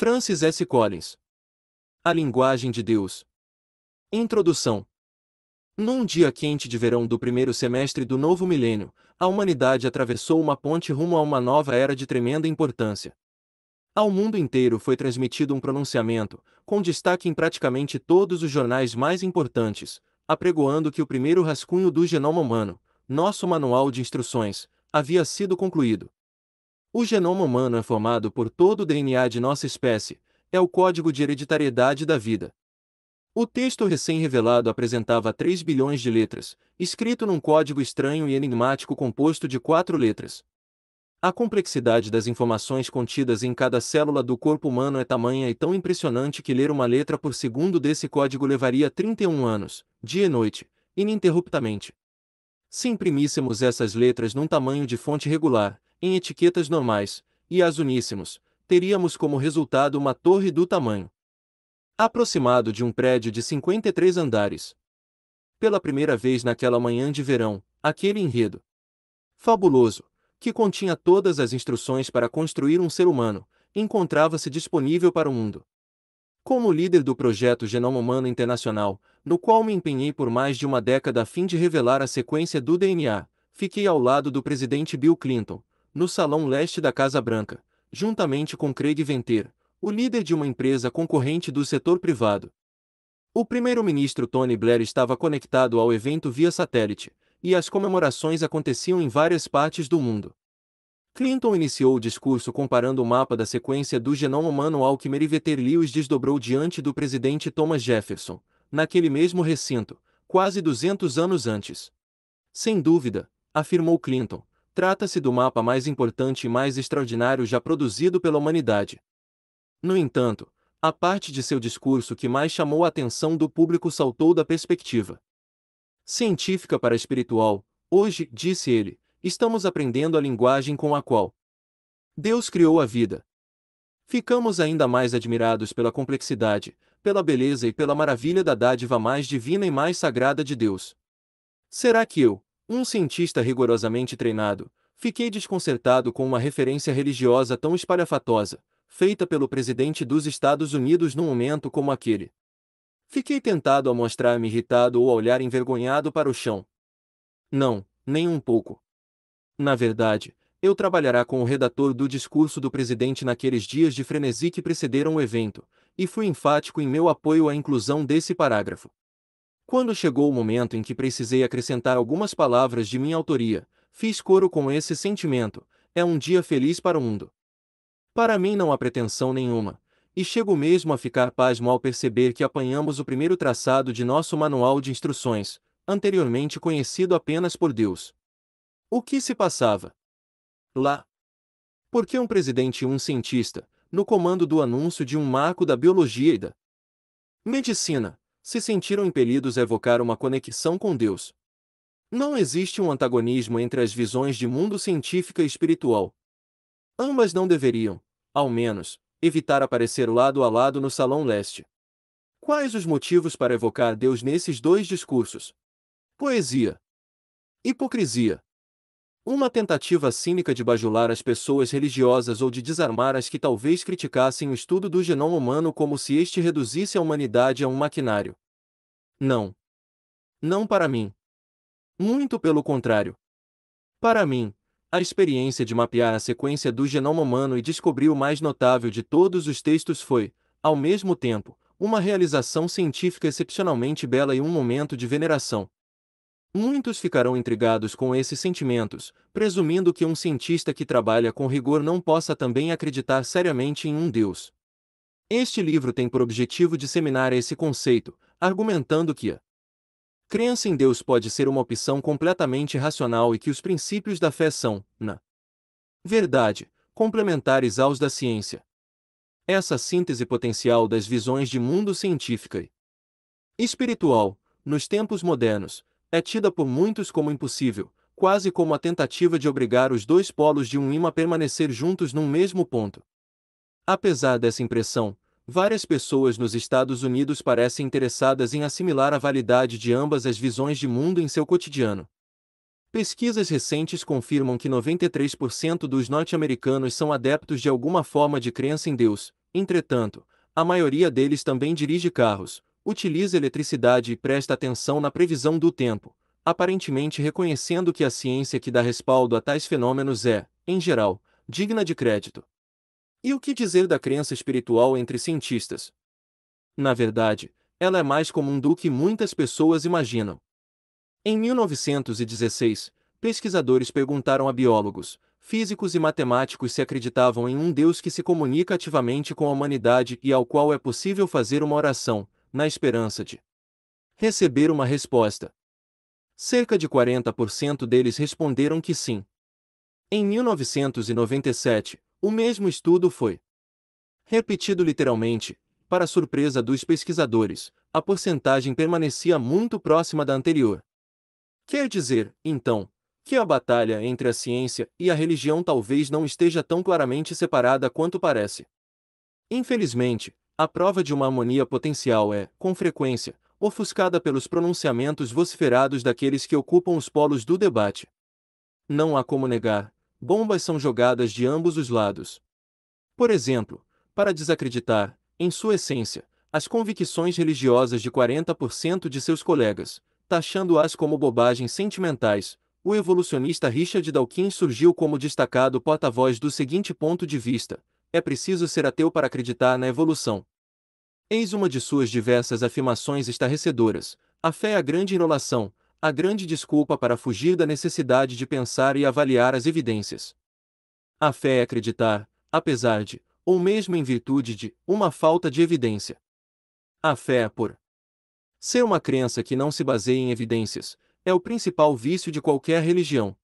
Francis S. Collins. A Linguagem de Deus. Introdução. Num dia quente de verão do primeiro semestre do novo milênio, a humanidade atravessou uma ponte rumo a uma nova era de tremenda importância. Ao mundo inteiro foi transmitido um pronunciamento, com destaque em praticamente todos os jornais mais importantes, apregoando que o primeiro rascunho do genoma humano, nosso manual de instruções, havia sido concluído. O genoma humano é formado por todo o DNA de nossa espécie, é o código de hereditariedade da vida. O texto recém-revelado apresentava 3 bilhões de letras, escrito num código estranho e enigmático composto de quatro letras. A complexidade das informações contidas em cada célula do corpo humano é tamanha e tão impressionante que ler uma letra por segundo desse código levaria 31 anos, dia e noite, ininterruptamente. Se imprimíssemos essas letras num tamanho de fonte regular, em etiquetas normais, e as uníssemos, teríamos como resultado uma torre do tamanho aproximado de um prédio de 53 andares. Pela primeira vez naquela manhã de verão, aquele enredo fabuloso, que continha todas as instruções para construir um ser humano, encontrava-se disponível para o mundo. Como líder do projeto Genoma Humano Internacional, no qual me empenhei por mais de uma década a fim de revelar a sequência do DNA, fiquei ao lado do presidente Bill Clinton, no Salão Leste da Casa Branca, juntamente com Craig Venter, o líder de uma empresa concorrente do setor privado. O primeiro-ministro Tony Blair estava conectado ao evento via satélite, e as comemorações aconteciam em várias partes do mundo. Clinton iniciou o discurso comparando o mapa da sequência do genoma humano ao que Veter Lewis desdobrou diante do presidente Thomas Jefferson, naquele mesmo recinto, quase 200 anos antes. Sem dúvida, afirmou Clinton, Trata-se do mapa mais importante e mais extraordinário já produzido pela humanidade. No entanto, a parte de seu discurso que mais chamou a atenção do público saltou da perspectiva científica para espiritual. Hoje, disse ele, estamos aprendendo a linguagem com a qual Deus criou a vida. Ficamos ainda mais admirados pela complexidade, pela beleza e pela maravilha da dádiva mais divina e mais sagrada de Deus. Será que eu, um cientista rigorosamente treinado, fiquei desconcertado com uma referência religiosa tão espalhafatosa, feita pelo presidente dos Estados Unidos num momento como aquele. Fiquei tentado a mostrar-me irritado ou a olhar envergonhado para o chão. Não, nem um pouco. Na verdade, eu trabalhará com o redator do discurso do presidente naqueles dias de frenesi que precederam o evento, e fui enfático em meu apoio à inclusão desse parágrafo. Quando chegou o momento em que precisei acrescentar algumas palavras de minha autoria, fiz coro com esse sentimento: é um dia feliz para o mundo. Para mim não há pretensão nenhuma, e chego mesmo a ficar pasmo ao perceber que apanhamos o primeiro traçado de nosso manual de instruções, anteriormente conhecido apenas por Deus. O que se passava? Lá. Por que um presidente e um cientista, no comando do anúncio de um marco da biologia e da medicina, se sentiram impelidos a evocar uma conexão com Deus. Não existe um antagonismo entre as visões de mundo científica e espiritual. Ambas não deveriam, ao menos, evitar aparecer lado a lado no Salão Leste. Quais os motivos para evocar Deus nesses dois discursos? Poesia. Hipocrisia. Uma tentativa cínica de bajular as pessoas religiosas ou de desarmar as que talvez criticassem o estudo do genoma humano como se este reduzisse a humanidade a um maquinário. Não. Não para mim. Muito pelo contrário. Para mim, a experiência de mapear a sequência do genoma humano e descobrir o mais notável de todos os textos foi, ao mesmo tempo, uma realização científica excepcionalmente bela e um momento de veneração, Muitos ficarão intrigados com esses sentimentos, presumindo que um cientista que trabalha com rigor não possa também acreditar seriamente em um Deus. Este livro tem por objetivo disseminar esse conceito, argumentando que a crença em Deus pode ser uma opção completamente racional e que os princípios da fé são, na verdade, complementares aos da ciência. Essa síntese potencial das visões de mundo científica e espiritual, nos tempos modernos, é tida por muitos como impossível, quase como a tentativa de obrigar os dois polos de um imã a permanecer juntos num mesmo ponto. Apesar dessa impressão, várias pessoas nos Estados Unidos parecem interessadas em assimilar a validade de ambas as visões de mundo em seu cotidiano. Pesquisas recentes confirmam que 93% dos norte-americanos são adeptos de alguma forma de crença em Deus, entretanto, a maioria deles também dirige carros, utiliza eletricidade e presta atenção na previsão do tempo, aparentemente reconhecendo que a ciência que dá respaldo a tais fenômenos é, em geral, digna de crédito. E o que dizer da crença espiritual entre cientistas? Na verdade, ela é mais comum do que muitas pessoas imaginam. Em 1916, pesquisadores perguntaram a biólogos, físicos e matemáticos se acreditavam em um Deus que se comunica ativamente com a humanidade e ao qual é possível fazer uma oração, na esperança de receber uma resposta. Cerca de 40% deles responderam que sim. Em 1997, o mesmo estudo foi repetido literalmente, para surpresa dos pesquisadores, a porcentagem permanecia muito próxima da anterior. Quer dizer, então, que a batalha entre a ciência e a religião talvez não esteja tão claramente separada quanto parece. Infelizmente, a prova de uma harmonia potencial é, com frequência, ofuscada pelos pronunciamentos vociferados daqueles que ocupam os polos do debate. Não há como negar, bombas são jogadas de ambos os lados. Por exemplo, para desacreditar, em sua essência, as convicções religiosas de 40% de seus colegas, taxando-as como bobagens sentimentais, o evolucionista Richard Dawkins surgiu como destacado porta-voz do seguinte ponto de vista: é preciso ser ateu para acreditar na evolução. Eis uma de suas diversas afirmações estarrecedoras. A fé é a grande enrolação, a grande desculpa para fugir da necessidade de pensar e avaliar as evidências. A fé é acreditar, apesar de, ou mesmo em virtude de, uma falta de evidência. A fé é por ser uma crença que não se baseia em evidências, é o principal vício de qualquer religião.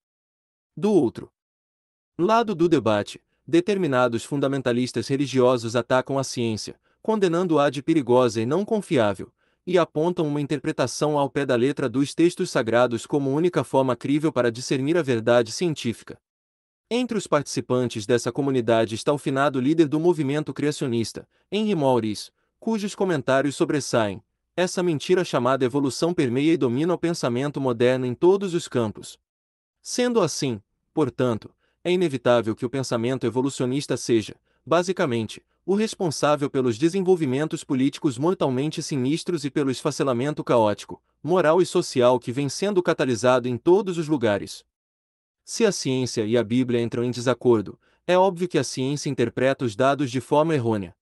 Do outro lado do debate, determinados fundamentalistas religiosos atacam a ciência, condenando-a de perigosa e não confiável, e apontam uma interpretação ao pé da letra dos textos sagrados como única forma crível para discernir a verdade científica. Entre os participantes dessa comunidade está o finado líder do movimento criacionista, Henry Maurice, cujos comentários sobressaem. Essa mentira chamada evolução permeia e domina o pensamento moderno em todos os campos. Sendo assim, portanto, é inevitável que o pensamento evolucionista seja, basicamente, o responsável pelos desenvolvimentos políticos mortalmente sinistros e pelo esfacelamento caótico, moral e social que vem sendo catalisado em todos os lugares. Se a ciência e a Bíblia entram em desacordo, é óbvio que a ciência interpreta os dados de forma errônea.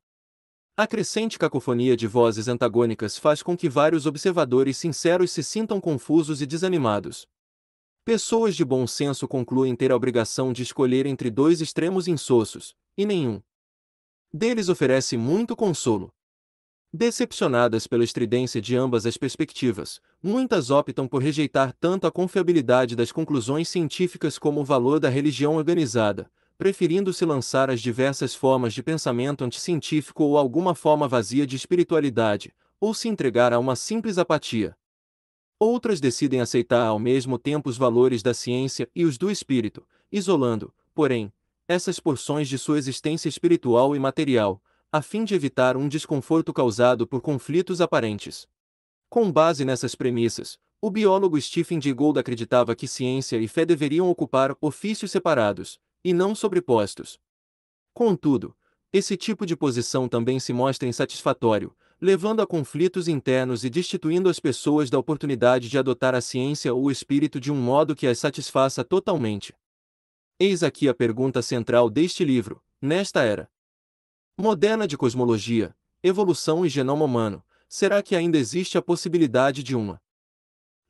A crescente cacofonia de vozes antagônicas faz com que vários observadores sinceros se sintam confusos e desanimados. Pessoas de bom senso concluem ter a obrigação de escolher entre dois extremos insossos, e nenhum deles oferece muito consolo. Decepcionadas pela estridência de ambas as perspectivas, muitas optam por rejeitar tanto a confiabilidade das conclusões científicas como o valor da religião organizada, preferindo se lançar às diversas formas de pensamento anticientífico ou alguma forma vazia de espiritualidade, ou se entregar a uma simples apatia, Outras decidem aceitar ao mesmo tempo os valores da ciência e os do espírito, isolando, porém, essas porções de sua existência espiritual e material, a fim de evitar um desconforto causado por conflitos aparentes. Com base nessas premissas, o biólogo Stephen Jay Gould acreditava que ciência e fé deveriam ocupar ofícios separados, e não sobrepostos. Contudo, esse tipo de posição também se mostra insatisfatório, levando a conflitos internos e destituindo as pessoas da oportunidade de adotar a ciência ou o espírito de um modo que as satisfaça totalmente. Eis aqui a pergunta central deste livro, nesta era moderna de cosmologia, evolução e genoma humano, será que ainda existe a possibilidade de uma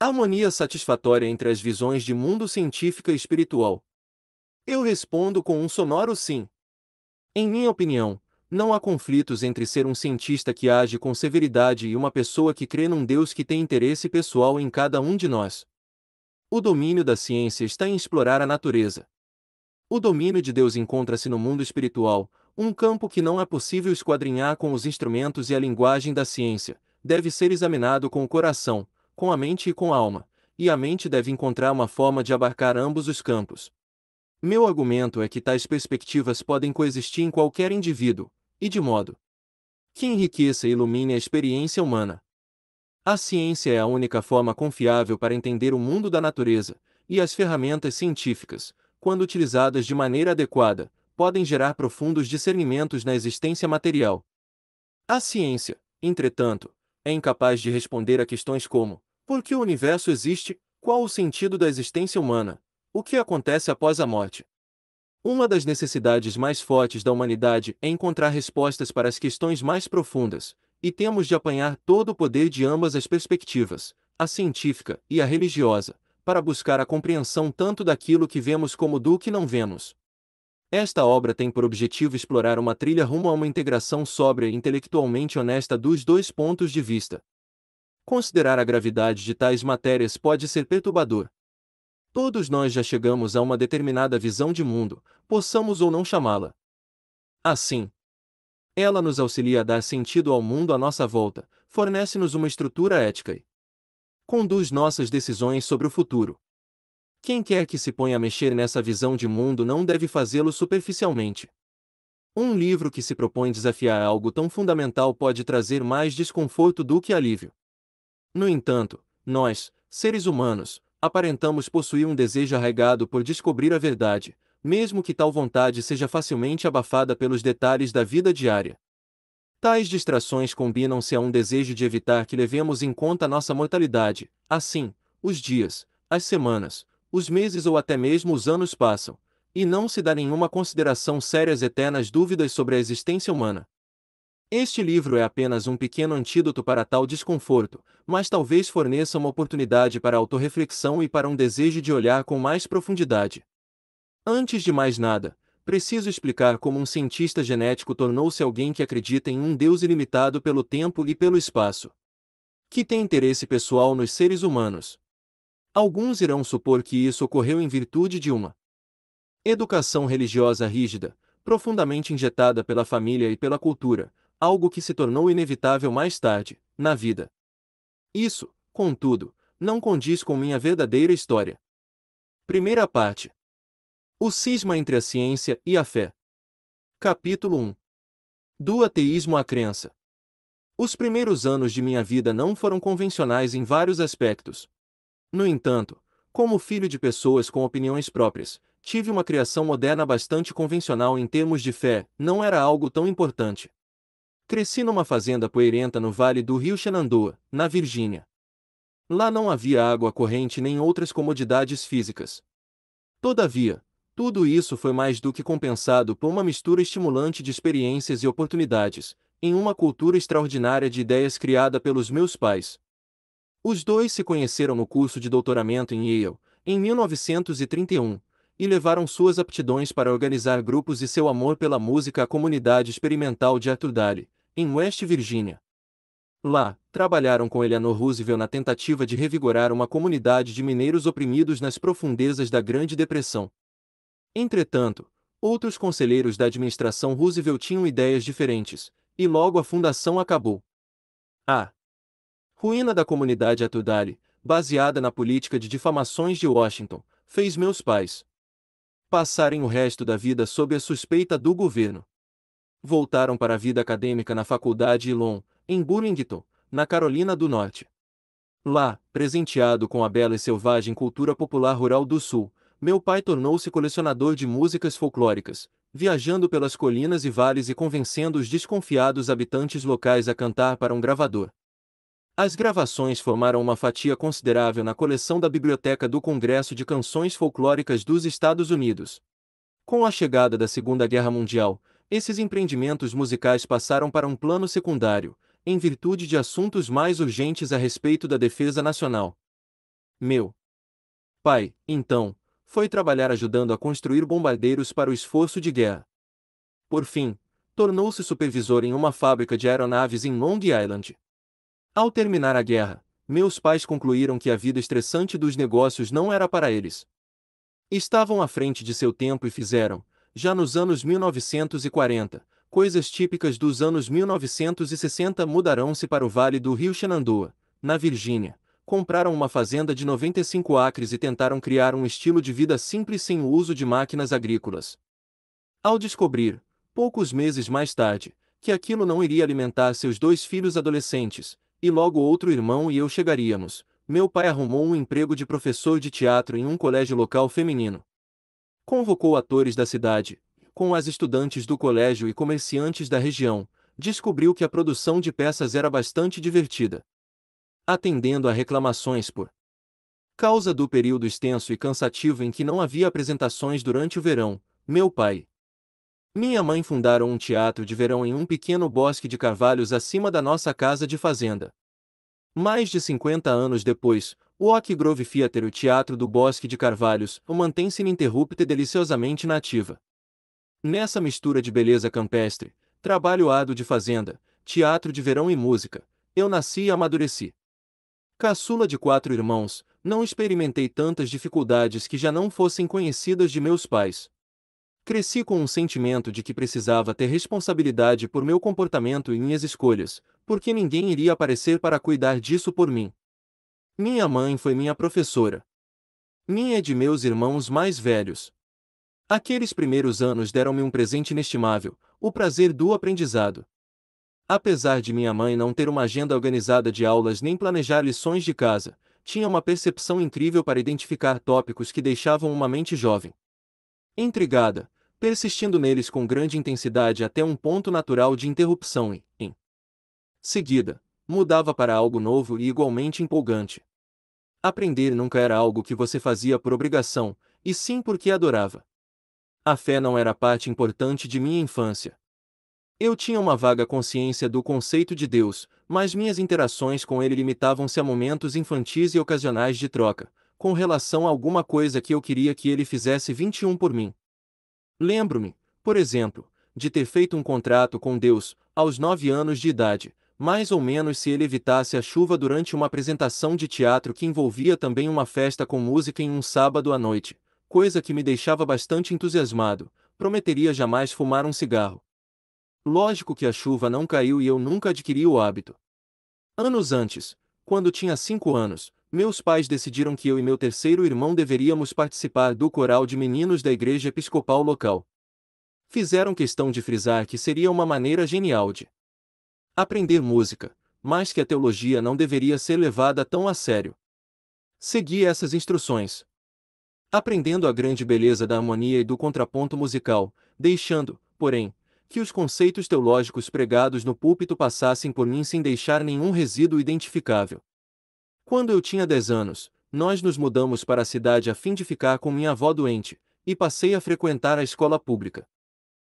harmonia satisfatória entre as visões de mundo científica e espiritual? Eu respondo com um sonoro sim. Em minha opinião, não há conflitos entre ser um cientista que age com severidade e uma pessoa que crê num Deus que tem interesse pessoal em cada um de nós. O domínio da ciência está em explorar a natureza. O domínio de Deus encontra-se no mundo espiritual, um campo que não é possível esquadrinhar com os instrumentos e a linguagem da ciência, deve ser examinado com o coração, com a mente e com a alma, e a mente deve encontrar uma forma de abarcar ambos os campos. Meu argumento é que tais perspectivas podem coexistir em qualquer indivíduo, e de modo que enriqueça e ilumine a experiência humana. A ciência é a única forma confiável para entender o mundo da natureza, e as ferramentas científicas, quando utilizadas de maneira adequada, podem gerar profundos discernimentos na existência material. A ciência, entretanto, é incapaz de responder a questões como: por que o universo existe? Qual o sentido da existência humana? O que acontece após a morte? Uma das necessidades mais fortes da humanidade é encontrar respostas para as questões mais profundas, e temos de apanhar todo o poder de ambas as perspectivas, a científica e a religiosa, para buscar a compreensão tanto daquilo que vemos como do que não vemos. Esta obra tem por objetivo explorar uma trilha rumo a uma integração sóbria e intelectualmente honesta dos dois pontos de vista. Considerar a gravidade de tais matérias pode ser perturbador, Todos nós já chegamos a uma determinada visão de mundo, possamos ou não chamá-la. Assim, ela nos auxilia a dar sentido ao mundo à nossa volta, fornece-nos uma estrutura ética e conduz nossas decisões sobre o futuro. Quem quer que se ponha a mexer nessa visão de mundo não deve fazê-lo superficialmente. Um livro que se propõe desafiar algo tão fundamental pode trazer mais desconforto do que alívio. No entanto, nós, seres humanos, aparentamos possuir um desejo arraigado por descobrir a verdade, mesmo que tal vontade seja facilmente abafada pelos detalhes da vida diária. Tais distrações combinam-se a um desejo de evitar que levemos em conta nossa mortalidade, assim, os dias, as semanas, os meses ou até mesmo os anos passam, e não se dá nenhuma consideração séria às eternas dúvidas sobre a existência humana. Este livro é apenas um pequeno antídoto para tal desconforto, mas talvez forneça uma oportunidade para autorreflexão e para um desejo de olhar com mais profundidade. Antes de mais nada, preciso explicar como um cientista genético tornou-se alguém que acredita em um Deus ilimitado pelo tempo e pelo espaço. Que tem interesse pessoal nos seres humanos. Alguns irão supor que isso ocorreu em virtude de uma educação religiosa rígida, profundamente injetada pela família e pela cultura, algo que se tornou inevitável mais tarde, na vida. Isso, contudo, não condiz com minha verdadeira história. Primeira parte: O cisma entre a ciência e a fé. Capítulo 1 Do ateísmo à crença. Os primeiros anos de minha vida não foram convencionais em vários aspectos. No entanto, como filho de pessoas com opiniões próprias, tive uma criação moderna bastante convencional em termos de fé, não era algo tão importante. Cresci numa fazenda poeirenta no vale do rio Shenandoah, na Virgínia. Lá não havia água corrente nem outras comodidades físicas. Todavia, tudo isso foi mais do que compensado por uma mistura estimulante de experiências e oportunidades, em uma cultura extraordinária de ideias criada pelos meus pais. Os dois se conheceram no curso de doutoramento em Yale, em 1931, e levaram suas aptidões para organizar grupos e seu amor pela música à comunidade experimental de Atudale, em West Virginia. Lá, trabalharam com Eleanor Roosevelt na tentativa de revigorar uma comunidade de mineiros oprimidos nas profundezas da Grande Depressão. Entretanto, outros conselheiros da administração Roosevelt tinham ideias diferentes, e logo a fundação acabou. A ruína da comunidade Atudale, baseada na política de difamações de Washington, fez meus pais, passarem o resto da vida sob a suspeita do governo. Voltaram para a vida acadêmica na Faculdade Elon, em Burlington, na Carolina do Norte. Lá, presenteado com a bela e selvagem cultura popular rural do Sul, meu pai tornou-se colecionador de músicas folclóricas, viajando pelas colinas e vales e convencendo os desconfiados habitantes locais a cantar para um gravador. As gravações formaram uma fatia considerável na coleção da Biblioteca do Congresso de Canções Folclóricas dos Estados Unidos. Com a chegada da Segunda Guerra Mundial, esses empreendimentos musicais passaram para um plano secundário, em virtude de assuntos mais urgentes a respeito da defesa nacional. Meu pai, então, foi trabalhar ajudando a construir bombardeiros para o esforço de guerra. Por fim, tornou-se supervisor em uma fábrica de aeronaves em Long Island. Ao terminar a guerra, meus pais concluíram que a vida estressante dos negócios não era para eles. Estavam à frente de seu tempo e fizeram, já nos anos 1940, coisas típicas dos anos 1960 mudaram-se para o Vale do Rio Shenandoah, na Virgínia. Compraram uma fazenda de 95 acres e tentaram criar um estilo de vida simples sem o uso de máquinas agrícolas. Ao descobrir, poucos meses mais tarde, que aquilo não iria alimentar seus dois filhos adolescentes, e logo outro irmão e eu chegaríamos. Meu pai arrumou um emprego de professor de teatro em um colégio local feminino. Convocou atores da cidade, com as estudantes do colégio e comerciantes da região, descobriu que a produção de peças era bastante divertida. Atendendo a reclamações por causa do período extenso e cansativo em que não havia apresentações durante o verão, meu pai, minha mãe fundaram um teatro de verão em um pequeno bosque de carvalhos acima da nossa casa de fazenda. Mais de 50 anos depois, o Oak Grove Theater, o Teatro do Bosque de Carvalhos, o mantém-se ininterrupta e deliciosamente nativa. Nessa mistura de beleza campestre, trabalho árduo de fazenda, teatro de verão e música, eu nasci e amadureci. Caçula de quatro irmãos, não experimentei tantas dificuldades que já não fossem conhecidas de meus pais. Cresci com um sentimento de que precisava ter responsabilidade por meu comportamento e minhas escolhas, porque ninguém iria aparecer para cuidar disso por mim. Minha mãe foi minha professora. Minha de meus irmãos mais velhos. Aqueles primeiros anos deram-me um presente inestimável, o prazer do aprendizado. Apesar de minha mãe não ter uma agenda organizada de aulas nem planejar lições de casa, tinha uma percepção incrível para identificar tópicos que deixavam uma mente jovem intrigada, persistindo neles com grande intensidade até um ponto natural de interrupção e, em seguida, mudava para algo novo e igualmente empolgante. Aprender nunca era algo que você fazia por obrigação, e sim porque adorava. A fé não era parte importante de minha infância. Eu tinha uma vaga consciência do conceito de Deus, mas minhas interações com ele limitavam-se a momentos infantis e ocasionais de troca, com relação a alguma coisa que eu queria que ele fizesse 21 por mim. Lembro-me, por exemplo, de ter feito um contrato com Deus, aos nove anos de idade, mais ou menos se ele evitasse a chuva durante uma apresentação de teatro que envolvia também uma festa com música em um sábado à noite, coisa que me deixava bastante entusiasmado, prometeria jamais fumar um cigarro. Lógico que a chuva não caiu e eu nunca adquiri o hábito. Anos antes, quando tinha cinco anos, meus pais decidiram que eu e meu terceiro irmão deveríamos participar do coral de meninos da igreja episcopal local. Fizeram questão de frisar que seria uma maneira genial de aprender música, mas que a teologia não deveria ser levada tão a sério. Segui essas instruções. Aprendendo a grande beleza da harmonia e do contraponto musical, deixando, porém, que os conceitos teológicos pregados no púlpito passassem por mim sem deixar nenhum resíduo identificável. Quando eu tinha 10 anos, nós nos mudamos para a cidade a fim de ficar com minha avó doente, e passei a frequentar a escola pública.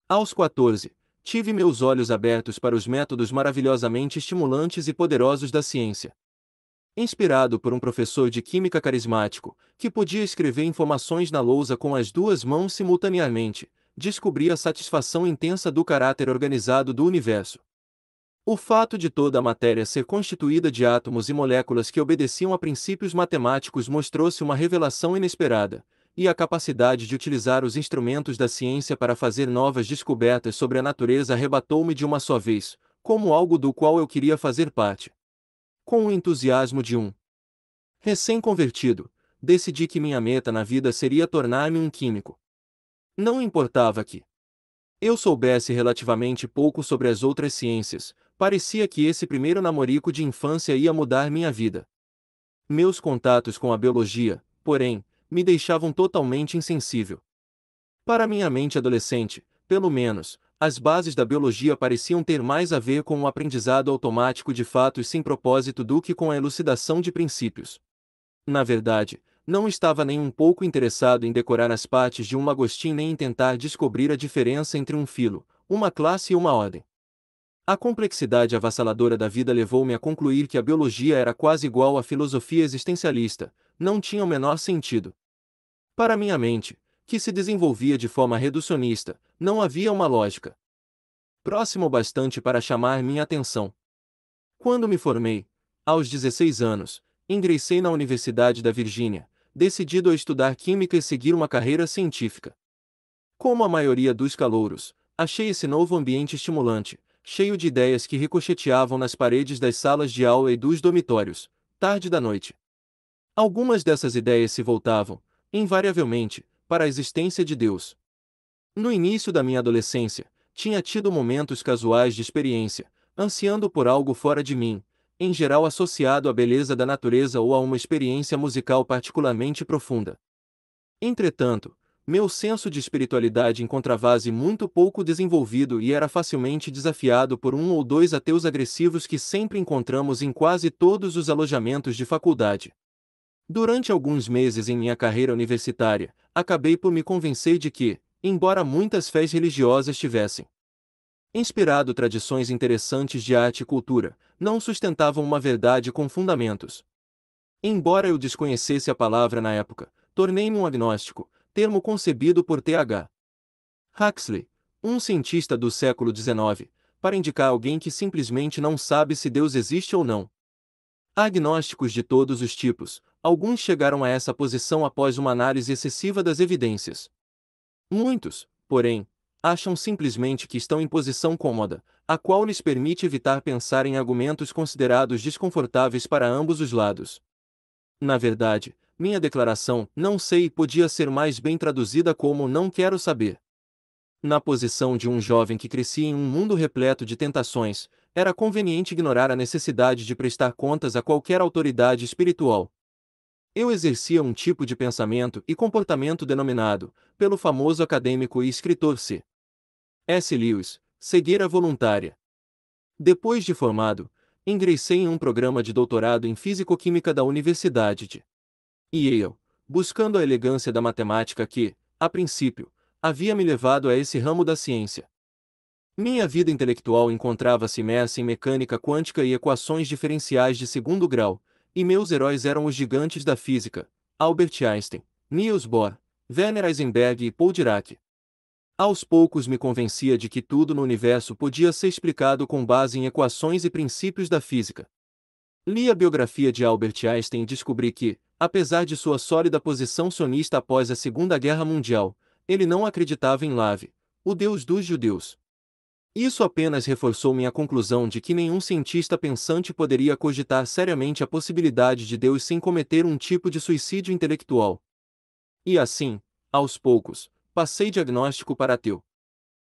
Aos 14, tive meus olhos abertos para os métodos maravilhosamente estimulantes e poderosos da ciência. Inspirado por um professor de química carismático, que podia escrever informações na lousa com as duas mãos simultaneamente, descobri a satisfação intensa do caráter organizado do universo. O fato de toda a matéria ser constituída de átomos e moléculas que obedeciam a princípios matemáticos mostrou-se uma revelação inesperada, e a capacidade de utilizar os instrumentos da ciência para fazer novas descobertas sobre a natureza arrebatou-me de uma só vez, como algo do qual eu queria fazer parte. Com o entusiasmo de um recém-convertido, decidi que minha meta na vida seria tornar-me um químico. Não importava que eu soubesse relativamente pouco sobre as outras ciências, Parecia que esse primeiro namorico de infância ia mudar minha vida. Meus contatos com a biologia, porém, me deixavam totalmente insensível. Para minha mente adolescente, pelo menos, as bases da biologia pareciam ter mais a ver com o um aprendizado automático de fatos sem propósito do que com a elucidação de princípios. Na verdade, não estava nem um pouco interessado em decorar as partes de um lagostim nem em tentar descobrir a diferença entre um filo, uma classe e uma ordem. A complexidade avassaladora da vida levou-me a concluir que a biologia era quase igual à filosofia existencialista, não tinha o menor sentido. Para minha mente, que se desenvolvia de forma reducionista, não havia uma lógica. Próximo bastante para chamar minha atenção. Quando me formei, aos 16 anos, ingressei na Universidade da Virgínia, decidido a estudar química e seguir uma carreira científica. Como a maioria dos calouros, achei esse novo ambiente estimulante, cheio de ideias que ricocheteavam nas paredes das salas de aula e dos dormitórios, tarde da noite. Algumas dessas ideias se voltavam, invariavelmente, para a existência de Deus. No início da minha adolescência, tinha tido momentos casuais de experiência, ansiando por algo fora de mim, em geral associado à beleza da natureza ou a uma experiência musical particularmente profunda. Entretanto, meu senso de espiritualidade encontrava-se muito pouco desenvolvido e era facilmente desafiado por um ou dois ateus agressivos que sempre encontramos em quase todos os alojamentos de faculdade. Durante alguns meses em minha carreira universitária, acabei por me convencer de que, embora muitas fés religiosas tivessem inspirado tradições interessantes de arte e cultura, não sustentavam uma verdade com fundamentos. Embora eu desconhecesse a palavra na época, tornei-me um agnóstico, termo concebido por T.H. Huxley, um cientista do século XIX, para indicar alguém que simplesmente não sabe se Deus existe ou não. Agnósticos de todos os tipos, alguns chegaram a essa posição após uma análise excessiva das evidências. Muitos, porém, acham simplesmente que estão em posição cômoda, a qual lhes permite evitar pensar em argumentos considerados desconfortáveis para ambos os lados. Na verdade, minha declaração, não sei, podia ser mais bem traduzida como não quero saber. Na posição de um jovem que crescia em um mundo repleto de tentações, era conveniente ignorar a necessidade de prestar contas a qualquer autoridade espiritual. Eu exercia um tipo de pensamento e comportamento denominado, pelo famoso acadêmico e escritor C. S. Lewis, cegueira voluntária. Depois de formado, ingressei em um programa de doutorado em Físico-Química da Universidade de e Yale, buscando a elegância da matemática que, a princípio, havia me levado a esse ramo da ciência. Minha vida intelectual encontrava-se imersa em mecânica quântica e equações diferenciais de segundo grau, e meus heróis eram os gigantes da física, Albert Einstein, Niels Bohr, Werner Heisenberg e Paul Dirac. Aos poucos me convencia de que tudo no universo podia ser explicado com base em equações e princípios da física. Li a biografia de Albert Einstein e descobri que, Apesar de sua sólida posição sionista após a Segunda Guerra Mundial, ele não acreditava em Lave, o deus dos judeus. Isso apenas reforçou minha conclusão de que nenhum cientista pensante poderia cogitar seriamente a possibilidade de Deus sem cometer um tipo de suicídio intelectual. E assim, aos poucos, passei de agnóstico para ateu.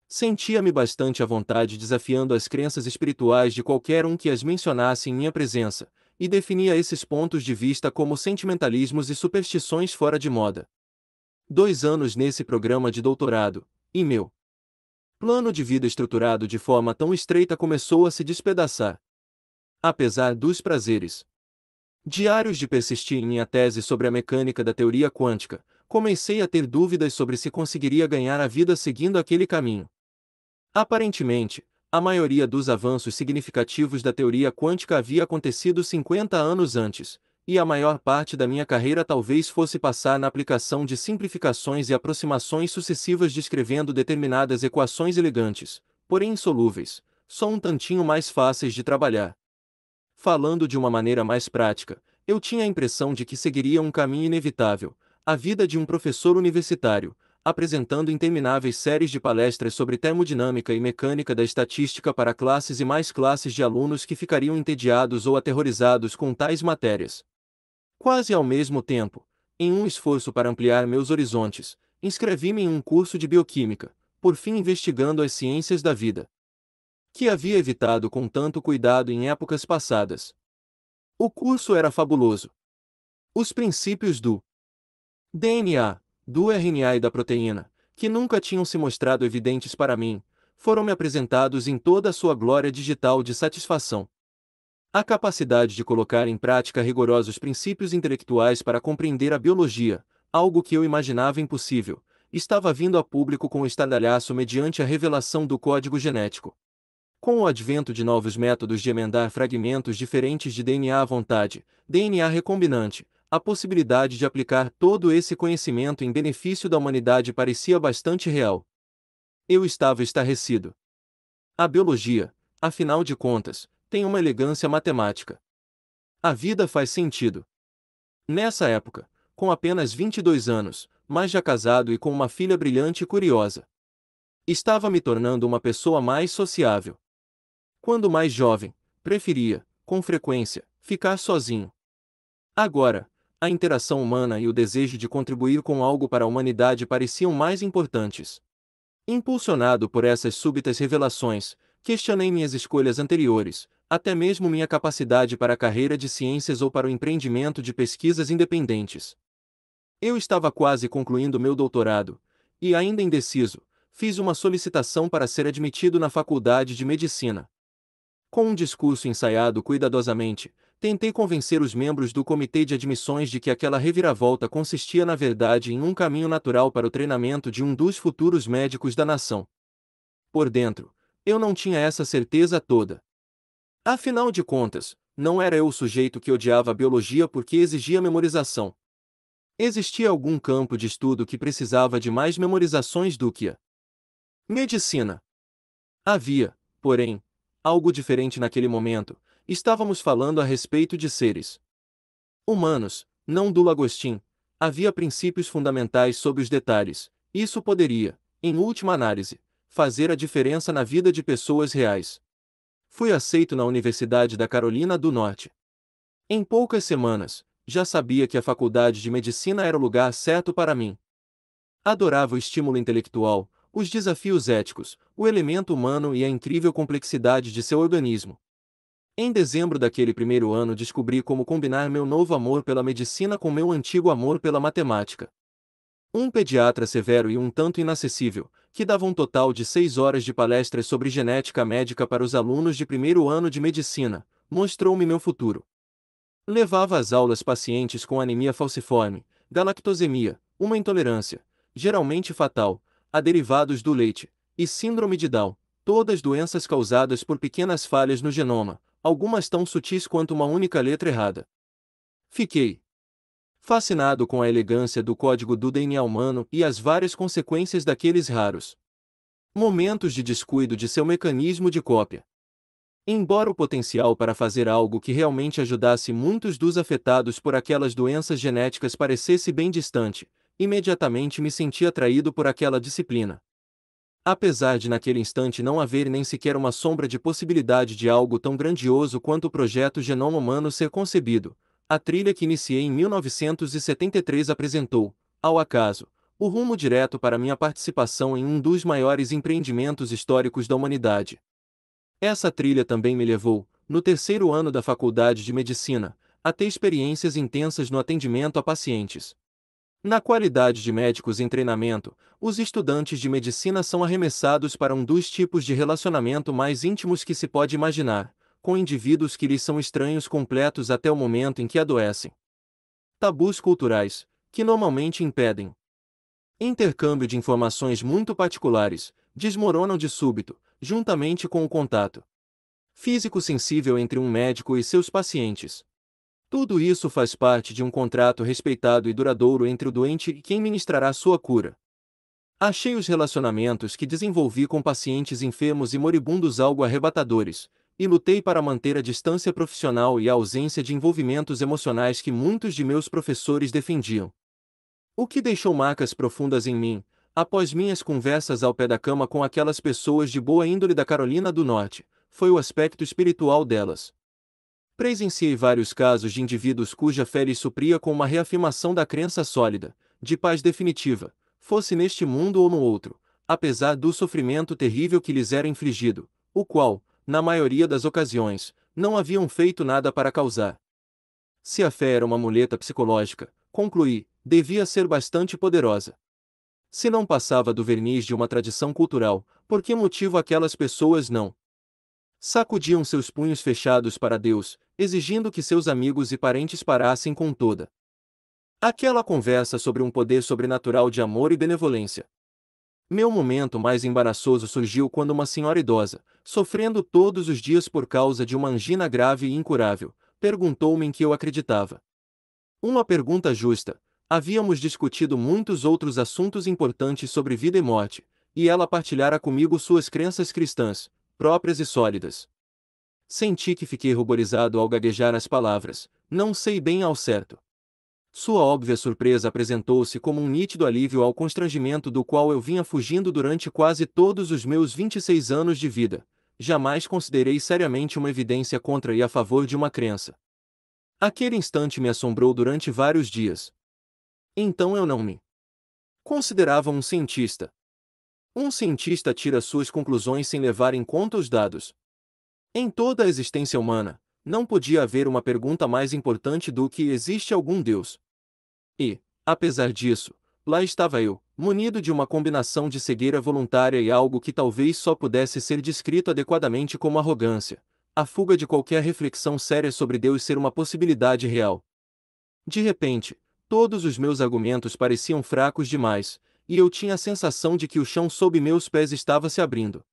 Sentia-me bastante à vontade desafiando as crenças espirituais de qualquer um que as mencionasse em minha presença, e definia esses pontos de vista como sentimentalismos e superstições fora de moda. Dois anos nesse programa de doutorado, e meu plano de vida estruturado de forma tão estreita começou a se despedaçar. Apesar dos prazeres diários de persistir em minha tese sobre a mecânica da teoria quântica, comecei a ter dúvidas sobre se conseguiria ganhar a vida seguindo aquele caminho. Aparentemente, a maioria dos avanços significativos da teoria quântica havia acontecido 50 anos antes, e a maior parte da minha carreira talvez fosse passar na aplicação de simplificações e aproximações sucessivas descrevendo determinadas equações elegantes, porém insolúveis, só um tantinho mais fáceis de trabalhar. Falando de uma maneira mais prática, eu tinha a impressão de que seguiria um caminho inevitável, a vida de um professor universitário, apresentando intermináveis séries de palestras sobre termodinâmica e mecânica da estatística para classes e mais classes de alunos que ficariam entediados ou aterrorizados com tais matérias. Quase ao mesmo tempo, em um esforço para ampliar meus horizontes, inscrevi-me em um curso de bioquímica, por fim investigando as ciências da vida. Que havia evitado com tanto cuidado em épocas passadas. O curso era fabuloso. Os princípios do DNA, do RNA e da proteína, que nunca tinham se mostrado evidentes para mim, foram me apresentados em toda a sua glória digital de satisfação. A capacidade de colocar em prática rigorosos princípios intelectuais para compreender a biologia, algo que eu imaginava impossível, estava vindo a público com o estardalhaço mediante a revelação do código genético. Com o advento de novos métodos de emendar fragmentos diferentes de DNA à vontade, DNA recombinante, a possibilidade de aplicar todo esse conhecimento em benefício da humanidade parecia bastante real. Eu estava estarrecido. A biologia, afinal de contas, tem uma elegância matemática. A vida faz sentido. Nessa época, com apenas 22 anos, mas já casado e com uma filha brilhante e curiosa. Estava me tornando uma pessoa mais sociável. Quando mais jovem, preferia, com frequência, ficar sozinho. Agora, a interação humana e o desejo de contribuir com algo para a humanidade pareciam mais importantes. Impulsionado por essas súbitas revelações, questionei minhas escolhas anteriores, até mesmo minha capacidade para a carreira de ciências ou para o empreendimento de pesquisas independentes. Eu estava quase concluindo meu doutorado, e ainda indeciso, fiz uma solicitação para ser admitido na faculdade de medicina. Com um discurso ensaiado cuidadosamente, Tentei convencer os membros do comitê de admissões de que aquela reviravolta consistia na verdade em um caminho natural para o treinamento de um dos futuros médicos da nação. Por dentro, eu não tinha essa certeza toda. Afinal de contas, não era eu o sujeito que odiava a biologia porque exigia memorização. Existia algum campo de estudo que precisava de mais memorizações do que a medicina. Havia, porém, algo diferente naquele momento, Estávamos falando a respeito de seres humanos, não do Agostinho. Havia princípios fundamentais sobre os detalhes. Isso poderia, em última análise, fazer a diferença na vida de pessoas reais. Fui aceito na Universidade da Carolina do Norte. Em poucas semanas, já sabia que a faculdade de medicina era o lugar certo para mim. Adorava o estímulo intelectual, os desafios éticos, o elemento humano e a incrível complexidade de seu organismo. Em dezembro daquele primeiro ano descobri como combinar meu novo amor pela medicina com meu antigo amor pela matemática. Um pediatra severo e um tanto inacessível, que dava um total de seis horas de palestras sobre genética médica para os alunos de primeiro ano de medicina, mostrou-me meu futuro. Levava às aulas pacientes com anemia falciforme, galactosemia, uma intolerância, geralmente fatal, a derivados do leite, e síndrome de Down, todas doenças causadas por pequenas falhas no genoma, algumas tão sutis quanto uma única letra errada. Fiquei fascinado com a elegância do código do DNA humano e as várias consequências daqueles raros momentos de descuido de seu mecanismo de cópia. Embora o potencial para fazer algo que realmente ajudasse muitos dos afetados por aquelas doenças genéticas parecesse bem distante, imediatamente me senti atraído por aquela disciplina. Apesar de naquele instante não haver nem sequer uma sombra de possibilidade de algo tão grandioso quanto o projeto Genoma Humano ser concebido, a trilha que iniciei em 1973 apresentou, ao acaso, o rumo direto para minha participação em um dos maiores empreendimentos históricos da humanidade. Essa trilha também me levou, no terceiro ano da Faculdade de Medicina, a ter experiências intensas no atendimento a pacientes, na qualidade de médicos em treinamento, os estudantes de medicina são arremessados para um dos tipos de relacionamento mais íntimos que se pode imaginar, com indivíduos que lhes são estranhos completos até o momento em que adoecem. Tabus culturais, que normalmente impedem intercâmbio de informações muito particulares, desmoronam de súbito, juntamente com o contato físico sensível entre um médico e seus pacientes. Tudo isso faz parte de um contrato respeitado e duradouro entre o doente e quem ministrará sua cura. Achei os relacionamentos que desenvolvi com pacientes enfermos e moribundos algo arrebatadores, e lutei para manter a distância profissional e a ausência de envolvimentos emocionais que muitos de meus professores defendiam. O que deixou marcas profundas em mim, após minhas conversas ao pé da cama com aquelas pessoas de boa índole da Carolina do Norte, foi o aspecto espiritual delas. Presenciei vários casos de indivíduos cuja fé lhes supria com uma reafirmação da crença sólida, de paz definitiva, fosse neste mundo ou no outro, apesar do sofrimento terrível que lhes era infligido, o qual, na maioria das ocasiões, não haviam feito nada para causar. Se a fé era uma muleta psicológica, concluí, devia ser bastante poderosa. Se não passava do verniz de uma tradição cultural, por que motivo aquelas pessoas não sacudiam seus punhos fechados para Deus, exigindo que seus amigos e parentes parassem com toda aquela conversa sobre um poder sobrenatural de amor e benevolência. Meu momento mais embaraçoso surgiu quando uma senhora idosa, sofrendo todos os dias por causa de uma angina grave e incurável, perguntou-me em que eu acreditava. Uma pergunta justa. Havíamos discutido muitos outros assuntos importantes sobre vida e morte, e ela partilhara comigo suas crenças cristãs, próprias e sólidas. Senti que fiquei ruborizado ao gaguejar as palavras, não sei bem ao certo. Sua óbvia surpresa apresentou-se como um nítido alívio ao constrangimento do qual eu vinha fugindo durante quase todos os meus 26 anos de vida. Jamais considerei seriamente uma evidência contra e a favor de uma crença. Aquele instante me assombrou durante vários dias. Então eu não me considerava um cientista. Um cientista tira suas conclusões sem levar em conta os dados, em toda a existência humana, não podia haver uma pergunta mais importante do que existe algum Deus. E, apesar disso, lá estava eu, munido de uma combinação de cegueira voluntária e algo que talvez só pudesse ser descrito adequadamente como arrogância, a fuga de qualquer reflexão séria sobre Deus ser uma possibilidade real. De repente, todos os meus argumentos pareciam fracos demais, e eu tinha a sensação de que o chão sob meus pés estava se abrindo.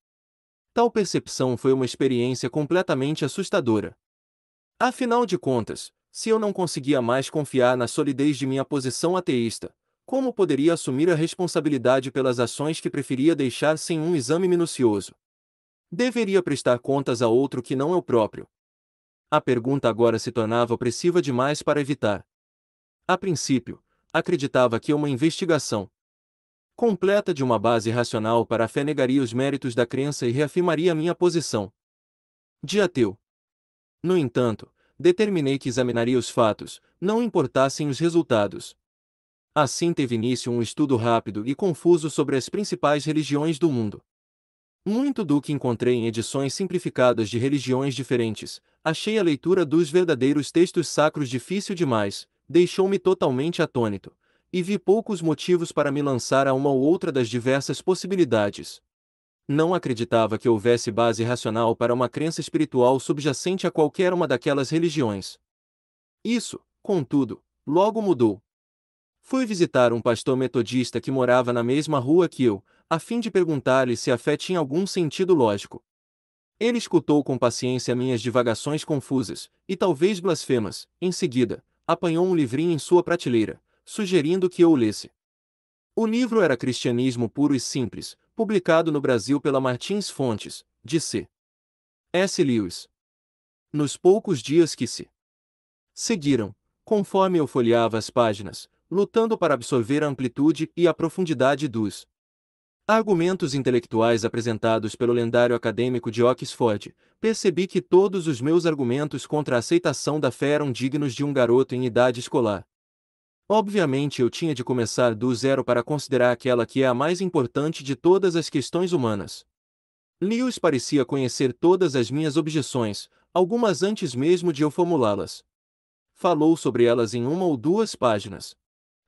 Tal percepção foi uma experiência completamente assustadora. Afinal de contas, se eu não conseguia mais confiar na solidez de minha posição ateísta, como poderia assumir a responsabilidade pelas ações que preferia deixar sem um exame minucioso? Deveria prestar contas a outro que não eu próprio. A pergunta agora se tornava opressiva demais para evitar. A princípio, acreditava que uma investigação, completa de uma base racional para a fé negaria os méritos da crença e reafirmaria minha posição de ateu. No entanto, determinei que examinaria os fatos, não importassem os resultados. Assim teve início um estudo rápido e confuso sobre as principais religiões do mundo. Muito do que encontrei em edições simplificadas de religiões diferentes, achei a leitura dos verdadeiros textos sacros difícil demais, deixou-me totalmente atônito e vi poucos motivos para me lançar a uma ou outra das diversas possibilidades. Não acreditava que houvesse base racional para uma crença espiritual subjacente a qualquer uma daquelas religiões. Isso, contudo, logo mudou. Fui visitar um pastor metodista que morava na mesma rua que eu, a fim de perguntar-lhe se a fé tinha algum sentido lógico. Ele escutou com paciência minhas divagações confusas, e talvez blasfemas, em seguida, apanhou um livrinho em sua prateleira, sugerindo que eu o lesse. O livro era Cristianismo Puro e Simples, publicado no Brasil pela Martins Fontes, de C. S. Lewis. Nos poucos dias que se seguiram, conforme eu folheava as páginas, lutando para absorver a amplitude e a profundidade dos argumentos intelectuais apresentados pelo lendário acadêmico de Oxford, percebi que todos os meus argumentos contra a aceitação da fé eram dignos de um garoto em idade escolar. Obviamente eu tinha de começar do zero para considerar aquela que é a mais importante de todas as questões humanas. Lewis parecia conhecer todas as minhas objeções, algumas antes mesmo de eu formulá-las. Falou sobre elas em uma ou duas páginas.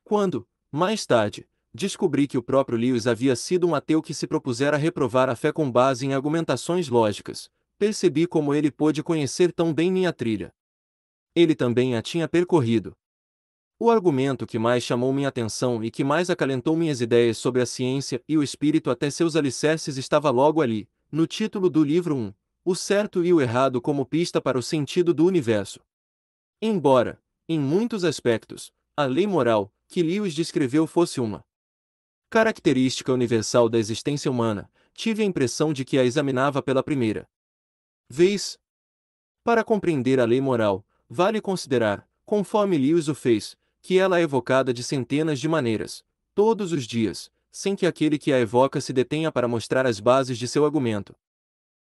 Quando, mais tarde, descobri que o próprio Lewis havia sido um ateu que se propusera reprovar a fé com base em argumentações lógicas, percebi como ele pôde conhecer tão bem minha trilha. Ele também a tinha percorrido, o argumento que mais chamou minha atenção e que mais acalentou minhas ideias sobre a ciência e o espírito até seus alicerces estava logo ali, no título do livro 1, O Certo e o Errado como Pista para o Sentido do Universo. Embora, em muitos aspectos, a lei moral, que Lewis descreveu fosse uma característica universal da existência humana, tive a impressão de que a examinava pela primeira vez. Para compreender a lei moral, vale considerar, conforme Lewis o fez, que ela é evocada de centenas de maneiras, todos os dias, sem que aquele que a evoca se detenha para mostrar as bases de seu argumento.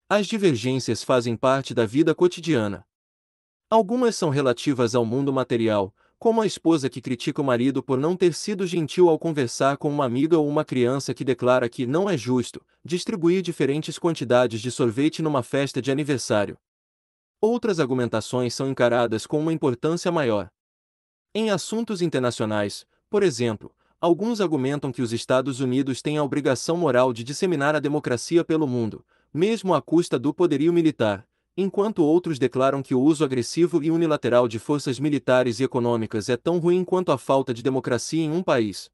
As divergências fazem parte da vida cotidiana. Algumas são relativas ao mundo material, como a esposa que critica o marido por não ter sido gentil ao conversar com uma amiga ou uma criança que declara que não é justo distribuir diferentes quantidades de sorvete numa festa de aniversário. Outras argumentações são encaradas com uma importância maior, em assuntos internacionais, por exemplo, alguns argumentam que os Estados Unidos têm a obrigação moral de disseminar a democracia pelo mundo, mesmo à custa do poderio militar, enquanto outros declaram que o uso agressivo e unilateral de forças militares e econômicas é tão ruim quanto a falta de democracia em um país.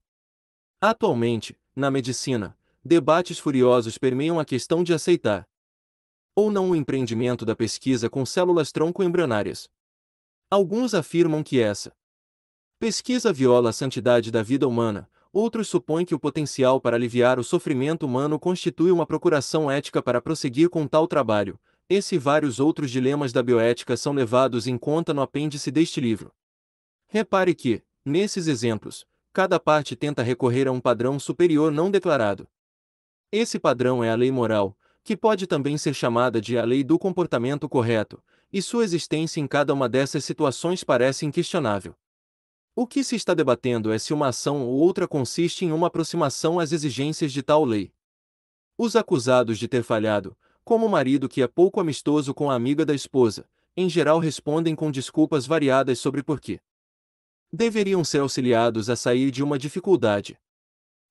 Atualmente, na medicina, debates furiosos permeiam a questão de aceitar ou não o empreendimento da pesquisa com células tronco-embrionárias. Alguns afirmam que essa Pesquisa viola a santidade da vida humana. Outros supõem que o potencial para aliviar o sofrimento humano constitui uma procuração ética para prosseguir com tal trabalho. Esse e vários outros dilemas da bioética são levados em conta no apêndice deste livro. Repare que, nesses exemplos, cada parte tenta recorrer a um padrão superior não declarado. Esse padrão é a lei moral, que pode também ser chamada de a lei do comportamento correto, e sua existência em cada uma dessas situações parece inquestionável. O que se está debatendo é se uma ação ou outra consiste em uma aproximação às exigências de tal lei. Os acusados de ter falhado, como o marido que é pouco amistoso com a amiga da esposa, em geral respondem com desculpas variadas sobre porquê. Deveriam ser auxiliados a sair de uma dificuldade.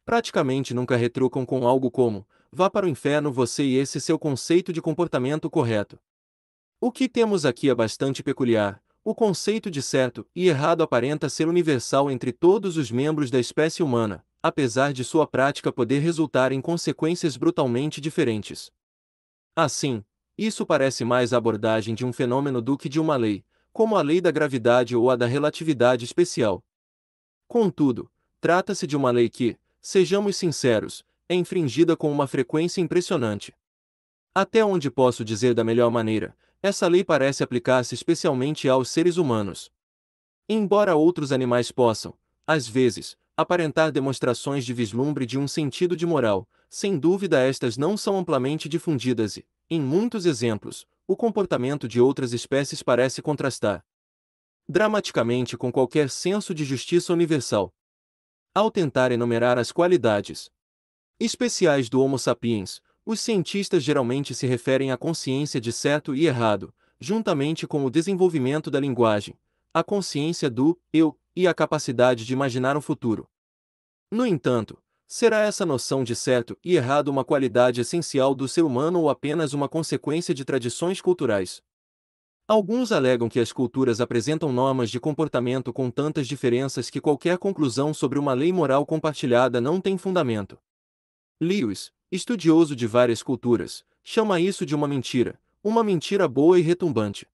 Praticamente nunca retrucam com algo como: vá para o inferno você e esse seu conceito de comportamento correto. O que temos aqui é bastante peculiar, o conceito de certo e errado aparenta ser universal entre todos os membros da espécie humana, apesar de sua prática poder resultar em consequências brutalmente diferentes. Assim, isso parece mais a abordagem de um fenômeno do que de uma lei, como a lei da gravidade ou a da relatividade especial. Contudo, trata-se de uma lei que, sejamos sinceros, é infringida com uma frequência impressionante. Até onde posso dizer da melhor maneira, essa lei parece aplicar-se especialmente aos seres humanos. Embora outros animais possam, às vezes, aparentar demonstrações de vislumbre de um sentido de moral, sem dúvida estas não são amplamente difundidas e, em muitos exemplos, o comportamento de outras espécies parece contrastar dramaticamente com qualquer senso de justiça universal. Ao tentar enumerar as qualidades especiais do Homo sapiens, os cientistas geralmente se referem à consciência de certo e errado, juntamente com o desenvolvimento da linguagem, a consciência do eu e a capacidade de imaginar um futuro. No entanto, será essa noção de certo e errado uma qualidade essencial do ser humano ou apenas uma consequência de tradições culturais? Alguns alegam que as culturas apresentam normas de comportamento com tantas diferenças que qualquer conclusão sobre uma lei moral compartilhada não tem fundamento. Lewis, estudioso de várias culturas, chama isso de uma mentira, uma mentira boa e retumbante.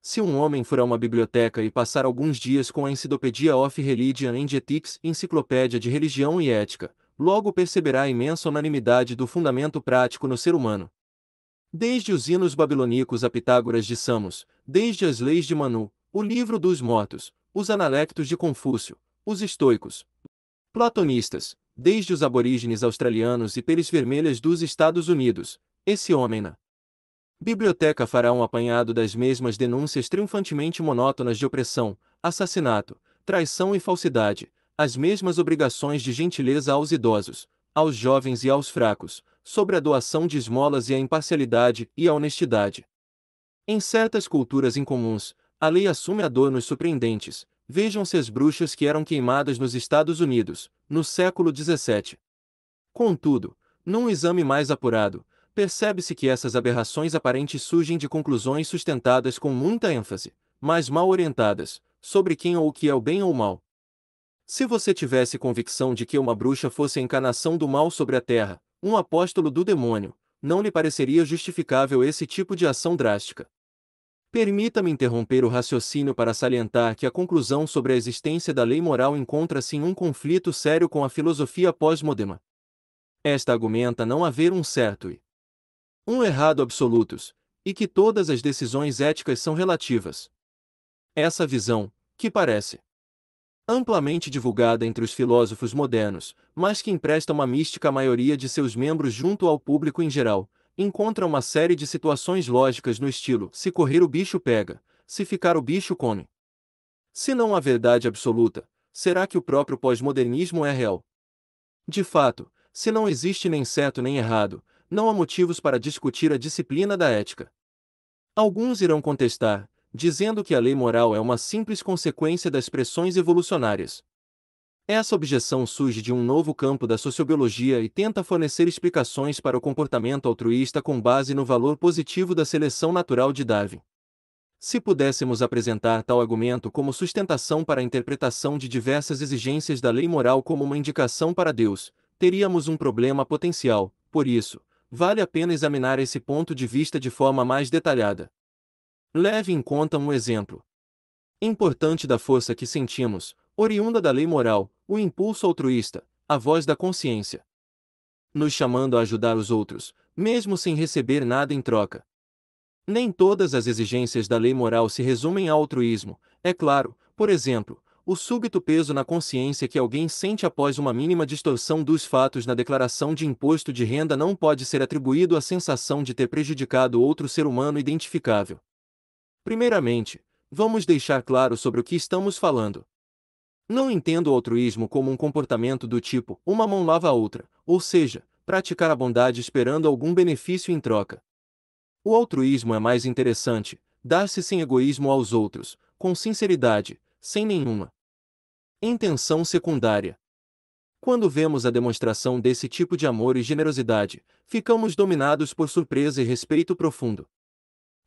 Se um homem for a uma biblioteca e passar alguns dias com a Encidopedia of Religion and Ethics, Enciclopédia de Religião e Ética, logo perceberá a imensa unanimidade do fundamento prático no ser humano. Desde os hinos babilônicos a Pitágoras de Samos, desde as leis de Manu, o livro dos mortos, os analectos de Confúcio, os estoicos, platonistas, desde os aborígenes australianos e peles vermelhas dos Estados Unidos, esse homem na biblioteca fará um apanhado das mesmas denúncias triunfantemente monótonas de opressão, assassinato, traição e falsidade, as mesmas obrigações de gentileza aos idosos, aos jovens e aos fracos, sobre a doação de esmolas e a imparcialidade e a honestidade. Em certas culturas incomuns, a lei assume adornos surpreendentes. Vejam-se as bruxas que eram queimadas nos Estados Unidos, no século XVII. Contudo, num exame mais apurado, percebe-se que essas aberrações aparentes surgem de conclusões sustentadas com muita ênfase, mas mal orientadas, sobre quem ou o que é o bem ou o mal. Se você tivesse convicção de que uma bruxa fosse a encarnação do mal sobre a terra, um apóstolo do demônio, não lhe pareceria justificável esse tipo de ação drástica. Permita-me interromper o raciocínio para salientar que a conclusão sobre a existência da lei moral encontra-se em um conflito sério com a filosofia pós-moderna. Esta argumenta não haver um certo e um errado absolutos, e que todas as decisões éticas são relativas. Essa visão, que parece amplamente divulgada entre os filósofos modernos, mas que empresta uma mística à maioria de seus membros junto ao público em geral, encontra uma série de situações lógicas no estilo: se correr o bicho pega, se ficar o bicho come. Se não há verdade absoluta, será que o próprio pós-modernismo é real? De fato, se não existe nem certo nem errado, não há motivos para discutir a disciplina da ética. Alguns irão contestar, dizendo que a lei moral é uma simples consequência das pressões evolucionárias. Essa objeção surge de um novo campo da sociobiologia e tenta fornecer explicações para o comportamento altruísta com base no valor positivo da seleção natural de Darwin. Se pudéssemos apresentar tal argumento como sustentação para a interpretação de diversas exigências da lei moral como uma indicação para Deus, teríamos um problema potencial, por isso, vale a pena examinar esse ponto de vista de forma mais detalhada. Leve em conta um exemplo importante da força que sentimos, oriunda da lei moral, o impulso altruísta, a voz da consciência. Nos chamando a ajudar os outros, mesmo sem receber nada em troca. Nem todas as exigências da lei moral se resumem ao altruísmo, é claro, por exemplo, o súbito peso na consciência que alguém sente após uma mínima distorção dos fatos na declaração de imposto de renda não pode ser atribuído à sensação de ter prejudicado outro ser humano identificável. Primeiramente, vamos deixar claro sobre o que estamos falando. Não entendo o altruísmo como um comportamento do tipo uma mão lava a outra, ou seja, praticar a bondade esperando algum benefício em troca. O altruísmo é mais interessante, dar-se sem egoísmo aos outros, com sinceridade, sem nenhuma intenção secundária. Quando vemos a demonstração desse tipo de amor e generosidade, ficamos dominados por surpresa e respeito profundo.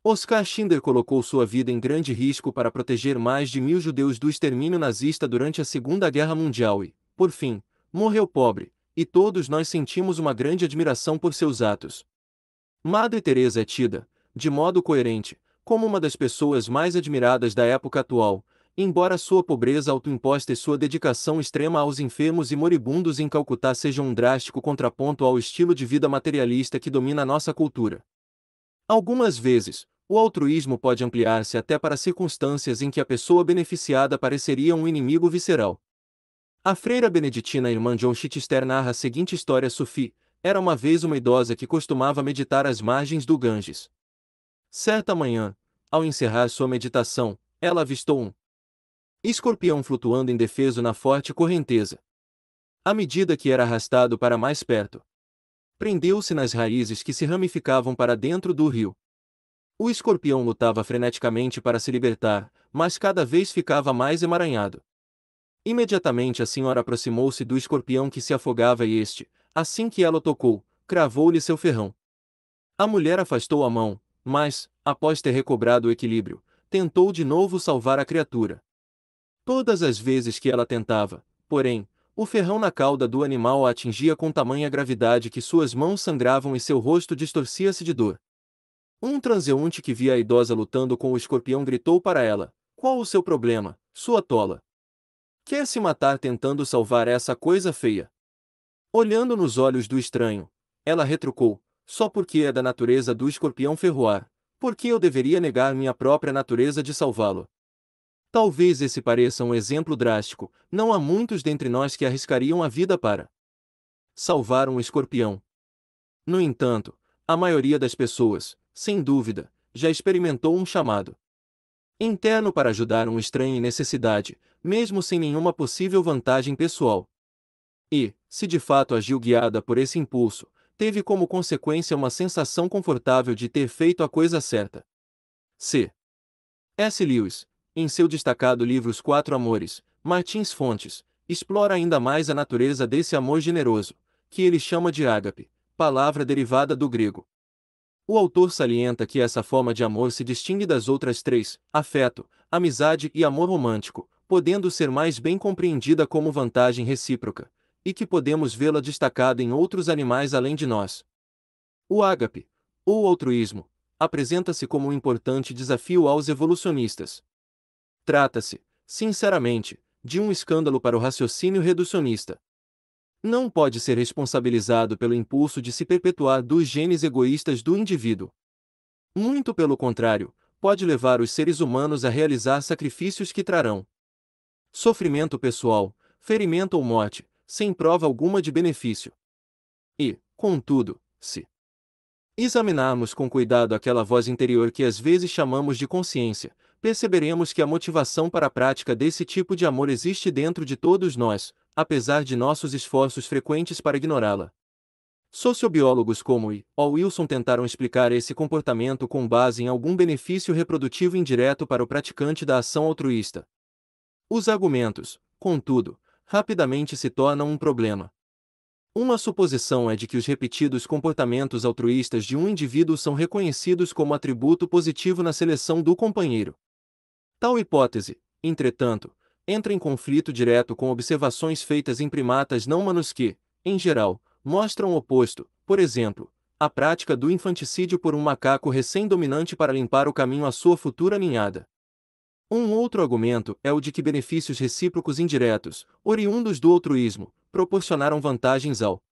Oskar Schindler colocou sua vida em grande risco para proteger mais de mil judeus do extermínio nazista durante a Segunda Guerra Mundial e, por fim, morreu pobre, e todos nós sentimos uma grande admiração por seus atos. Madre Teresa é tida, de modo coerente, como uma das pessoas mais admiradas da época atual, embora sua pobreza autoimposta e sua dedicação extrema aos enfermos e moribundos em Calcutá sejam um drástico contraponto ao estilo de vida materialista que domina nossa cultura. Algumas vezes, o altruísmo pode ampliar-se até para circunstâncias em que a pessoa beneficiada pareceria um inimigo visceral. A freira beneditina irmã John Chichester narra a seguinte história sufi: era uma vez uma idosa que costumava meditar às margens do Ganges. Certa manhã, ao encerrar sua meditação, ela avistou um escorpião flutuando indefeso na forte correnteza. À medida que era arrastado para mais perto, prendeu-se nas raízes que se ramificavam para dentro do rio. O escorpião lutava freneticamente para se libertar, mas cada vez ficava mais emaranhado. Imediatamente a senhora aproximou-se do escorpião que se afogava e este, assim que ela o tocou, cravou-lhe seu ferrão. A mulher afastou a mão, mas, após ter recobrado o equilíbrio, tentou de novo salvar a criatura. Todas as vezes que ela tentava, porém, o ferrão na cauda do animal a atingia com tamanha gravidade que suas mãos sangravam e seu rosto distorcia-se de dor. Um transeunte que via a idosa lutando com o escorpião gritou para ela: Qual o seu problema, sua tola? Quer se matar tentando salvar essa coisa feia? Olhando nos olhos do estranho, ela retrucou: Só porque é da natureza do escorpião ferroar, porque eu deveria negar minha própria natureza de salvá-lo? Talvez esse pareça um exemplo drástico, não há muitos dentre nós que arriscariam a vida para salvar um escorpião. No entanto, a maioria das pessoas, sem dúvida, já experimentou um chamado interno para ajudar um estranho em necessidade, mesmo sem nenhuma possível vantagem pessoal. E, se de fato agiu guiada por esse impulso, teve como consequência uma sensação confortável de ter feito a coisa certa. C. S. Lewis, em seu destacado livro Os Quatro Amores, Martins Fontes, explora ainda mais a natureza desse amor generoso, que ele chama de ágape, palavra derivada do grego o autor salienta que essa forma de amor se distingue das outras três, afeto, amizade e amor romântico, podendo ser mais bem compreendida como vantagem recíproca, e que podemos vê-la destacada em outros animais além de nós. O ágape, ou altruísmo, apresenta-se como um importante desafio aos evolucionistas. Trata-se, sinceramente, de um escândalo para o raciocínio reducionista não pode ser responsabilizado pelo impulso de se perpetuar dos genes egoístas do indivíduo. Muito pelo contrário, pode levar os seres humanos a realizar sacrifícios que trarão sofrimento pessoal, ferimento ou morte, sem prova alguma de benefício. E, contudo, se examinarmos com cuidado aquela voz interior que às vezes chamamos de consciência, perceberemos que a motivação para a prática desse tipo de amor existe dentro de todos nós, apesar de nossos esforços frequentes para ignorá-la. Sociobiólogos como E. O. Wilson tentaram explicar esse comportamento com base em algum benefício reprodutivo indireto para o praticante da ação altruísta. Os argumentos, contudo, rapidamente se tornam um problema. Uma suposição é de que os repetidos comportamentos altruístas de um indivíduo são reconhecidos como atributo positivo na seleção do companheiro. Tal hipótese, entretanto, entra em conflito direto com observações feitas em primatas não humanos que, em geral, mostram o oposto, por exemplo, a prática do infanticídio por um macaco recém-dominante para limpar o caminho à sua futura ninhada. Um outro argumento é o de que benefícios recíprocos indiretos, oriundos do altruísmo, proporcionaram vantagens ao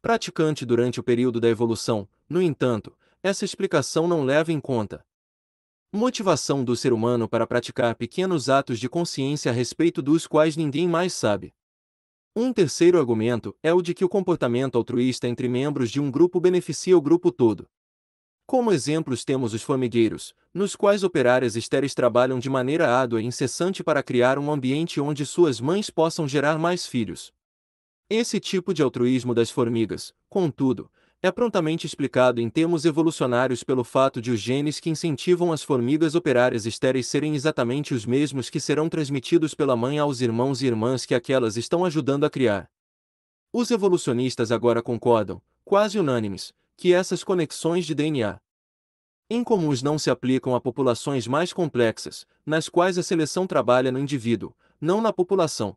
praticante durante o período da evolução, no entanto, essa explicação não leva em conta Motivação do ser humano para praticar pequenos atos de consciência a respeito dos quais ninguém mais sabe. Um terceiro argumento é o de que o comportamento altruísta entre membros de um grupo beneficia o grupo todo. Como exemplos temos os formigueiros, nos quais operárias estéreis trabalham de maneira árdua e incessante para criar um ambiente onde suas mães possam gerar mais filhos. Esse tipo de altruísmo das formigas, contudo, é prontamente explicado em termos evolucionários pelo fato de os genes que incentivam as formigas operárias estéreis serem exatamente os mesmos que serão transmitidos pela mãe aos irmãos e irmãs que aquelas estão ajudando a criar. Os evolucionistas agora concordam, quase unânimes, que essas conexões de DNA incomuns não se aplicam a populações mais complexas, nas quais a seleção trabalha no indivíduo, não na população.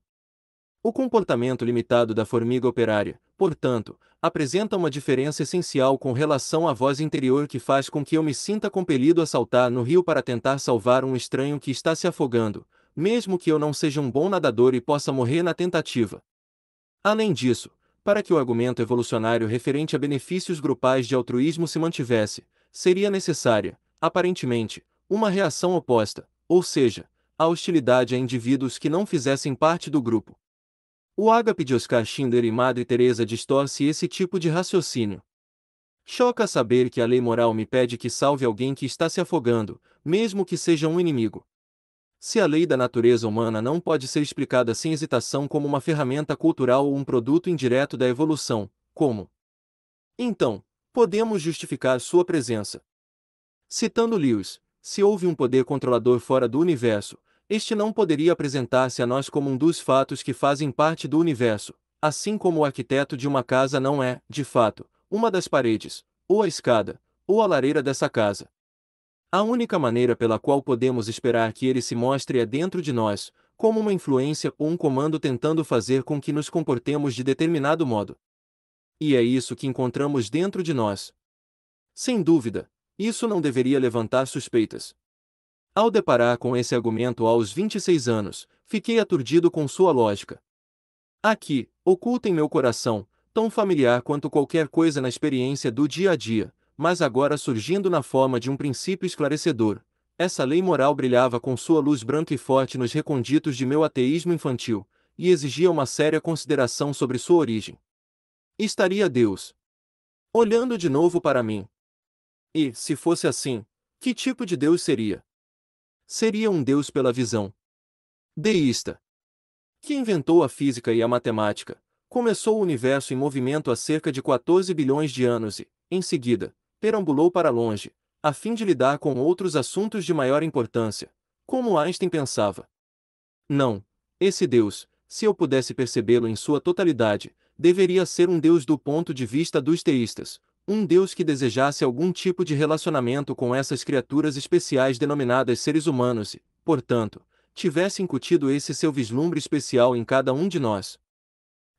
O comportamento limitado da formiga operária, portanto, apresenta uma diferença essencial com relação à voz interior que faz com que eu me sinta compelido a saltar no rio para tentar salvar um estranho que está se afogando, mesmo que eu não seja um bom nadador e possa morrer na tentativa. Além disso, para que o argumento evolucionário referente a benefícios grupais de altruísmo se mantivesse, seria necessária, aparentemente, uma reação oposta, ou seja, a hostilidade a indivíduos que não fizessem parte do grupo. O ágape de Oscar Schindler e Madre Teresa distorce esse tipo de raciocínio. Choca saber que a lei moral me pede que salve alguém que está se afogando, mesmo que seja um inimigo. Se a lei da natureza humana não pode ser explicada sem hesitação como uma ferramenta cultural ou um produto indireto da evolução, como? Então, podemos justificar sua presença. Citando Lewis, se houve um poder controlador fora do universo, este não poderia apresentar-se a nós como um dos fatos que fazem parte do universo, assim como o arquiteto de uma casa não é, de fato, uma das paredes, ou a escada, ou a lareira dessa casa. A única maneira pela qual podemos esperar que ele se mostre é dentro de nós, como uma influência ou um comando tentando fazer com que nos comportemos de determinado modo. E é isso que encontramos dentro de nós. Sem dúvida, isso não deveria levantar suspeitas. Ao deparar com esse argumento aos 26 anos, fiquei aturdido com sua lógica. Aqui, oculta em meu coração, tão familiar quanto qualquer coisa na experiência do dia a dia, mas agora surgindo na forma de um princípio esclarecedor. Essa lei moral brilhava com sua luz branca e forte nos recônditos de meu ateísmo infantil, e exigia uma séria consideração sobre sua origem. Estaria Deus olhando de novo para mim. E, se fosse assim, que tipo de Deus seria? seria um deus pela visão. Deísta. Que inventou a física e a matemática, começou o universo em movimento há cerca de 14 bilhões de anos e, em seguida, perambulou para longe, a fim de lidar com outros assuntos de maior importância, como Einstein pensava. Não, esse Deus, se eu pudesse percebê-lo em sua totalidade, deveria ser um Deus do ponto de vista dos teístas, um Deus que desejasse algum tipo de relacionamento com essas criaturas especiais denominadas seres humanos e, portanto, tivesse incutido esse seu vislumbre especial em cada um de nós.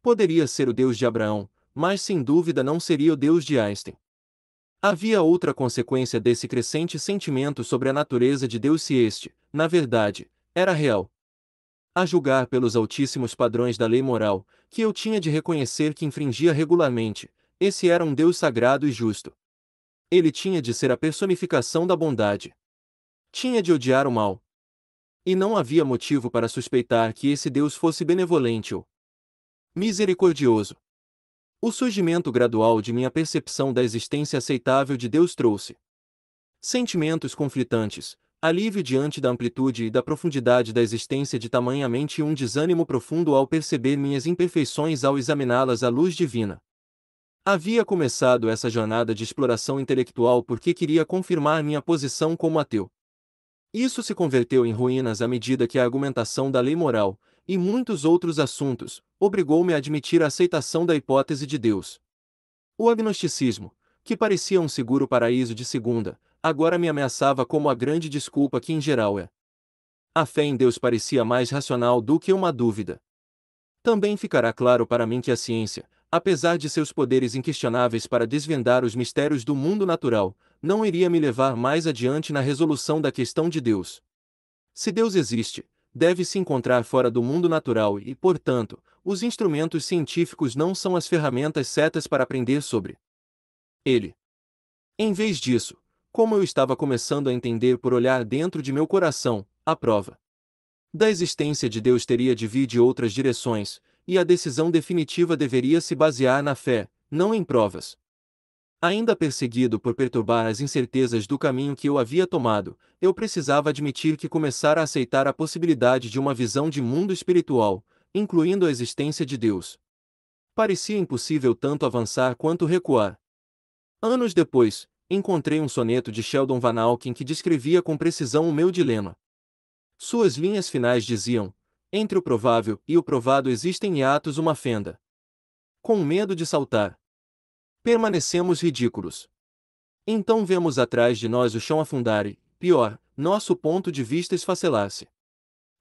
Poderia ser o Deus de Abraão, mas sem dúvida não seria o Deus de Einstein. Havia outra consequência desse crescente sentimento sobre a natureza de Deus se este, na verdade, era real. A julgar pelos altíssimos padrões da lei moral, que eu tinha de reconhecer que infringia regularmente, esse era um Deus sagrado e justo. Ele tinha de ser a personificação da bondade. Tinha de odiar o mal. E não havia motivo para suspeitar que esse Deus fosse benevolente ou misericordioso. O surgimento gradual de minha percepção da existência aceitável de Deus trouxe sentimentos conflitantes, alívio diante da amplitude e da profundidade da existência de tamanhamente um desânimo profundo ao perceber minhas imperfeições ao examiná-las à luz divina. Havia começado essa jornada de exploração intelectual porque queria confirmar minha posição como ateu. Isso se converteu em ruínas à medida que a argumentação da lei moral, e muitos outros assuntos, obrigou-me a admitir a aceitação da hipótese de Deus. O agnosticismo, que parecia um seguro paraíso de segunda, agora me ameaçava como a grande desculpa que em geral é. A fé em Deus parecia mais racional do que uma dúvida. Também ficará claro para mim que a ciência, apesar de seus poderes inquestionáveis para desvendar os mistérios do mundo natural, não iria me levar mais adiante na resolução da questão de Deus. Se Deus existe, deve se encontrar fora do mundo natural e, portanto, os instrumentos científicos não são as ferramentas certas para aprender sobre ele. Em vez disso, como eu estava começando a entender por olhar dentro de meu coração, a prova da existência de Deus teria de vir de outras direções, e a decisão definitiva deveria se basear na fé, não em provas. Ainda perseguido por perturbar as incertezas do caminho que eu havia tomado, eu precisava admitir que começara a aceitar a possibilidade de uma visão de mundo espiritual, incluindo a existência de Deus. Parecia impossível tanto avançar quanto recuar. Anos depois, encontrei um soneto de Sheldon Van Alken que descrevia com precisão o meu dilema. Suas linhas finais diziam: entre o provável e o provado existem hiatos uma fenda. Com medo de saltar. Permanecemos ridículos. Então vemos atrás de nós o chão afundar e, pior, nosso ponto de vista esfacelar-se.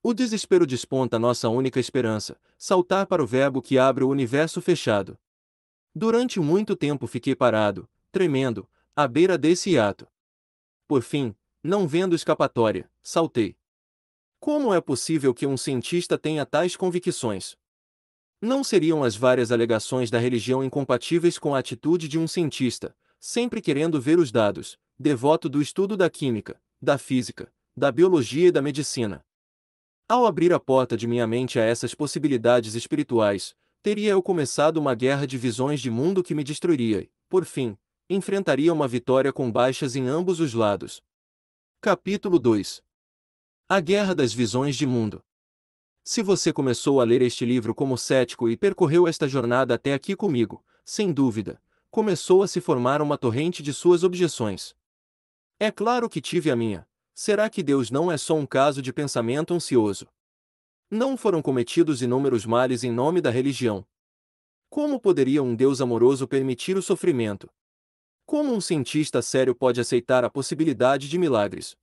O desespero desponta nossa única esperança, saltar para o verbo que abre o universo fechado. Durante muito tempo fiquei parado, tremendo, à beira desse hiato. Por fim, não vendo escapatória, saltei. Como é possível que um cientista tenha tais convicções? Não seriam as várias alegações da religião incompatíveis com a atitude de um cientista, sempre querendo ver os dados, devoto do estudo da química, da física, da biologia e da medicina. Ao abrir a porta de minha mente a essas possibilidades espirituais, teria eu começado uma guerra de visões de mundo que me destruiria e, por fim, enfrentaria uma vitória com baixas em ambos os lados. Capítulo 2 a Guerra das Visões de Mundo. Se você começou a ler este livro como cético e percorreu esta jornada até aqui comigo, sem dúvida, começou a se formar uma torrente de suas objeções. É claro que tive a minha. Será que Deus não é só um caso de pensamento ansioso? Não foram cometidos inúmeros males em nome da religião. Como poderia um Deus amoroso permitir o sofrimento? Como um cientista sério pode aceitar a possibilidade de milagres?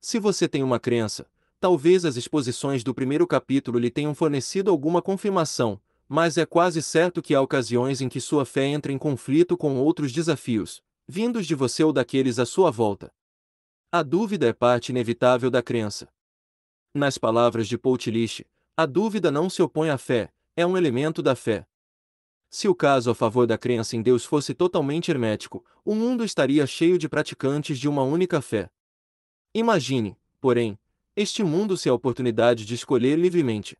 Se você tem uma crença, talvez as exposições do primeiro capítulo lhe tenham fornecido alguma confirmação, mas é quase certo que há ocasiões em que sua fé entra em conflito com outros desafios, vindos de você ou daqueles à sua volta. A dúvida é parte inevitável da crença. Nas palavras de Poutilliche, a dúvida não se opõe à fé, é um elemento da fé. Se o caso a favor da crença em Deus fosse totalmente hermético, o mundo estaria cheio de praticantes de uma única fé. Imagine, porém, este mundo se a oportunidade de escolher livremente.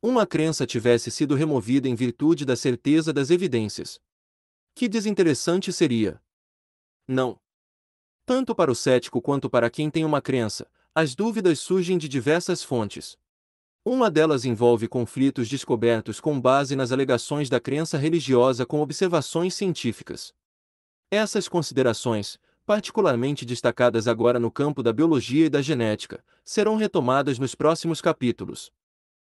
Uma crença tivesse sido removida em virtude da certeza das evidências. Que desinteressante seria! Não. Tanto para o cético quanto para quem tem uma crença, as dúvidas surgem de diversas fontes. Uma delas envolve conflitos descobertos com base nas alegações da crença religiosa com observações científicas. Essas considerações, particularmente destacadas agora no campo da biologia e da genética, serão retomadas nos próximos capítulos.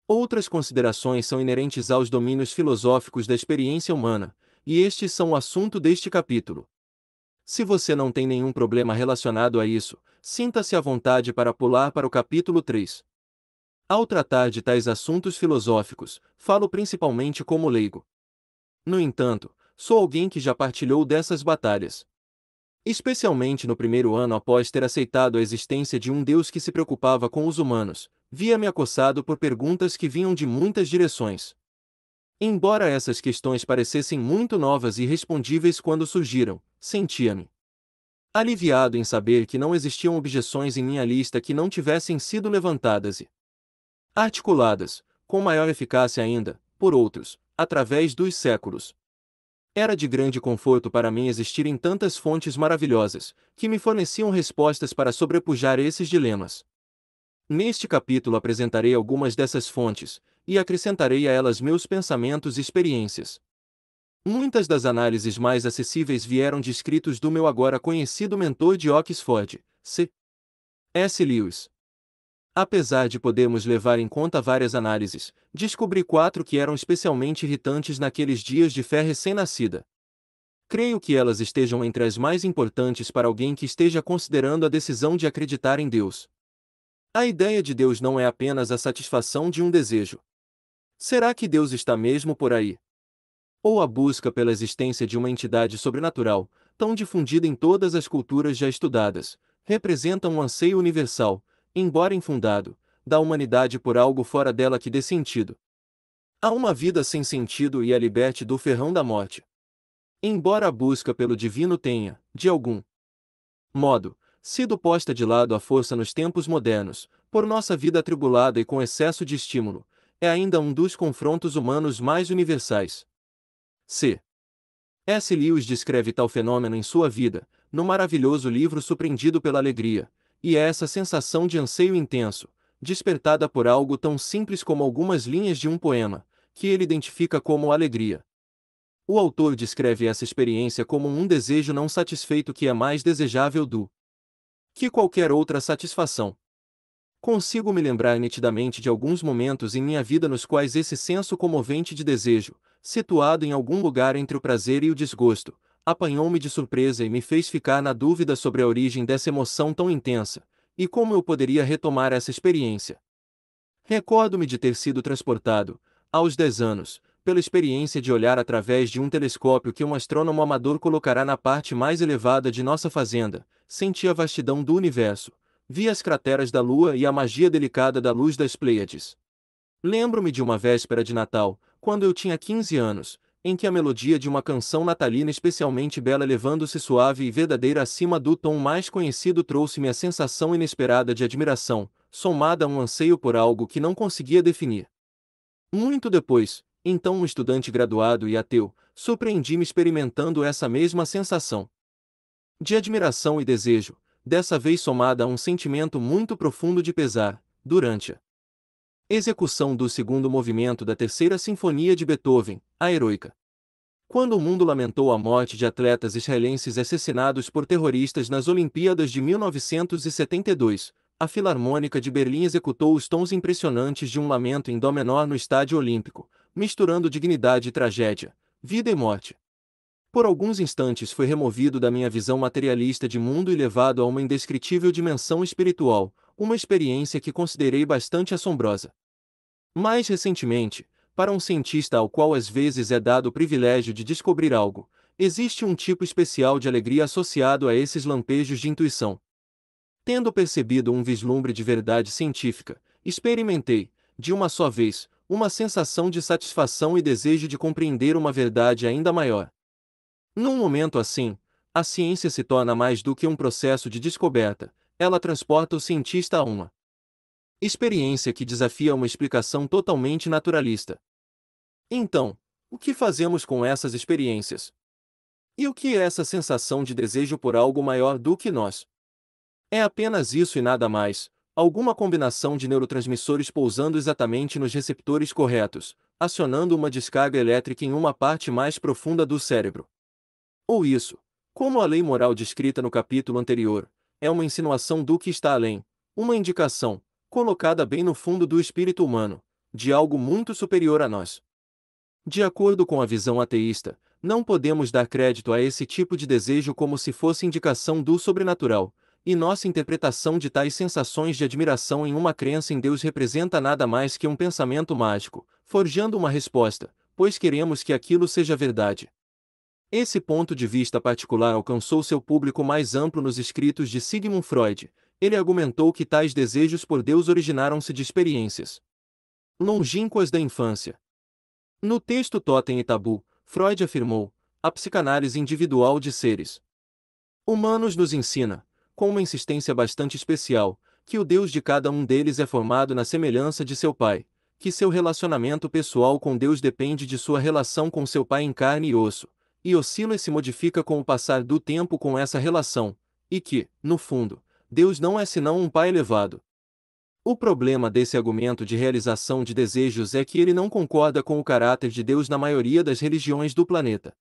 Outras considerações são inerentes aos domínios filosóficos da experiência humana, e estes são o assunto deste capítulo. Se você não tem nenhum problema relacionado a isso, sinta-se à vontade para pular para o capítulo 3. Ao tratar de tais assuntos filosóficos, falo principalmente como leigo. No entanto, sou alguém que já partilhou dessas batalhas. Especialmente no primeiro ano após ter aceitado a existência de um Deus que se preocupava com os humanos, via-me acossado por perguntas que vinham de muitas direções. Embora essas questões parecessem muito novas e respondíveis quando surgiram, sentia-me aliviado em saber que não existiam objeções em minha lista que não tivessem sido levantadas e articuladas, com maior eficácia ainda, por outros, através dos séculos. Era de grande conforto para mim existirem tantas fontes maravilhosas, que me forneciam respostas para sobrepujar esses dilemas. Neste capítulo apresentarei algumas dessas fontes, e acrescentarei a elas meus pensamentos e experiências. Muitas das análises mais acessíveis vieram de escritos do meu agora conhecido mentor de Oxford, C. S. Lewis. Apesar de podermos levar em conta várias análises, descobri quatro que eram especialmente irritantes naqueles dias de fé recém-nascida. Creio que elas estejam entre as mais importantes para alguém que esteja considerando a decisão de acreditar em Deus. A ideia de Deus não é apenas a satisfação de um desejo. Será que Deus está mesmo por aí? Ou a busca pela existência de uma entidade sobrenatural, tão difundida em todas as culturas já estudadas, representa um anseio universal, embora infundado, da humanidade por algo fora dela que dê sentido. Há uma vida sem sentido e a liberte do ferrão da morte. Embora a busca pelo divino tenha, de algum modo, sido posta de lado à força nos tempos modernos, por nossa vida atribulada e com excesso de estímulo, é ainda um dos confrontos humanos mais universais. C. S. Lewis descreve tal fenômeno em sua vida, no maravilhoso livro Surpreendido pela Alegria, e é essa sensação de anseio intenso, despertada por algo tão simples como algumas linhas de um poema, que ele identifica como alegria. O autor descreve essa experiência como um desejo não satisfeito que é mais desejável do que qualquer outra satisfação. Consigo me lembrar nitidamente de alguns momentos em minha vida nos quais esse senso comovente de desejo, situado em algum lugar entre o prazer e o desgosto, apanhou-me de surpresa e me fez ficar na dúvida sobre a origem dessa emoção tão intensa, e como eu poderia retomar essa experiência. Recordo-me de ter sido transportado, aos 10 anos, pela experiência de olhar através de um telescópio que um astrônomo amador colocará na parte mais elevada de nossa fazenda, senti a vastidão do universo, vi as crateras da Lua e a magia delicada da luz das Pleiades. Lembro-me de uma véspera de Natal, quando eu tinha 15 anos, em que a melodia de uma canção natalina especialmente bela levando-se suave e verdadeira acima do tom mais conhecido trouxe-me a sensação inesperada de admiração, somada a um anseio por algo que não conseguia definir. Muito depois, então um estudante graduado e ateu, surpreendi-me experimentando essa mesma sensação. De admiração e desejo, dessa vez somada a um sentimento muito profundo de pesar, durante a Execução do segundo movimento da Terceira Sinfonia de Beethoven, a Heroica. Quando o mundo lamentou a morte de atletas israelenses assassinados por terroristas nas Olimpíadas de 1972, a Filarmônica de Berlim executou os tons impressionantes de um lamento em dó menor no Estádio Olímpico, misturando dignidade e tragédia, vida e morte. Por alguns instantes fui removido da minha visão materialista de mundo e levado a uma indescritível dimensão espiritual, uma experiência que considerei bastante assombrosa. Mais recentemente, para um cientista ao qual às vezes é dado o privilégio de descobrir algo, existe um tipo especial de alegria associado a esses lampejos de intuição. Tendo percebido um vislumbre de verdade científica, experimentei, de uma só vez, uma sensação de satisfação e desejo de compreender uma verdade ainda maior. Num momento assim, a ciência se torna mais do que um processo de descoberta, ela transporta o cientista a uma experiência que desafia uma explicação totalmente naturalista. Então, o que fazemos com essas experiências? E o que é essa sensação de desejo por algo maior do que nós? É apenas isso e nada mais, alguma combinação de neurotransmissores pousando exatamente nos receptores corretos, acionando uma descarga elétrica em uma parte mais profunda do cérebro. Ou isso, como a lei moral descrita no capítulo anterior, é uma insinuação do que está além, uma indicação, colocada bem no fundo do espírito humano, de algo muito superior a nós. De acordo com a visão ateísta, não podemos dar crédito a esse tipo de desejo como se fosse indicação do sobrenatural, e nossa interpretação de tais sensações de admiração em uma crença em Deus representa nada mais que um pensamento mágico, forjando uma resposta, pois queremos que aquilo seja verdade. Esse ponto de vista particular alcançou seu público mais amplo nos escritos de Sigmund Freud. Ele argumentou que tais desejos por Deus originaram-se de experiências longínquas da infância. No texto Totem e Tabu, Freud afirmou: a psicanálise individual de seres humanos nos ensina, com uma insistência bastante especial, que o Deus de cada um deles é formado na semelhança de seu pai, que seu relacionamento pessoal com Deus depende de sua relação com seu pai em carne e osso e oscila e se modifica com o passar do tempo com essa relação, e que, no fundo, Deus não é senão um Pai elevado. O problema desse argumento de realização de desejos é que ele não concorda com o caráter de Deus na maioria das religiões do planeta.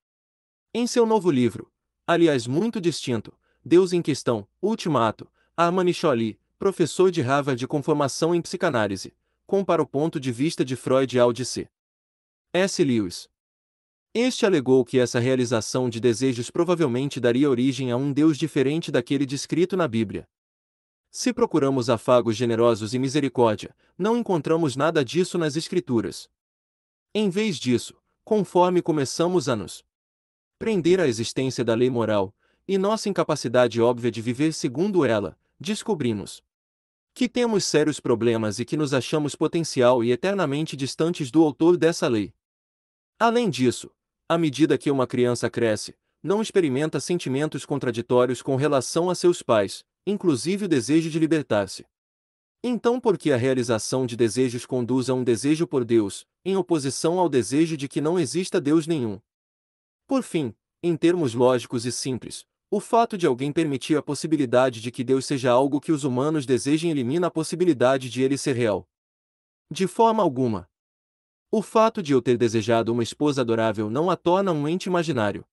Em seu novo livro, aliás muito distinto, Deus em Questão, Ultimato, Armani Scholl, professor de Harvard com formação em psicanálise, compara o ponto de vista de Freud ao de C. S. Lewis, este alegou que essa realização de desejos provavelmente daria origem a um Deus diferente daquele descrito na Bíblia. Se procuramos afagos generosos e misericórdia, não encontramos nada disso nas Escrituras. Em vez disso, conforme começamos a nos prender à existência da lei moral, e nossa incapacidade óbvia de viver segundo ela, descobrimos que temos sérios problemas e que nos achamos potencial e eternamente distantes do autor dessa lei. Além disso, à medida que uma criança cresce, não experimenta sentimentos contraditórios com relação a seus pais, inclusive o desejo de libertar-se. Então, por que a realização de desejos conduz a um desejo por Deus, em oposição ao desejo de que não exista Deus nenhum? Por fim, em termos lógicos e simples, o fato de alguém permitir a possibilidade de que Deus seja algo que os humanos desejem elimina a possibilidade de ele ser real. De forma alguma, o fato de eu ter desejado uma esposa adorável não a torna um ente imaginário.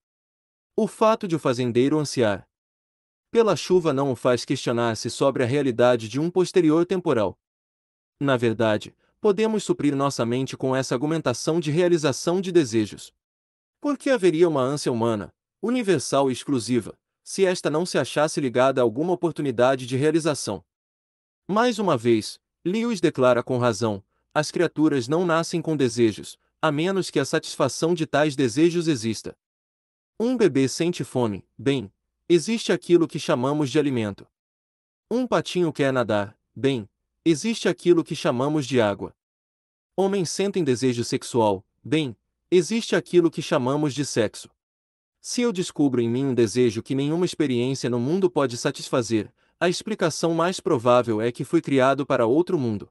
O fato de o fazendeiro ansiar pela chuva não o faz questionar-se sobre a realidade de um posterior temporal. Na verdade, podemos suprir nossa mente com essa argumentação de realização de desejos. Por que haveria uma ânsia humana, universal e exclusiva, se esta não se achasse ligada a alguma oportunidade de realização? Mais uma vez, Lewis declara com razão, as criaturas não nascem com desejos, a menos que a satisfação de tais desejos exista. Um bebê sente fome, bem, existe aquilo que chamamos de alimento. Um patinho quer nadar, bem, existe aquilo que chamamos de água. Homens sentem desejo sexual, bem, existe aquilo que chamamos de sexo. Se eu descubro em mim um desejo que nenhuma experiência no mundo pode satisfazer, a explicação mais provável é que fui criado para outro mundo.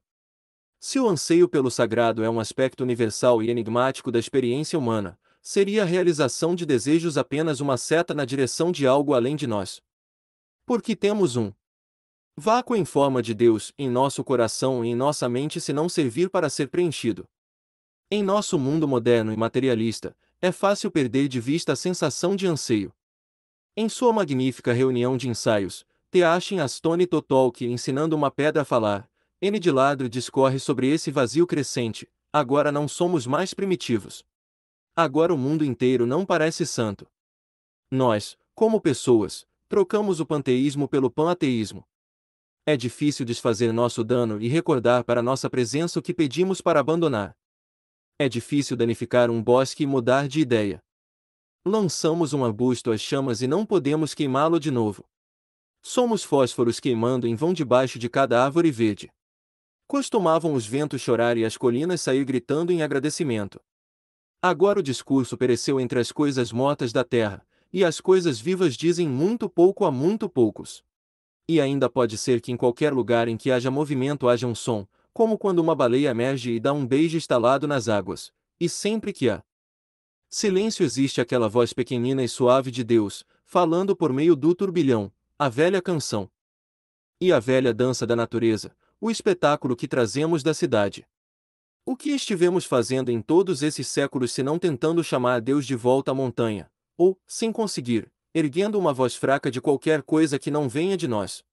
Se o anseio pelo sagrado é um aspecto universal e enigmático da experiência humana, seria a realização de desejos apenas uma seta na direção de algo além de nós. Porque temos um vácuo em forma de Deus em nosso coração e em nossa mente se não servir para ser preenchido. Em nosso mundo moderno e materialista, é fácil perder de vista a sensação de anseio. Em sua magnífica reunião de ensaios, Teachin Astoni Totolk ensinando uma pedra a falar, N de Ladro discorre sobre esse vazio crescente, agora não somos mais primitivos. Agora o mundo inteiro não parece santo. Nós, como pessoas, trocamos o panteísmo pelo panateísmo. É difícil desfazer nosso dano e recordar para nossa presença o que pedimos para abandonar. É difícil danificar um bosque e mudar de ideia. Lançamos um arbusto às chamas e não podemos queimá-lo de novo. Somos fósforos queimando em vão debaixo de cada árvore verde. Costumavam os ventos chorar e as colinas sair gritando em agradecimento. Agora o discurso pereceu entre as coisas mortas da terra, e as coisas vivas dizem muito pouco a muito poucos. E ainda pode ser que em qualquer lugar em que haja movimento haja um som, como quando uma baleia emerge e dá um beijo estalado nas águas, e sempre que há silêncio existe aquela voz pequenina e suave de Deus, falando por meio do turbilhão, a velha canção. E a velha dança da natureza, o espetáculo que trazemos da cidade. O que estivemos fazendo em todos esses séculos se não tentando chamar a Deus de volta à montanha, ou, sem conseguir, erguendo uma voz fraca de qualquer coisa que não venha de nós?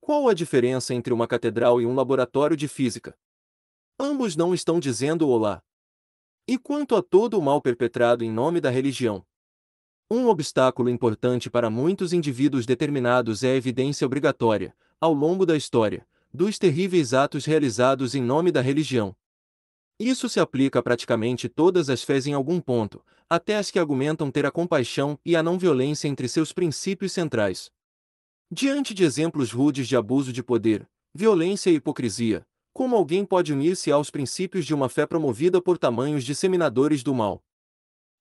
Qual a diferença entre uma catedral e um laboratório de física? Ambos não estão dizendo olá. E quanto a todo o mal perpetrado em nome da religião? Um obstáculo importante para muitos indivíduos determinados é a evidência obrigatória, ao longo da história, dos terríveis atos realizados em nome da religião. Isso se aplica a praticamente todas as fés em algum ponto, até as que argumentam ter a compaixão e a não violência entre seus princípios centrais. Diante de exemplos rudes de abuso de poder, violência e hipocrisia, como alguém pode unir-se aos princípios de uma fé promovida por tamanhos disseminadores do mal?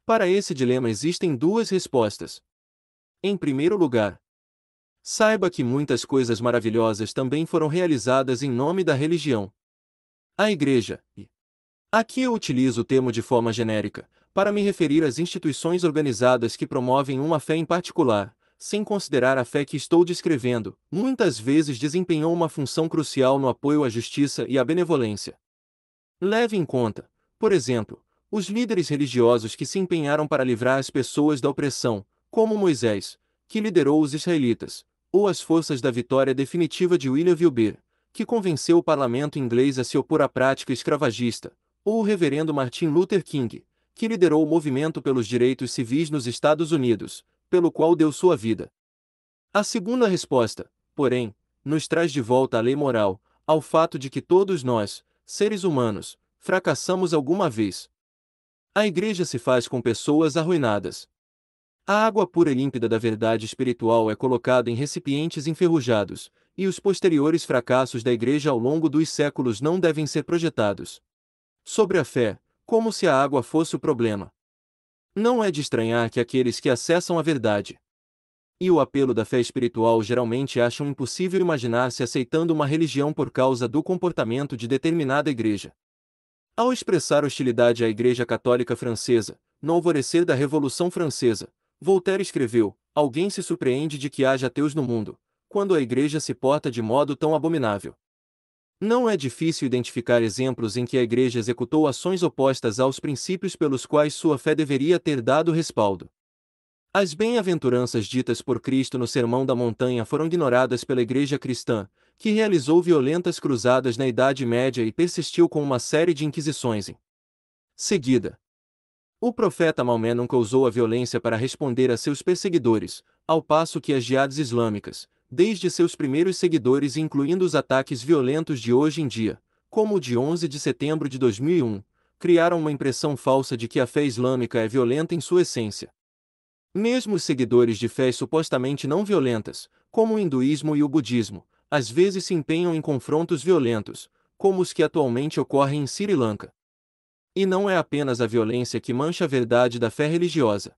Para esse dilema existem duas respostas. Em primeiro lugar, saiba que muitas coisas maravilhosas também foram realizadas em nome da religião. A Igreja, e aqui eu utilizo o termo de forma genérica, para me referir às instituições organizadas que promovem uma fé em particular, sem considerar a fé que estou descrevendo, muitas vezes desempenhou uma função crucial no apoio à justiça e à benevolência. Leve em conta, por exemplo, os líderes religiosos que se empenharam para livrar as pessoas da opressão, como Moisés, que liderou os israelitas, ou as forças da vitória definitiva de William Wilbur, que convenceu o parlamento inglês a se opor à prática escravagista, ou o reverendo Martin Luther King, que liderou o movimento pelos direitos civis nos Estados Unidos, pelo qual deu sua vida. A segunda resposta, porém, nos traz de volta à lei moral, ao fato de que todos nós, seres humanos, fracassamos alguma vez. A igreja se faz com pessoas arruinadas, a água pura e límpida da verdade espiritual é colocada em recipientes enferrujados, e os posteriores fracassos da Igreja ao longo dos séculos não devem ser projetados. Sobre a fé, como se a água fosse o problema. Não é de estranhar que aqueles que acessam a verdade e o apelo da fé espiritual geralmente acham impossível imaginar-se aceitando uma religião por causa do comportamento de determinada igreja. Ao expressar hostilidade à Igreja Católica Francesa, no alvorecer da Revolução Francesa, Voltaire escreveu: Alguém se surpreende de que haja ateus no mundo, quando a igreja se porta de modo tão abominável. Não é difícil identificar exemplos em que a igreja executou ações opostas aos princípios pelos quais sua fé deveria ter dado respaldo. As bem-aventuranças ditas por Cristo no Sermão da Montanha foram ignoradas pela igreja cristã, que realizou violentas cruzadas na Idade Média e persistiu com uma série de inquisições em seguida o profeta Maomé nunca usou a violência para responder a seus perseguidores, ao passo que as jihades islâmicas, desde seus primeiros seguidores incluindo os ataques violentos de hoje em dia, como o de 11 de setembro de 2001, criaram uma impressão falsa de que a fé islâmica é violenta em sua essência. Mesmo os seguidores de fés supostamente não violentas, como o hinduísmo e o budismo, às vezes se empenham em confrontos violentos, como os que atualmente ocorrem em Sri Lanka. E não é apenas a violência que mancha a verdade da fé religiosa.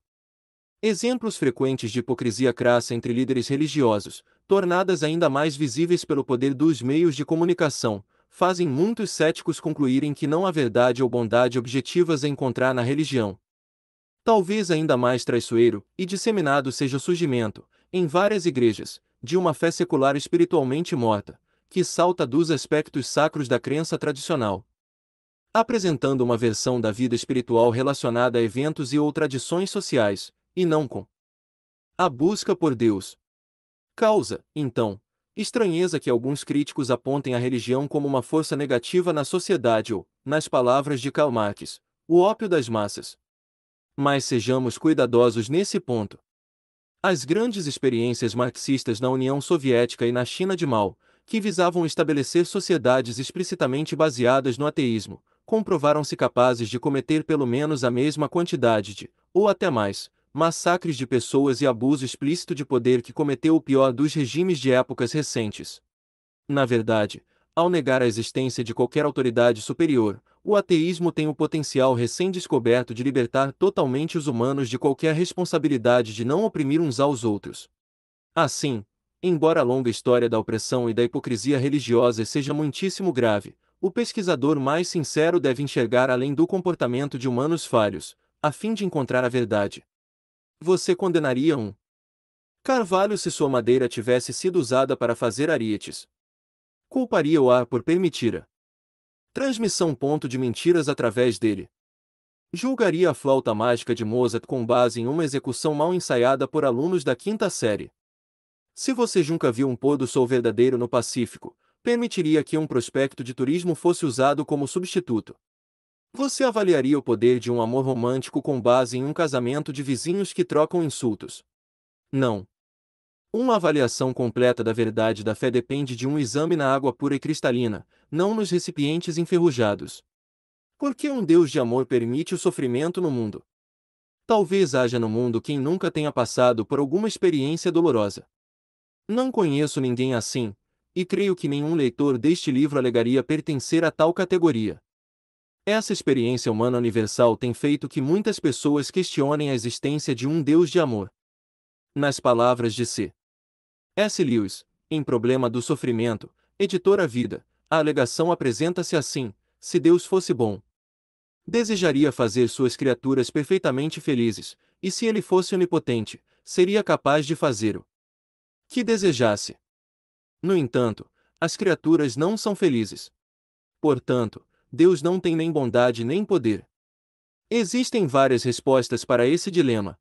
Exemplos frequentes de hipocrisia crassa entre líderes religiosos, tornadas ainda mais visíveis pelo poder dos meios de comunicação, fazem muitos céticos concluírem que não há verdade ou bondade objetivas a encontrar na religião. Talvez ainda mais traiçoeiro e disseminado seja o surgimento, em várias igrejas, de uma fé secular espiritualmente morta, que salta dos aspectos sacros da crença tradicional, apresentando uma versão da vida espiritual relacionada a eventos e ou tradições sociais, e não com a busca por Deus. Causa, então, estranheza que alguns críticos apontem a religião como uma força negativa na sociedade ou, nas palavras de Karl Marx, o ópio das massas. Mas sejamos cuidadosos nesse ponto. As grandes experiências marxistas na União Soviética e na China de Mao, que visavam estabelecer sociedades explicitamente baseadas no ateísmo, comprovaram-se capazes de cometer pelo menos a mesma quantidade de, ou até mais, massacres de pessoas e abuso explícito de poder que cometeu o pior dos regimes de épocas recentes. Na verdade, ao negar a existência de qualquer autoridade superior, o ateísmo tem o potencial recém-descoberto de libertar totalmente os humanos de qualquer responsabilidade de não oprimir uns aos outros. Assim, embora a longa história da opressão e da hipocrisia religiosa seja muitíssimo grave, o pesquisador mais sincero deve enxergar além do comportamento de humanos falhos, a fim de encontrar a verdade. Você condenaria um carvalho se sua madeira tivesse sido usada para fazer arietes. Culparia o ar por permitir a transmissão ponto de mentiras através dele. Julgaria a flauta mágica de Mozart com base em uma execução mal ensaiada por alunos da quinta série. Se você nunca viu um pôr do sol verdadeiro no Pacífico, permitiria que um prospecto de turismo fosse usado como substituto. Você avaliaria o poder de um amor romântico com base em um casamento de vizinhos que trocam insultos? Não. Uma avaliação completa da verdade da fé depende de um exame na água pura e cristalina, não nos recipientes enferrujados. Por que um Deus de amor permite o sofrimento no mundo? Talvez haja no mundo quem nunca tenha passado por alguma experiência dolorosa. Não conheço ninguém assim, e creio que nenhum leitor deste livro alegaria pertencer a tal categoria. Essa experiência humana universal tem feito que muitas pessoas questionem a existência de um Deus de amor. Nas palavras de C. S. Lewis, em Problema do Sofrimento, editora Vida, a alegação apresenta-se assim: se Deus fosse bom, desejaria fazer suas criaturas perfeitamente felizes, e se ele fosse onipotente, seria capaz de fazê-lo. que desejasse. No entanto, as criaturas não são felizes. Portanto, Deus não tem nem bondade nem poder. Existem várias respostas para esse dilema.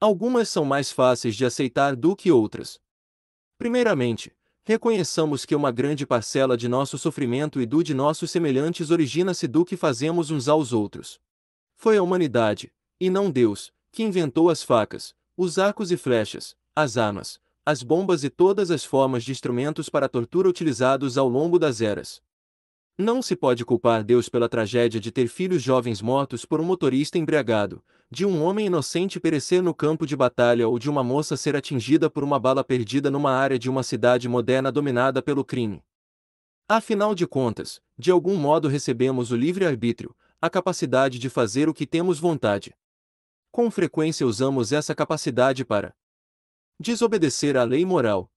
Algumas são mais fáceis de aceitar do que outras. Primeiramente, reconheçamos que uma grande parcela de nosso sofrimento e do de nossos semelhantes origina-se do que fazemos uns aos outros. Foi a humanidade, e não Deus, que inventou as facas, os arcos e flechas, as armas, as bombas e todas as formas de instrumentos para tortura utilizados ao longo das eras. Não se pode culpar Deus pela tragédia de ter filhos jovens mortos por um motorista embriagado, de um homem inocente perecer no campo de batalha ou de uma moça ser atingida por uma bala perdida numa área de uma cidade moderna dominada pelo crime. Afinal de contas, de algum modo recebemos o livre-arbítrio, a capacidade de fazer o que temos vontade. Com frequência usamos essa capacidade para desobedecer à lei moral.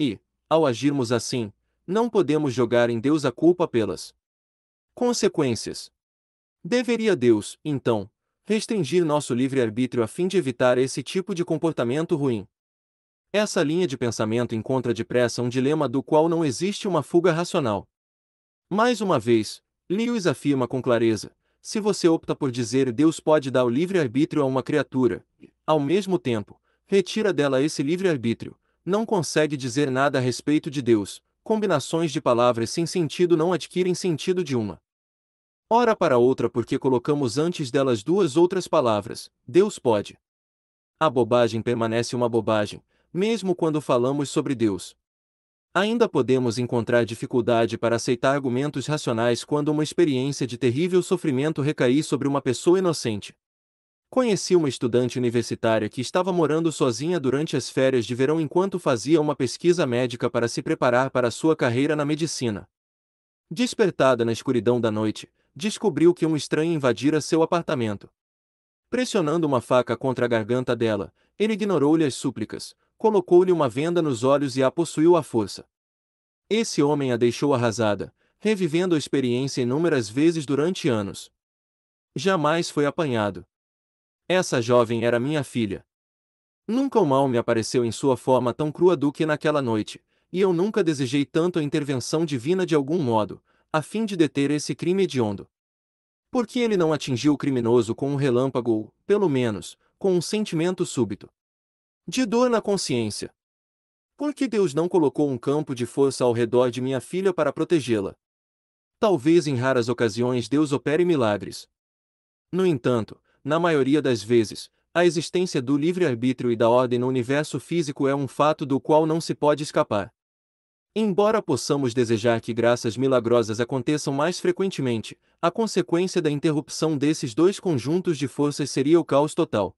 E, ao agirmos assim, não podemos jogar em Deus a culpa pelas consequências. Deveria Deus, então, restringir nosso livre-arbítrio a fim de evitar esse tipo de comportamento ruim. Essa linha de pensamento encontra depressa um dilema do qual não existe uma fuga racional. Mais uma vez, Lewis afirma com clareza: se você opta por dizer Deus pode dar o livre-arbítrio a uma criatura, ao mesmo tempo, retira dela esse livre-arbítrio, não consegue dizer nada a respeito de Deus, combinações de palavras sem sentido não adquirem sentido de uma. Ora para outra porque colocamos antes delas duas outras palavras, Deus pode. A bobagem permanece uma bobagem, mesmo quando falamos sobre Deus. Ainda podemos encontrar dificuldade para aceitar argumentos racionais quando uma experiência de terrível sofrimento recair sobre uma pessoa inocente. Conheci uma estudante universitária que estava morando sozinha durante as férias de verão enquanto fazia uma pesquisa médica para se preparar para sua carreira na medicina. Despertada na escuridão da noite, descobriu que um estranho invadira seu apartamento. Pressionando uma faca contra a garganta dela, ele ignorou-lhe as súplicas, colocou-lhe uma venda nos olhos e a possuiu à força. Esse homem a deixou arrasada, revivendo a experiência inúmeras vezes durante anos. Jamais foi apanhado. Essa jovem era minha filha. Nunca o mal me apareceu em sua forma tão crua do que naquela noite, e eu nunca desejei tanto a intervenção divina de algum modo, a fim de deter esse crime hediondo. Por que ele não atingiu o criminoso com um relâmpago ou, pelo menos, com um sentimento súbito? De dor na consciência. Por que Deus não colocou um campo de força ao redor de minha filha para protegê-la? Talvez em raras ocasiões Deus opere milagres. No entanto, na maioria das vezes, a existência do livre-arbítrio e da ordem no universo físico é um fato do qual não se pode escapar. Embora possamos desejar que graças milagrosas aconteçam mais frequentemente, a consequência da interrupção desses dois conjuntos de forças seria o caos total.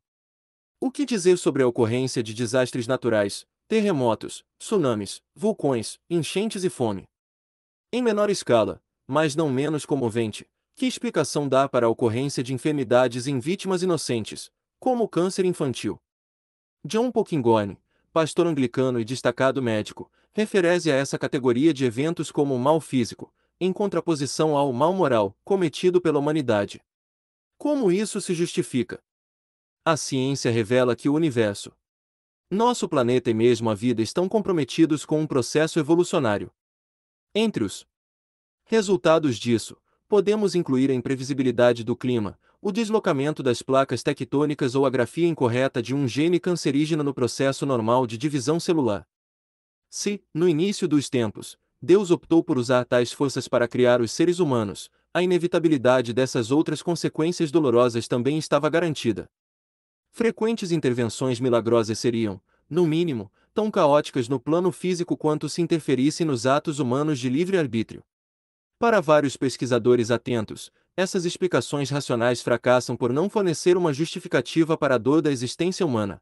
O que dizer sobre a ocorrência de desastres naturais, terremotos, tsunamis, vulcões, enchentes e fome? Em menor escala, mas não menos comovente, que explicação dá para a ocorrência de enfermidades em vítimas inocentes, como o câncer infantil? John Pokingone, pastor anglicano e destacado médico, refere-se a essa categoria de eventos como o mal físico, em contraposição ao mal moral cometido pela humanidade. Como isso se justifica? A ciência revela que o universo, nosso planeta e mesmo a vida estão comprometidos com um processo evolucionário. Entre os resultados disso, podemos incluir a imprevisibilidade do clima, o deslocamento das placas tectônicas ou a grafia incorreta de um gene cancerígeno no processo normal de divisão celular. Se, no início dos tempos, Deus optou por usar tais forças para criar os seres humanos, a inevitabilidade dessas outras consequências dolorosas também estava garantida. Frequentes intervenções milagrosas seriam, no mínimo, tão caóticas no plano físico quanto se interferissem nos atos humanos de livre arbítrio. Para vários pesquisadores atentos, essas explicações racionais fracassam por não fornecer uma justificativa para a dor da existência humana.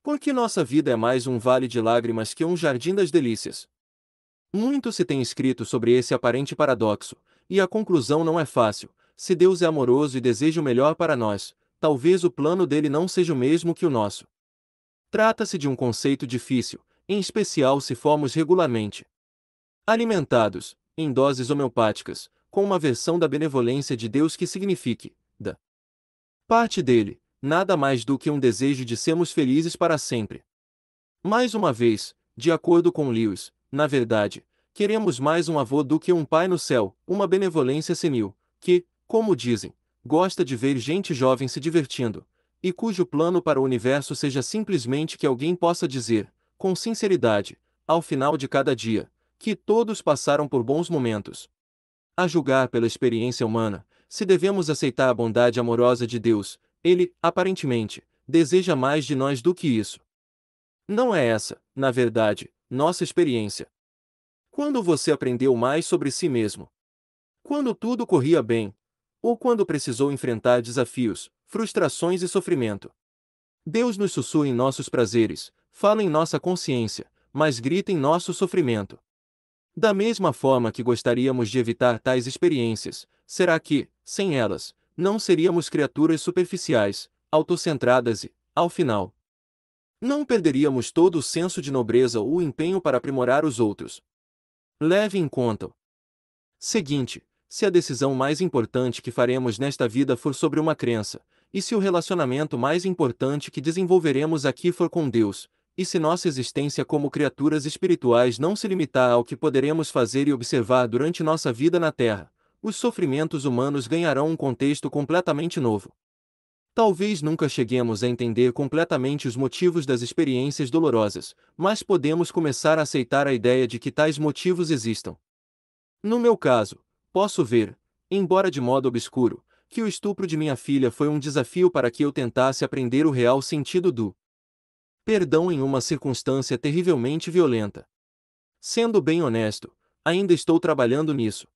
Porque nossa vida é mais um vale de lágrimas que um jardim das delícias. Muito se tem escrito sobre esse aparente paradoxo, e a conclusão não é fácil. Se Deus é amoroso e deseja o melhor para nós, talvez o plano dele não seja o mesmo que o nosso. Trata-se de um conceito difícil, em especial se formos regularmente alimentados em doses homeopáticas, com uma versão da benevolência de Deus que signifique, da parte dele, nada mais do que um desejo de sermos felizes para sempre. Mais uma vez, de acordo com Lewis, na verdade, queremos mais um avô do que um pai no céu, uma benevolência senil, que, como dizem, gosta de ver gente jovem se divertindo, e cujo plano para o universo seja simplesmente que alguém possa dizer, com sinceridade, ao final de cada dia, que todos passaram por bons momentos. A julgar pela experiência humana, se devemos aceitar a bondade amorosa de Deus, ele, aparentemente, deseja mais de nós do que isso. Não é essa, na verdade, nossa experiência. Quando você aprendeu mais sobre si mesmo? Quando tudo corria bem? Ou quando precisou enfrentar desafios, frustrações e sofrimento? Deus nos sussurra em nossos prazeres, fala em nossa consciência, mas grita em nosso sofrimento. Da mesma forma que gostaríamos de evitar tais experiências, será que, sem elas, não seríamos criaturas superficiais, autocentradas e, ao final, não perderíamos todo o senso de nobreza ou o empenho para aprimorar os outros? Leve em conta. Seguinte, se a decisão mais importante que faremos nesta vida for sobre uma crença, e se o relacionamento mais importante que desenvolveremos aqui for com Deus, e se nossa existência como criaturas espirituais não se limitar ao que poderemos fazer e observar durante nossa vida na Terra, os sofrimentos humanos ganharão um contexto completamente novo. Talvez nunca cheguemos a entender completamente os motivos das experiências dolorosas, mas podemos começar a aceitar a ideia de que tais motivos existam. No meu caso, posso ver, embora de modo obscuro, que o estupro de minha filha foi um desafio para que eu tentasse aprender o real sentido do perdão em uma circunstância terrivelmente violenta. Sendo bem honesto, ainda estou trabalhando nisso.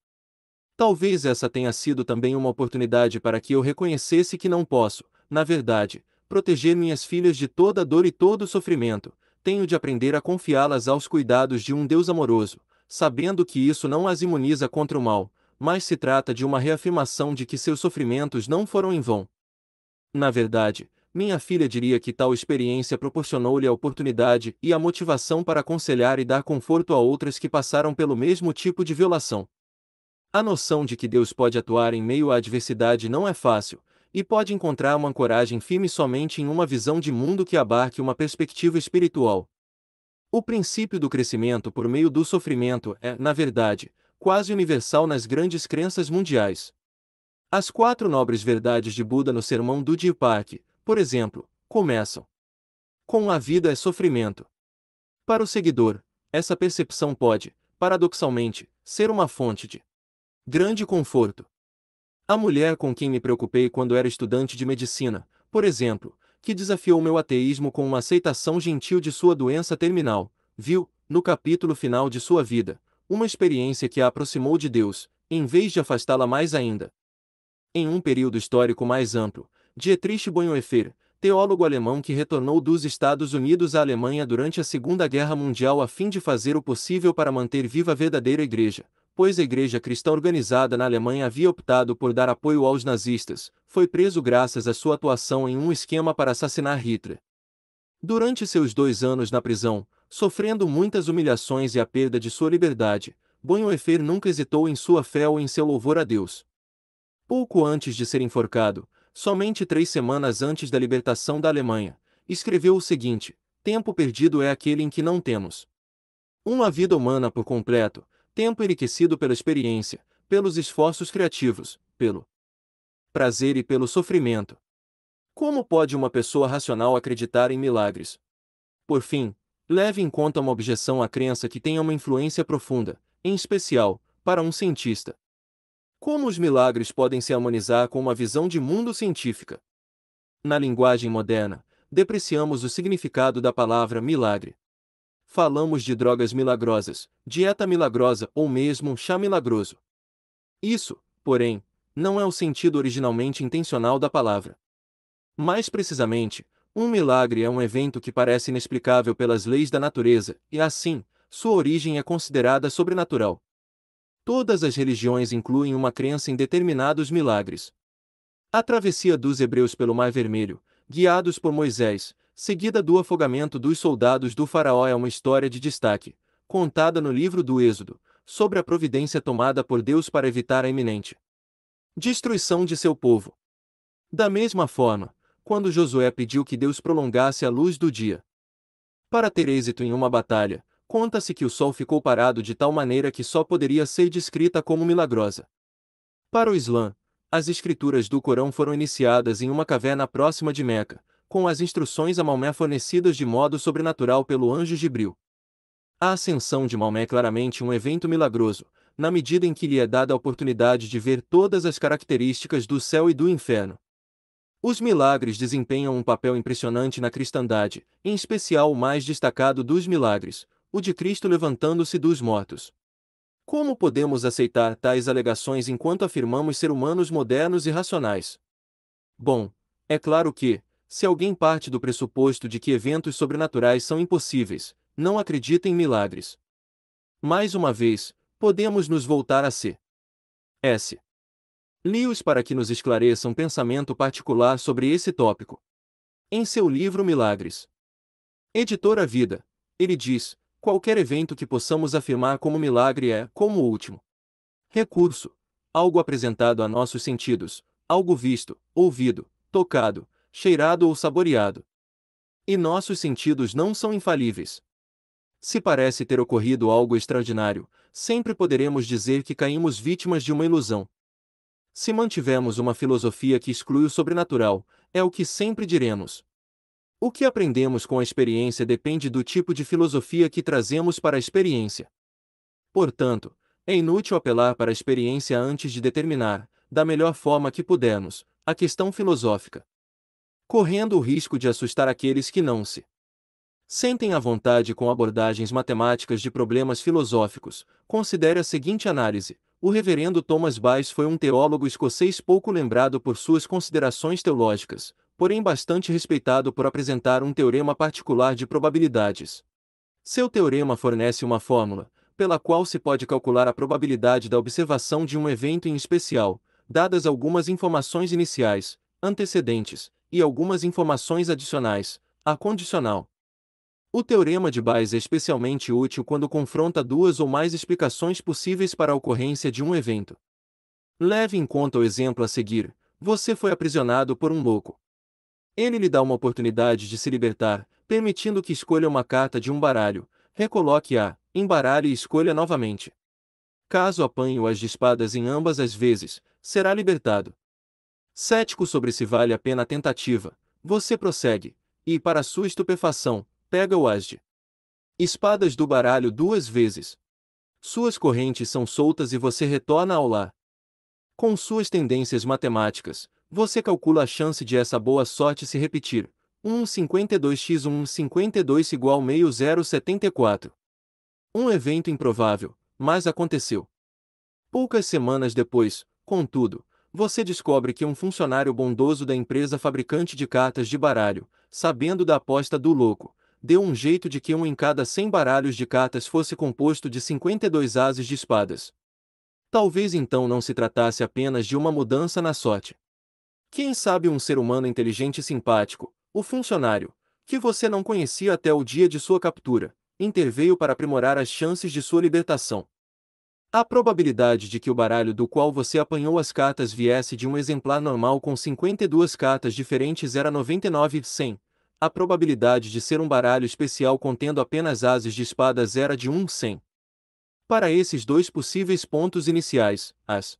Talvez essa tenha sido também uma oportunidade para que eu reconhecesse que não posso, na verdade, proteger minhas filhas de toda dor e todo sofrimento, tenho de aprender a confiá-las aos cuidados de um Deus amoroso, sabendo que isso não as imuniza contra o mal, mas se trata de uma reafirmação de que seus sofrimentos não foram em vão. Na verdade, minha filha diria que tal experiência proporcionou-lhe a oportunidade e a motivação para aconselhar e dar conforto a outras que passaram pelo mesmo tipo de violação. A noção de que Deus pode atuar em meio à adversidade não é fácil, e pode encontrar uma ancoragem firme somente em uma visão de mundo que abarque uma perspectiva espiritual. O princípio do crescimento por meio do sofrimento é, na verdade, quase universal nas grandes crenças mundiais. As quatro nobres verdades de Buda no Sermão do Dipak, por exemplo, começam com a vida é sofrimento. Para o seguidor, essa percepção pode, paradoxalmente, ser uma fonte de grande conforto. A mulher com quem me preocupei quando era estudante de medicina, por exemplo, que desafiou meu ateísmo com uma aceitação gentil de sua doença terminal, viu, no capítulo final de sua vida, uma experiência que a aproximou de Deus, em vez de afastá-la mais ainda. Em um período histórico mais amplo, Dietrich Bonhoeffer, teólogo alemão que retornou dos Estados Unidos à Alemanha durante a Segunda Guerra Mundial a fim de fazer o possível para manter viva a verdadeira igreja, pois a igreja cristã organizada na Alemanha havia optado por dar apoio aos nazistas, foi preso graças à sua atuação em um esquema para assassinar Hitler. Durante seus dois anos na prisão, sofrendo muitas humilhações e a perda de sua liberdade, Bonhoeffer nunca hesitou em sua fé ou em seu louvor a Deus. Pouco antes de ser enforcado, somente três semanas antes da libertação da Alemanha, escreveu o seguinte: Tempo perdido é aquele em que não temos. Uma vida humana por completo, tempo enriquecido pela experiência, pelos esforços criativos, pelo prazer e pelo sofrimento. Como pode uma pessoa racional acreditar em milagres? Por fim, leve em conta uma objeção à crença que tem uma influência profunda, em especial, para um cientista. Como os milagres podem se harmonizar com uma visão de mundo científica? Na linguagem moderna, depreciamos o significado da palavra milagre. Falamos de drogas milagrosas, dieta milagrosa ou mesmo um chá milagroso. Isso, porém, não é o sentido originalmente intencional da palavra. Mais precisamente, um milagre é um evento que parece inexplicável pelas leis da natureza, e assim, sua origem é considerada sobrenatural. Todas as religiões incluem uma crença em determinados milagres. A travessia dos hebreus pelo Mar Vermelho, guiados por Moisés, seguida do afogamento dos soldados do Faraó, é uma história de destaque, contada no livro do Êxodo, sobre a providência tomada por Deus para evitar a iminente destruição de seu povo. Da mesma forma, quando Josué pediu que Deus prolongasse a luz do dia para ter êxito em uma batalha, conta-se que o sol ficou parado de tal maneira que só poderia ser descrita como milagrosa. Para o Islã, as escrituras do Corão foram iniciadas em uma caverna próxima de Meca, com as instruções a Maomé fornecidas de modo sobrenatural pelo anjo Gibril. A ascensão de Maomé é claramente um evento milagroso, na medida em que lhe é dada a oportunidade de ver todas as características do céu e do inferno. Os milagres desempenham um papel impressionante na cristandade, em especial o mais destacado dos milagres, o de Cristo levantando-se dos mortos. Como podemos aceitar tais alegações enquanto afirmamos ser humanos modernos e racionais? Bom, é claro que, se alguém parte do pressuposto de que eventos sobrenaturais são impossíveis, não acredita em milagres. Mais uma vez, podemos nos voltar a C. S. Lewis para que nos esclareça um pensamento particular sobre esse tópico. Em seu livro Milagres, Editora Vida, ele diz: Qualquer evento que possamos afirmar como milagre é, como último recurso, algo apresentado a nossos sentidos, algo visto, ouvido, tocado, cheirado ou saboreado. E nossos sentidos não são infalíveis. Se parece ter ocorrido algo extraordinário, sempre poderemos dizer que caímos vítimas de uma ilusão. Se mantivermos uma filosofia que exclui o sobrenatural, é o que sempre diremos. O que aprendemos com a experiência depende do tipo de filosofia que trazemos para a experiência. Portanto, é inútil apelar para a experiência antes de determinar, da melhor forma que pudermos, a questão filosófica. Correndo o risco de assustar aqueles que não se sentem à vontade com abordagens matemáticas de problemas filosóficos, considere a seguinte análise: o reverendo Thomas Bayes foi um teólogo escocês pouco lembrado por suas considerações teológicas, porém bastante respeitado por apresentar um teorema particular de probabilidades. Seu teorema fornece uma fórmula, pela qual se pode calcular a probabilidade da observação de um evento em especial, dadas algumas informações iniciais, antecedentes, e algumas informações adicionais, a condicional. O teorema de Bayes é especialmente útil quando confronta duas ou mais explicações possíveis para a ocorrência de um evento. Leve em conta o exemplo a seguir: você foi aprisionado por um louco. Ele lhe dá uma oportunidade de se libertar, permitindo que escolha uma carta de um baralho, recoloque-a, embaralhe e escolha novamente. Caso apanhe o as de espadas em ambas as vezes, será libertado. Cético sobre se vale a pena a tentativa, você prossegue, e, para sua estupefação, pega o as de espadas do baralho duas vezes. Suas correntes são soltas e você retorna ao lar. Com suas tendências matemáticas, você calcula a chance de essa boa sorte se repetir. 1,52x 1,52 igual meio 0,74. Um evento improvável, mas aconteceu. Poucas semanas depois, contudo, você descobre que um funcionário bondoso da empresa fabricante de cartas de baralho, sabendo da aposta do louco, deu um jeito de que um em cada 100 baralhos de cartas fosse composto de 52 ases de espadas. Talvez então não se tratasse apenas de uma mudança na sorte. Quem sabe um ser humano inteligente e simpático, o funcionário, que você não conhecia até o dia de sua captura, interveio para aprimorar as chances de sua libertação. A probabilidade de que o baralho do qual você apanhou as cartas viesse de um exemplar normal com 52 cartas diferentes era 99/100. A probabilidade de ser um baralho especial contendo apenas ases de espadas era de 1/100. Para esses dois possíveis pontos iniciais, as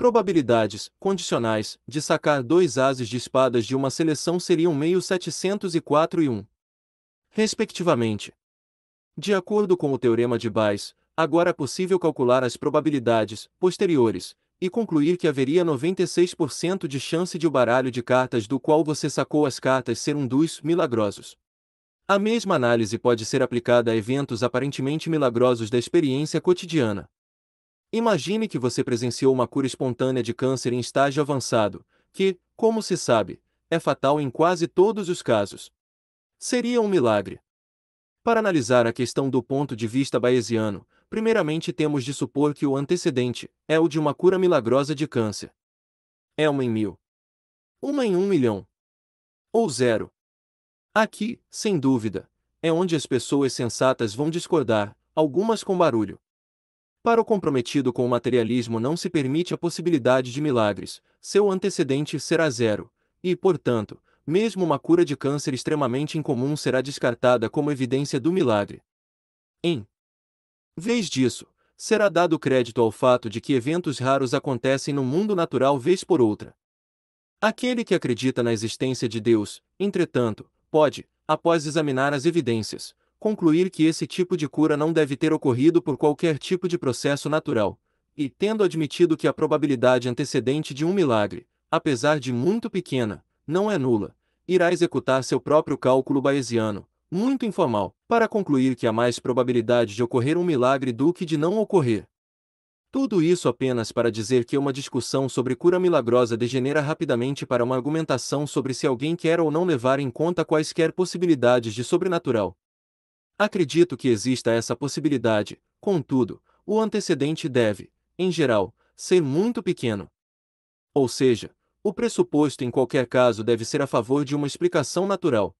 probabilidades condicionais de sacar dois ases de espadas de uma seleção seriam meio 704 e 1, respectivamente. De acordo com o teorema de Bayes, agora é possível calcular as probabilidades posteriores e concluir que haveria 96% de chance de o baralho de cartas do qual você sacou as cartas ser um dos milagrosos. A mesma análise pode ser aplicada a eventos aparentemente milagrosos da experiência cotidiana. Imagine que você presenciou uma cura espontânea de câncer em estágio avançado, que, como se sabe, é fatal em quase todos os casos. Seria um milagre. Para analisar a questão do ponto de vista bayesiano, primeiramente temos de supor que o antecedente é o de uma cura milagrosa de câncer. É uma em mil. Uma em um milhão. Ou zero. Aqui, sem dúvida, é onde as pessoas sensatas vão discordar, algumas com barulho. Para o comprometido com o materialismo não se permite a possibilidade de milagres, seu antecedente será zero, e, portanto, mesmo uma cura de câncer extremamente incomum será descartada como evidência do milagre. Em vez disso, será dado crédito ao fato de que eventos raros acontecem no mundo natural vez por outra. Aquele que acredita na existência de Deus, entretanto, pode, após examinar as evidências, concluir que esse tipo de cura não deve ter ocorrido por qualquer tipo de processo natural, e tendo admitido que a probabilidade antecedente de um milagre, apesar de muito pequena, não é nula, irá executar seu próprio cálculo bayesiano, muito informal, para concluir que há mais probabilidade de ocorrer um milagre do que de não ocorrer. Tudo isso apenas para dizer que uma discussão sobre cura milagrosa degenera rapidamente para uma argumentação sobre se alguém quer ou não levar em conta quaisquer possibilidades de sobrenatural, Acredito que exista essa possibilidade, contudo, o antecedente deve, em geral, ser muito pequeno. Ou seja, o pressuposto em qualquer caso deve ser a favor de uma explicação natural.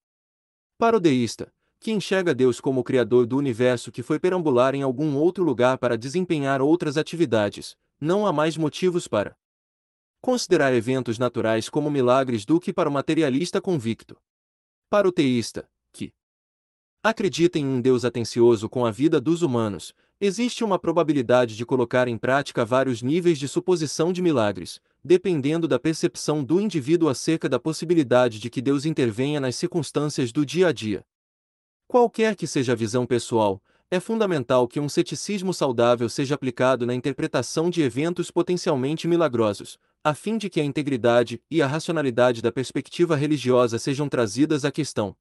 Para o deísta, que enxerga Deus como o Criador do universo que foi perambular em algum outro lugar para desempenhar outras atividades, não há mais motivos para considerar eventos naturais como milagres do que para o materialista convicto. Para o teísta, acredita em um Deus atencioso com a vida dos humanos, existe uma probabilidade de colocar em prática vários níveis de suposição de milagres, dependendo da percepção do indivíduo acerca da possibilidade de que Deus intervenha nas circunstâncias do dia a dia. Qualquer que seja a visão pessoal, é fundamental que um ceticismo saudável seja aplicado na interpretação de eventos potencialmente milagrosos, a fim de que a integridade e a racionalidade da perspectiva religiosa sejam trazidas à questão.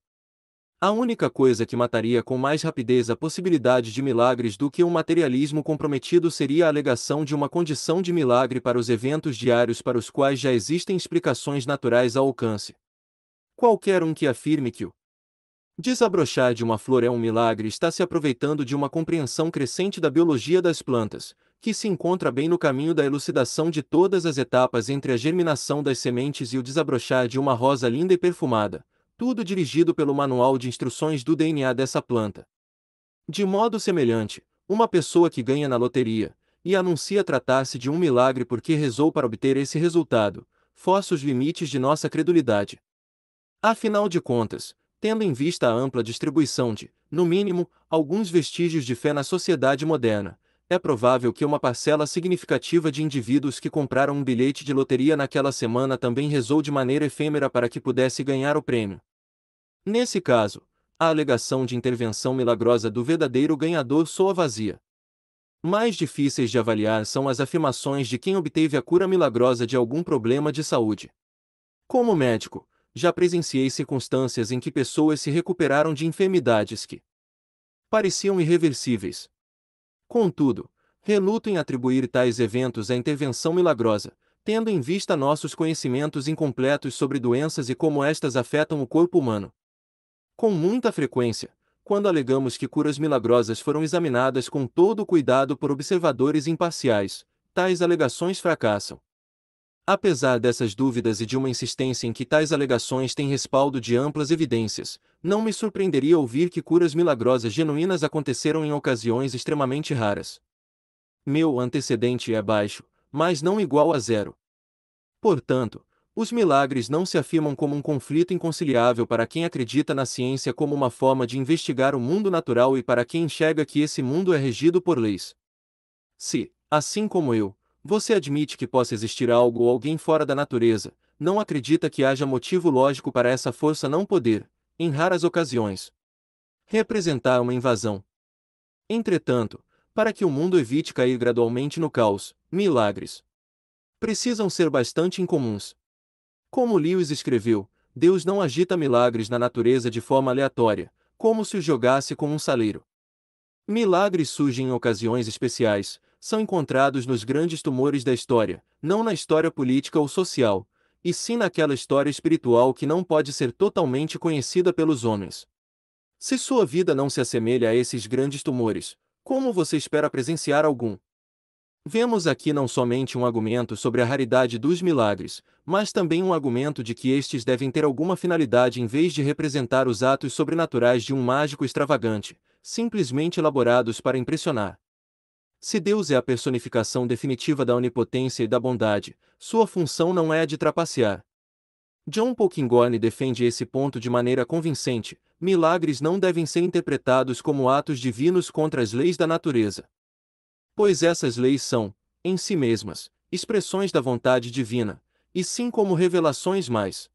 A única coisa que mataria com mais rapidez a possibilidade de milagres do que um materialismo comprometido seria a alegação de uma condição de milagre para os eventos diários para os quais já existem explicações naturais ao alcance. Qualquer um que afirme que o desabrochar de uma flor é um milagre está se aproveitando de uma compreensão crescente da biologia das plantas, que se encontra bem no caminho da elucidação de todas as etapas entre a germinação das sementes e o desabrochar de uma rosa linda e perfumada tudo dirigido pelo manual de instruções do DNA dessa planta. De modo semelhante, uma pessoa que ganha na loteria e anuncia tratar-se de um milagre porque rezou para obter esse resultado, força os limites de nossa credulidade. Afinal de contas, tendo em vista a ampla distribuição de, no mínimo, alguns vestígios de fé na sociedade moderna, é provável que uma parcela significativa de indivíduos que compraram um bilhete de loteria naquela semana também rezou de maneira efêmera para que pudesse ganhar o prêmio. Nesse caso, a alegação de intervenção milagrosa do verdadeiro ganhador soa vazia. Mais difíceis de avaliar são as afirmações de quem obteve a cura milagrosa de algum problema de saúde. Como médico, já presenciei circunstâncias em que pessoas se recuperaram de enfermidades que pareciam irreversíveis. Contudo, reluto em atribuir tais eventos à intervenção milagrosa, tendo em vista nossos conhecimentos incompletos sobre doenças e como estas afetam o corpo humano. Com muita frequência, quando alegamos que curas milagrosas foram examinadas com todo o cuidado por observadores imparciais, tais alegações fracassam. Apesar dessas dúvidas e de uma insistência em que tais alegações têm respaldo de amplas evidências, não me surpreenderia ouvir que curas milagrosas genuínas aconteceram em ocasiões extremamente raras. Meu antecedente é baixo, mas não igual a zero. Portanto, os milagres não se afirmam como um conflito inconciliável para quem acredita na ciência como uma forma de investigar o mundo natural e para quem enxerga que esse mundo é regido por leis. Se, assim como eu, você admite que possa existir algo ou alguém fora da natureza, não acredita que haja motivo lógico para essa força não poder, em raras ocasiões, representar uma invasão. Entretanto, para que o mundo evite cair gradualmente no caos, milagres precisam ser bastante incomuns como Lewis escreveu, Deus não agita milagres na natureza de forma aleatória, como se os jogasse com um saleiro. Milagres surgem em ocasiões especiais, são encontrados nos grandes tumores da história, não na história política ou social, e sim naquela história espiritual que não pode ser totalmente conhecida pelos homens. Se sua vida não se assemelha a esses grandes tumores, como você espera presenciar algum? Vemos aqui não somente um argumento sobre a raridade dos milagres, mas também um argumento de que estes devem ter alguma finalidade em vez de representar os atos sobrenaturais de um mágico extravagante, simplesmente elaborados para impressionar. Se Deus é a personificação definitiva da onipotência e da bondade, sua função não é a de trapacear. John Polkingorne defende esse ponto de maneira convincente: milagres não devem ser interpretados como atos divinos contra as leis da natureza pois essas leis são, em si mesmas, expressões da vontade divina, e sim como revelações mais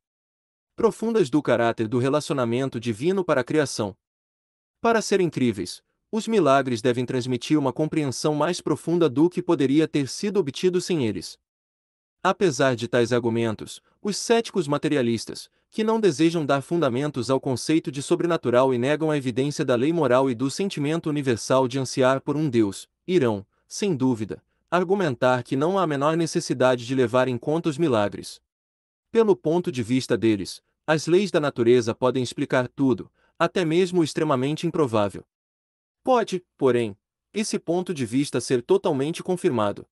profundas do caráter do relacionamento divino para a criação. Para serem incríveis, os milagres devem transmitir uma compreensão mais profunda do que poderia ter sido obtido sem eles. Apesar de tais argumentos, os céticos materialistas, que não desejam dar fundamentos ao conceito de sobrenatural e negam a evidência da lei moral e do sentimento universal de ansiar por um Deus, irão, sem dúvida, argumentar que não há a menor necessidade de levar em conta os milagres. Pelo ponto de vista deles, as leis da natureza podem explicar tudo, até mesmo o extremamente improvável. Pode, porém, esse ponto de vista ser totalmente confirmado.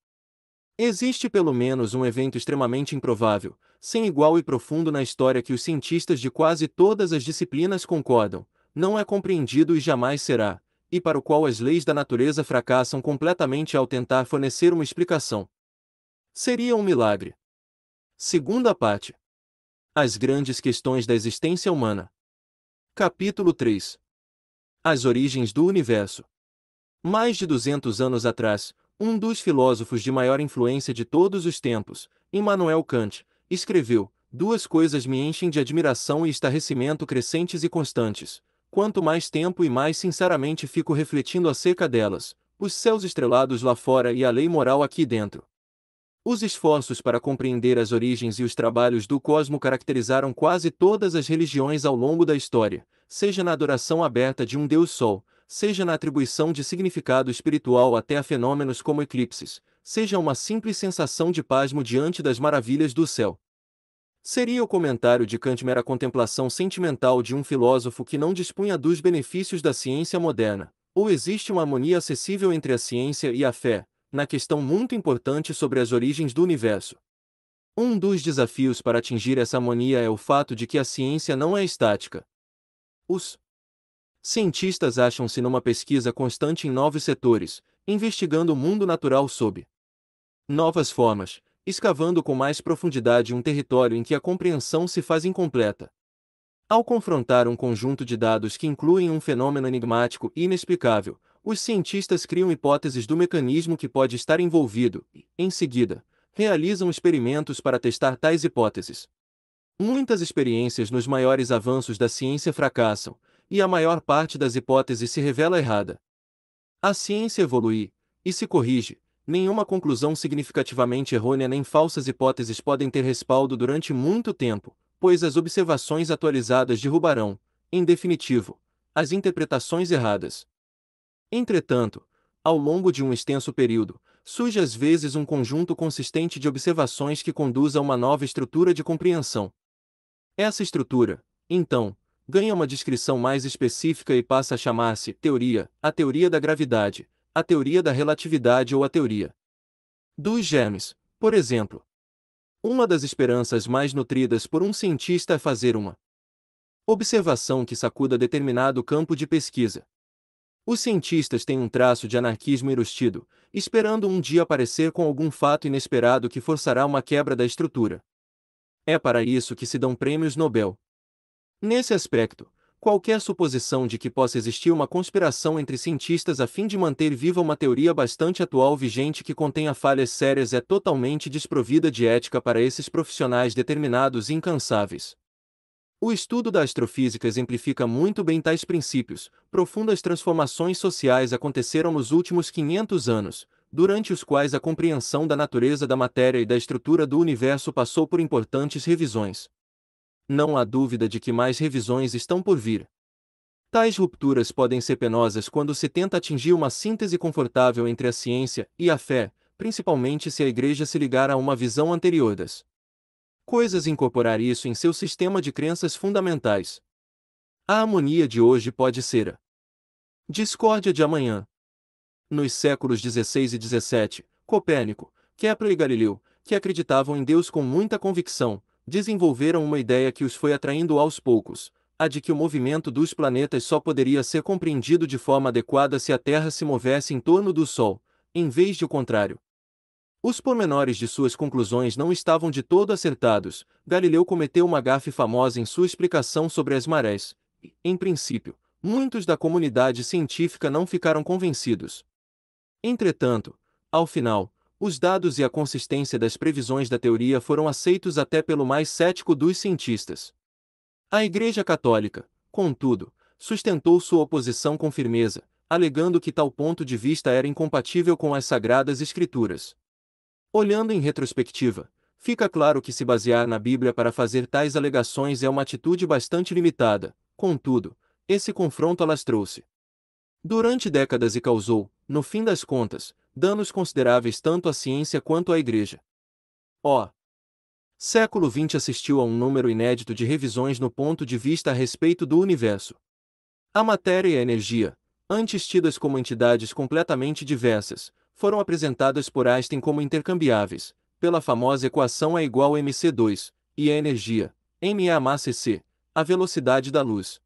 Existe pelo menos um evento extremamente improvável, sem igual e profundo na história que os cientistas de quase todas as disciplinas concordam, não é compreendido e jamais será, e para o qual as leis da natureza fracassam completamente ao tentar fornecer uma explicação. Seria um milagre. Segunda parte. As grandes questões da existência humana. Capítulo 3. As origens do universo. Mais de 200 anos atrás, um dos filósofos de maior influência de todos os tempos, Immanuel Kant, escreveu: Duas coisas me enchem de admiração e estarrecimento crescentes e constantes Quanto mais tempo e mais sinceramente fico refletindo acerca delas, os céus estrelados lá fora e a lei moral aqui dentro. Os esforços para compreender as origens e os trabalhos do cosmo caracterizaram quase todas as religiões ao longo da história, seja na adoração aberta de um Deus-Sol, seja na atribuição de significado espiritual até a fenômenos como eclipses, seja uma simples sensação de pasmo diante das maravilhas do céu. Seria o comentário de Kantmer a contemplação sentimental de um filósofo que não dispunha dos benefícios da ciência moderna, ou existe uma harmonia acessível entre a ciência e a fé, na questão muito importante sobre as origens do universo. Um dos desafios para atingir essa harmonia é o fato de que a ciência não é estática. Os cientistas acham-se numa pesquisa constante em novos setores, investigando o mundo natural sob novas formas, escavando com mais profundidade um território em que a compreensão se faz incompleta. Ao confrontar um conjunto de dados que incluem um fenômeno enigmático e inexplicável, os cientistas criam hipóteses do mecanismo que pode estar envolvido e, em seguida, realizam experimentos para testar tais hipóteses. Muitas experiências nos maiores avanços da ciência fracassam, e a maior parte das hipóteses se revela errada. A ciência evolui e se corrige, nenhuma conclusão significativamente errônea nem falsas hipóteses podem ter respaldo durante muito tempo, pois as observações atualizadas derrubarão, em definitivo, as interpretações erradas. Entretanto, ao longo de um extenso período, surge às vezes um conjunto consistente de observações que conduz a uma nova estrutura de compreensão. Essa estrutura, então, ganha uma descrição mais específica e passa a chamar-se teoria, a teoria da gravidade, a teoria da relatividade ou a teoria dos germes, por exemplo. Uma das esperanças mais nutridas por um cientista é fazer uma observação que sacuda determinado campo de pesquisa. Os cientistas têm um traço de anarquismo erustido, esperando um dia aparecer com algum fato inesperado que forçará uma quebra da estrutura. É para isso que se dão prêmios Nobel. Nesse aspecto, Qualquer suposição de que possa existir uma conspiração entre cientistas a fim de manter viva uma teoria bastante atual vigente que contenha falhas sérias é totalmente desprovida de ética para esses profissionais determinados e incansáveis. O estudo da astrofísica exemplifica muito bem tais princípios. Profundas transformações sociais aconteceram nos últimos 500 anos, durante os quais a compreensão da natureza da matéria e da estrutura do universo passou por importantes revisões não há dúvida de que mais revisões estão por vir. Tais rupturas podem ser penosas quando se tenta atingir uma síntese confortável entre a ciência e a fé, principalmente se a igreja se ligar a uma visão anterior das coisas e incorporar isso em seu sistema de crenças fundamentais. A harmonia de hoje pode ser a discórdia de amanhã. Nos séculos XVI e XVII, Copérnico, Kepler e Galileu, que acreditavam em Deus com muita convicção, desenvolveram uma ideia que os foi atraindo aos poucos, a de que o movimento dos planetas só poderia ser compreendido de forma adequada se a Terra se movesse em torno do Sol, em vez de o contrário. Os pormenores de suas conclusões não estavam de todo acertados. Galileu cometeu uma gafe famosa em sua explicação sobre as marés. Em princípio, muitos da comunidade científica não ficaram convencidos. Entretanto, ao final, os dados e a consistência das previsões da teoria foram aceitos até pelo mais cético dos cientistas. A Igreja Católica, contudo, sustentou sua oposição com firmeza, alegando que tal ponto de vista era incompatível com as Sagradas Escrituras. Olhando em retrospectiva, fica claro que se basear na Bíblia para fazer tais alegações é uma atitude bastante limitada, contudo, esse confronto alastrou-se durante décadas e causou, no fim das contas, danos consideráveis tanto à ciência quanto à igreja. O século XX assistiu a um número inédito de revisões no ponto de vista a respeito do universo. A matéria e a energia, antes tidas como entidades completamente diversas, foram apresentadas por Einstein como intercambiáveis, pela famosa equação E igual a mc2, e a energia, m é a massa c, a velocidade da luz.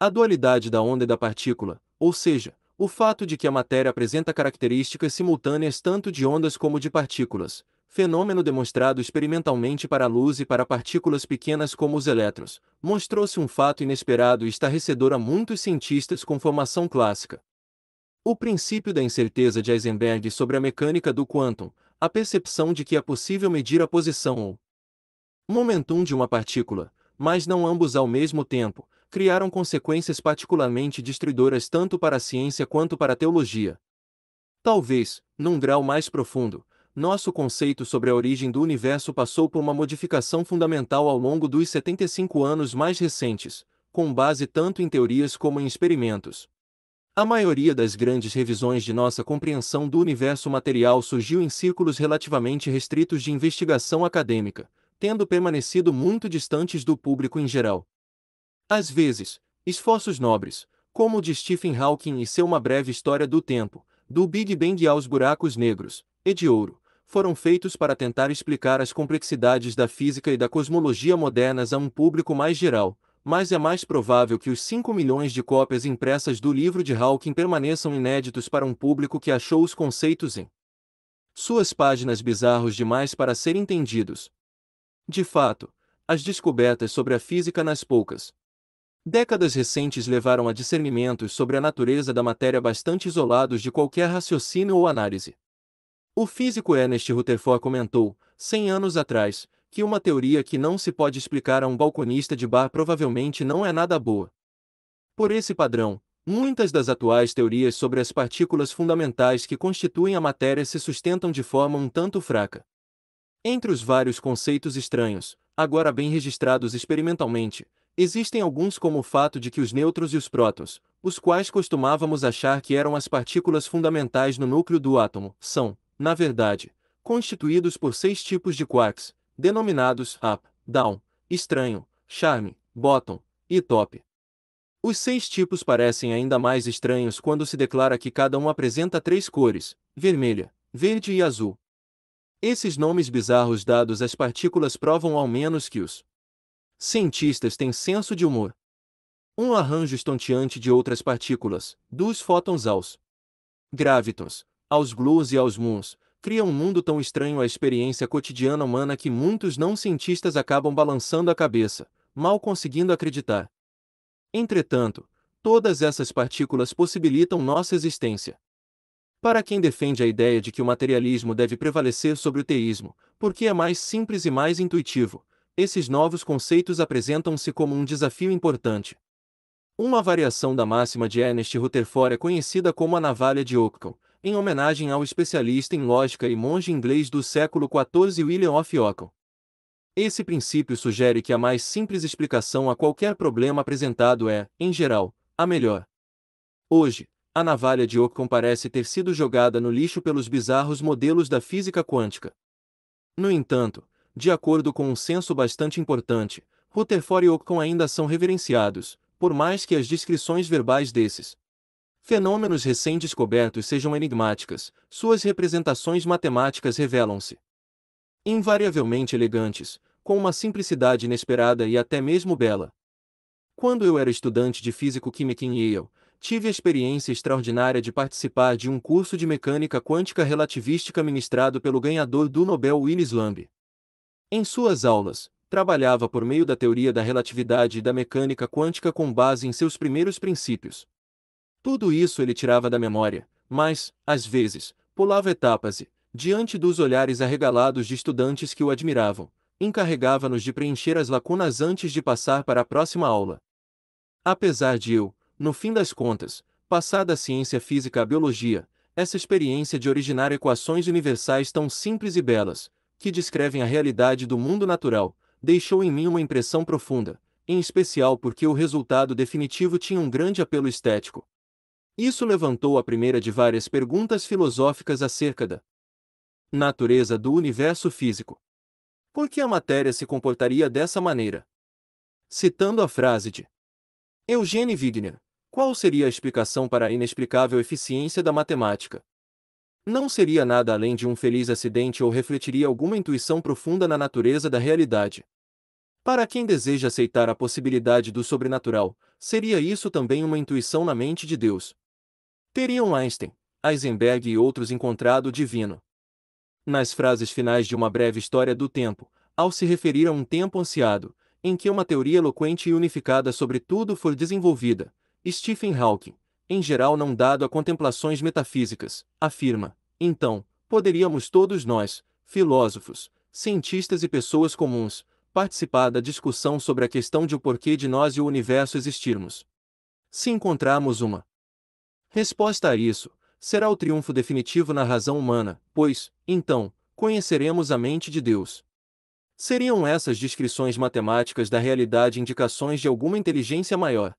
A dualidade da onda e da partícula, ou seja, o fato de que a matéria apresenta características simultâneas tanto de ondas como de partículas, fenômeno demonstrado experimentalmente para a luz e para partículas pequenas como os elétrons, mostrou-se um fato inesperado e estarrecedor a muitos cientistas com formação clássica. O princípio da incerteza de Heisenberg sobre a mecânica do quantum, a percepção de que é possível medir a posição ou momentum de uma partícula, mas não ambos ao mesmo tempo, criaram consequências particularmente destruidoras tanto para a ciência quanto para a teologia. Talvez, num grau mais profundo, nosso conceito sobre a origem do universo passou por uma modificação fundamental ao longo dos 75 anos mais recentes, com base tanto em teorias como em experimentos. A maioria das grandes revisões de nossa compreensão do universo material surgiu em círculos relativamente restritos de investigação acadêmica, tendo permanecido muito distantes do público em geral. Às vezes, esforços nobres, como o de Stephen Hawking e seu Uma Breve História do Tempo, do Big Bang aos Buracos Negros, e de Ouro, foram feitos para tentar explicar as complexidades da física e da cosmologia modernas a um público mais geral, mas é mais provável que os 5 milhões de cópias impressas do livro de Hawking permaneçam inéditos para um público que achou os conceitos em suas páginas bizarros demais para serem entendidos. De fato, as descobertas sobre a física nas poucas Décadas recentes levaram a discernimentos sobre a natureza da matéria bastante isolados de qualquer raciocínio ou análise. O físico Ernest Rutherford comentou, 100 anos atrás, que uma teoria que não se pode explicar a um balconista de bar provavelmente não é nada boa. Por esse padrão, muitas das atuais teorias sobre as partículas fundamentais que constituem a matéria se sustentam de forma um tanto fraca. Entre os vários conceitos estranhos, agora bem registrados experimentalmente, Existem alguns como o fato de que os nêutrons e os prótons, os quais costumávamos achar que eram as partículas fundamentais no núcleo do átomo, são, na verdade, constituídos por seis tipos de quarks, denominados up, down, estranho, charme, bottom e top. Os seis tipos parecem ainda mais estranhos quando se declara que cada um apresenta três cores, vermelha, verde e azul. Esses nomes bizarros dados às partículas provam ao menos que os Cientistas têm senso de humor. Um arranjo estonteante de outras partículas, dos fótons aos grávitons, aos gluons e aos muons, cria um mundo tão estranho à experiência cotidiana humana que muitos não cientistas acabam balançando a cabeça, mal conseguindo acreditar. Entretanto, todas essas partículas possibilitam nossa existência. Para quem defende a ideia de que o materialismo deve prevalecer sobre o teísmo, porque é mais simples e mais intuitivo, esses novos conceitos apresentam-se como um desafio importante. Uma variação da máxima de Ernest Rutherford é conhecida como a navalha de Occam, em homenagem ao especialista em lógica e monge inglês do século XIV William of Occam. Esse princípio sugere que a mais simples explicação a qualquer problema apresentado é, em geral, a melhor. Hoje, a navalha de Occam parece ter sido jogada no lixo pelos bizarros modelos da física quântica. No entanto, de acordo com um censo bastante importante, Rutherford e Ockham ainda são reverenciados, por mais que as descrições verbais desses fenômenos recém-descobertos sejam enigmáticas, suas representações matemáticas revelam-se invariavelmente elegantes, com uma simplicidade inesperada e até mesmo bela. Quando eu era estudante de físico-química em Yale, tive a experiência extraordinária de participar de um curso de mecânica quântica relativística ministrado pelo ganhador do Nobel Willis Lamb. Em suas aulas, trabalhava por meio da teoria da relatividade e da mecânica quântica com base em seus primeiros princípios. Tudo isso ele tirava da memória, mas, às vezes, pulava etapas e, diante dos olhares arregalados de estudantes que o admiravam, encarregava-nos de preencher as lacunas antes de passar para a próxima aula. Apesar de eu, no fim das contas, passar da ciência física à biologia, essa experiência de originar equações universais tão simples e belas, que descrevem a realidade do mundo natural, deixou em mim uma impressão profunda, em especial porque o resultado definitivo tinha um grande apelo estético. Isso levantou a primeira de várias perguntas filosóficas acerca da natureza do universo físico. Por que a matéria se comportaria dessa maneira? Citando a frase de Eugene Wigner, qual seria a explicação para a inexplicável eficiência da matemática? Não seria nada além de um feliz acidente ou refletiria alguma intuição profunda na natureza da realidade. Para quem deseja aceitar a possibilidade do sobrenatural, seria isso também uma intuição na mente de Deus. Teriam Einstein, Heisenberg e outros encontrado o divino. Nas frases finais de uma breve história do tempo, ao se referir a um tempo ansiado, em que uma teoria eloquente e unificada sobre tudo foi desenvolvida, Stephen Hawking, em geral não dado a contemplações metafísicas, afirma. Então, poderíamos todos nós, filósofos, cientistas e pessoas comuns, participar da discussão sobre a questão de o porquê de nós e o universo existirmos. Se encontrarmos uma resposta a isso, será o triunfo definitivo na razão humana, pois, então, conheceremos a mente de Deus. Seriam essas descrições matemáticas da realidade indicações de alguma inteligência maior?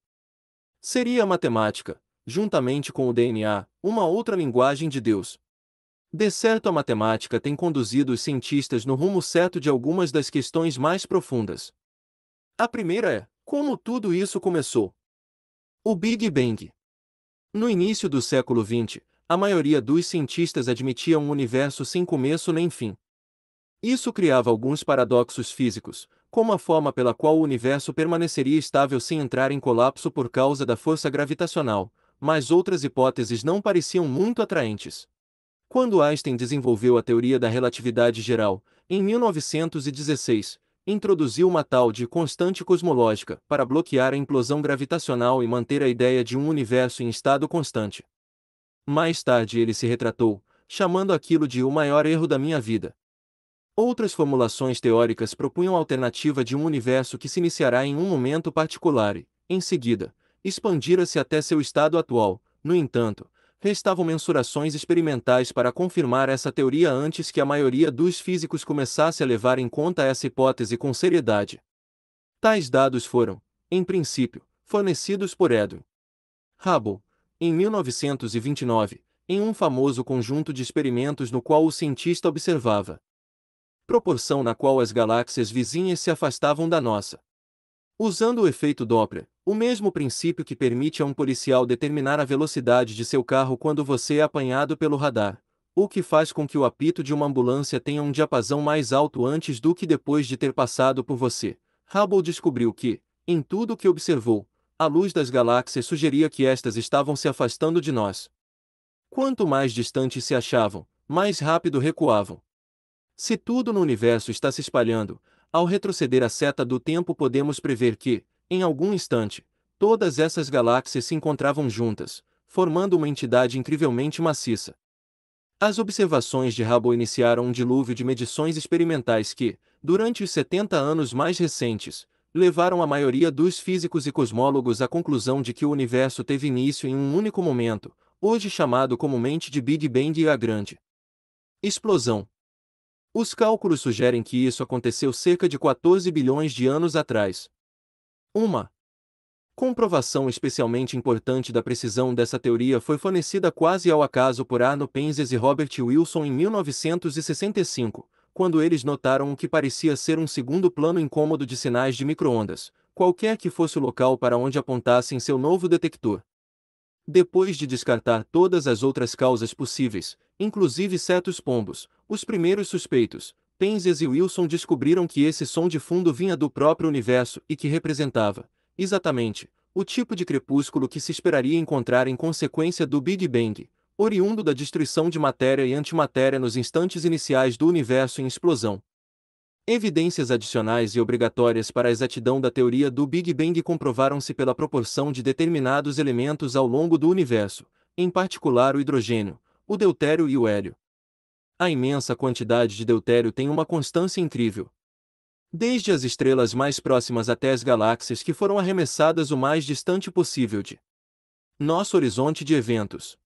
Seria a matemática, juntamente com o DNA, uma outra linguagem de Deus. De certo, a matemática tem conduzido os cientistas no rumo certo de algumas das questões mais profundas. A primeira é: como tudo isso começou? O Big Bang. No início do século XX, a maioria dos cientistas admitia um universo sem começo nem fim. Isso criava alguns paradoxos físicos, como a forma pela qual o universo permaneceria estável sem entrar em colapso por causa da força gravitacional, mas outras hipóteses não pareciam muito atraentes. Quando Einstein desenvolveu a teoria da relatividade geral, em 1916, introduziu uma tal de constante cosmológica para bloquear a implosão gravitacional e manter a ideia de um universo em estado constante. Mais tarde ele se retratou, chamando aquilo de o maior erro da minha vida. Outras formulações teóricas propunham a alternativa de um universo que se iniciará em um momento particular e, em seguida, expandira-se até seu estado atual. No entanto, restavam mensurações experimentais para confirmar essa teoria antes que a maioria dos físicos começasse a levar em conta essa hipótese com seriedade. Tais dados foram, em princípio, fornecidos por Edwin Hubble, em 1929, em um famoso conjunto de experimentos no qual o cientista observava proporção na qual as galáxias vizinhas se afastavam da nossa. Usando o efeito Doppler, o mesmo princípio que permite a um policial determinar a velocidade de seu carro quando você é apanhado pelo radar, o que faz com que o apito de uma ambulância tenha um diapasão mais alto antes do que depois de ter passado por você. Hubble descobriu que, em tudo o que observou, a luz das galáxias sugeria que estas estavam se afastando de nós. Quanto mais distantes se achavam, mais rápido recuavam. Se tudo no universo está se espalhando, ao retroceder a seta do tempo podemos prever que, em algum instante, todas essas galáxias se encontravam juntas, formando uma entidade incrivelmente maciça. As observações de Hubble iniciaram um dilúvio de medições experimentais que, durante os 70 anos mais recentes, levaram a maioria dos físicos e cosmólogos à conclusão de que o universo teve início em um único momento, hoje chamado comumente de Big Bang e a Grande Explosão. Os cálculos sugerem que isso aconteceu cerca de 14 bilhões de anos atrás. Uma comprovação especialmente importante da precisão dessa teoria foi fornecida quase ao acaso por Arno Penzias e Robert Wilson em 1965, quando eles notaram o que parecia ser um segundo plano incômodo de sinais de microondas, qualquer que fosse o local para onde apontassem seu novo detector. Depois de descartar todas as outras causas possíveis, inclusive certos pombos, os primeiros suspeitos, Penzias e Wilson descobriram que esse som de fundo vinha do próprio universo e que representava, exatamente, o tipo de crepúsculo que se esperaria encontrar em consequência do Big Bang, oriundo da destruição de matéria e antimatéria nos instantes iniciais do universo em explosão, Evidências adicionais e obrigatórias para a exatidão da teoria do Big Bang comprovaram-se pela proporção de determinados elementos ao longo do universo, em particular o hidrogênio, o deutério e o hélio. A imensa quantidade de deutério tem uma constância incrível. Desde as estrelas mais próximas até as galáxias que foram arremessadas o mais distante possível de nosso horizonte de eventos.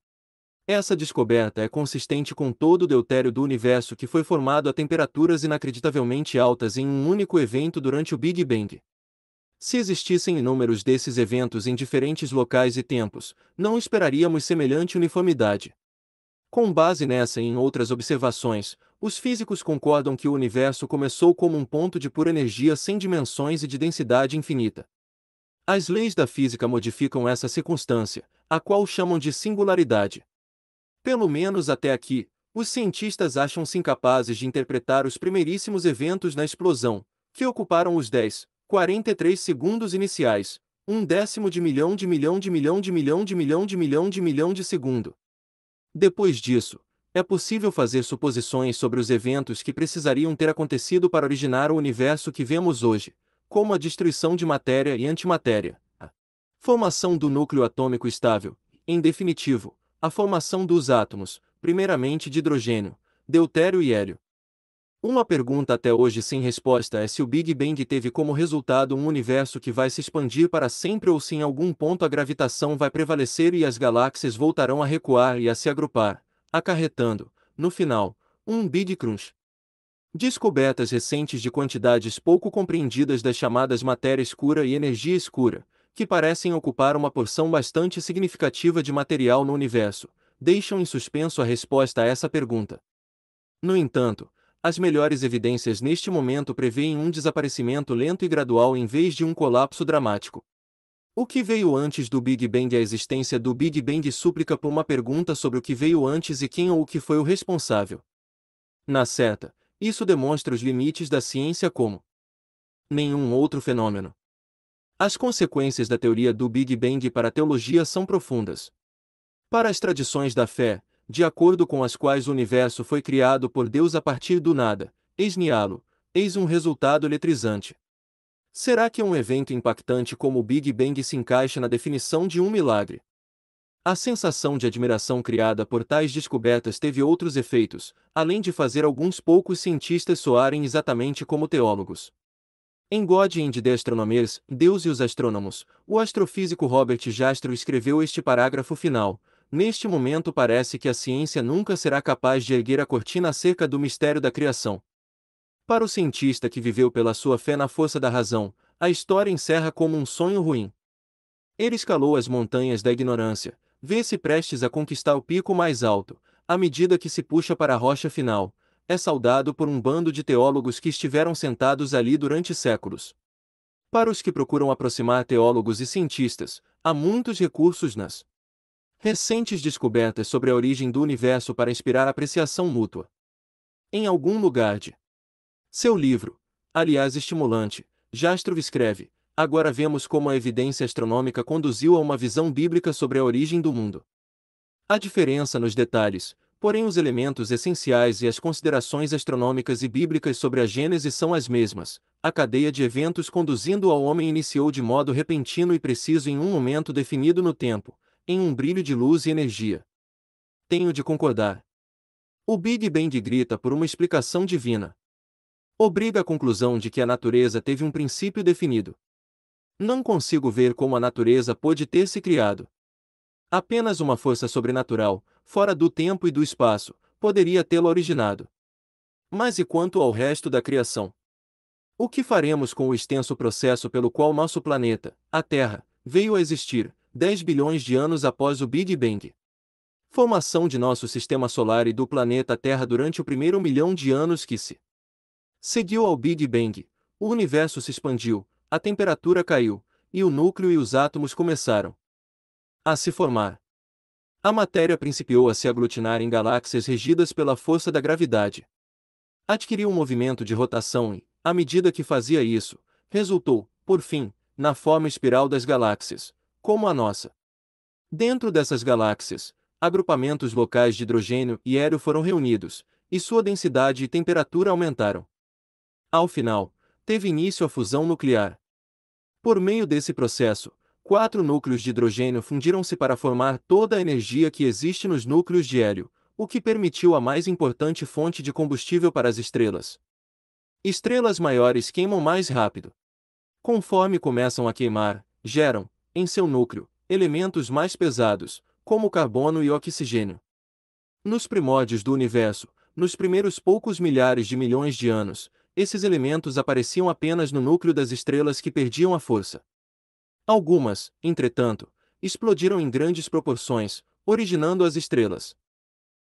Essa descoberta é consistente com todo o deutério do universo que foi formado a temperaturas inacreditavelmente altas em um único evento durante o Big Bang. Se existissem inúmeros desses eventos em diferentes locais e tempos, não esperaríamos semelhante uniformidade. Com base nessa e em outras observações, os físicos concordam que o universo começou como um ponto de pura energia sem dimensões e de densidade infinita. As leis da física modificam essa circunstância, a qual chamam de singularidade. Pelo menos até aqui, os cientistas acham-se incapazes de interpretar os primeiríssimos eventos na explosão, que ocuparam os 10, 43 segundos iniciais, um décimo de milhão de milhão de milhão de milhão de milhão de milhão de milhão de segundo. Depois disso, é possível fazer suposições sobre os eventos que precisariam ter acontecido para originar o universo que vemos hoje, como a destruição de matéria e antimatéria, a formação do núcleo atômico estável, em definitivo, a formação dos átomos, primeiramente de hidrogênio, deutério e hélio. Uma pergunta até hoje sem resposta é se o Big Bang teve como resultado um universo que vai se expandir para sempre ou se em algum ponto a gravitação vai prevalecer e as galáxias voltarão a recuar e a se agrupar, acarretando, no final, um Big Crunch. Descobertas recentes de quantidades pouco compreendidas das chamadas matéria escura e energia escura, que parecem ocupar uma porção bastante significativa de material no universo, deixam em suspenso a resposta a essa pergunta. No entanto, as melhores evidências neste momento preveem um desaparecimento lento e gradual em vez de um colapso dramático. O que veio antes do Big Bang? A existência do Big Bang súplica por uma pergunta sobre o que veio antes e quem ou o que foi o responsável. Na certa, isso demonstra os limites da ciência como nenhum outro fenômeno. As consequências da teoria do Big Bang para a teologia são profundas. Para as tradições da fé, de acordo com as quais o universo foi criado por Deus a partir do nada, eis-niá-lo, eis um resultado eletrizante. Será que um evento impactante como o Big Bang se encaixa na definição de um milagre? A sensação de admiração criada por tais descobertas teve outros efeitos, além de fazer alguns poucos cientistas soarem exatamente como teólogos. Em God and the Astronomers, Deus e os Astrônomos, o astrofísico Robert Jastrow escreveu este parágrafo final. Neste momento parece que a ciência nunca será capaz de erguer a cortina acerca do mistério da criação. Para o cientista que viveu pela sua fé na força da razão, a história encerra como um sonho ruim. Ele escalou as montanhas da ignorância, vê-se prestes a conquistar o pico mais alto, à medida que se puxa para a rocha final, é saudado por um bando de teólogos que estiveram sentados ali durante séculos. Para os que procuram aproximar teólogos e cientistas, há muitos recursos nas recentes descobertas sobre a origem do universo para inspirar apreciação mútua. Em algum lugar de seu livro, aliás estimulante, Jastrow escreve: Agora vemos como a evidência astronômica conduziu a uma visão bíblica sobre a origem do mundo. A diferença nos detalhes, porém os elementos essenciais e as considerações astronômicas e bíblicas sobre a Gênese são as mesmas. A cadeia de eventos conduzindo ao homem iniciou de modo repentino e preciso em um momento definido no tempo, em um brilho de luz e energia. Tenho de concordar. O Big Bang grita por uma explicação divina. Obriga à conclusão de que a natureza teve um princípio definido. Não consigo ver como a natureza pôde ter se criado. Apenas uma força sobrenatural, fora do tempo e do espaço, poderia tê-lo originado. Mas e quanto ao resto da criação? O que faremos com o extenso processo pelo qual nosso planeta, a Terra, veio a existir, 10 bilhões de anos após o Big Bang? Formação de nosso sistema solar e do planeta Terra durante o primeiro milhão de anos que se seguiu ao Big Bang, o universo se expandiu, a temperatura caiu, e o núcleo e os átomos começaram a se formar a matéria principiou a se aglutinar em galáxias regidas pela força da gravidade. Adquiriu um movimento de rotação e, à medida que fazia isso, resultou, por fim, na forma espiral das galáxias, como a nossa. Dentro dessas galáxias, agrupamentos locais de hidrogênio e hélio foram reunidos, e sua densidade e temperatura aumentaram. Ao final, teve início a fusão nuclear. Por meio desse processo, quatro núcleos de hidrogênio fundiram-se para formar toda a energia que existe nos núcleos de hélio, o que permitiu a mais importante fonte de combustível para as estrelas. Estrelas maiores queimam mais rápido. Conforme começam a queimar, geram, em seu núcleo, elementos mais pesados, como carbono e oxigênio. Nos primórdios do universo, nos primeiros poucos milhares de milhões de anos, esses elementos apareciam apenas no núcleo das estrelas que perdiam a força. Algumas, entretanto, explodiram em grandes proporções, originando as estrelas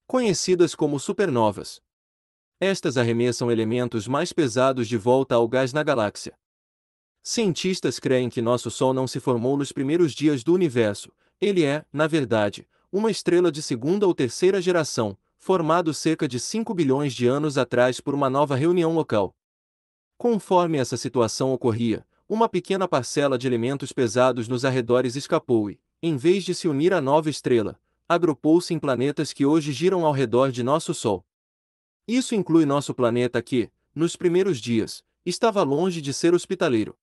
conhecidas como supernovas. Estas arremessam elementos mais pesados de volta ao gás na galáxia. Cientistas creem que nosso Sol não se formou nos primeiros dias do universo, ele é, na verdade, uma estrela de segunda ou terceira geração, formado cerca de 5 bilhões de anos atrás por uma nova reunião local. Conforme essa situação ocorria, uma pequena parcela de elementos pesados nos arredores escapou e, em vez de se unir à nova estrela, agrupou-se em planetas que hoje giram ao redor de nosso Sol. Isso inclui nosso planeta que, nos primeiros dias, estava longe de ser hospitaleiro.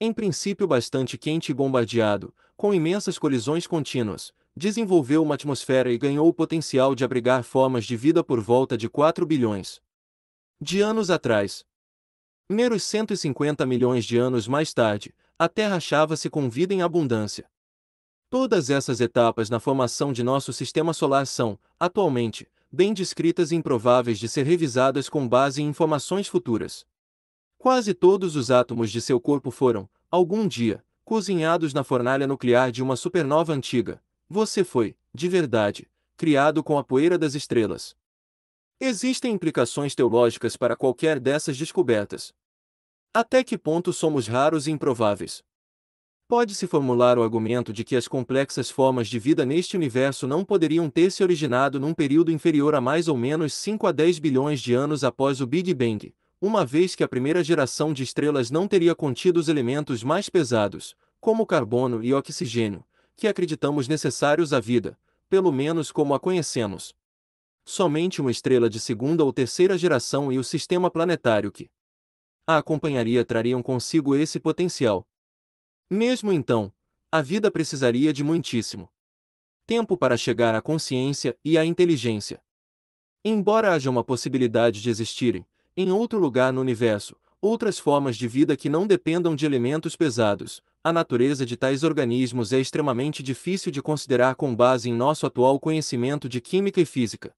Em princípio bastante quente e bombardeado, com imensas colisões contínuas, desenvolveu uma atmosfera e ganhou o potencial de abrigar formas de vida por volta de 4 bilhões de anos atrás, Meros 150 milhões de anos mais tarde, a Terra achava-se com vida em abundância. Todas essas etapas na formação de nosso sistema solar são, atualmente, bem descritas e improváveis de ser revisadas com base em informações futuras. Quase todos os átomos de seu corpo foram, algum dia, cozinhados na fornalha nuclear de uma supernova antiga. Você foi, de verdade, criado com a poeira das estrelas. Existem implicações teológicas para qualquer dessas descobertas. Até que ponto somos raros e improváveis? Pode-se formular o argumento de que as complexas formas de vida neste universo não poderiam ter se originado num período inferior a mais ou menos 5 a 10 bilhões de anos após o Big Bang, uma vez que a primeira geração de estrelas não teria contido os elementos mais pesados, como carbono e oxigênio, que acreditamos necessários à vida, pelo menos como a conhecemos somente uma estrela de segunda ou terceira geração e o sistema planetário que a acompanharia trariam consigo esse potencial. Mesmo então, a vida precisaria de muitíssimo tempo para chegar à consciência e à inteligência. Embora haja uma possibilidade de existirem, em outro lugar no universo, outras formas de vida que não dependam de elementos pesados, a natureza de tais organismos é extremamente difícil de considerar com base em nosso atual conhecimento de química e física.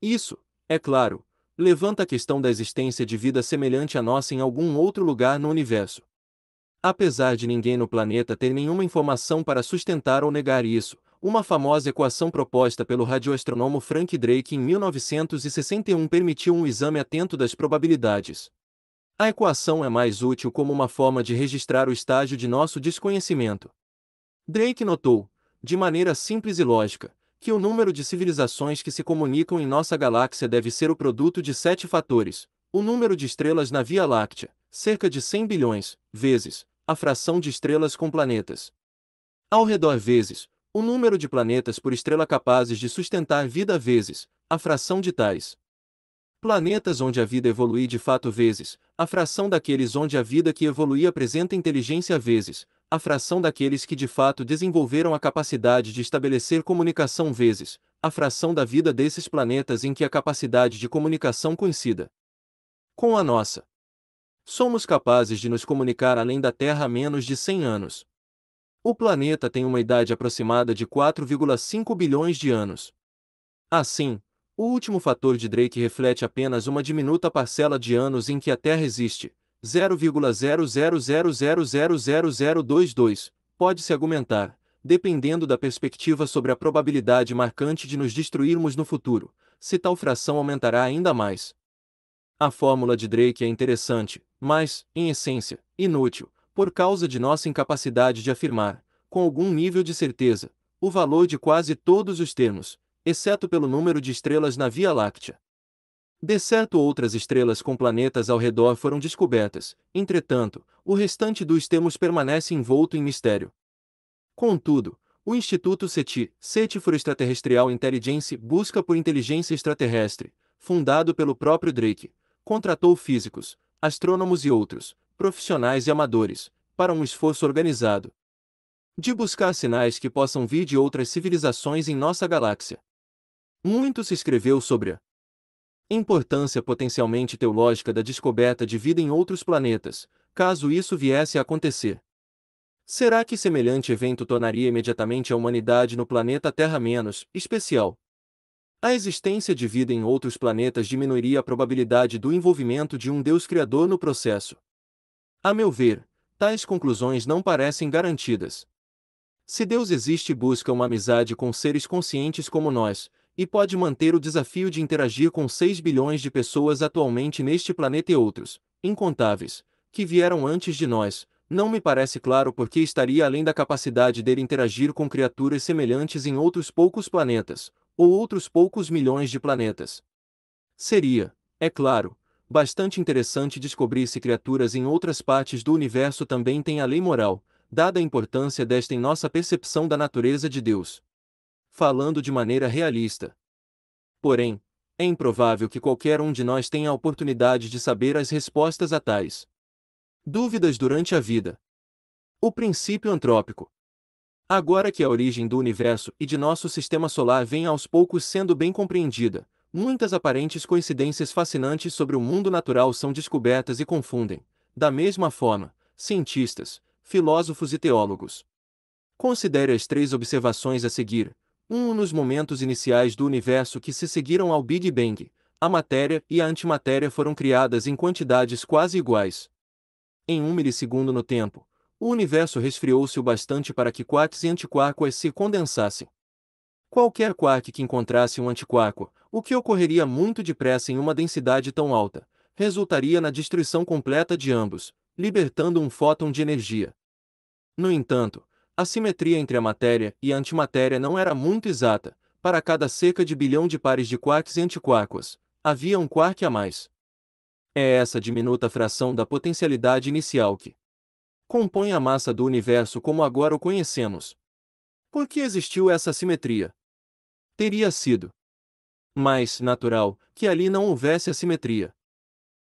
Isso, é claro, levanta a questão da existência de vida semelhante à nossa em algum outro lugar no universo. Apesar de ninguém no planeta ter nenhuma informação para sustentar ou negar isso, uma famosa equação proposta pelo radioastronomo Frank Drake em 1961 permitiu um exame atento das probabilidades. A equação é mais útil como uma forma de registrar o estágio de nosso desconhecimento. Drake notou, de maneira simples e lógica, que o número de civilizações que se comunicam em nossa galáxia deve ser o produto de sete fatores: o número de estrelas na Via Láctea, cerca de 100 bilhões, vezes, a fração de estrelas com planetas. Ao redor vezes, o número de planetas por estrela capazes de sustentar vida vezes, a fração de tais. Planetas onde a vida evolui de fato vezes, a fração daqueles onde a vida que evolui apresenta inteligência vezes, a fração daqueles que de fato desenvolveram a capacidade de estabelecer comunicação vezes, a fração da vida desses planetas em que a capacidade de comunicação coincida com a nossa. Somos capazes de nos comunicar além da Terra há menos de 100 anos. O planeta tem uma idade aproximada de 4,5 bilhões de anos. Assim, o último fator de Drake reflete apenas uma diminuta parcela de anos em que a Terra existe, 0,00000022 pode-se argumentar, dependendo da perspectiva sobre a probabilidade marcante de nos destruirmos no futuro, se tal fração aumentará ainda mais. A fórmula de Drake é interessante, mas, em essência, inútil, por causa de nossa incapacidade de afirmar, com algum nível de certeza, o valor de quase todos os termos, exceto pelo número de estrelas na Via Láctea. De certo outras estrelas com planetas ao redor foram descobertas, entretanto, o restante dos termos permanece envolto em mistério. Contudo, o Instituto SETI, SETI for Extraterrestrial Intelligence Busca por Inteligência Extraterrestre, fundado pelo próprio Drake, contratou físicos, astrônomos e outros, profissionais e amadores, para um esforço organizado de buscar sinais que possam vir de outras civilizações em nossa galáxia. Muito se escreveu sobre a Importância potencialmente teológica da descoberta de vida em outros planetas, caso isso viesse a acontecer. Será que semelhante evento tornaria imediatamente a humanidade no planeta Terra menos especial? A existência de vida em outros planetas diminuiria a probabilidade do envolvimento de um Deus Criador no processo. A meu ver, tais conclusões não parecem garantidas. Se Deus existe e busca uma amizade com seres conscientes como nós, e pode manter o desafio de interagir com 6 bilhões de pessoas atualmente neste planeta e outros, incontáveis, que vieram antes de nós, não me parece claro por que estaria além da capacidade dele interagir com criaturas semelhantes em outros poucos planetas, ou outros poucos milhões de planetas. Seria, é claro, bastante interessante descobrir se criaturas em outras partes do universo também têm a lei moral, dada a importância desta em nossa percepção da natureza de Deus falando de maneira realista. Porém, é improvável que qualquer um de nós tenha a oportunidade de saber as respostas a tais dúvidas durante a vida. O princípio antrópico. Agora que a origem do universo e de nosso sistema solar vem aos poucos sendo bem compreendida, muitas aparentes coincidências fascinantes sobre o mundo natural são descobertas e confundem, da mesma forma, cientistas, filósofos e teólogos. Considere as três observações a seguir, um nos momentos iniciais do universo que se seguiram ao Big Bang, a matéria e a antimatéria foram criadas em quantidades quase iguais. Em um milissegundo no tempo, o universo resfriou-se o bastante para que quarks e antiquarks se condensassem. Qualquer quark que encontrasse um antiquark, o que ocorreria muito depressa em uma densidade tão alta, resultaria na destruição completa de ambos, libertando um fóton de energia. No entanto, a simetria entre a matéria e a antimatéria não era muito exata. Para cada cerca de bilhão de pares de quarks e antiquarkos, havia um quark a mais. É essa diminuta fração da potencialidade inicial que compõe a massa do universo como agora o conhecemos. Por que existiu essa simetria? Teria sido mais natural que ali não houvesse simetria?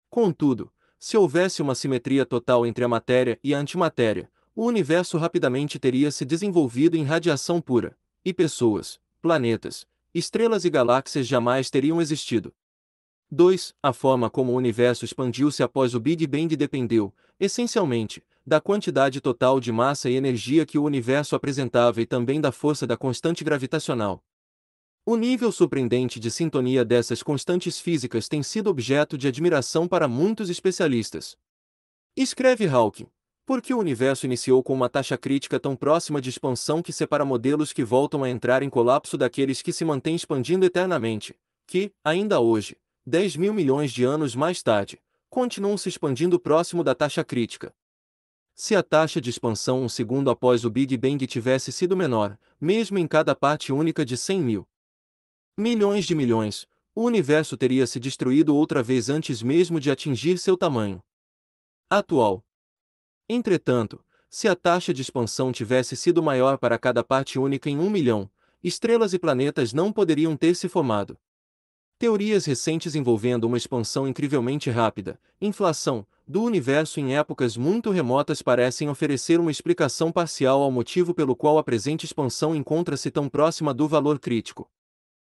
Contudo, se houvesse uma simetria total entre a matéria e a antimatéria, o universo rapidamente teria se desenvolvido em radiação pura, e pessoas, planetas, estrelas e galáxias jamais teriam existido. 2. A forma como o universo expandiu-se após o Big Bang dependeu, essencialmente, da quantidade total de massa e energia que o universo apresentava e também da força da constante gravitacional. O nível surpreendente de sintonia dessas constantes físicas tem sido objeto de admiração para muitos especialistas. Escreve Hawking, por que o universo iniciou com uma taxa crítica tão próxima de expansão que separa modelos que voltam a entrar em colapso daqueles que se mantêm expandindo eternamente, que, ainda hoje, 10 mil milhões de anos mais tarde, continuam se expandindo próximo da taxa crítica? Se a taxa de expansão um segundo após o Big Bang tivesse sido menor, mesmo em cada parte única de 100 mil milhões de milhões, o universo teria se destruído outra vez antes mesmo de atingir seu tamanho atual. Entretanto, se a taxa de expansão tivesse sido maior para cada parte única em um milhão, estrelas e planetas não poderiam ter se formado. Teorias recentes envolvendo uma expansão incrivelmente rápida, inflação, do universo em épocas muito remotas parecem oferecer uma explicação parcial ao motivo pelo qual a presente expansão encontra-se tão próxima do valor crítico.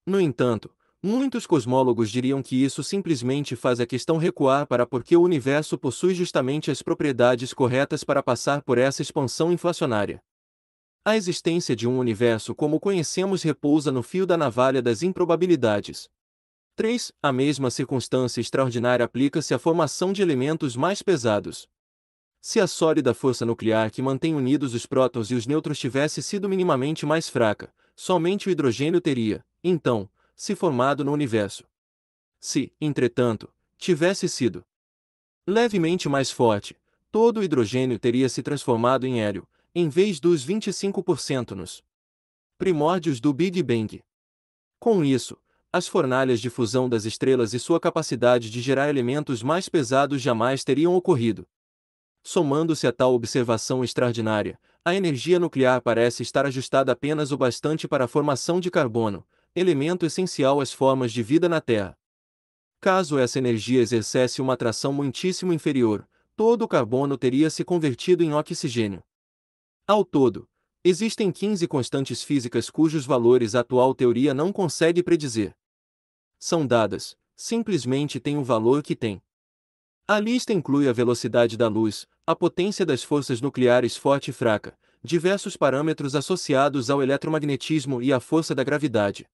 No entanto, Muitos cosmólogos diriam que isso simplesmente faz a questão recuar para porque o universo possui justamente as propriedades corretas para passar por essa expansão inflacionária. A existência de um universo como conhecemos repousa no fio da navalha das improbabilidades. 3. A mesma circunstância extraordinária aplica-se à formação de elementos mais pesados. Se a sólida força nuclear que mantém unidos os prótons e os nêutrons tivesse sido minimamente mais fraca, somente o hidrogênio teria, então, se formado no universo. Se, entretanto, tivesse sido levemente mais forte, todo o hidrogênio teria se transformado em hélio, em vez dos 25% nos primórdios do Big Bang. Com isso, as fornalhas de fusão das estrelas e sua capacidade de gerar elementos mais pesados jamais teriam ocorrido. Somando-se a tal observação extraordinária, a energia nuclear parece estar ajustada apenas o bastante para a formação de carbono, elemento essencial às formas de vida na Terra. Caso essa energia exercesse uma atração muitíssimo inferior, todo o carbono teria se convertido em oxigênio. Ao todo, existem 15 constantes físicas cujos valores a atual teoria não consegue predizer. São dadas, simplesmente têm o valor que têm. A lista inclui a velocidade da luz, a potência das forças nucleares forte e fraca, diversos parâmetros associados ao eletromagnetismo e à força da gravidade.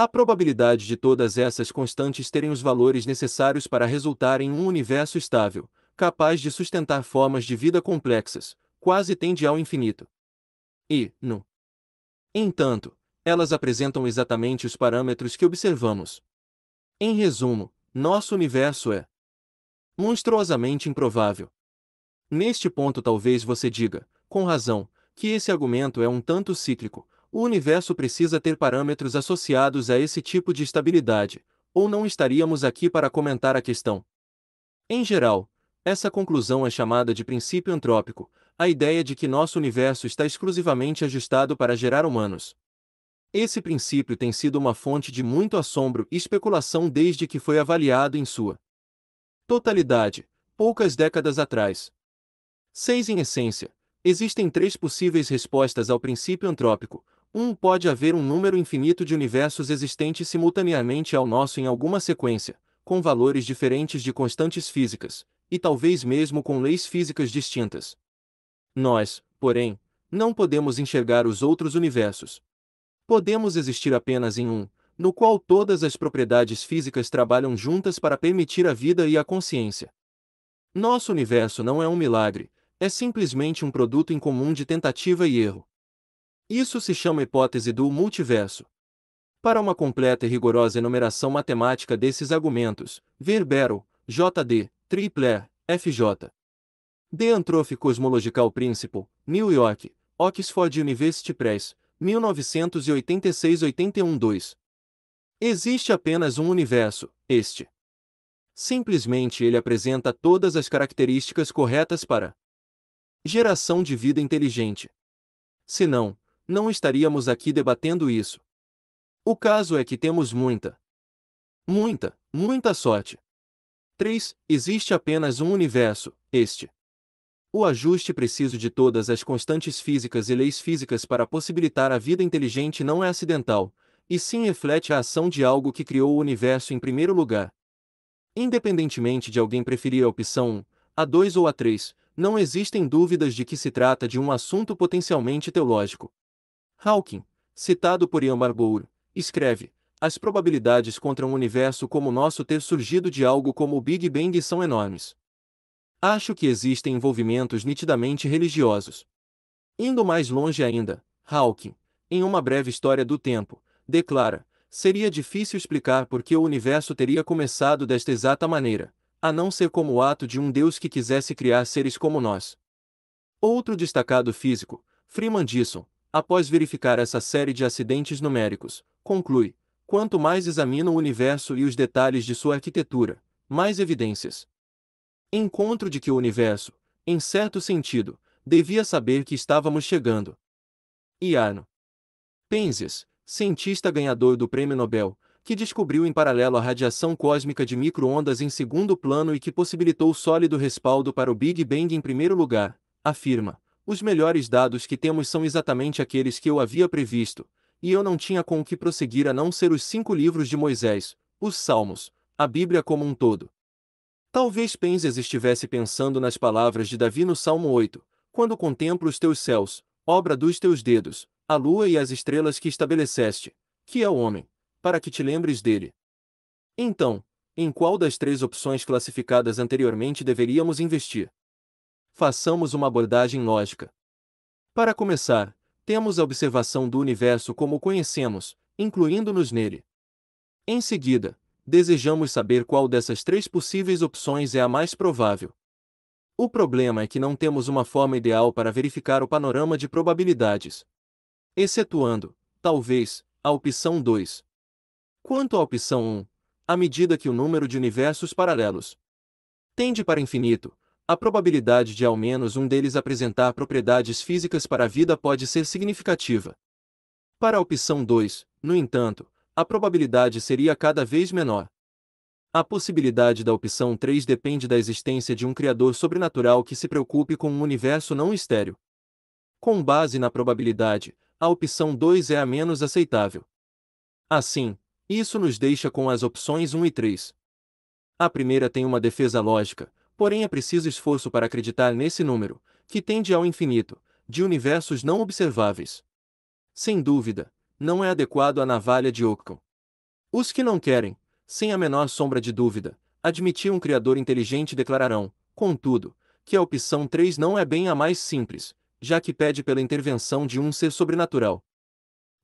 A probabilidade de todas essas constantes terem os valores necessários para resultar em um universo estável, capaz de sustentar formas de vida complexas, quase tende ao infinito. E, no entanto, elas apresentam exatamente os parâmetros que observamos. Em resumo, nosso universo é monstruosamente improvável. Neste ponto, talvez você diga, com razão, que esse argumento é um tanto cíclico, o universo precisa ter parâmetros associados a esse tipo de estabilidade, ou não estaríamos aqui para comentar a questão. Em geral, essa conclusão é chamada de princípio antrópico, a ideia de que nosso universo está exclusivamente ajustado para gerar humanos. Esse princípio tem sido uma fonte de muito assombro e especulação desde que foi avaliado em sua totalidade, poucas décadas atrás. 6. Em essência, existem três possíveis respostas ao princípio antrópico, um, pode haver um número infinito de universos existentes simultaneamente ao nosso em alguma sequência, com valores diferentes de constantes físicas, e talvez mesmo com leis físicas distintas. Nós, porém, não podemos enxergar os outros universos. Podemos existir apenas em um, no qual todas as propriedades físicas trabalham juntas para permitir a vida e a consciência. Nosso universo não é um milagre, é simplesmente um produto incomum de tentativa e erro. Isso se chama hipótese do multiverso. Para uma completa e rigorosa enumeração matemática desses argumentos, ver Barrow, J.D., Tripler, F.J. The Antrophic Cosmological Principle, New York, Oxford University Press, 1986-81-2. Existe apenas um universo, este. Simplesmente ele apresenta todas as características corretas para geração de vida inteligente. Se não, não estaríamos aqui debatendo isso. O caso é que temos muita, muita, muita sorte. 3. Existe apenas um universo, este. O ajuste preciso de todas as constantes físicas e leis físicas para possibilitar a vida inteligente não é acidental, e sim reflete a ação de algo que criou o universo em primeiro lugar. Independentemente de alguém preferir a opção 1, a 2 ou a 3, não existem dúvidas de que se trata de um assunto potencialmente teológico. Hawking, citado por Ian Barbour, escreve: As probabilidades contra um universo como o nosso ter surgido de algo como o Big Bang são enormes. Acho que existem envolvimentos nitidamente religiosos. Indo mais longe ainda, Hawking, em uma breve história do tempo, declara: seria difícil explicar por que o universo teria começado desta exata maneira, a não ser como o ato de um Deus que quisesse criar seres como nós. Outro destacado físico, Freeman Dyson, Após verificar essa série de acidentes numéricos, conclui: quanto mais examina o universo e os detalhes de sua arquitetura, mais evidências. Encontro de que o universo, em certo sentido, devia saber que estávamos chegando. Iano Penzias, cientista ganhador do Prêmio Nobel, que descobriu em paralelo a radiação cósmica de microondas em segundo plano e que possibilitou sólido respaldo para o Big Bang em primeiro lugar, afirma: os melhores dados que temos são exatamente aqueles que eu havia previsto, e eu não tinha com o que prosseguir a não ser os cinco livros de Moisés, os Salmos, a Bíblia como um todo. Talvez Penzias estivesse pensando nas palavras de Davi no Salmo 8, quando contemplo os teus céus, obra dos teus dedos, a lua e as estrelas que estabeleceste, que é o homem, para que te lembres dele. Então, em qual das três opções classificadas anteriormente deveríamos investir? façamos uma abordagem lógica. Para começar, temos a observação do universo como o conhecemos, incluindo-nos nele. Em seguida, desejamos saber qual dessas três possíveis opções é a mais provável. O problema é que não temos uma forma ideal para verificar o panorama de probabilidades. Excetuando, talvez, a opção 2. Quanto à opção 1, à medida que o número de universos paralelos tende para infinito, a probabilidade de ao menos um deles apresentar propriedades físicas para a vida pode ser significativa. Para a opção 2, no entanto, a probabilidade seria cada vez menor. A possibilidade da opção 3 depende da existência de um criador sobrenatural que se preocupe com um universo não estéreo. Com base na probabilidade, a opção 2 é a menos aceitável. Assim, isso nos deixa com as opções 1 e 3. A primeira tem uma defesa lógica, Porém é preciso esforço para acreditar nesse número, que tende ao infinito, de universos não observáveis. Sem dúvida, não é adequado à navalha de Occam. Os que não querem, sem a menor sombra de dúvida, admitir um criador inteligente declararão, contudo, que a opção 3 não é bem a mais simples, já que pede pela intervenção de um ser sobrenatural.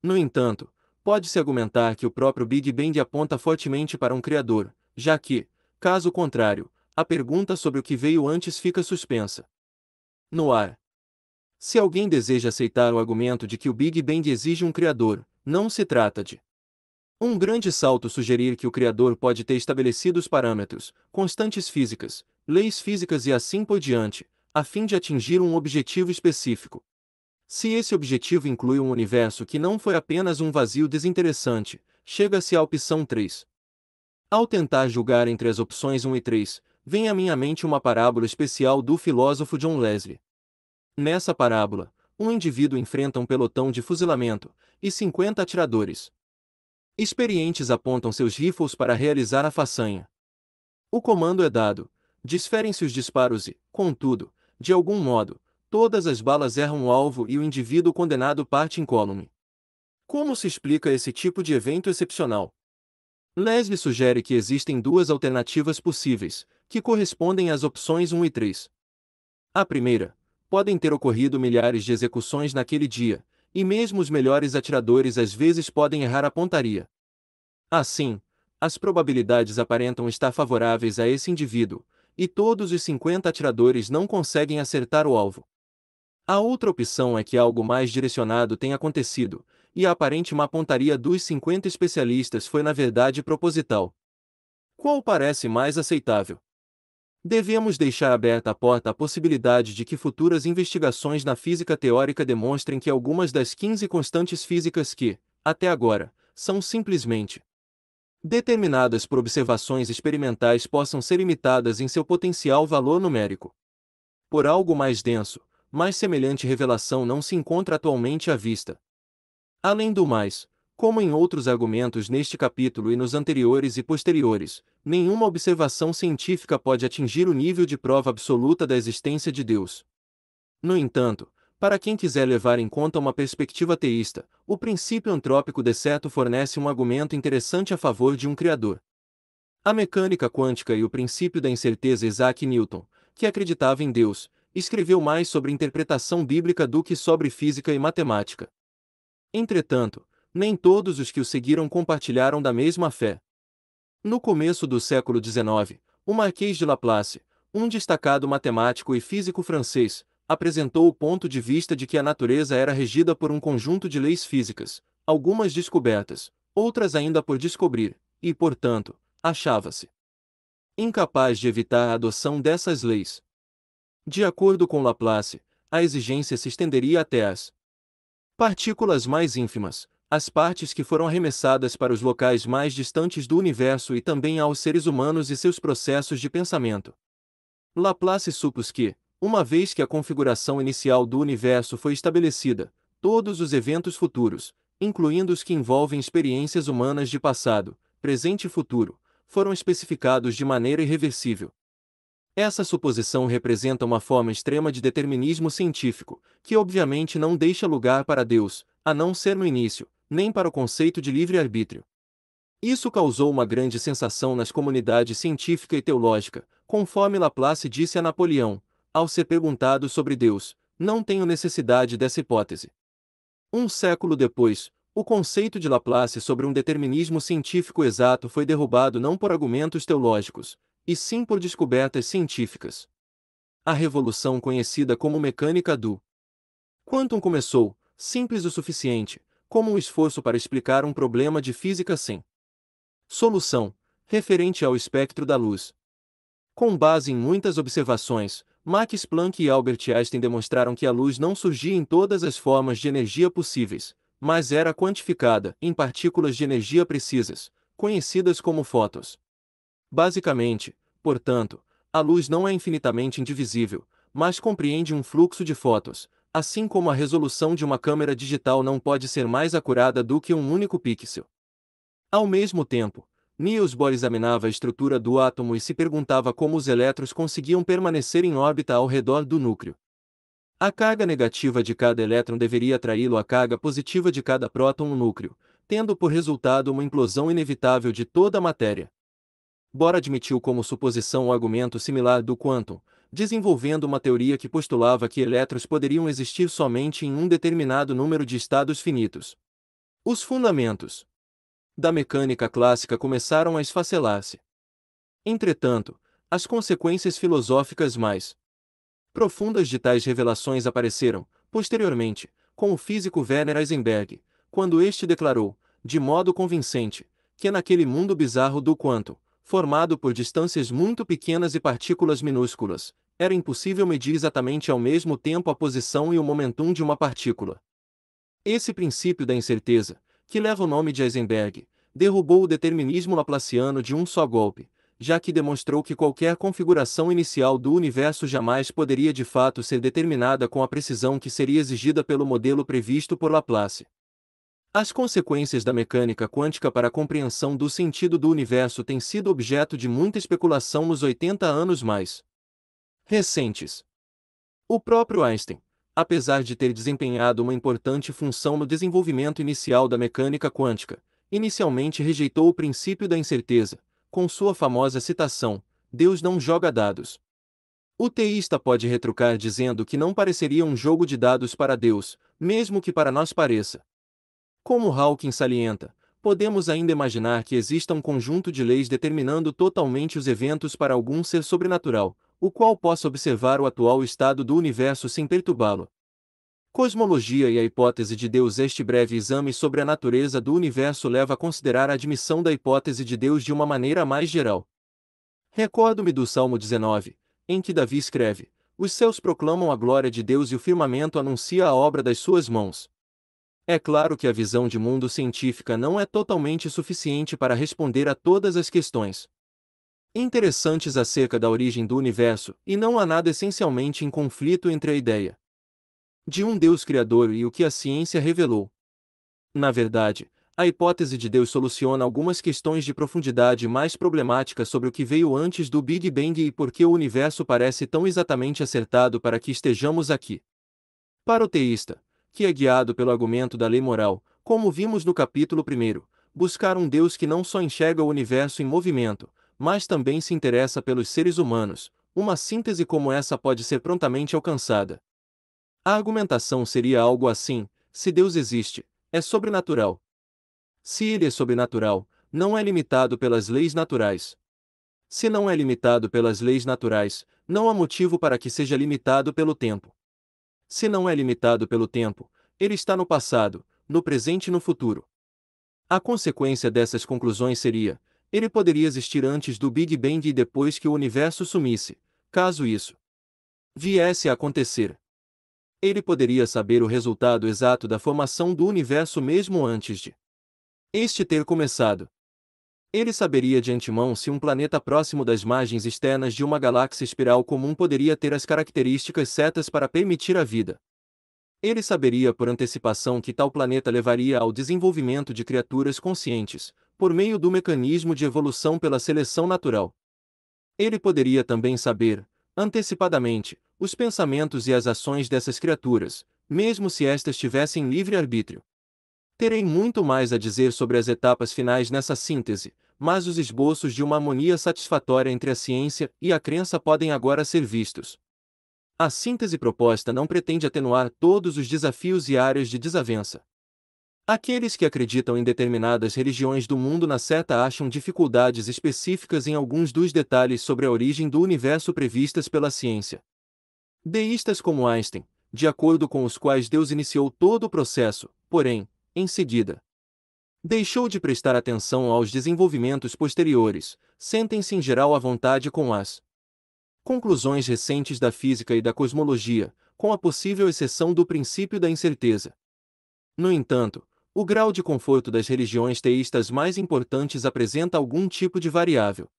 No entanto, pode-se argumentar que o próprio Big Bang aponta fortemente para um criador, já que, caso contrário, a pergunta sobre o que veio antes fica suspensa. No ar. Se alguém deseja aceitar o argumento de que o Big Bang exige um criador, não se trata de um grande salto sugerir que o criador pode ter estabelecido os parâmetros, constantes físicas, leis físicas e assim por diante, a fim de atingir um objetivo específico. Se esse objetivo inclui um universo que não foi apenas um vazio desinteressante, chega-se à opção 3. Ao tentar julgar entre as opções 1 e 3, vem à minha mente uma parábola especial do filósofo John Leslie. Nessa parábola, um indivíduo enfrenta um pelotão de fuzilamento e 50 atiradores. Experientes apontam seus rifles para realizar a façanha. O comando é dado, desferem-se os disparos e, contudo, de algum modo, todas as balas erram o alvo e o indivíduo condenado parte incólume. Como se explica esse tipo de evento excepcional? Leslie sugere que existem duas alternativas possíveis, que correspondem às opções 1 e 3. A primeira, podem ter ocorrido milhares de execuções naquele dia, e mesmo os melhores atiradores às vezes podem errar a pontaria. Assim, as probabilidades aparentam estar favoráveis a esse indivíduo, e todos os 50 atiradores não conseguem acertar o alvo. A outra opção é que algo mais direcionado tenha acontecido, e a aparente má pontaria dos 50 especialistas foi na verdade proposital. Qual parece mais aceitável? devemos deixar aberta a porta à possibilidade de que futuras investigações na física teórica demonstrem que algumas das 15 constantes físicas que, até agora, são simplesmente determinadas por observações experimentais possam ser imitadas em seu potencial valor numérico. Por algo mais denso, mais semelhante revelação não se encontra atualmente à vista. Além do mais, como em outros argumentos neste capítulo e nos anteriores e posteriores, nenhuma observação científica pode atingir o nível de prova absoluta da existência de Deus. No entanto, para quem quiser levar em conta uma perspectiva teísta, o princípio antrópico deceto fornece um argumento interessante a favor de um criador. A mecânica quântica e o princípio da incerteza Isaac Newton, que acreditava em Deus, escreveu mais sobre interpretação bíblica do que sobre física e matemática. Entretanto, nem todos os que o seguiram compartilharam da mesma fé. No começo do século XIX, o Marquês de Laplace, um destacado matemático e físico francês, apresentou o ponto de vista de que a natureza era regida por um conjunto de leis físicas, algumas descobertas, outras ainda por descobrir, e, portanto, achava-se incapaz de evitar a adoção dessas leis. De acordo com Laplace, a exigência se estenderia até as partículas mais ínfimas, as partes que foram arremessadas para os locais mais distantes do universo e também aos seres humanos e seus processos de pensamento. Laplace supôs que, uma vez que a configuração inicial do universo foi estabelecida, todos os eventos futuros, incluindo os que envolvem experiências humanas de passado, presente e futuro, foram especificados de maneira irreversível. Essa suposição representa uma forma extrema de determinismo científico, que obviamente não deixa lugar para Deus, a não ser no início, nem para o conceito de livre-arbítrio. Isso causou uma grande sensação nas comunidades científica e teológica, conforme Laplace disse a Napoleão, ao ser perguntado sobre Deus, não tenho necessidade dessa hipótese. Um século depois, o conceito de Laplace sobre um determinismo científico exato foi derrubado não por argumentos teológicos, e sim por descobertas científicas. A revolução conhecida como mecânica do quantum começou, simples o suficiente, como um esforço para explicar um problema de física sem solução, referente ao espectro da luz. Com base em muitas observações, Max Planck e Albert Einstein demonstraram que a luz não surgia em todas as formas de energia possíveis, mas era quantificada em partículas de energia precisas, conhecidas como fótons. Basicamente, portanto, a luz não é infinitamente indivisível, mas compreende um fluxo de fótons, assim como a resolução de uma câmera digital não pode ser mais acurada do que um único pixel. Ao mesmo tempo, Niels Bohr examinava a estrutura do átomo e se perguntava como os elétrons conseguiam permanecer em órbita ao redor do núcleo. A carga negativa de cada elétron deveria atraí-lo à carga positiva de cada próton no núcleo, tendo por resultado uma implosão inevitável de toda a matéria. Bohr admitiu como suposição o argumento similar do quantum, desenvolvendo uma teoria que postulava que elétrons poderiam existir somente em um determinado número de estados finitos. Os fundamentos da mecânica clássica começaram a esfacelar-se. Entretanto, as consequências filosóficas mais profundas de tais revelações apareceram, posteriormente, com o físico Werner Heisenberg, quando este declarou, de modo convincente, que naquele mundo bizarro do quanto, formado por distâncias muito pequenas e partículas minúsculas, era impossível medir exatamente ao mesmo tempo a posição e o momentum de uma partícula. Esse princípio da incerteza, que leva o nome de Heisenberg, derrubou o determinismo laplaciano de um só golpe, já que demonstrou que qualquer configuração inicial do universo jamais poderia de fato ser determinada com a precisão que seria exigida pelo modelo previsto por Laplace. As consequências da mecânica quântica para a compreensão do sentido do universo têm sido objeto de muita especulação nos 80 anos mais recentes. O próprio Einstein, apesar de ter desempenhado uma importante função no desenvolvimento inicial da mecânica quântica, inicialmente rejeitou o princípio da incerteza, com sua famosa citação: Deus não joga dados. O teísta pode retrucar dizendo que não pareceria um jogo de dados para Deus, mesmo que para nós pareça. Como Hawking salienta, podemos ainda imaginar que exista um conjunto de leis determinando totalmente os eventos para algum ser sobrenatural, o qual possa observar o atual estado do universo sem perturbá-lo. Cosmologia e a hipótese de Deus Este breve exame sobre a natureza do universo leva a considerar a admissão da hipótese de Deus de uma maneira mais geral. Recordo-me do Salmo 19, em que Davi escreve: Os céus proclamam a glória de Deus e o firmamento anuncia a obra das suas mãos. É claro que a visão de mundo científica não é totalmente suficiente para responder a todas as questões interessantes acerca da origem do universo, e não há nada essencialmente em conflito entre a ideia de um Deus criador e o que a ciência revelou. Na verdade, a hipótese de Deus soluciona algumas questões de profundidade mais problemáticas sobre o que veio antes do Big Bang e por que o universo parece tão exatamente acertado para que estejamos aqui. Para o teísta, que é guiado pelo argumento da lei moral, como vimos no capítulo 1, buscar um Deus que não só enxerga o universo em movimento, mas também se interessa pelos seres humanos, uma síntese como essa pode ser prontamente alcançada. A argumentação seria algo assim: se Deus existe, é sobrenatural. Se ele é sobrenatural, não é limitado pelas leis naturais. Se não é limitado pelas leis naturais, não há motivo para que seja limitado pelo tempo. Se não é limitado pelo tempo, ele está no passado, no presente e no futuro. A consequência dessas conclusões seria, ele poderia existir antes do Big Bang e depois que o universo sumisse, caso isso viesse a acontecer. Ele poderia saber o resultado exato da formação do universo mesmo antes de este ter começado. Ele saberia de antemão se um planeta próximo das margens externas de uma galáxia espiral comum poderia ter as características certas para permitir a vida. Ele saberia por antecipação que tal planeta levaria ao desenvolvimento de criaturas conscientes, por meio do mecanismo de evolução pela seleção natural. Ele poderia também saber, antecipadamente, os pensamentos e as ações dessas criaturas, mesmo se estas tivessem livre arbítrio. Terei muito mais a dizer sobre as etapas finais nessa síntese, mas os esboços de uma harmonia satisfatória entre a ciência e a crença podem agora ser vistos. A síntese proposta não pretende atenuar todos os desafios e áreas de desavença. Aqueles que acreditam em determinadas religiões do mundo na seta acham dificuldades específicas em alguns dos detalhes sobre a origem do universo previstas pela ciência. Deístas como Einstein, de acordo com os quais Deus iniciou todo o processo, porém, em seguida, deixou de prestar atenção aos desenvolvimentos posteriores, sentem-se em geral à vontade com as conclusões recentes da física e da cosmologia, com a possível exceção do princípio da incerteza. No entanto, o grau de conforto das religiões teístas mais importantes apresenta algum tipo de variável.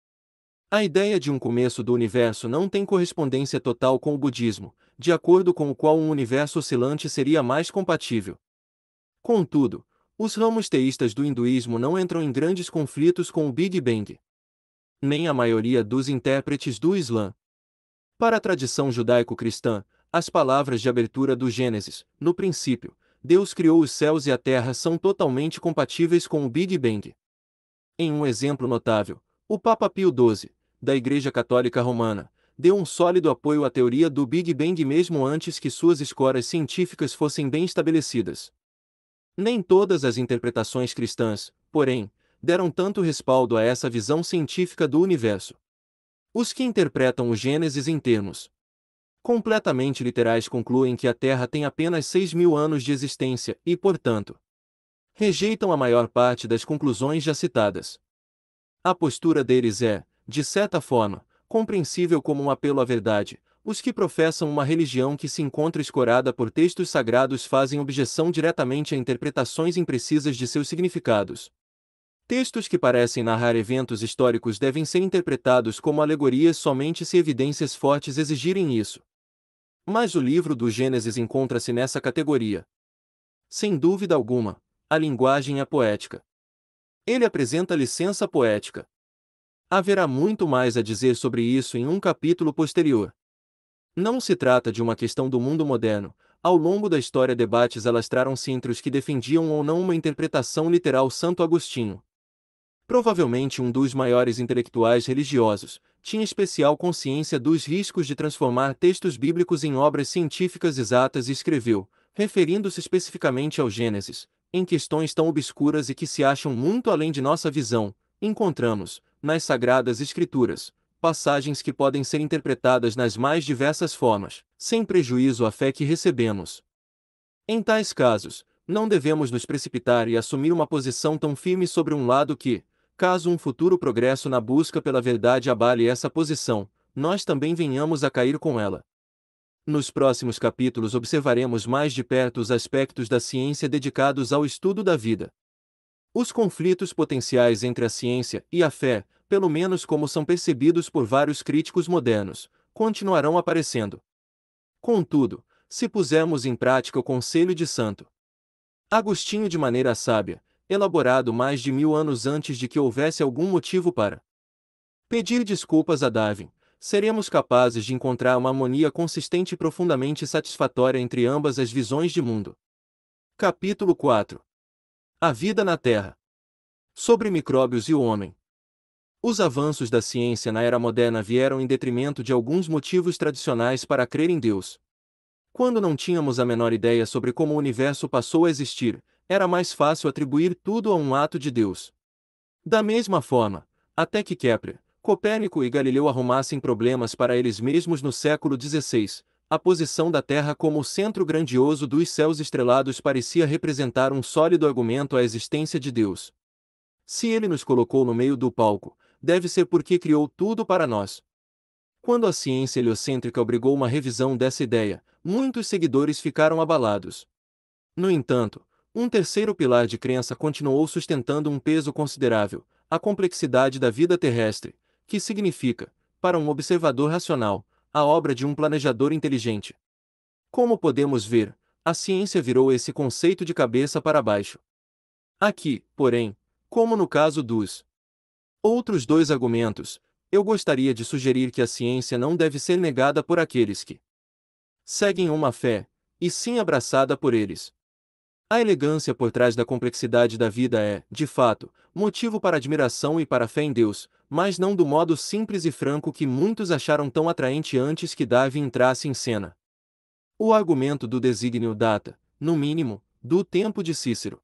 A ideia de um começo do universo não tem correspondência total com o budismo, de acordo com o qual um universo oscilante seria mais compatível. Contudo, os ramos teístas do hinduísmo não entram em grandes conflitos com o Big Bang. Nem a maioria dos intérpretes do Islã. Para a tradição judaico-cristã, as palavras de abertura do Gênesis, no princípio, Deus criou os céus e a terra são totalmente compatíveis com o Big Bang. Em um exemplo notável, o Papa Pio XII, da Igreja Católica Romana, deu um sólido apoio à teoria do Big Bang mesmo antes que suas escoras científicas fossem bem estabelecidas. Nem todas as interpretações cristãs, porém, deram tanto respaldo a essa visão científica do universo. Os que interpretam o Gênesis em termos completamente literais concluem que a Terra tem apenas 6 mil anos de existência e, portanto, rejeitam a maior parte das conclusões já citadas. A postura deles é, de certa forma, compreensível como um apelo à verdade. Os que professam uma religião que se encontra escorada por textos sagrados fazem objeção diretamente a interpretações imprecisas de seus significados. Textos que parecem narrar eventos históricos devem ser interpretados como alegorias somente se evidências fortes exigirem isso. Mas o livro do Gênesis encontra-se nessa categoria. Sem dúvida alguma, a linguagem é poética. Ele apresenta licença poética. Haverá muito mais a dizer sobre isso em um capítulo posterior. Não se trata de uma questão do mundo moderno. Ao longo da história, debates alastraram-se entre os que defendiam ou não uma interpretação literal Santo Agostinho. Provavelmente um dos maiores intelectuais religiosos, tinha especial consciência dos riscos de transformar textos bíblicos em obras científicas exatas e escreveu, referindo-se especificamente ao Gênesis, em questões tão obscuras e que se acham muito além de nossa visão, encontramos, nas Sagradas Escrituras, passagens que podem ser interpretadas nas mais diversas formas, sem prejuízo à fé que recebemos. Em tais casos, não devemos nos precipitar e assumir uma posição tão firme sobre um lado que, caso um futuro progresso na busca pela verdade abale essa posição, nós também venhamos a cair com ela. Nos próximos capítulos observaremos mais de perto os aspectos da ciência dedicados ao estudo da vida. Os conflitos potenciais entre a ciência e a fé, pelo menos como são percebidos por vários críticos modernos, continuarão aparecendo. Contudo, se pusermos em prática o conselho de Santo Agostinho de maneira sábia, elaborado mais de mil anos antes de que houvesse algum motivo para pedir desculpas a Davin, seremos capazes de encontrar uma harmonia consistente e profundamente satisfatória entre ambas as visões de mundo. Capítulo 4 A Vida na Terra Sobre micróbios e o homem. Os avanços da ciência na era moderna vieram em detrimento de alguns motivos tradicionais para crer em Deus. Quando não tínhamos a menor ideia sobre como o universo passou a existir, era mais fácil atribuir tudo a um ato de Deus. Da mesma forma, até que Kepler, Copérnico e Galileu arrumassem problemas para eles mesmos no século XVI, a posição da Terra como o centro grandioso dos céus estrelados parecia representar um sólido argumento à existência de Deus. Se ele nos colocou no meio do palco, deve ser porque criou tudo para nós. Quando a ciência heliocêntrica obrigou uma revisão dessa ideia, muitos seguidores ficaram abalados. No entanto, um terceiro pilar de crença continuou sustentando um peso considerável, a complexidade da vida terrestre, que significa, para um observador racional, a obra de um planejador inteligente. Como podemos ver, a ciência virou esse conceito de cabeça para baixo. Aqui, porém, como no caso dos outros dois argumentos, eu gostaria de sugerir que a ciência não deve ser negada por aqueles que seguem uma fé, e sim abraçada por eles. A elegância por trás da complexidade da vida é, de fato, motivo para admiração e para fé em Deus, mas não do modo simples e franco que muitos acharam tão atraente antes que Davi entrasse em cena. O argumento do desígnio data, no mínimo, do tempo de Cícero.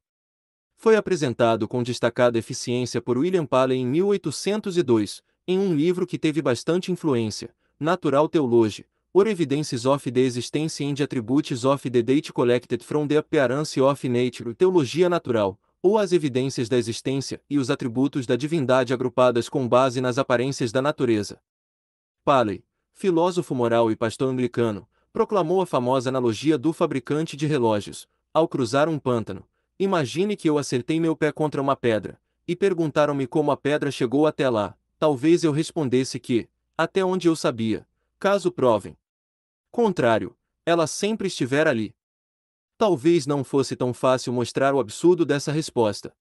Foi apresentado com destacada eficiência por William Paley em 1802, em um livro que teve bastante influência, Natural Theology, or evidences of the existence and attributes of the date collected from the appearance of nature, teologia natural, ou as evidências da existência e os atributos da divindade agrupadas com base nas aparências da natureza. Paley, filósofo moral e pastor anglicano, proclamou a famosa analogia do fabricante de relógios. Ao cruzar um pântano, imagine que eu acertei meu pé contra uma pedra, e perguntaram-me como a pedra chegou até lá. Talvez eu respondesse que, até onde eu sabia, caso provem, contrário, ela sempre estivera ali. Talvez não fosse tão fácil mostrar o absurdo dessa resposta.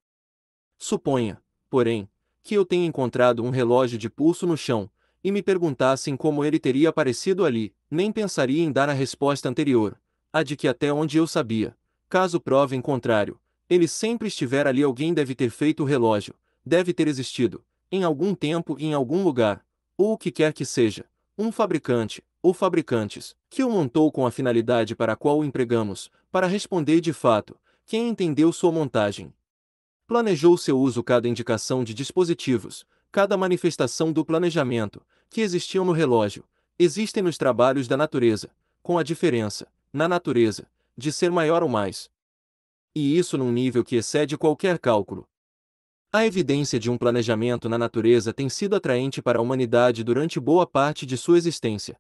Suponha, porém, que eu tenha encontrado um relógio de pulso no chão, e me perguntassem como ele teria aparecido ali, nem pensaria em dar a resposta anterior, a de que até onde eu sabia, caso provem contrário, ele sempre estivera ali alguém deve ter feito o relógio, deve ter existido, em algum tempo e em algum lugar, ou o que quer que seja um fabricante, ou fabricantes, que o montou com a finalidade para a qual o empregamos, para responder de fato, quem entendeu sua montagem. Planejou seu uso cada indicação de dispositivos, cada manifestação do planejamento, que existiam no relógio, existem nos trabalhos da natureza, com a diferença, na natureza, de ser maior ou mais. E isso num nível que excede qualquer cálculo, a evidência de um planejamento na natureza tem sido atraente para a humanidade durante boa parte de sua existência.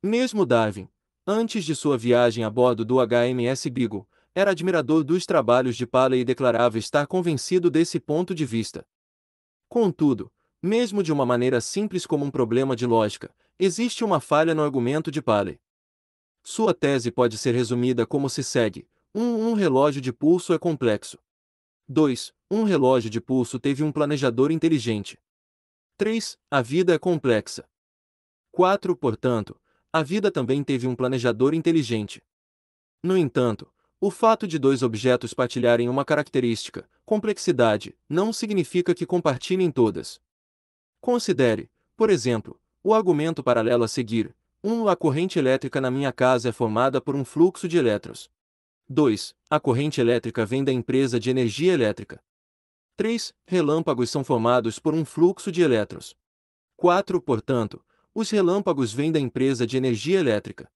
Mesmo Darwin, antes de sua viagem a bordo do HMS Beagle, era admirador dos trabalhos de Paley e declarava estar convencido desse ponto de vista. Contudo, mesmo de uma maneira simples como um problema de lógica, existe uma falha no argumento de Paley. Sua tese pode ser resumida como se segue: um, um relógio de pulso é complexo. 2. Um relógio de pulso teve um planejador inteligente. 3. A vida é complexa. 4. Portanto, a vida também teve um planejador inteligente. No entanto, o fato de dois objetos partilharem uma característica, complexidade, não significa que compartilhem todas. Considere, por exemplo, o argumento paralelo a seguir. 1. Um, a corrente elétrica na minha casa é formada por um fluxo de elétrons. 2. A corrente elétrica vem da empresa de energia elétrica. 3. Relâmpagos são formados por um fluxo de elétrons. 4. Portanto, os relâmpagos vêm da empresa de energia elétrica.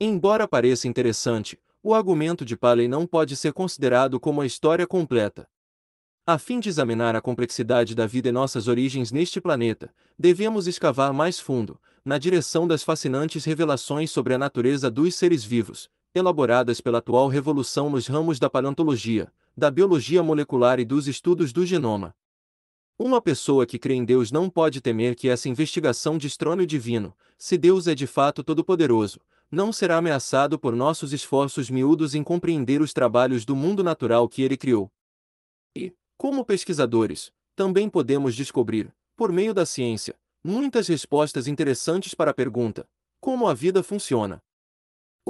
Embora pareça interessante, o argumento de Paley não pode ser considerado como a história completa. A fim de examinar a complexidade da vida e nossas origens neste planeta, devemos escavar mais fundo, na direção das fascinantes revelações sobre a natureza dos seres vivos, elaboradas pela atual revolução nos ramos da paleontologia, da biologia molecular e dos estudos do genoma. Uma pessoa que crê em Deus não pode temer que essa investigação destrone o divino, se Deus é de fato todo-poderoso, não será ameaçado por nossos esforços miúdos em compreender os trabalhos do mundo natural que ele criou. E, como pesquisadores, também podemos descobrir, por meio da ciência, muitas respostas interessantes para a pergunta: como a vida funciona?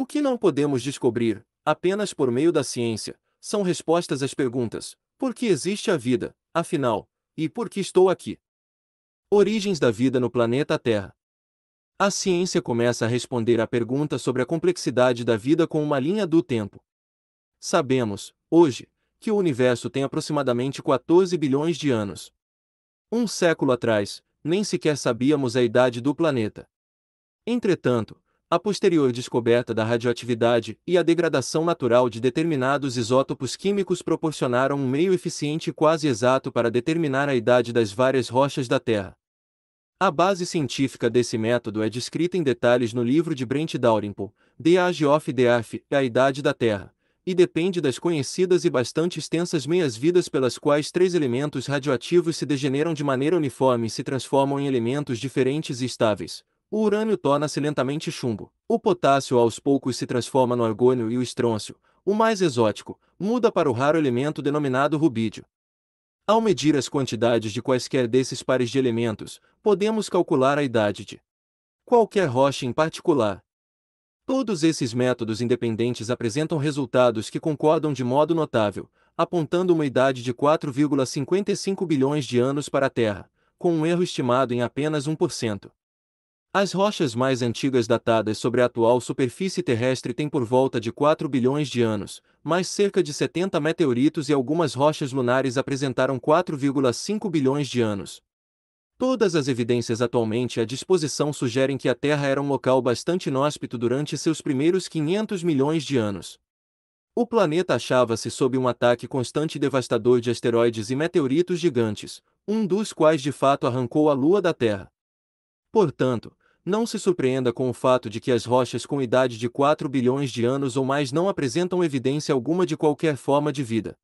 O que não podemos descobrir, apenas por meio da ciência, são respostas às perguntas: por que existe a vida, afinal, e por que estou aqui? Origens da vida no planeta Terra. A ciência começa a responder à pergunta sobre a complexidade da vida com uma linha do tempo. Sabemos, hoje, que o universo tem aproximadamente 14 bilhões de anos. Um século atrás, nem sequer sabíamos a idade do planeta. Entretanto, a posterior descoberta da radioatividade e a degradação natural de determinados isótopos químicos proporcionaram um meio eficiente e quase exato para determinar a idade das várias rochas da Terra. A base científica desse método é descrita em detalhes no livro de Brent Dalrymple, The Age of the Earth, A Idade da Terra, e depende das conhecidas e bastante extensas meias-vidas pelas quais três elementos radioativos se degeneram de maneira uniforme e se transformam em elementos diferentes e estáveis, o urânio torna-se lentamente chumbo. O potássio aos poucos se transforma no argônio e o estrôncio, o mais exótico, muda para o raro elemento denominado rubídio. Ao medir as quantidades de quaisquer desses pares de elementos, podemos calcular a idade de qualquer rocha em particular. Todos esses métodos independentes apresentam resultados que concordam de modo notável, apontando uma idade de 4,55 bilhões de anos para a Terra, com um erro estimado em apenas 1%. As rochas mais antigas datadas sobre a atual superfície terrestre têm por volta de 4 bilhões de anos, mas cerca de 70 meteoritos e algumas rochas lunares apresentaram 4,5 bilhões de anos. Todas as evidências atualmente à disposição sugerem que a Terra era um local bastante inóspito durante seus primeiros 500 milhões de anos. O planeta achava-se sob um ataque constante e devastador de asteroides e meteoritos gigantes, um dos quais de fato arrancou a Lua da Terra. Portanto, não se surpreenda com o fato de que as rochas com idade de 4 bilhões de anos ou mais não apresentam evidência alguma de qualquer forma de vida.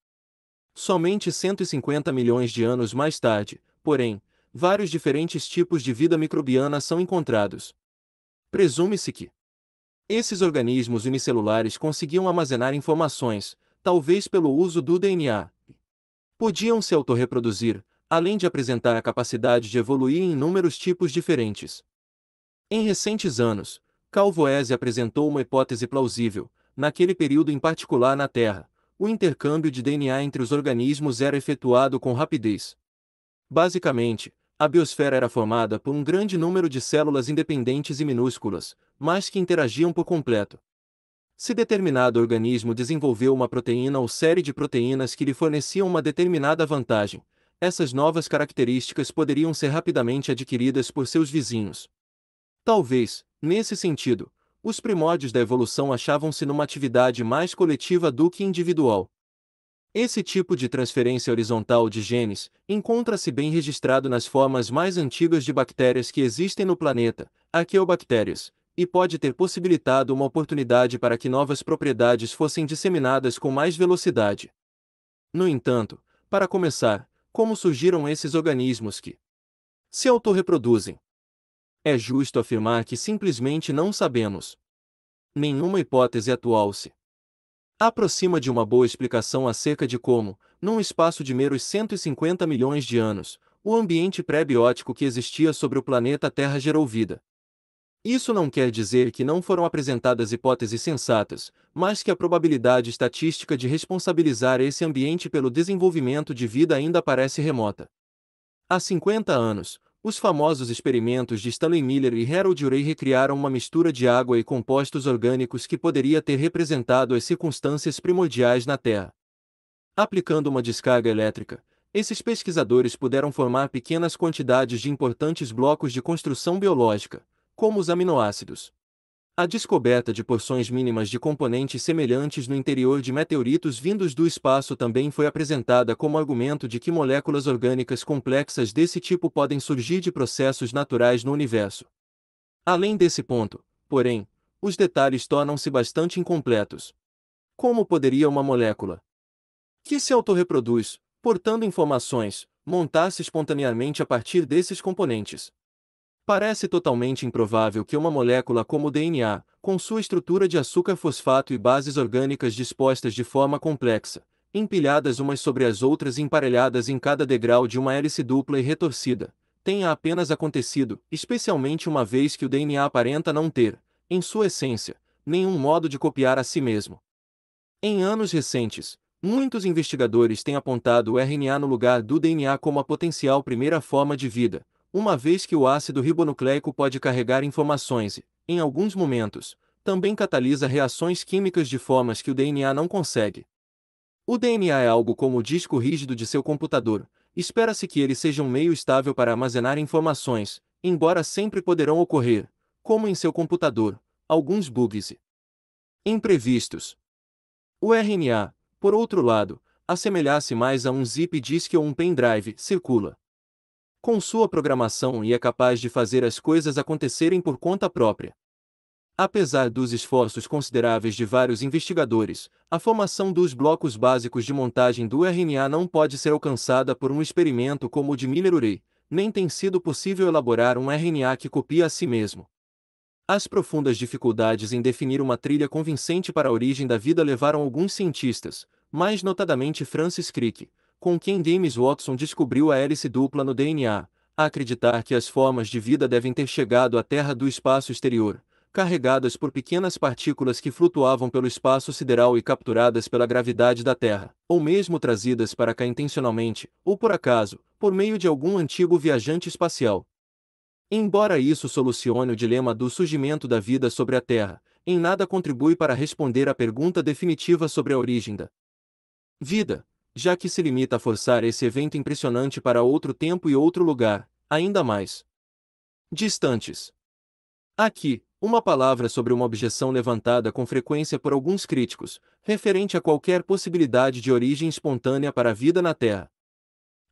Somente 150 milhões de anos mais tarde, porém, vários diferentes tipos de vida microbiana são encontrados. Presume-se que esses organismos unicelulares conseguiam armazenar informações, talvez pelo uso do DNA. Podiam se autorreproduzir, além de apresentar a capacidade de evoluir em inúmeros tipos diferentes. Em recentes anos, Calvoese apresentou uma hipótese plausível, naquele período em particular na Terra, o intercâmbio de DNA entre os organismos era efetuado com rapidez. Basicamente, a biosfera era formada por um grande número de células independentes e minúsculas, mas que interagiam por completo. Se determinado organismo desenvolveu uma proteína ou série de proteínas que lhe forneciam uma determinada vantagem, essas novas características poderiam ser rapidamente adquiridas por seus vizinhos. Talvez, nesse sentido, os primórdios da evolução achavam-se numa atividade mais coletiva do que individual. Esse tipo de transferência horizontal de genes encontra-se bem registrado nas formas mais antigas de bactérias que existem no planeta, arqueobactérias, e pode ter possibilitado uma oportunidade para que novas propriedades fossem disseminadas com mais velocidade. No entanto, para começar, como surgiram esses organismos que se autorreproduzem? É justo afirmar que simplesmente não sabemos. Nenhuma hipótese atual se aproxima de uma boa explicação acerca de como, num espaço de meros 150 milhões de anos, o ambiente pré-biótico que existia sobre o planeta Terra gerou vida. Isso não quer dizer que não foram apresentadas hipóteses sensatas, mas que a probabilidade estatística de responsabilizar esse ambiente pelo desenvolvimento de vida ainda parece remota. Há 50 anos, os famosos experimentos de Stanley Miller e Harold Urey recriaram uma mistura de água e compostos orgânicos que poderia ter representado as circunstâncias primordiais na Terra. Aplicando uma descarga elétrica, esses pesquisadores puderam formar pequenas quantidades de importantes blocos de construção biológica, como os aminoácidos. A descoberta de porções mínimas de componentes semelhantes no interior de meteoritos vindos do espaço também foi apresentada como argumento de que moléculas orgânicas complexas desse tipo podem surgir de processos naturais no universo. Além desse ponto, porém, os detalhes tornam-se bastante incompletos. Como poderia uma molécula que se autorreproduz, portando informações, montar-se espontaneamente a partir desses componentes? Parece totalmente improvável que uma molécula como o DNA, com sua estrutura de açúcar fosfato e bases orgânicas dispostas de forma complexa, empilhadas umas sobre as outras e emparelhadas em cada degrau de uma hélice dupla e retorcida, tenha apenas acontecido, especialmente uma vez que o DNA aparenta não ter, em sua essência, nenhum modo de copiar a si mesmo. Em anos recentes, muitos investigadores têm apontado o RNA no lugar do DNA como a potencial primeira forma de vida, uma vez que o ácido ribonucleico pode carregar informações e, em alguns momentos, também catalisa reações químicas de formas que o DNA não consegue. O DNA é algo como o disco rígido de seu computador, espera-se que ele seja um meio estável para armazenar informações, embora sempre poderão ocorrer, como em seu computador, alguns bugs e imprevistos. O RNA, por outro lado, assemelha-se mais a um zip disk ou um pendrive, circula com sua programação e é capaz de fazer as coisas acontecerem por conta própria. Apesar dos esforços consideráveis de vários investigadores, a formação dos blocos básicos de montagem do RNA não pode ser alcançada por um experimento como o de Miller-Urey, nem tem sido possível elaborar um RNA que copia a si mesmo. As profundas dificuldades em definir uma trilha convincente para a origem da vida levaram alguns cientistas, mais notadamente Francis Crick, com quem James Watson descobriu a hélice dupla no DNA, a acreditar que as formas de vida devem ter chegado à Terra do espaço exterior, carregadas por pequenas partículas que flutuavam pelo espaço sideral e capturadas pela gravidade da Terra, ou mesmo trazidas para cá intencionalmente, ou por acaso, por meio de algum antigo viajante espacial. Embora isso solucione o dilema do surgimento da vida sobre a Terra, em nada contribui para responder à pergunta definitiva sobre a origem da vida já que se limita a forçar esse evento impressionante para outro tempo e outro lugar, ainda mais distantes. Aqui, uma palavra sobre uma objeção levantada com frequência por alguns críticos, referente a qualquer possibilidade de origem espontânea para a vida na Terra.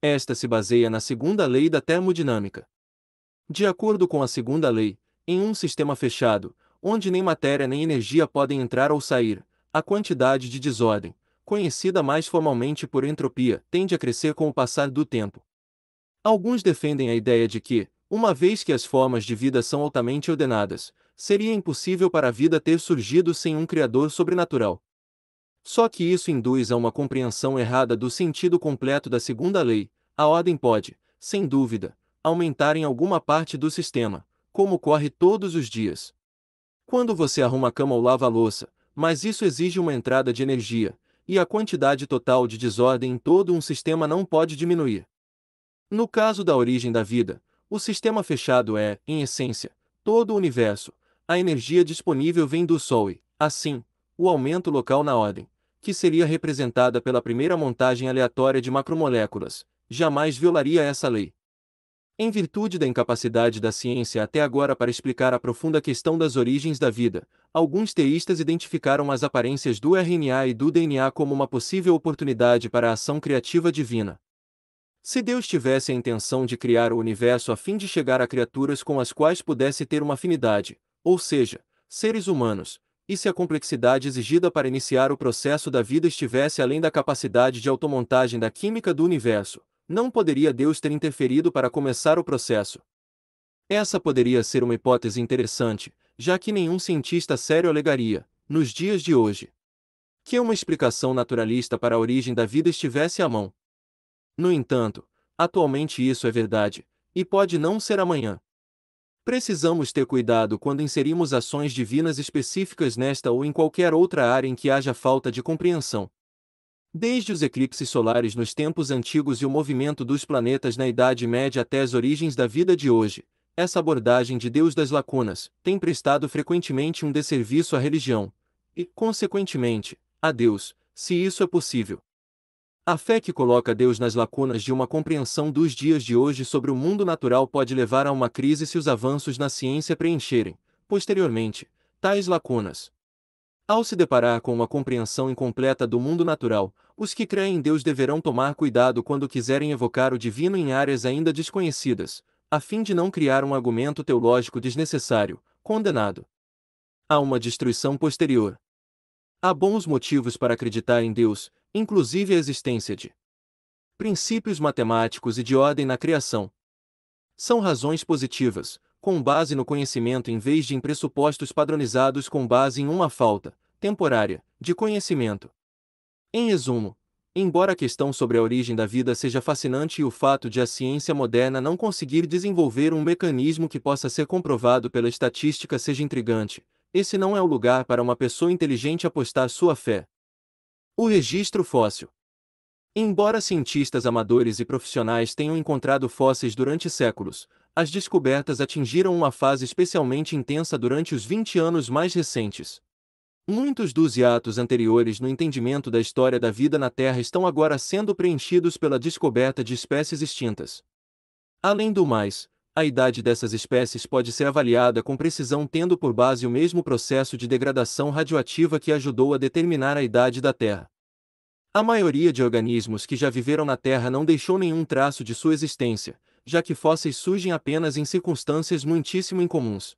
Esta se baseia na segunda lei da termodinâmica. De acordo com a segunda lei, em um sistema fechado, onde nem matéria nem energia podem entrar ou sair, a quantidade de desordem, conhecida mais formalmente por entropia, tende a crescer com o passar do tempo. Alguns defendem a ideia de que, uma vez que as formas de vida são altamente ordenadas, seria impossível para a vida ter surgido sem um criador sobrenatural. Só que isso induz a uma compreensão errada do sentido completo da segunda lei. A ordem pode, sem dúvida, aumentar em alguma parte do sistema, como ocorre todos os dias. Quando você arruma a cama ou lava a louça, mas isso exige uma entrada de energia, e a quantidade total de desordem em todo um sistema não pode diminuir. No caso da origem da vida, o sistema fechado é, em essência, todo o universo. A energia disponível vem do Sol e, assim, o aumento local na ordem, que seria representada pela primeira montagem aleatória de macromoléculas, jamais violaria essa lei. Em virtude da incapacidade da ciência até agora para explicar a profunda questão das origens da vida, alguns teístas identificaram as aparências do RNA e do DNA como uma possível oportunidade para a ação criativa divina. Se Deus tivesse a intenção de criar o universo a fim de chegar a criaturas com as quais pudesse ter uma afinidade, ou seja, seres humanos, e se a complexidade exigida para iniciar o processo da vida estivesse além da capacidade de automontagem da química do universo, não poderia Deus ter interferido para começar o processo. Essa poderia ser uma hipótese interessante, já que nenhum cientista sério alegaria, nos dias de hoje, que uma explicação naturalista para a origem da vida estivesse à mão. No entanto, atualmente isso é verdade, e pode não ser amanhã. Precisamos ter cuidado quando inserimos ações divinas específicas nesta ou em qualquer outra área em que haja falta de compreensão. Desde os eclipses solares nos tempos antigos e o movimento dos planetas na Idade Média até as origens da vida de hoje, essa abordagem de Deus das lacunas tem prestado frequentemente um desserviço à religião e, consequentemente, a Deus, se isso é possível. A fé que coloca Deus nas lacunas de uma compreensão dos dias de hoje sobre o mundo natural pode levar a uma crise se os avanços na ciência preencherem, posteriormente, tais lacunas. Ao se deparar com uma compreensão incompleta do mundo natural, os que creem em Deus deverão tomar cuidado quando quiserem evocar o divino em áreas ainda desconhecidas, a fim de não criar um argumento teológico desnecessário, condenado a uma destruição posterior. Há bons motivos para acreditar em Deus, inclusive a existência de princípios matemáticos e de ordem na criação. São razões positivas, com base no conhecimento em vez de em pressupostos padronizados com base em uma falta, temporária, de conhecimento. Em resumo, embora a questão sobre a origem da vida seja fascinante e o fato de a ciência moderna não conseguir desenvolver um mecanismo que possa ser comprovado pela estatística seja intrigante, esse não é o lugar para uma pessoa inteligente apostar sua fé. O registro fóssil. Embora cientistas amadores e profissionais tenham encontrado fósseis durante séculos, as descobertas atingiram uma fase especialmente intensa durante os 20 anos mais recentes. Muitos dos hiatos anteriores no entendimento da história da vida na Terra estão agora sendo preenchidos pela descoberta de espécies extintas. Além do mais, a idade dessas espécies pode ser avaliada com precisão tendo por base o mesmo processo de degradação radioativa que ajudou a determinar a idade da Terra. A maioria de organismos que já viveram na Terra não deixou nenhum traço de sua existência, já que fósseis surgem apenas em circunstâncias muitíssimo incomuns.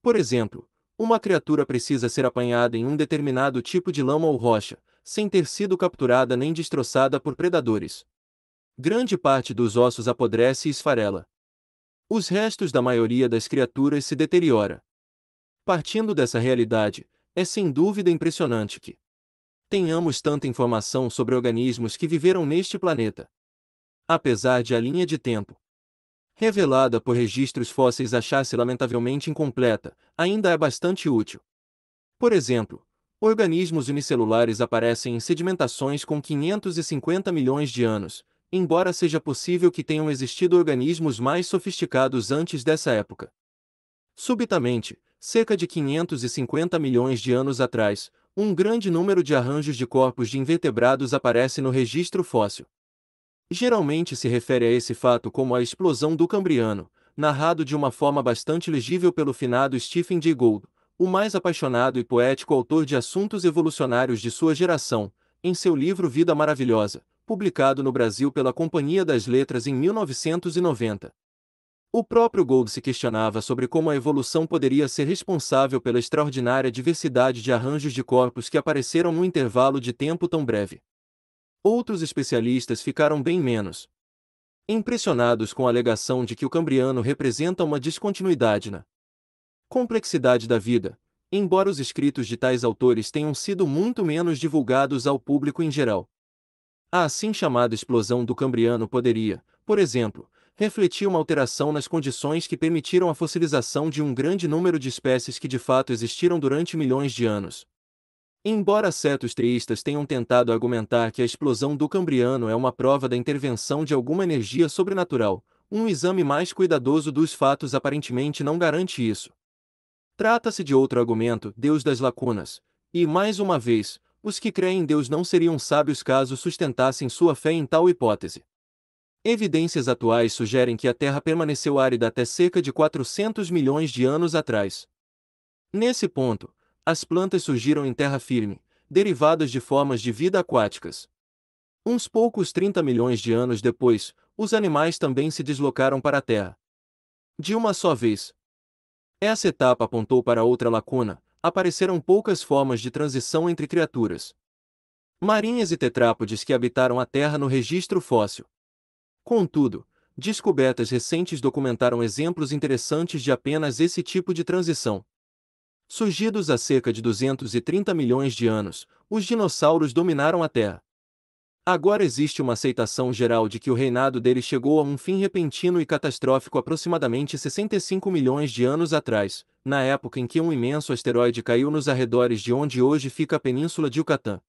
Por exemplo, uma criatura precisa ser apanhada em um determinado tipo de lama ou rocha, sem ter sido capturada nem destroçada por predadores. Grande parte dos ossos apodrece e esfarela. Os restos da maioria das criaturas se deteriora. Partindo dessa realidade, é sem dúvida impressionante que tenhamos tanta informação sobre organismos que viveram neste planeta. Apesar de a linha de tempo revelada por registros fósseis achar-se lamentavelmente incompleta, ainda é bastante útil. Por exemplo, organismos unicelulares aparecem em sedimentações com 550 milhões de anos, embora seja possível que tenham existido organismos mais sofisticados antes dessa época. Subitamente, cerca de 550 milhões de anos atrás, um grande número de arranjos de corpos de invertebrados aparece no registro fóssil geralmente se refere a esse fato como a explosão do Cambriano, narrado de uma forma bastante legível pelo finado Stephen Jay Gould, o mais apaixonado e poético autor de assuntos evolucionários de sua geração, em seu livro Vida Maravilhosa, publicado no Brasil pela Companhia das Letras em 1990. O próprio Gould se questionava sobre como a evolução poderia ser responsável pela extraordinária diversidade de arranjos de corpos que apareceram num intervalo de tempo tão breve. Outros especialistas ficaram bem menos impressionados com a alegação de que o cambriano representa uma descontinuidade na complexidade da vida, embora os escritos de tais autores tenham sido muito menos divulgados ao público em geral. A assim chamada explosão do cambriano poderia, por exemplo, refletir uma alteração nas condições que permitiram a fossilização de um grande número de espécies que de fato existiram durante milhões de anos. Embora certos teístas tenham tentado argumentar que a explosão do Cambriano é uma prova da intervenção de alguma energia sobrenatural, um exame mais cuidadoso dos fatos aparentemente não garante isso. Trata-se de outro argumento, Deus das lacunas. E, mais uma vez, os que creem em Deus não seriam sábios caso sustentassem sua fé em tal hipótese. Evidências atuais sugerem que a Terra permaneceu árida até cerca de 400 milhões de anos atrás. Nesse ponto, as plantas surgiram em terra firme, derivadas de formas de vida aquáticas. Uns poucos 30 milhões de anos depois, os animais também se deslocaram para a Terra. De uma só vez. Essa etapa apontou para outra lacuna, apareceram poucas formas de transição entre criaturas. Marinhas e tetrápodes que habitaram a Terra no registro fóssil. Contudo, descobertas recentes documentaram exemplos interessantes de apenas esse tipo de transição. Surgidos há cerca de 230 milhões de anos, os dinossauros dominaram a Terra. Agora existe uma aceitação geral de que o reinado deles chegou a um fim repentino e catastrófico aproximadamente 65 milhões de anos atrás, na época em que um imenso asteroide caiu nos arredores de onde hoje fica a Península de Yucatán.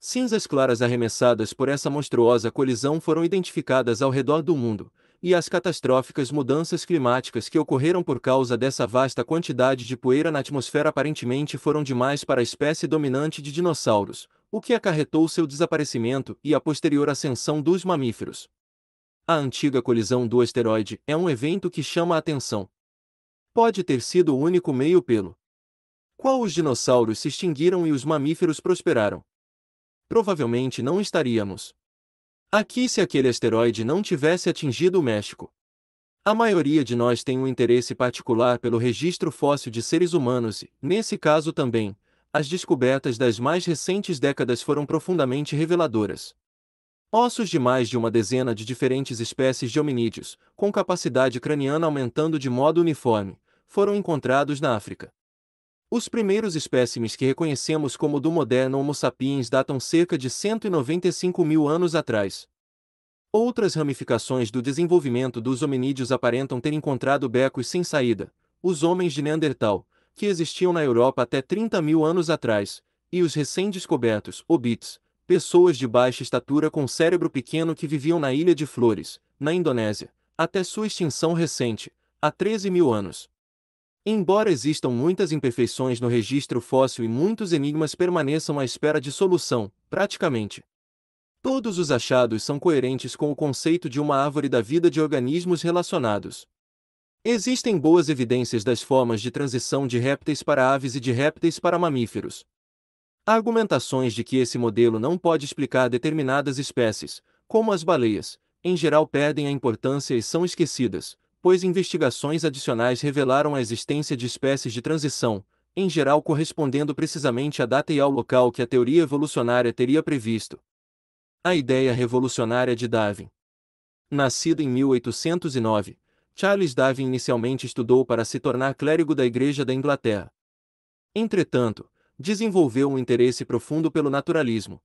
Cinzas claras arremessadas por essa monstruosa colisão foram identificadas ao redor do mundo, e as catastróficas mudanças climáticas que ocorreram por causa dessa vasta quantidade de poeira na atmosfera aparentemente foram demais para a espécie dominante de dinossauros, o que acarretou seu desaparecimento e a posterior ascensão dos mamíferos. A antiga colisão do asteroide é um evento que chama a atenção. Pode ter sido o único meio pelo qual os dinossauros se extinguiram e os mamíferos prosperaram. Provavelmente não estaríamos Aqui se aquele asteroide não tivesse atingido o México. A maioria de nós tem um interesse particular pelo registro fóssil de seres humanos e, nesse caso também, as descobertas das mais recentes décadas foram profundamente reveladoras. Ossos de mais de uma dezena de diferentes espécies de hominídeos, com capacidade craniana aumentando de modo uniforme, foram encontrados na África. Os primeiros espécimes que reconhecemos como do moderno Homo sapiens datam cerca de 195 mil anos atrás. Outras ramificações do desenvolvimento dos hominídeos aparentam ter encontrado becos sem saída, os homens de Neandertal, que existiam na Europa até 30 mil anos atrás, e os recém-descobertos hobbits, pessoas de baixa estatura com cérebro pequeno que viviam na Ilha de Flores, na Indonésia, até sua extinção recente, há 13 mil anos. Embora existam muitas imperfeições no registro fóssil e muitos enigmas permaneçam à espera de solução, praticamente todos os achados são coerentes com o conceito de uma árvore da vida de organismos relacionados. Existem boas evidências das formas de transição de répteis para aves e de répteis para mamíferos. Argumentações de que esse modelo não pode explicar determinadas espécies, como as baleias, em geral perdem a importância e são esquecidas, pois investigações adicionais revelaram a existência de espécies de transição, em geral correspondendo precisamente à data e ao local que a teoria evolucionária teria previsto. A ideia revolucionária de Darwin. Nascido em 1809, Charles Darwin inicialmente estudou para se tornar clérigo da Igreja da Inglaterra. Entretanto, desenvolveu um interesse profundo pelo naturalismo,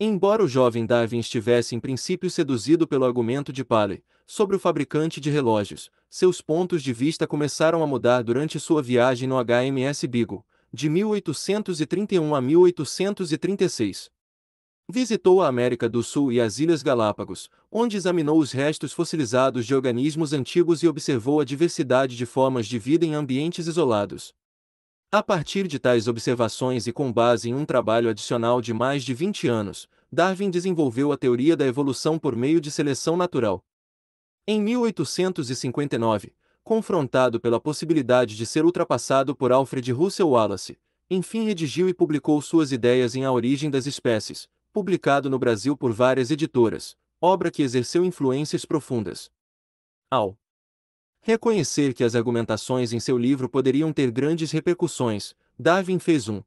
Embora o jovem Darwin estivesse em princípio seduzido pelo argumento de Paley sobre o fabricante de relógios, seus pontos de vista começaram a mudar durante sua viagem no HMS Beagle, de 1831 a 1836. Visitou a América do Sul e as Ilhas Galápagos, onde examinou os restos fossilizados de organismos antigos e observou a diversidade de formas de vida em ambientes isolados. A partir de tais observações e com base em um trabalho adicional de mais de 20 anos, Darwin desenvolveu a teoria da evolução por meio de seleção natural. Em 1859, confrontado pela possibilidade de ser ultrapassado por Alfred Russel Wallace, enfim redigiu e publicou suas ideias em A Origem das Espécies, publicado no Brasil por várias editoras, obra que exerceu influências profundas. Ao Reconhecer que as argumentações em seu livro poderiam ter grandes repercussões, Darwin fez um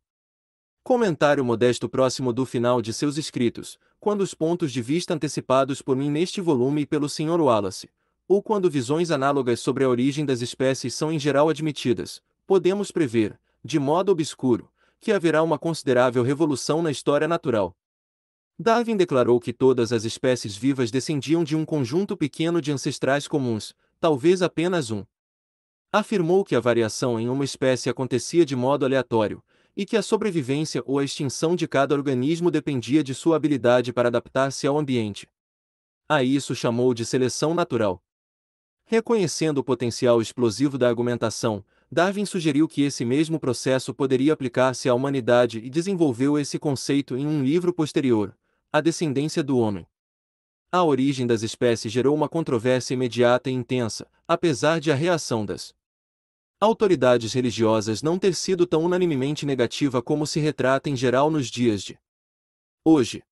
comentário modesto próximo do final de seus escritos, quando os pontos de vista antecipados por mim neste volume e pelo Sr. Wallace, ou quando visões análogas sobre a origem das espécies são em geral admitidas, podemos prever, de modo obscuro, que haverá uma considerável revolução na história natural. Darwin declarou que todas as espécies vivas descendiam de um conjunto pequeno de ancestrais comuns, talvez apenas um. Afirmou que a variação em uma espécie acontecia de modo aleatório, e que a sobrevivência ou a extinção de cada organismo dependia de sua habilidade para adaptar-se ao ambiente. A isso chamou de seleção natural. Reconhecendo o potencial explosivo da argumentação, Darwin sugeriu que esse mesmo processo poderia aplicar-se à humanidade e desenvolveu esse conceito em um livro posterior, A Descendência do Homem. A origem das espécies gerou uma controvérsia imediata e intensa, apesar de a reação das autoridades religiosas não ter sido tão unanimemente negativa como se retrata em geral nos dias de hoje.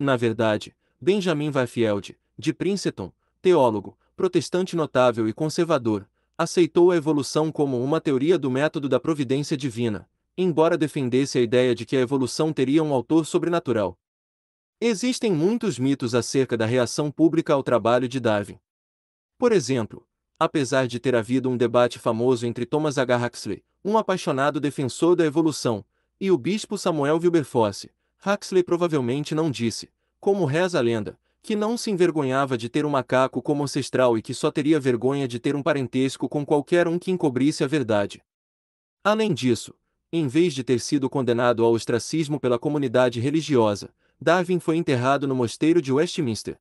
Na verdade, Benjamin Weifield, de Princeton, teólogo, protestante notável e conservador, aceitou a evolução como uma teoria do método da providência divina, embora defendesse a ideia de que a evolução teria um autor sobrenatural. Existem muitos mitos acerca da reação pública ao trabalho de Darwin. Por exemplo, apesar de ter havido um debate famoso entre Thomas H. Huxley, um apaixonado defensor da evolução, e o bispo Samuel Wilberforce, Huxley provavelmente não disse, como reza a lenda, que não se envergonhava de ter um macaco como ancestral e que só teria vergonha de ter um parentesco com qualquer um que encobrisse a verdade. Além disso, em vez de ter sido condenado ao ostracismo pela comunidade religiosa, Darwin foi enterrado no mosteiro de Westminster.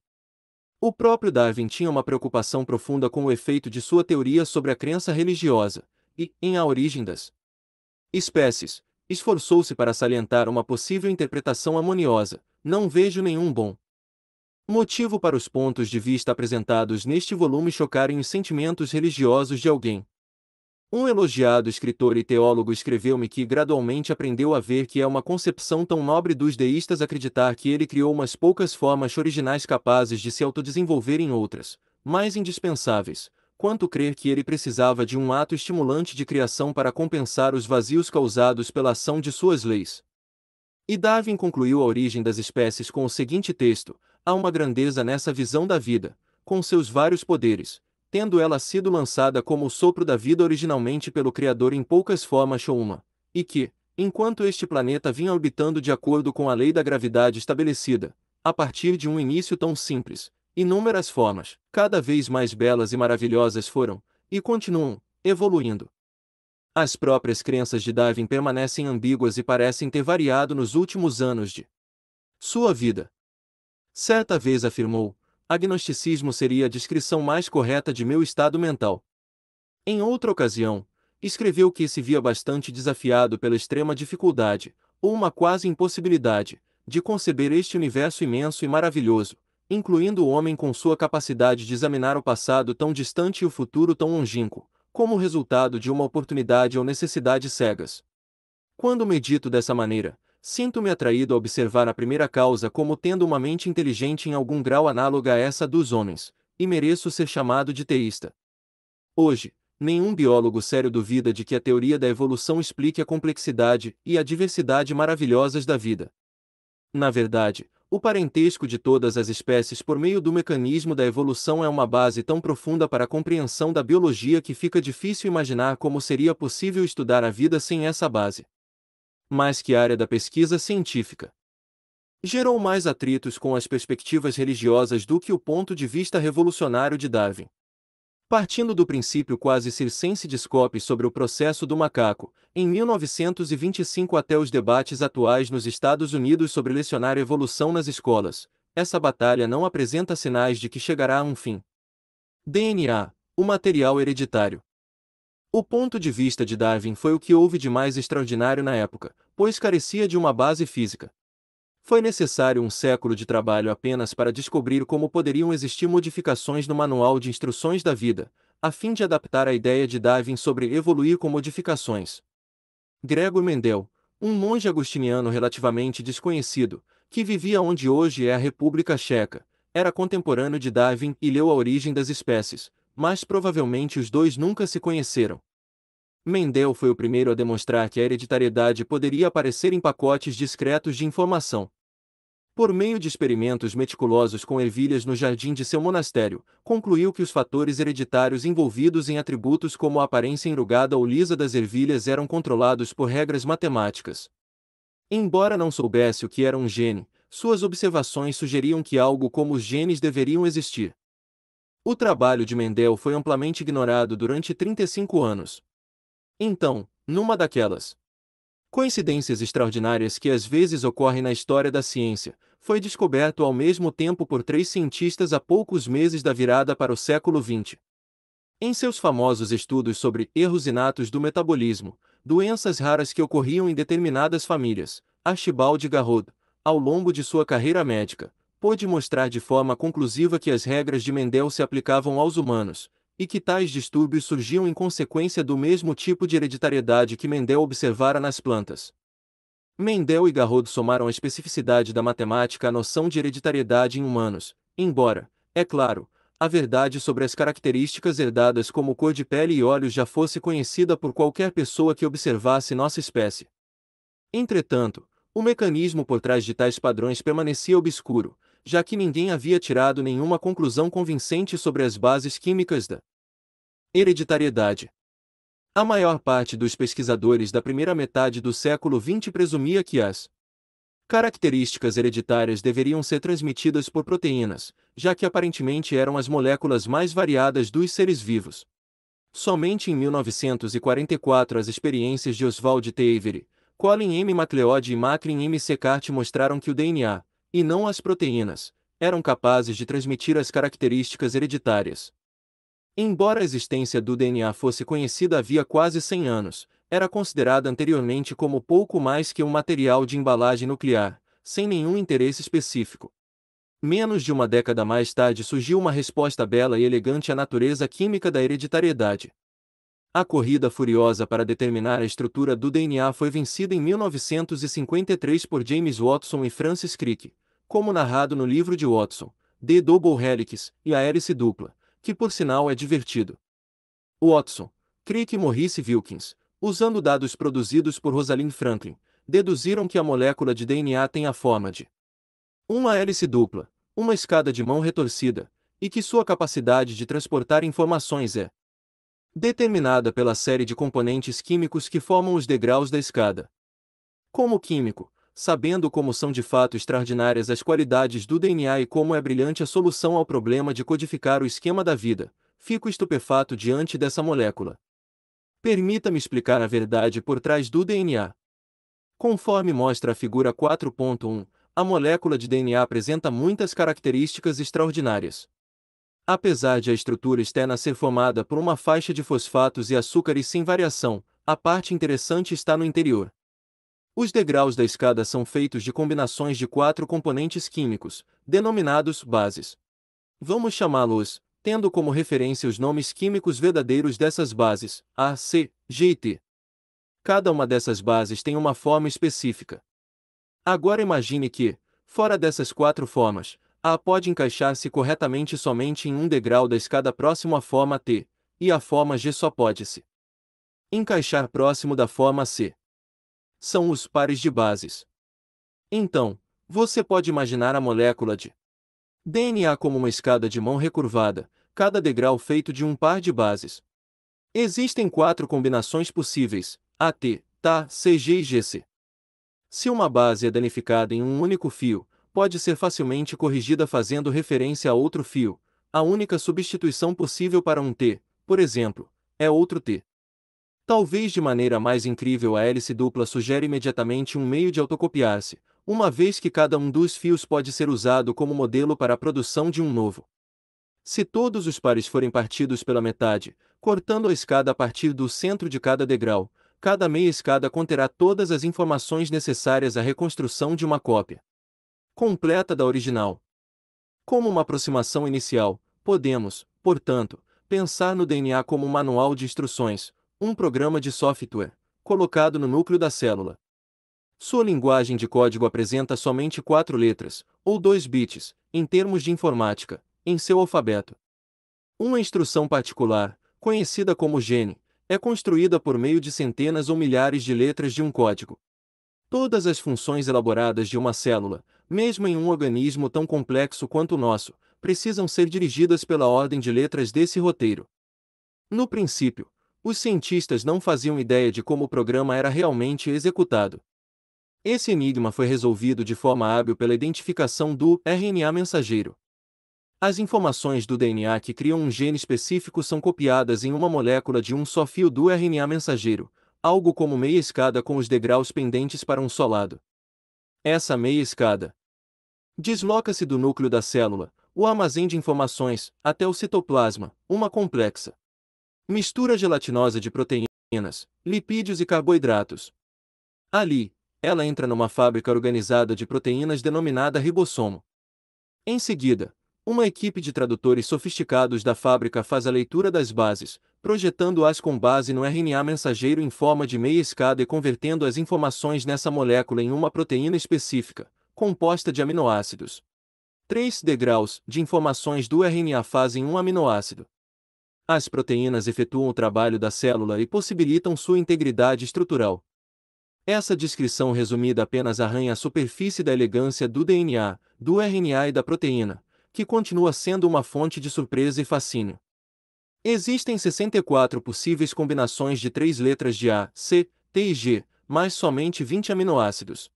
O próprio Darwin tinha uma preocupação profunda com o efeito de sua teoria sobre a crença religiosa e, em A Origem das Espécies, esforçou-se para salientar uma possível interpretação harmoniosa. Não vejo nenhum bom motivo para os pontos de vista apresentados neste volume chocarem os sentimentos religiosos de alguém um elogiado escritor e teólogo escreveu-me que gradualmente aprendeu a ver que é uma concepção tão nobre dos deístas acreditar que ele criou umas poucas formas originais capazes de se autodesenvolver em outras, mais indispensáveis, quanto crer que ele precisava de um ato estimulante de criação para compensar os vazios causados pela ação de suas leis. E Darwin concluiu a origem das espécies com o seguinte texto: há uma grandeza nessa visão da vida, com seus vários poderes, tendo ela sido lançada como o sopro da vida originalmente pelo Criador em poucas formas ou uma, e que, enquanto este planeta vinha orbitando de acordo com a lei da gravidade estabelecida, a partir de um início tão simples, inúmeras formas, cada vez mais belas e maravilhosas foram, e continuam, evoluindo. As próprias crenças de Darwin permanecem ambíguas e parecem ter variado nos últimos anos de sua vida. Certa vez afirmou: agnosticismo seria a descrição mais correta de meu estado mental. Em outra ocasião, escreveu que se via bastante desafiado pela extrema dificuldade, ou uma quase impossibilidade, de conceber este universo imenso e maravilhoso, incluindo o homem com sua capacidade de examinar o passado tão distante e o futuro tão longínquo, como resultado de uma oportunidade ou necessidade cegas. Quando medito dessa maneira, Sinto-me atraído a observar a primeira causa como tendo uma mente inteligente em algum grau análoga a essa dos homens, e mereço ser chamado de teísta. Hoje, nenhum biólogo sério duvida de que a teoria da evolução explique a complexidade e a diversidade maravilhosas da vida. Na verdade, o parentesco de todas as espécies por meio do mecanismo da evolução é uma base tão profunda para a compreensão da biologia que fica difícil imaginar como seria possível estudar a vida sem essa base mais que área da pesquisa científica. Gerou mais atritos com as perspectivas religiosas do que o ponto de vista revolucionário de Darwin. Partindo do princípio quase circense de Scopes sobre o processo do macaco, em 1925 até os debates atuais nos Estados Unidos sobre lecionar evolução nas escolas, essa batalha não apresenta sinais de que chegará a um fim. DNA, o material hereditário. O ponto de vista de Darwin foi o que houve de mais extraordinário na época, pois carecia de uma base física. Foi necessário um século de trabalho apenas para descobrir como poderiam existir modificações no Manual de Instruções da Vida, a fim de adaptar a ideia de Darwin sobre evoluir com modificações. Gregor Mendel, um monge agostiniano relativamente desconhecido, que vivia onde hoje é a República Checa, era contemporâneo de Darwin e leu A Origem das Espécies, mas provavelmente os dois nunca se conheceram. Mendel foi o primeiro a demonstrar que a hereditariedade poderia aparecer em pacotes discretos de informação. Por meio de experimentos meticulosos com ervilhas no jardim de seu monastério, concluiu que os fatores hereditários envolvidos em atributos como a aparência enrugada ou lisa das ervilhas eram controlados por regras matemáticas. Embora não soubesse o que era um gene, suas observações sugeriam que algo como os genes deveriam existir. O trabalho de Mendel foi amplamente ignorado durante 35 anos. Então, numa daquelas coincidências extraordinárias que às vezes ocorrem na história da ciência, foi descoberto ao mesmo tempo por três cientistas a poucos meses da virada para o século XX. Em seus famosos estudos sobre erros inatos do metabolismo, doenças raras que ocorriam em determinadas famílias, Archibald Garrod, ao longo de sua carreira médica, pôde mostrar de forma conclusiva que as regras de Mendel se aplicavam aos humanos, e que tais distúrbios surgiam em consequência do mesmo tipo de hereditariedade que Mendel observara nas plantas. Mendel e Garrod somaram a especificidade da matemática à noção de hereditariedade em humanos, embora, é claro, a verdade sobre as características herdadas como cor de pele e olhos já fosse conhecida por qualquer pessoa que observasse nossa espécie. Entretanto, o mecanismo por trás de tais padrões permanecia obscuro, já que ninguém havia tirado nenhuma conclusão convincente sobre as bases químicas da hereditariedade. A maior parte dos pesquisadores da primeira metade do século XX presumia que as características hereditárias deveriam ser transmitidas por proteínas, já que aparentemente eram as moléculas mais variadas dos seres vivos. Somente em 1944 as experiências de Oswald Taveri, Colin M. MacLeod e Macklin M. Secart mostraram que o DNA, e não as proteínas, eram capazes de transmitir as características hereditárias. Embora a existência do DNA fosse conhecida havia quase 100 anos, era considerada anteriormente como pouco mais que um material de embalagem nuclear, sem nenhum interesse específico. Menos de uma década mais tarde surgiu uma resposta bela e elegante à natureza química da hereditariedade. A corrida furiosa para determinar a estrutura do DNA foi vencida em 1953 por James Watson e Francis Crick, como narrado no livro de Watson, The Double Helix e a Hélice Dupla, que por sinal é divertido. Watson Crick e Maurice Wilkins, usando dados produzidos por Rosalind Franklin, deduziram que a molécula de DNA tem a forma de uma hélice dupla, uma escada de mão retorcida, e que sua capacidade de transportar informações é determinada pela série de componentes químicos que formam os degraus da escada. Como químico, sabendo como são de fato extraordinárias as qualidades do DNA e como é brilhante a solução ao problema de codificar o esquema da vida, fico estupefato diante dessa molécula. Permita-me explicar a verdade por trás do DNA. Conforme mostra a figura 4.1, a molécula de DNA apresenta muitas características extraordinárias. Apesar de a estrutura externa ser formada por uma faixa de fosfatos e açúcares sem variação, a parte interessante está no interior. Os degraus da escada são feitos de combinações de quatro componentes químicos, denominados bases. Vamos chamá-los, tendo como referência os nomes químicos verdadeiros dessas bases, A, C, G e T. Cada uma dessas bases tem uma forma específica. Agora imagine que, fora dessas quatro formas, A pode encaixar-se corretamente somente em um degrau da escada próximo à forma T, e a forma G só pode se encaixar próximo da forma C são os pares de bases. Então, você pode imaginar a molécula de DNA como uma escada de mão recurvada, cada degrau feito de um par de bases. Existem quatro combinações possíveis: AT, TA, CG e GC. Se uma base é danificada em um único fio, pode ser facilmente corrigida fazendo referência a outro fio. A única substituição possível para um T, por exemplo, é outro T. Talvez de maneira mais incrível a hélice dupla sugere imediatamente um meio de autocopiar-se, uma vez que cada um dos fios pode ser usado como modelo para a produção de um novo. Se todos os pares forem partidos pela metade, cortando a escada a partir do centro de cada degrau, cada meia escada conterá todas as informações necessárias à reconstrução de uma cópia completa da original. Como uma aproximação inicial, podemos, portanto, pensar no DNA como um manual de instruções, um programa de software, colocado no núcleo da célula. Sua linguagem de código apresenta somente quatro letras, ou dois bits, em termos de informática, em seu alfabeto. Uma instrução particular, conhecida como gene, é construída por meio de centenas ou milhares de letras de um código. Todas as funções elaboradas de uma célula, mesmo em um organismo tão complexo quanto o nosso, precisam ser dirigidas pela ordem de letras desse roteiro. No princípio, os cientistas não faziam ideia de como o programa era realmente executado. Esse enigma foi resolvido de forma hábil pela identificação do RNA mensageiro. As informações do DNA que criam um gene específico são copiadas em uma molécula de um só fio do RNA mensageiro, algo como meia escada com os degraus pendentes para um só lado. Essa meia escada desloca-se do núcleo da célula, o armazém de informações, até o citoplasma, uma complexa mistura gelatinosa de proteínas, lipídios e carboidratos. Ali, ela entra numa fábrica organizada de proteínas denominada ribossomo. Em seguida, uma equipe de tradutores sofisticados da fábrica faz a leitura das bases, projetando-as com base no RNA mensageiro em forma de meia escada e convertendo as informações nessa molécula em uma proteína específica, composta de aminoácidos. Três degraus de informações do RNA fazem um aminoácido as proteínas efetuam o trabalho da célula e possibilitam sua integridade estrutural. Essa descrição resumida apenas arranha a superfície da elegância do DNA, do RNA e da proteína, que continua sendo uma fonte de surpresa e fascínio. Existem 64 possíveis combinações de três letras de A, C, T e G, mais somente 20 aminoácidos.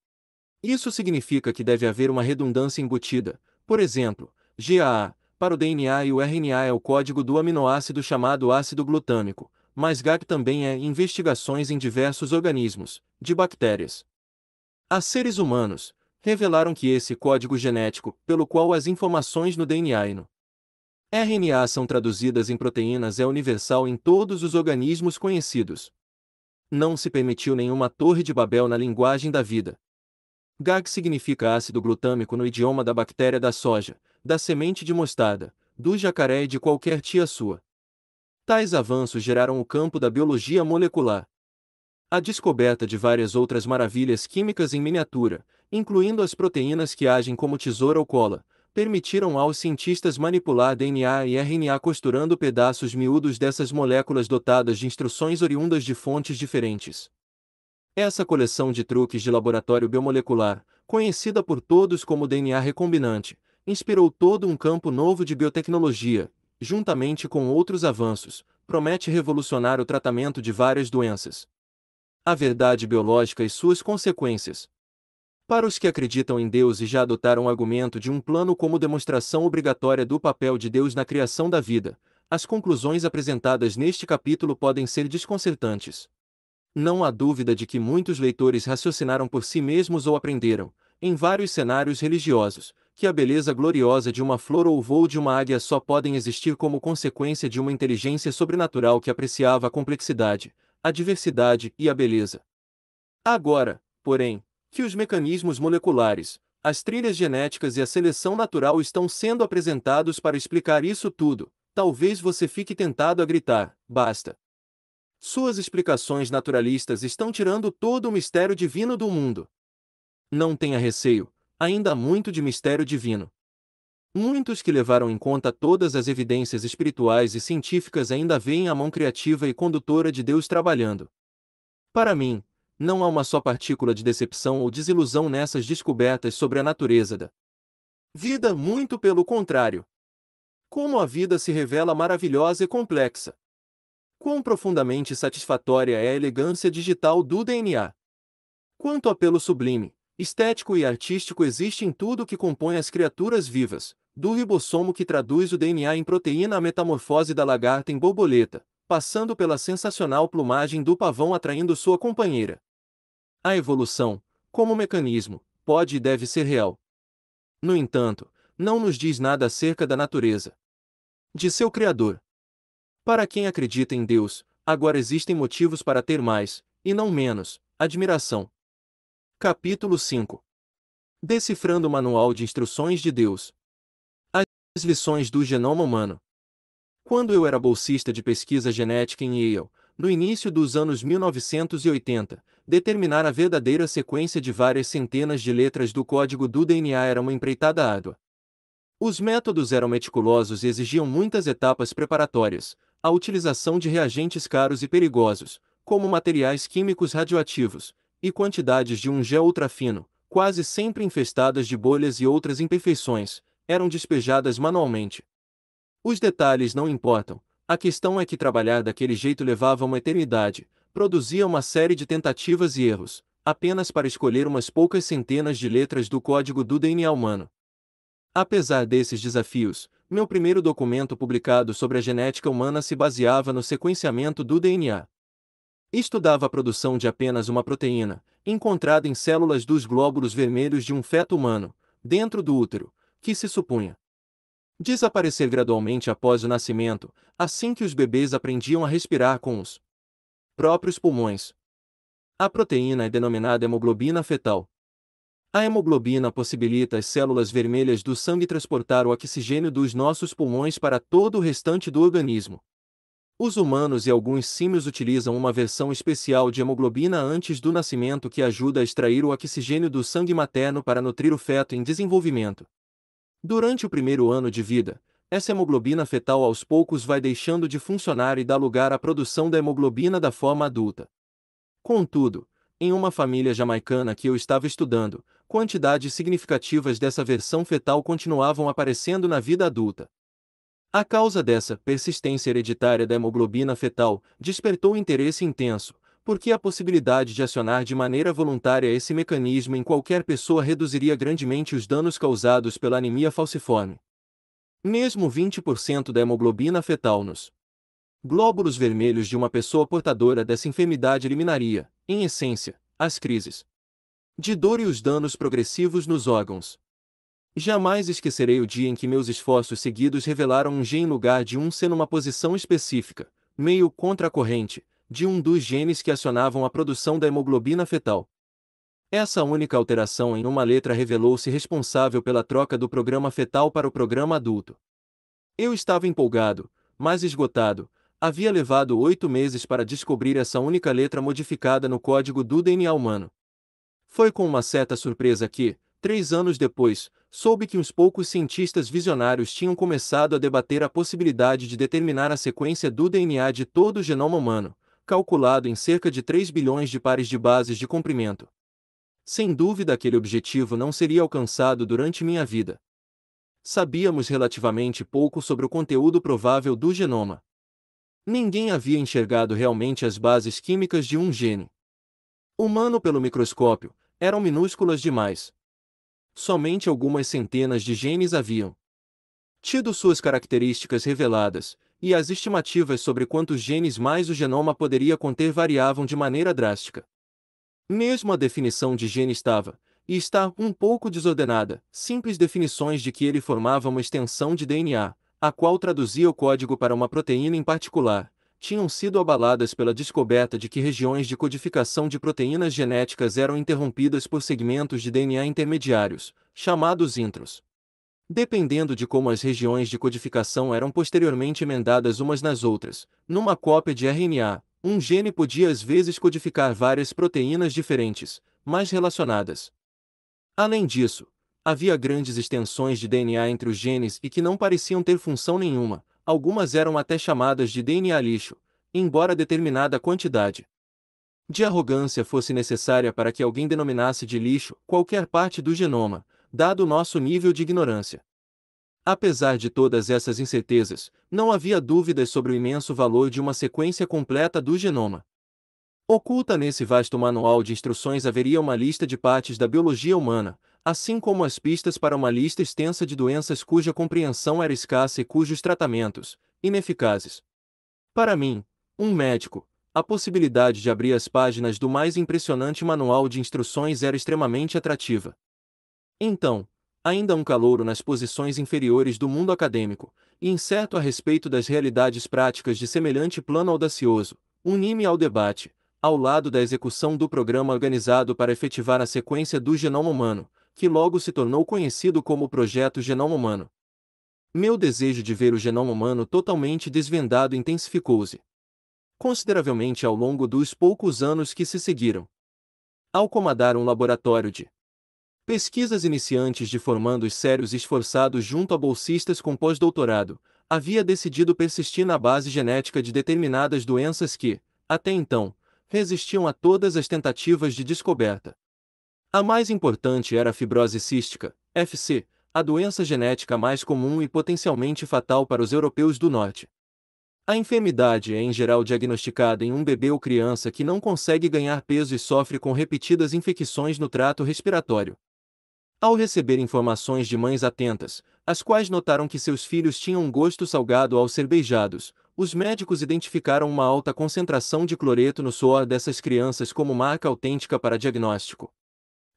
Isso significa que deve haver uma redundância embutida, por exemplo, GAA, para o DNA e o RNA é o código do aminoácido chamado ácido glutâmico, mas GAG também é investigações em diversos organismos, de bactérias a seres humanos, revelaram que esse código genético, pelo qual as informações no DNA e no RNA são traduzidas em proteínas é universal em todos os organismos conhecidos. Não se permitiu nenhuma torre de Babel na linguagem da vida. GAG significa ácido glutâmico no idioma da bactéria da soja, da semente de mostarda, do jacaré e de qualquer tia sua. Tais avanços geraram o campo da biologia molecular. A descoberta de várias outras maravilhas químicas em miniatura, incluindo as proteínas que agem como tesoura ou cola, permitiram aos cientistas manipular DNA e RNA costurando pedaços miúdos dessas moléculas dotadas de instruções oriundas de fontes diferentes. Essa coleção de truques de laboratório biomolecular, conhecida por todos como DNA recombinante, inspirou todo um campo novo de biotecnologia, juntamente com outros avanços, promete revolucionar o tratamento de várias doenças. A verdade biológica e suas consequências. Para os que acreditam em Deus e já adotaram o argumento de um plano como demonstração obrigatória do papel de Deus na criação da vida, as conclusões apresentadas neste capítulo podem ser desconcertantes. Não há dúvida de que muitos leitores raciocinaram por si mesmos ou aprenderam, em vários cenários religiosos, que a beleza gloriosa de uma flor ou o voo de uma águia só podem existir como consequência de uma inteligência sobrenatural que apreciava a complexidade, a diversidade e a beleza. Agora, porém, que os mecanismos moleculares, as trilhas genéticas e a seleção natural estão sendo apresentados para explicar isso tudo, talvez você fique tentado a gritar: basta! Suas explicações naturalistas estão tirando todo o mistério divino do mundo. Não tenha receio, ainda há muito de mistério divino. Muitos que levaram em conta todas as evidências espirituais e científicas ainda veem a mão criativa e condutora de Deus trabalhando. Para mim, não há uma só partícula de decepção ou desilusão nessas descobertas sobre a natureza da vida, muito pelo contrário. Como a vida se revela maravilhosa e complexa. Quão profundamente satisfatória é a elegância digital do DNA! Quanto apelo sublime, estético e artístico existe em tudo que compõe as criaturas vivas, do ribossomo que traduz o DNA em proteína à metamorfose da lagarta em borboleta, passando pela sensacional plumagem do pavão atraindo sua companheira. A evolução, como mecanismo, pode e deve ser real. No entanto, não nos diz nada acerca da natureza de seu criador. Para quem acredita em Deus, agora existem motivos para ter mais, e não menos, admiração. Capítulo 5 Decifrando o Manual de Instruções de Deus As lições do genoma humano. Quando eu era bolsista de pesquisa genética em Yale, no início dos anos 1980, determinar a verdadeira sequência de várias centenas de letras do código do DNA era uma empreitada árdua. Os métodos eram meticulosos e exigiam muitas etapas preparatórias, a utilização de reagentes caros e perigosos, como materiais químicos radioativos, e quantidades de um gel ultrafino, quase sempre infestadas de bolhas e outras imperfeições, eram despejadas manualmente. Os detalhes não importam, a questão é que trabalhar daquele jeito levava uma eternidade, produzia uma série de tentativas e erros, apenas para escolher umas poucas centenas de letras do código do DNA humano. Apesar desses desafios, meu primeiro documento publicado sobre a genética humana se baseava no sequenciamento do DNA. Estudava a produção de apenas uma proteína, encontrada em células dos glóbulos vermelhos de um feto humano, dentro do útero, que se supunha desaparecer gradualmente após o nascimento, assim que os bebês aprendiam a respirar com os próprios pulmões. A proteína é denominada hemoglobina fetal, a hemoglobina possibilita as células vermelhas do sangue transportar o oxigênio dos nossos pulmões para todo o restante do organismo. Os humanos e alguns símios utilizam uma versão especial de hemoglobina antes do nascimento que ajuda a extrair o oxigênio do sangue materno para nutrir o feto em desenvolvimento. Durante o primeiro ano de vida, essa hemoglobina fetal aos poucos vai deixando de funcionar e dá lugar à produção da hemoglobina da forma adulta. Contudo, em uma família jamaicana que eu estava estudando, quantidades significativas dessa versão fetal continuavam aparecendo na vida adulta. A causa dessa persistência hereditária da hemoglobina fetal despertou interesse intenso, porque a possibilidade de acionar de maneira voluntária esse mecanismo em qualquer pessoa reduziria grandemente os danos causados pela anemia falciforme. Mesmo 20% da hemoglobina fetal nos glóbulos vermelhos de uma pessoa portadora dessa enfermidade eliminaria, em essência, as crises, de dor e os danos progressivos nos órgãos. Jamais esquecerei o dia em que meus esforços seguidos revelaram um gene em lugar de um ser numa posição específica, meio contra a corrente, de um dos genes que acionavam a produção da hemoglobina fetal. Essa única alteração em uma letra revelou-se responsável pela troca do programa fetal para o programa adulto. Eu estava empolgado, mas esgotado, havia levado oito meses para descobrir essa única letra modificada no código do DNA humano. Foi com uma certa surpresa que, três anos depois, soube que uns poucos cientistas visionários tinham começado a debater a possibilidade de determinar a sequência do DNA de todo o genoma humano, calculado em cerca de 3 bilhões de pares de bases de comprimento. Sem dúvida, aquele objetivo não seria alcançado durante minha vida. Sabíamos relativamente pouco sobre o conteúdo provável do genoma. Ninguém havia enxergado realmente as bases químicas de um gene humano pelo microscópio, eram minúsculas demais. Somente algumas centenas de genes haviam tido suas características reveladas, e as estimativas sobre quantos genes mais o genoma poderia conter variavam de maneira drástica. Mesmo a definição de gene estava, e está, um pouco desordenada, simples definições de que ele formava uma extensão de DNA, a qual traduzia o código para uma proteína em particular, tinham sido abaladas pela descoberta de que regiões de codificação de proteínas genéticas eram interrompidas por segmentos de DNA intermediários, chamados intros. Dependendo de como as regiões de codificação eram posteriormente emendadas umas nas outras, numa cópia de RNA, um gene podia às vezes codificar várias proteínas diferentes, mas relacionadas. Além disso, havia grandes extensões de DNA entre os genes e que não pareciam ter função nenhuma, algumas eram até chamadas de DNA lixo, embora determinada quantidade de arrogância fosse necessária para que alguém denominasse de lixo qualquer parte do genoma, dado o nosso nível de ignorância. Apesar de todas essas incertezas, não havia dúvidas sobre o imenso valor de uma sequência completa do genoma. Oculta nesse vasto manual de instruções haveria uma lista de partes da biologia humana, assim como as pistas para uma lista extensa de doenças cuja compreensão era escassa e cujos tratamentos, ineficazes. Para mim, um médico, a possibilidade de abrir as páginas do mais impressionante manual de instruções era extremamente atrativa. Então, ainda um calouro nas posições inferiores do mundo acadêmico, e incerto a respeito das realidades práticas de semelhante plano audacioso, uni-me ao debate, ao lado da execução do programa organizado para efetivar a sequência do genoma humano, que logo se tornou conhecido como Projeto Genoma Humano. Meu desejo de ver o genoma humano totalmente desvendado intensificou-se consideravelmente ao longo dos poucos anos que se seguiram. Ao comandar um laboratório de pesquisas iniciantes de formandos sérios esforçados junto a bolsistas com pós-doutorado, havia decidido persistir na base genética de determinadas doenças que, até então, resistiam a todas as tentativas de descoberta. A mais importante era a fibrose cística, FC, a doença genética mais comum e potencialmente fatal para os europeus do norte. A enfermidade é em geral diagnosticada em um bebê ou criança que não consegue ganhar peso e sofre com repetidas infecções no trato respiratório. Ao receber informações de mães atentas, as quais notaram que seus filhos tinham um gosto salgado ao ser beijados, os médicos identificaram uma alta concentração de cloreto no suor dessas crianças como marca autêntica para diagnóstico.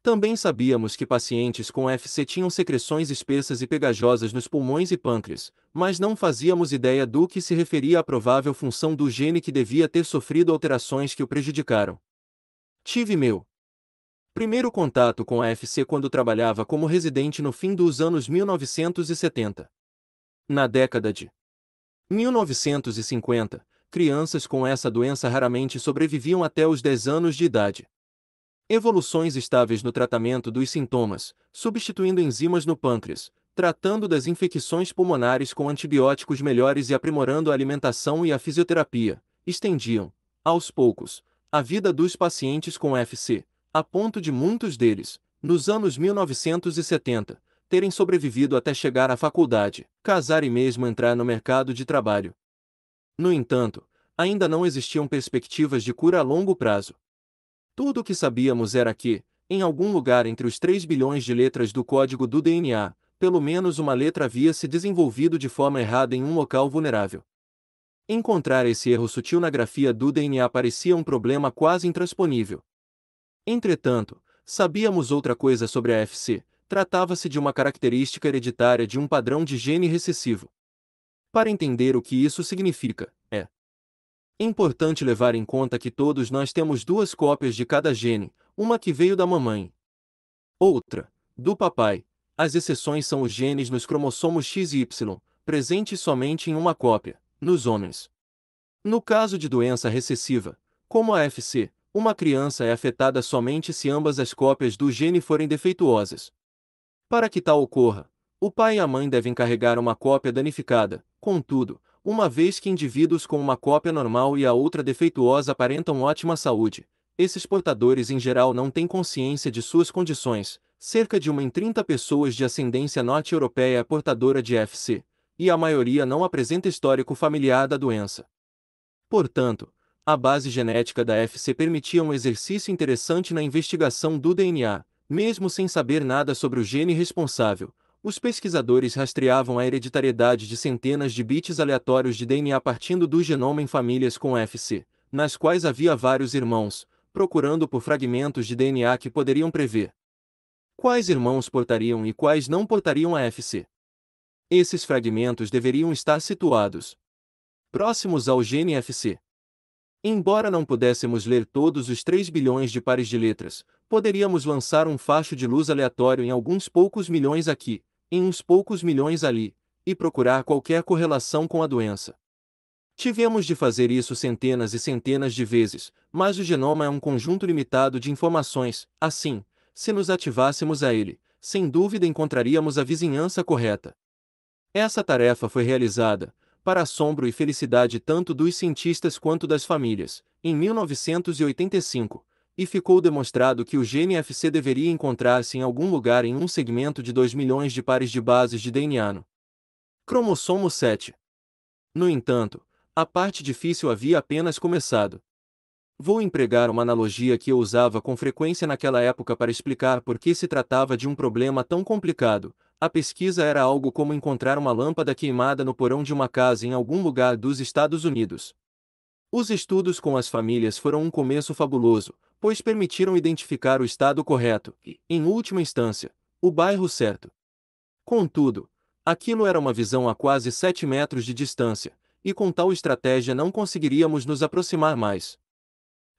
Também sabíamos que pacientes com FC tinham secreções espessas e pegajosas nos pulmões e pâncreas, mas não fazíamos ideia do que se referia à provável função do gene que devia ter sofrido alterações que o prejudicaram. Tive meu primeiro contato com a FC quando trabalhava como residente no fim dos anos 1970. Na década de 1950, crianças com essa doença raramente sobreviviam até os 10 anos de idade. Evoluções estáveis no tratamento dos sintomas, substituindo enzimas no pâncreas, tratando das infecções pulmonares com antibióticos melhores e aprimorando a alimentação e a fisioterapia, estendiam, aos poucos, a vida dos pacientes com FC, a ponto de muitos deles, nos anos 1970, terem sobrevivido até chegar à faculdade, casar e mesmo entrar no mercado de trabalho. No entanto, ainda não existiam perspectivas de cura a longo prazo, tudo o que sabíamos era que, em algum lugar entre os 3 bilhões de letras do código do DNA, pelo menos uma letra havia se desenvolvido de forma errada em um local vulnerável. Encontrar esse erro sutil na grafia do DNA parecia um problema quase intransponível. Entretanto, sabíamos outra coisa sobre a FC: tratava-se de uma característica hereditária de um padrão de gene recessivo. Para entender o que isso significa, Importante levar em conta que todos nós temos duas cópias de cada gene, uma que veio da mamãe, outra, do papai. As exceções são os genes nos cromossomos XY, presentes somente em uma cópia, nos homens. No caso de doença recessiva, como a AFC, uma criança é afetada somente se ambas as cópias do gene forem defeituosas. Para que tal ocorra, o pai e a mãe devem carregar uma cópia danificada, contudo, uma vez que indivíduos com uma cópia normal e a outra defeituosa aparentam ótima saúde. Esses portadores em geral não têm consciência de suas condições. Cerca de uma em 30 pessoas de ascendência norte-europeia é portadora de FC, e a maioria não apresenta histórico familiar da doença. Portanto, a base genética da FC permitia um exercício interessante na investigação do DNA, mesmo sem saber nada sobre o gene responsável os pesquisadores rastreavam a hereditariedade de centenas de bits aleatórios de DNA partindo do genoma em famílias com FC, nas quais havia vários irmãos, procurando por fragmentos de DNA que poderiam prever quais irmãos portariam e quais não portariam a FC. Esses fragmentos deveriam estar situados próximos ao gene FC. Embora não pudéssemos ler todos os 3 bilhões de pares de letras, poderíamos lançar um facho de luz aleatório em alguns poucos milhões aqui, em uns poucos milhões ali, e procurar qualquer correlação com a doença. Tivemos de fazer isso centenas e centenas de vezes, mas o genoma é um conjunto limitado de informações, assim, se nos ativássemos a ele, sem dúvida encontraríamos a vizinhança correta. Essa tarefa foi realizada, para assombro e felicidade tanto dos cientistas quanto das famílias, em 1985, e ficou demonstrado que o GNFC deveria encontrar-se em algum lugar em um segmento de 2 milhões de pares de bases de DNA no cromossomo 7. No entanto, a parte difícil havia apenas começado. Vou empregar uma analogia que eu usava com frequência naquela época para explicar por que se tratava de um problema tão complicado. A pesquisa era algo como encontrar uma lâmpada queimada no porão de uma casa em algum lugar dos Estados Unidos. Os estudos com as famílias foram um começo fabuloso, pois permitiram identificar o estado correto e, em última instância, o bairro certo. Contudo, aquilo era uma visão a quase 7 metros de distância, e com tal estratégia não conseguiríamos nos aproximar mais.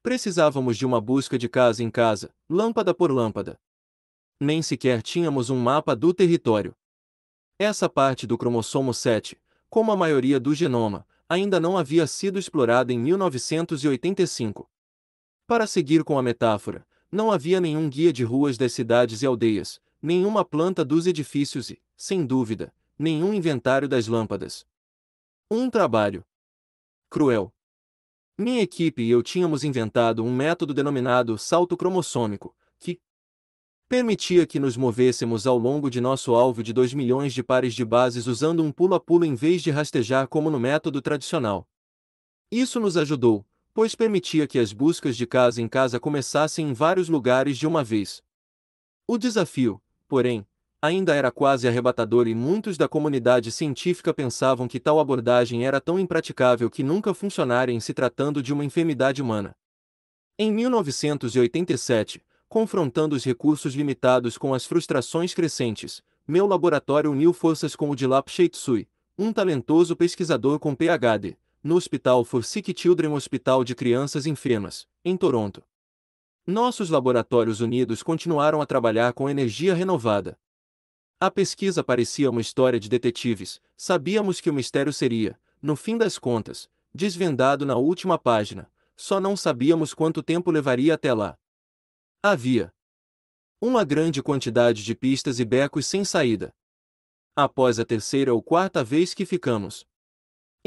Precisávamos de uma busca de casa em casa, lâmpada por lâmpada. Nem sequer tínhamos um mapa do território. Essa parte do cromossomo 7, como a maioria do genoma, ainda não havia sido explorada em 1985. Para seguir com a metáfora, não havia nenhum guia de ruas das cidades e aldeias, nenhuma planta dos edifícios e, sem dúvida, nenhum inventário das lâmpadas. Um trabalho cruel. Minha equipe e eu tínhamos inventado um método denominado salto cromossômico, que permitia que nos movêssemos ao longo de nosso alvo de 2 milhões de pares de bases usando um pulo a pulo, em vez de rastejar como no método tradicional. Isso nos ajudou, pois permitia que as buscas de casa em casa começassem em vários lugares de uma vez. O desafio, porém, ainda era quase arrebatador e muitos da comunidade científica pensavam que tal abordagem era tão impraticável que nunca funcionaria em se tratando de uma enfermidade humana. Em 1987, confrontando os recursos limitados com as frustrações crescentes, meu laboratório uniu forças com o de Lap Shetsui, um talentoso pesquisador com PhD, no Hospital for Sick Children Hospital de Crianças Enfermas, em Toronto. Nossos laboratórios unidos continuaram a trabalhar com energia renovada. A pesquisa parecia uma história de detetives, sabíamos que o mistério seria, no fim das contas, desvendado na última página, só não sabíamos quanto tempo levaria até lá. Havia uma grande quantidade de pistas e becos sem saída. Após a terceira ou quarta vez que ficamos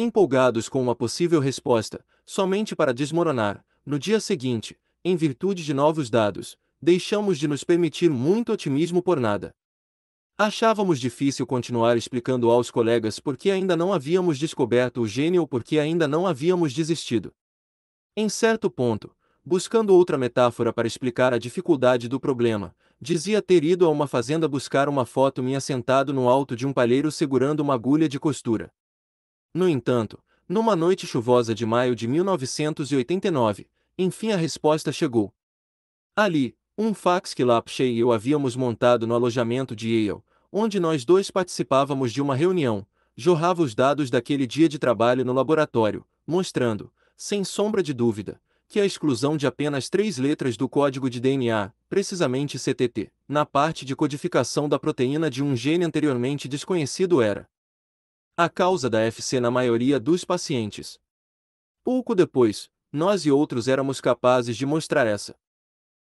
empolgados com uma possível resposta, somente para desmoronar, no dia seguinte, em virtude de novos dados, deixamos de nos permitir muito otimismo por nada. Achávamos difícil continuar explicando aos colegas por que ainda não havíamos descoberto o gênio ou por que ainda não havíamos desistido. Em certo ponto, buscando outra metáfora para explicar a dificuldade do problema, dizia ter ido a uma fazenda buscar uma foto minha sentado no alto de um palheiro segurando uma agulha de costura. No entanto, numa noite chuvosa de maio de 1989, enfim a resposta chegou. Ali, um fax que Lapshay e eu havíamos montado no alojamento de Yale, onde nós dois participávamos de uma reunião, jorrava os dados daquele dia de trabalho no laboratório, mostrando, sem sombra de dúvida, que a exclusão de apenas três letras do código de DNA, precisamente CTT, na parte de codificação da proteína de um gene anteriormente desconhecido era, a causa da FC na maioria dos pacientes. Pouco depois, nós e outros éramos capazes de mostrar essa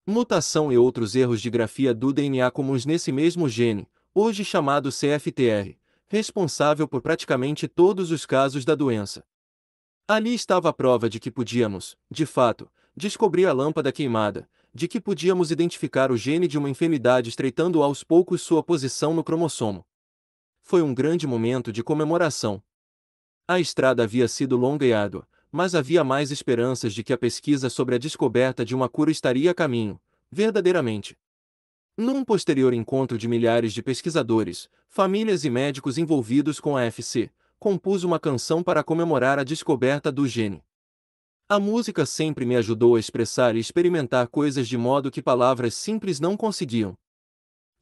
mutação e outros erros de grafia do DNA comuns nesse mesmo gene, hoje chamado CFTR, responsável por praticamente todos os casos da doença. Ali estava a prova de que podíamos, de fato, descobrir a lâmpada queimada, de que podíamos identificar o gene de uma enfermidade estreitando aos poucos sua posição no cromossomo foi um grande momento de comemoração. A estrada havia sido longa e árdua, mas havia mais esperanças de que a pesquisa sobre a descoberta de uma cura estaria a caminho, verdadeiramente. Num posterior encontro de milhares de pesquisadores, famílias e médicos envolvidos com a FC, compus uma canção para comemorar a descoberta do gene. A música sempre me ajudou a expressar e experimentar coisas de modo que palavras simples não conseguiam,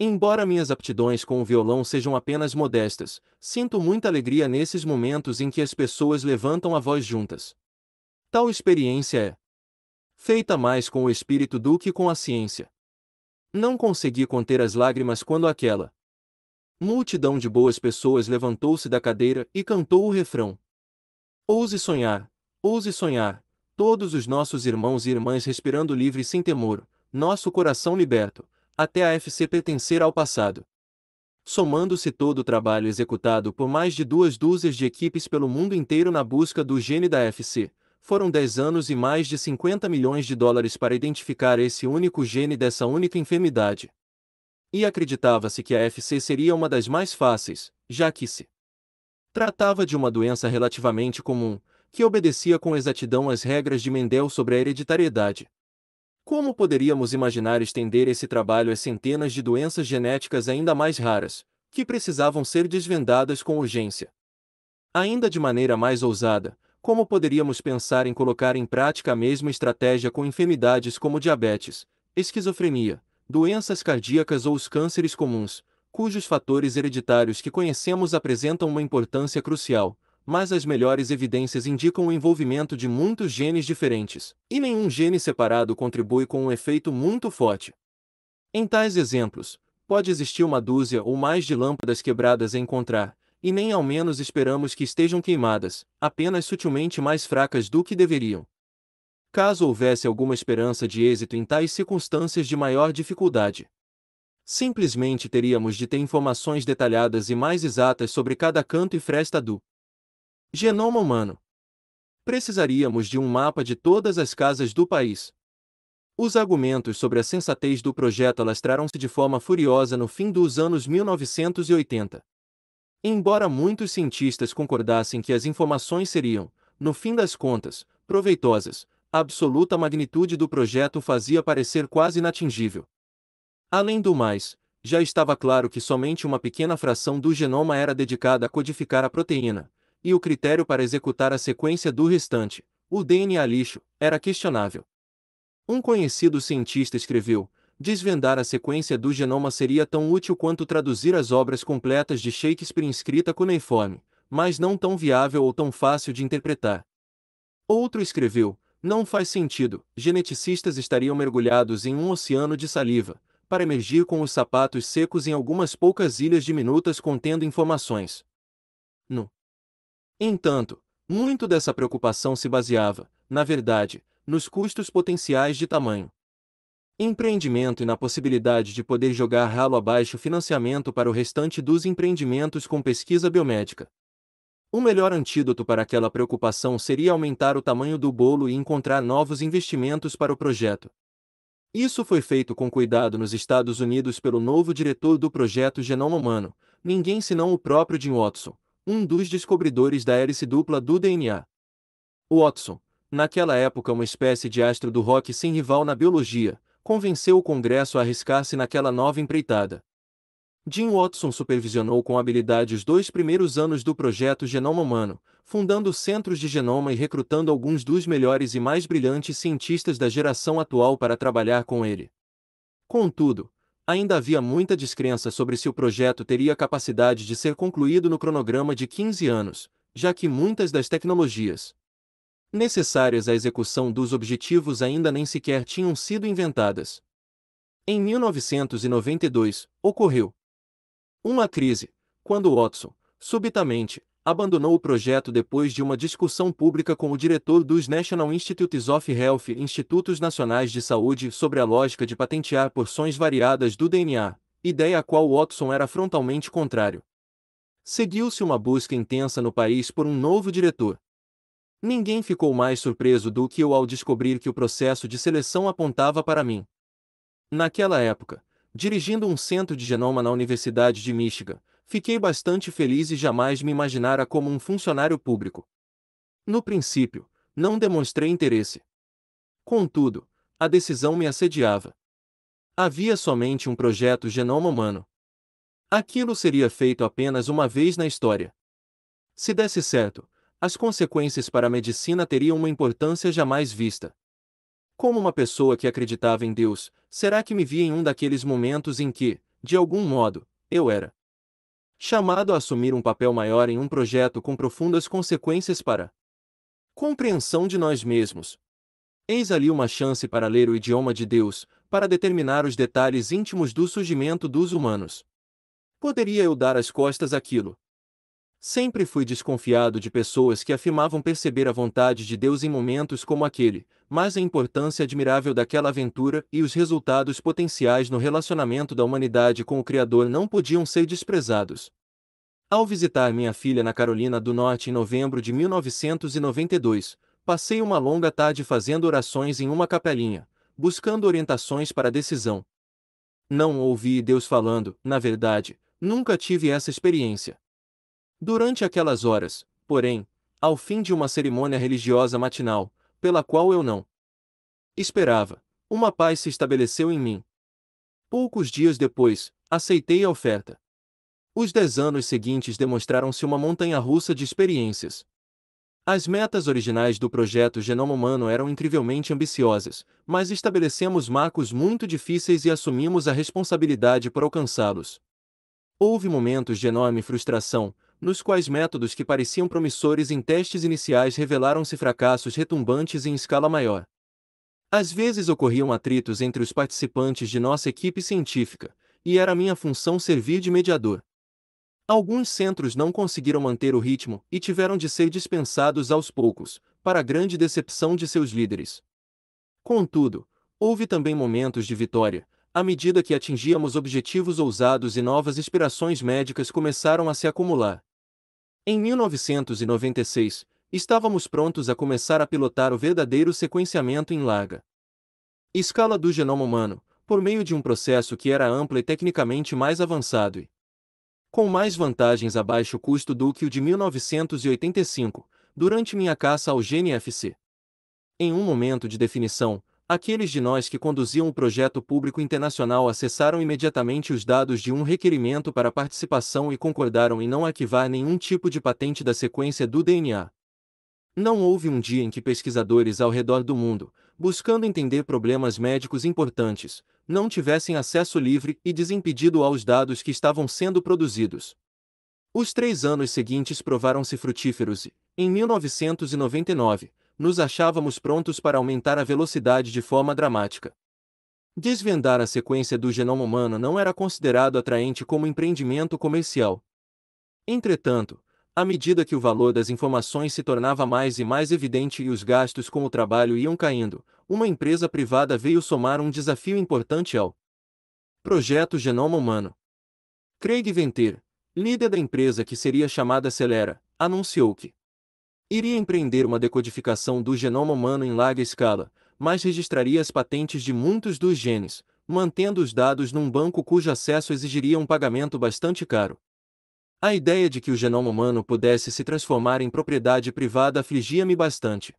Embora minhas aptidões com o violão sejam apenas modestas, sinto muita alegria nesses momentos em que as pessoas levantam a voz juntas. Tal experiência é feita mais com o espírito do que com a ciência. Não consegui conter as lágrimas quando aquela multidão de boas pessoas levantou-se da cadeira e cantou o refrão. Ouse sonhar, ouse sonhar, todos os nossos irmãos e irmãs respirando livre sem temor, nosso coração liberto até a FC pertencer ao passado. Somando-se todo o trabalho executado por mais de duas dúzias de equipes pelo mundo inteiro na busca do gene da FC, foram 10 anos e mais de 50 milhões de dólares para identificar esse único gene dessa única enfermidade. E acreditava-se que a FC seria uma das mais fáceis, já que se tratava de uma doença relativamente comum, que obedecia com exatidão às regras de Mendel sobre a hereditariedade. Como poderíamos imaginar estender esse trabalho a centenas de doenças genéticas ainda mais raras, que precisavam ser desvendadas com urgência? Ainda de maneira mais ousada, como poderíamos pensar em colocar em prática a mesma estratégia com enfermidades como diabetes, esquizofrenia, doenças cardíacas ou os cânceres comuns, cujos fatores hereditários que conhecemos apresentam uma importância crucial, mas as melhores evidências indicam o envolvimento de muitos genes diferentes, e nenhum gene separado contribui com um efeito muito forte. Em tais exemplos, pode existir uma dúzia ou mais de lâmpadas quebradas a encontrar, e nem ao menos esperamos que estejam queimadas, apenas sutilmente mais fracas do que deveriam. Caso houvesse alguma esperança de êxito em tais circunstâncias de maior dificuldade, simplesmente teríamos de ter informações detalhadas e mais exatas sobre cada canto e fresta do Genoma humano. Precisaríamos de um mapa de todas as casas do país. Os argumentos sobre a sensatez do projeto alastraram-se de forma furiosa no fim dos anos 1980. Embora muitos cientistas concordassem que as informações seriam, no fim das contas, proveitosas, a absoluta magnitude do projeto fazia parecer quase inatingível. Além do mais, já estava claro que somente uma pequena fração do genoma era dedicada a codificar a proteína, e o critério para executar a sequência do restante, o DNA lixo, era questionável. Um conhecido cientista escreveu: desvendar a sequência do genoma seria tão útil quanto traduzir as obras completas de Shakespeare escrita cuneiforme, mas não tão viável ou tão fácil de interpretar. Outro escreveu: não faz sentido, geneticistas estariam mergulhados em um oceano de saliva, para emergir com os sapatos secos em algumas poucas ilhas diminutas contendo informações. No Entanto, muito dessa preocupação se baseava, na verdade, nos custos potenciais de tamanho. Empreendimento e na possibilidade de poder jogar ralo abaixo financiamento para o restante dos empreendimentos com pesquisa biomédica. O melhor antídoto para aquela preocupação seria aumentar o tamanho do bolo e encontrar novos investimentos para o projeto. Isso foi feito com cuidado nos Estados Unidos pelo novo diretor do projeto Genoma Humano, ninguém senão o próprio Jim Watson, um dos descobridores da hélice dupla do DNA. Watson, naquela época uma espécie de astro do rock sem rival na biologia, convenceu o Congresso a arriscar-se naquela nova empreitada. Jim Watson supervisionou com habilidade os dois primeiros anos do projeto Genoma Humano, fundando centros de genoma e recrutando alguns dos melhores e mais brilhantes cientistas da geração atual para trabalhar com ele. Contudo, Ainda havia muita descrença sobre se o projeto teria capacidade de ser concluído no cronograma de 15 anos, já que muitas das tecnologias necessárias à execução dos objetivos ainda nem sequer tinham sido inventadas. Em 1992, ocorreu uma crise, quando Watson, subitamente, abandonou o projeto depois de uma discussão pública com o diretor dos National Institutes of Health Institutos Nacionais de Saúde sobre a lógica de patentear porções variadas do DNA, ideia a qual Watson era frontalmente contrário. Seguiu-se uma busca intensa no país por um novo diretor. Ninguém ficou mais surpreso do que eu ao descobrir que o processo de seleção apontava para mim. Naquela época, dirigindo um centro de genoma na Universidade de Michigan, Fiquei bastante feliz e jamais me imaginara como um funcionário público. No princípio, não demonstrei interesse. Contudo, a decisão me assediava. Havia somente um projeto genoma humano. Aquilo seria feito apenas uma vez na história. Se desse certo, as consequências para a medicina teriam uma importância jamais vista. Como uma pessoa que acreditava em Deus, será que me via em um daqueles momentos em que, de algum modo, eu era chamado a assumir um papel maior em um projeto com profundas consequências para compreensão de nós mesmos. Eis ali uma chance para ler o idioma de Deus, para determinar os detalhes íntimos do surgimento dos humanos. Poderia eu dar as costas àquilo? Sempre fui desconfiado de pessoas que afirmavam perceber a vontade de Deus em momentos como aquele, mas a importância admirável daquela aventura e os resultados potenciais no relacionamento da humanidade com o Criador não podiam ser desprezados. Ao visitar minha filha na Carolina do Norte em novembro de 1992, passei uma longa tarde fazendo orações em uma capelinha, buscando orientações para a decisão. Não ouvi Deus falando, na verdade, nunca tive essa experiência Durante aquelas horas, porém, ao fim de uma cerimônia religiosa matinal, pela qual eu não esperava, uma paz se estabeleceu em mim. Poucos dias depois, aceitei a oferta. Os dez anos seguintes demonstraram-se uma montanha russa de experiências. As metas originais do projeto Genoma Humano eram incrivelmente ambiciosas, mas estabelecemos marcos muito difíceis e assumimos a responsabilidade por alcançá-los. Houve momentos de enorme frustração, nos quais métodos que pareciam promissores em testes iniciais revelaram-se fracassos retumbantes em escala maior. Às vezes ocorriam atritos entre os participantes de nossa equipe científica, e era minha função servir de mediador. Alguns centros não conseguiram manter o ritmo e tiveram de ser dispensados aos poucos, para grande decepção de seus líderes. Contudo, houve também momentos de vitória, à medida que atingíamos objetivos ousados e novas inspirações médicas começaram a se acumular. Em 1996, estávamos prontos a começar a pilotar o verdadeiro sequenciamento em larga escala do genoma humano, por meio de um processo que era amplo e tecnicamente mais avançado e com mais vantagens a baixo custo do que o de 1985, durante minha caça ao GNFC. Em um momento de definição, Aqueles de nós que conduziam o projeto público internacional acessaram imediatamente os dados de um requerimento para participação e concordaram em não arquivar nenhum tipo de patente da sequência do DNA. Não houve um dia em que pesquisadores ao redor do mundo, buscando entender problemas médicos importantes, não tivessem acesso livre e desimpedido aos dados que estavam sendo produzidos. Os três anos seguintes provaram-se frutíferos e, em 1999, nos achávamos prontos para aumentar a velocidade de forma dramática. Desvendar a sequência do genoma humano não era considerado atraente como empreendimento comercial. Entretanto, à medida que o valor das informações se tornava mais e mais evidente e os gastos com o trabalho iam caindo, uma empresa privada veio somar um desafio importante ao Projeto Genoma Humano. Craig Venter, líder da empresa que seria chamada Celera, anunciou que Iria empreender uma decodificação do genoma humano em larga escala, mas registraria as patentes de muitos dos genes, mantendo os dados num banco cujo acesso exigiria um pagamento bastante caro. A ideia de que o genoma humano pudesse se transformar em propriedade privada afligia-me bastante.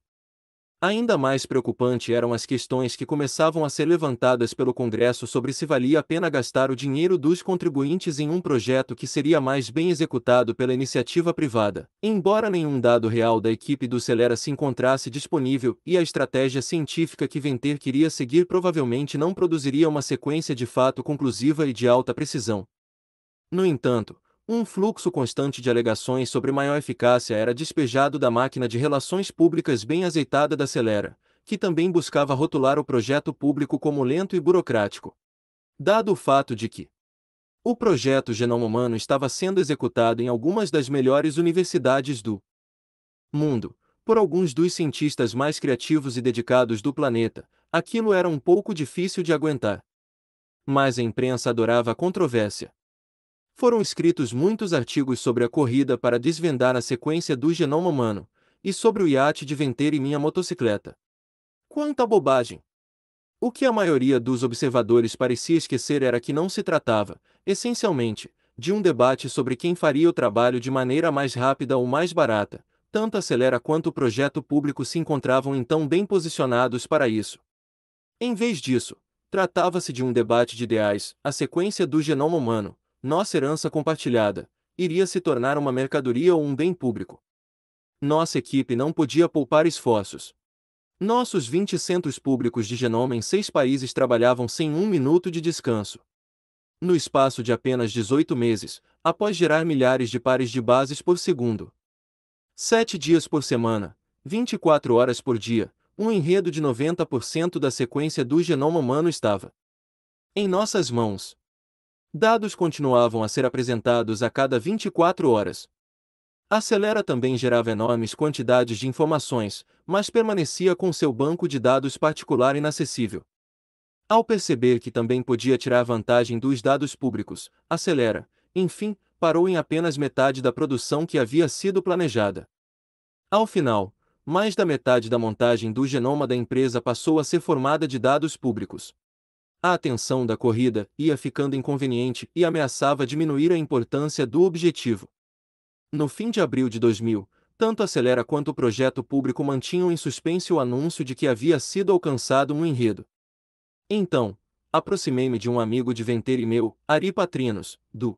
Ainda mais preocupante eram as questões que começavam a ser levantadas pelo Congresso sobre se valia a pena gastar o dinheiro dos contribuintes em um projeto que seria mais bem executado pela iniciativa privada. Embora nenhum dado real da equipe do Celera se encontrasse disponível e a estratégia científica que Venter queria seguir provavelmente não produziria uma sequência de fato conclusiva e de alta precisão. No entanto, um fluxo constante de alegações sobre maior eficácia era despejado da máquina de relações públicas bem azeitada da Celera, que também buscava rotular o projeto público como lento e burocrático. Dado o fato de que o projeto Genoma Humano estava sendo executado em algumas das melhores universidades do mundo, por alguns dos cientistas mais criativos e dedicados do planeta, aquilo era um pouco difícil de aguentar. Mas a imprensa adorava a controvérsia, foram escritos muitos artigos sobre a corrida para desvendar a sequência do genoma humano, e sobre o iate de Venter e minha motocicleta. Quanta bobagem! O que a maioria dos observadores parecia esquecer era que não se tratava, essencialmente, de um debate sobre quem faria o trabalho de maneira mais rápida ou mais barata, tanto acelera quanto o projeto público se encontravam então bem posicionados para isso. Em vez disso, tratava-se de um debate de ideais, a sequência do genoma humano, nossa herança compartilhada iria se tornar uma mercadoria ou um bem público. Nossa equipe não podia poupar esforços. Nossos 20 centros públicos de genoma em seis países trabalhavam sem um minuto de descanso. No espaço de apenas 18 meses, após gerar milhares de pares de bases por segundo. Sete dias por semana, 24 horas por dia, um enredo de 90% da sequência do genoma humano estava em nossas mãos. Dados continuavam a ser apresentados a cada 24 horas. Acelera também gerava enormes quantidades de informações, mas permanecia com seu banco de dados particular inacessível. Ao perceber que também podia tirar vantagem dos dados públicos, Acelera, enfim, parou em apenas metade da produção que havia sido planejada. Ao final, mais da metade da montagem do genoma da empresa passou a ser formada de dados públicos a atenção da corrida ia ficando inconveniente e ameaçava diminuir a importância do objetivo. No fim de abril de 2000, tanto Acelera quanto o projeto público mantinham em suspense o anúncio de que havia sido alcançado um enredo. Então, aproximei-me de um amigo de Venteri meu, Ari Patrinos, do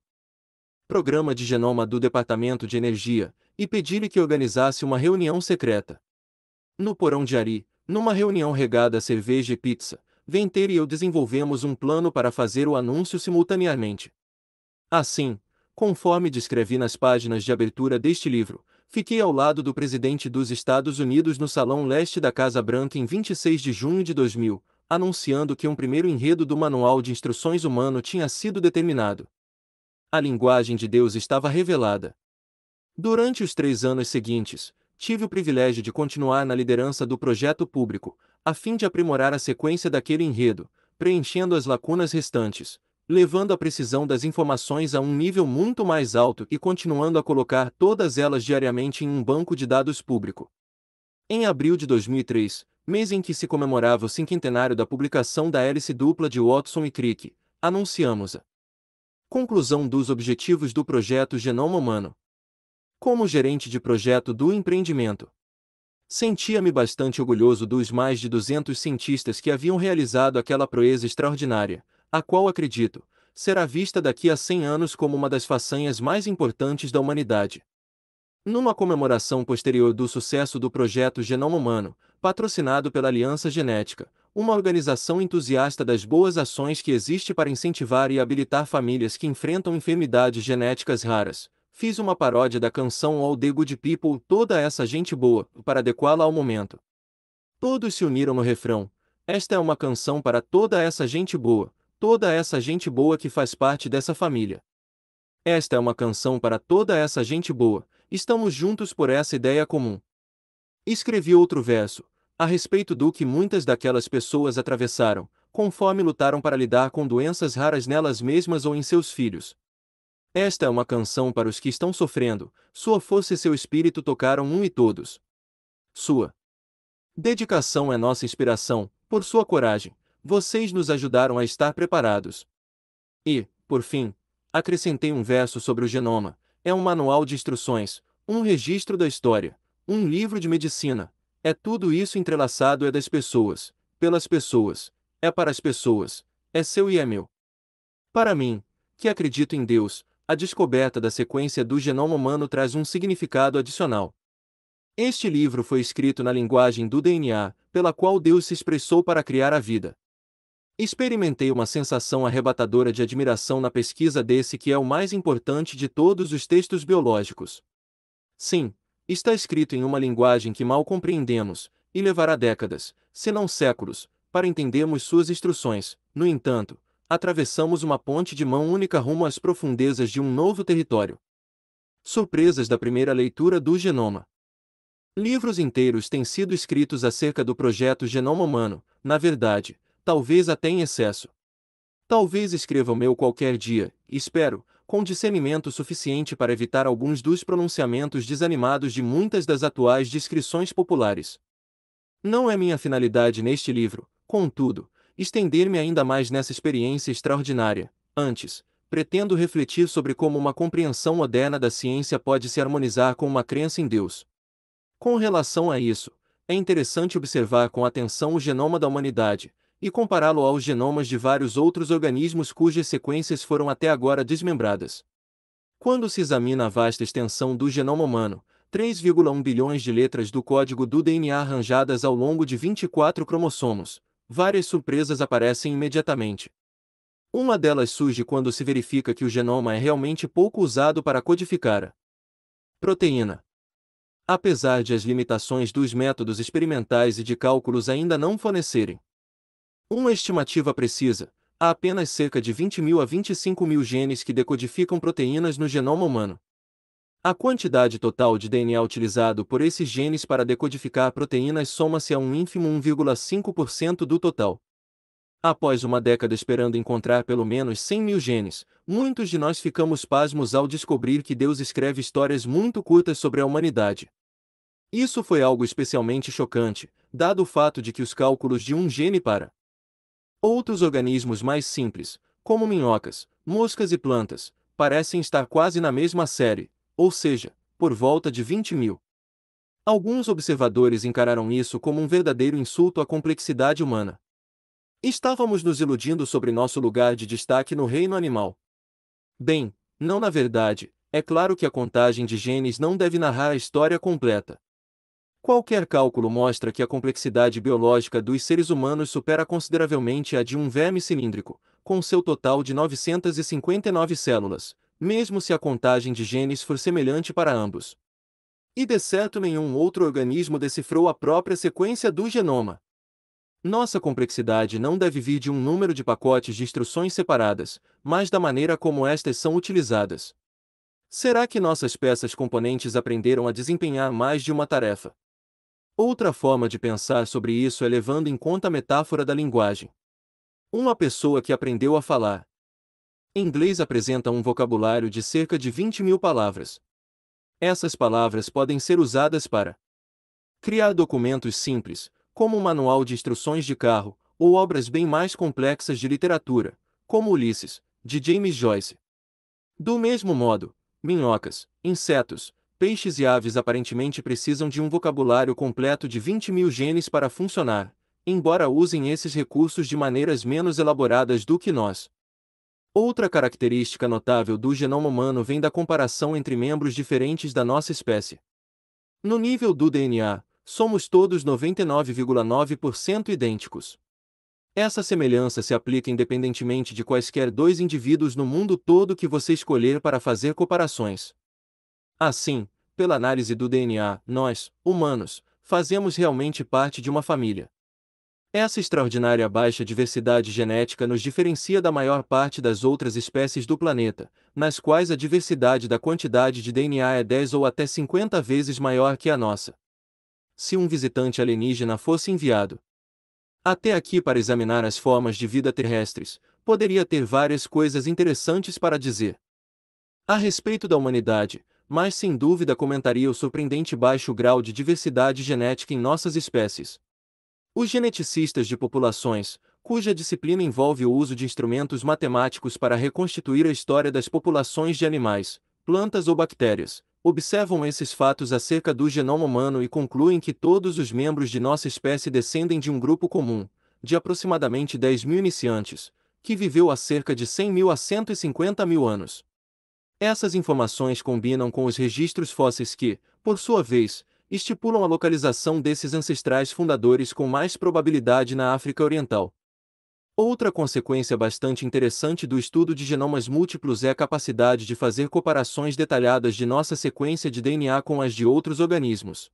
Programa de Genoma do Departamento de Energia, e pedi-lhe que organizasse uma reunião secreta. No porão de Ari, numa reunião regada a cerveja e pizza, Venter e eu desenvolvemos um plano para fazer o anúncio simultaneamente. Assim, conforme descrevi nas páginas de abertura deste livro, fiquei ao lado do presidente dos Estados Unidos no Salão Leste da Casa Branca em 26 de junho de 2000, anunciando que um primeiro enredo do Manual de Instruções Humano tinha sido determinado. A linguagem de Deus estava revelada. Durante os três anos seguintes, tive o privilégio de continuar na liderança do projeto público, a fim de aprimorar a sequência daquele enredo, preenchendo as lacunas restantes, levando a precisão das informações a um nível muito mais alto e continuando a colocar todas elas diariamente em um banco de dados público. Em abril de 2003, mês em que se comemorava o cinquentenário da publicação da hélice dupla de Watson e Crick, anunciamos a conclusão dos objetivos do projeto Genoma Humano. Como gerente de projeto do empreendimento, Sentia-me bastante orgulhoso dos mais de 200 cientistas que haviam realizado aquela proeza extraordinária, a qual acredito, será vista daqui a 100 anos como uma das façanhas mais importantes da humanidade. Numa comemoração posterior do sucesso do projeto Genoma Humano, patrocinado pela Aliança Genética, uma organização entusiasta das boas ações que existe para incentivar e habilitar famílias que enfrentam enfermidades genéticas raras, Fiz uma paródia da canção All the Good People, toda essa gente boa, para adequá-la ao momento. Todos se uniram no refrão. Esta é uma canção para toda essa gente boa, toda essa gente boa que faz parte dessa família. Esta é uma canção para toda essa gente boa, estamos juntos por essa ideia comum. Escrevi outro verso, a respeito do que muitas daquelas pessoas atravessaram, conforme lutaram para lidar com doenças raras nelas mesmas ou em seus filhos, esta é uma canção para os que estão sofrendo, sua força e seu espírito tocaram um e todos. Sua dedicação é nossa inspiração, por sua coragem, vocês nos ajudaram a estar preparados. E, por fim, acrescentei um verso sobre o genoma, é um manual de instruções, um registro da história, um livro de medicina, é tudo isso entrelaçado é das pessoas, pelas pessoas, é para as pessoas, é seu e é meu. Para mim, que acredito em Deus, a descoberta da sequência do genoma humano traz um significado adicional. Este livro foi escrito na linguagem do DNA, pela qual Deus se expressou para criar a vida. Experimentei uma sensação arrebatadora de admiração na pesquisa desse que é o mais importante de todos os textos biológicos. Sim, está escrito em uma linguagem que mal compreendemos, e levará décadas, se não séculos, para entendermos suas instruções. No entanto, atravessamos uma ponte de mão única rumo às profundezas de um novo território. Surpresas da primeira leitura do genoma. Livros inteiros têm sido escritos acerca do projeto Genoma Humano, na verdade, talvez até em excesso. Talvez escreva o meu qualquer dia, espero, com discernimento suficiente para evitar alguns dos pronunciamentos desanimados de muitas das atuais descrições populares. Não é minha finalidade neste livro, contudo, estender-me ainda mais nessa experiência extraordinária. Antes, pretendo refletir sobre como uma compreensão moderna da ciência pode se harmonizar com uma crença em Deus. Com relação a isso, é interessante observar com atenção o genoma da humanidade e compará-lo aos genomas de vários outros organismos cujas sequências foram até agora desmembradas. Quando se examina a vasta extensão do genoma humano, 3,1 bilhões de letras do código do DNA arranjadas ao longo de 24 cromossomos, várias surpresas aparecem imediatamente. Uma delas surge quando se verifica que o genoma é realmente pouco usado para codificar a proteína. Apesar de as limitações dos métodos experimentais e de cálculos ainda não fornecerem uma estimativa precisa, há apenas cerca de 20 mil a 25 mil genes que decodificam proteínas no genoma humano. A quantidade total de DNA utilizado por esses genes para decodificar proteínas soma-se a um ínfimo 1,5% do total. Após uma década esperando encontrar pelo menos 100 mil genes, muitos de nós ficamos pasmos ao descobrir que Deus escreve histórias muito curtas sobre a humanidade. Isso foi algo especialmente chocante, dado o fato de que os cálculos de um gene para outros organismos mais simples, como minhocas, moscas e plantas, parecem estar quase na mesma série, ou seja, por volta de 20 mil. Alguns observadores encararam isso como um verdadeiro insulto à complexidade humana. Estávamos nos iludindo sobre nosso lugar de destaque no reino animal. Bem, não na verdade, é claro que a contagem de genes não deve narrar a história completa. Qualquer cálculo mostra que a complexidade biológica dos seres humanos supera consideravelmente a de um verme cilíndrico, com seu total de 959 células, mesmo se a contagem de genes for semelhante para ambos. E de certo nenhum outro organismo decifrou a própria sequência do genoma. Nossa complexidade não deve vir de um número de pacotes de instruções separadas, mas da maneira como estas são utilizadas. Será que nossas peças componentes aprenderam a desempenhar mais de uma tarefa? Outra forma de pensar sobre isso é levando em conta a metáfora da linguagem. Uma pessoa que aprendeu a falar, inglês apresenta um vocabulário de cerca de 20 mil palavras. Essas palavras podem ser usadas para criar documentos simples, como um manual de instruções de carro, ou obras bem mais complexas de literatura, como Ulisses, de James Joyce. Do mesmo modo, minhocas, insetos, peixes e aves aparentemente precisam de um vocabulário completo de 20 mil genes para funcionar, embora usem esses recursos de maneiras menos elaboradas do que nós. Outra característica notável do genoma humano vem da comparação entre membros diferentes da nossa espécie. No nível do DNA, somos todos 99,9% idênticos. Essa semelhança se aplica independentemente de quaisquer dois indivíduos no mundo todo que você escolher para fazer comparações. Assim, pela análise do DNA, nós, humanos, fazemos realmente parte de uma família. Essa extraordinária baixa diversidade genética nos diferencia da maior parte das outras espécies do planeta, nas quais a diversidade da quantidade de DNA é 10 ou até 50 vezes maior que a nossa. Se um visitante alienígena fosse enviado até aqui para examinar as formas de vida terrestres, poderia ter várias coisas interessantes para dizer a respeito da humanidade, mas sem dúvida comentaria o surpreendente baixo grau de diversidade genética em nossas espécies. Os geneticistas de populações, cuja disciplina envolve o uso de instrumentos matemáticos para reconstituir a história das populações de animais, plantas ou bactérias, observam esses fatos acerca do genoma humano e concluem que todos os membros de nossa espécie descendem de um grupo comum, de aproximadamente 10 mil iniciantes, que viveu há cerca de 100 mil a 150 mil anos. Essas informações combinam com os registros fósseis que, por sua vez, estipulam a localização desses ancestrais fundadores com mais probabilidade na África Oriental. Outra consequência bastante interessante do estudo de genomas múltiplos é a capacidade de fazer comparações detalhadas de nossa sequência de DNA com as de outros organismos.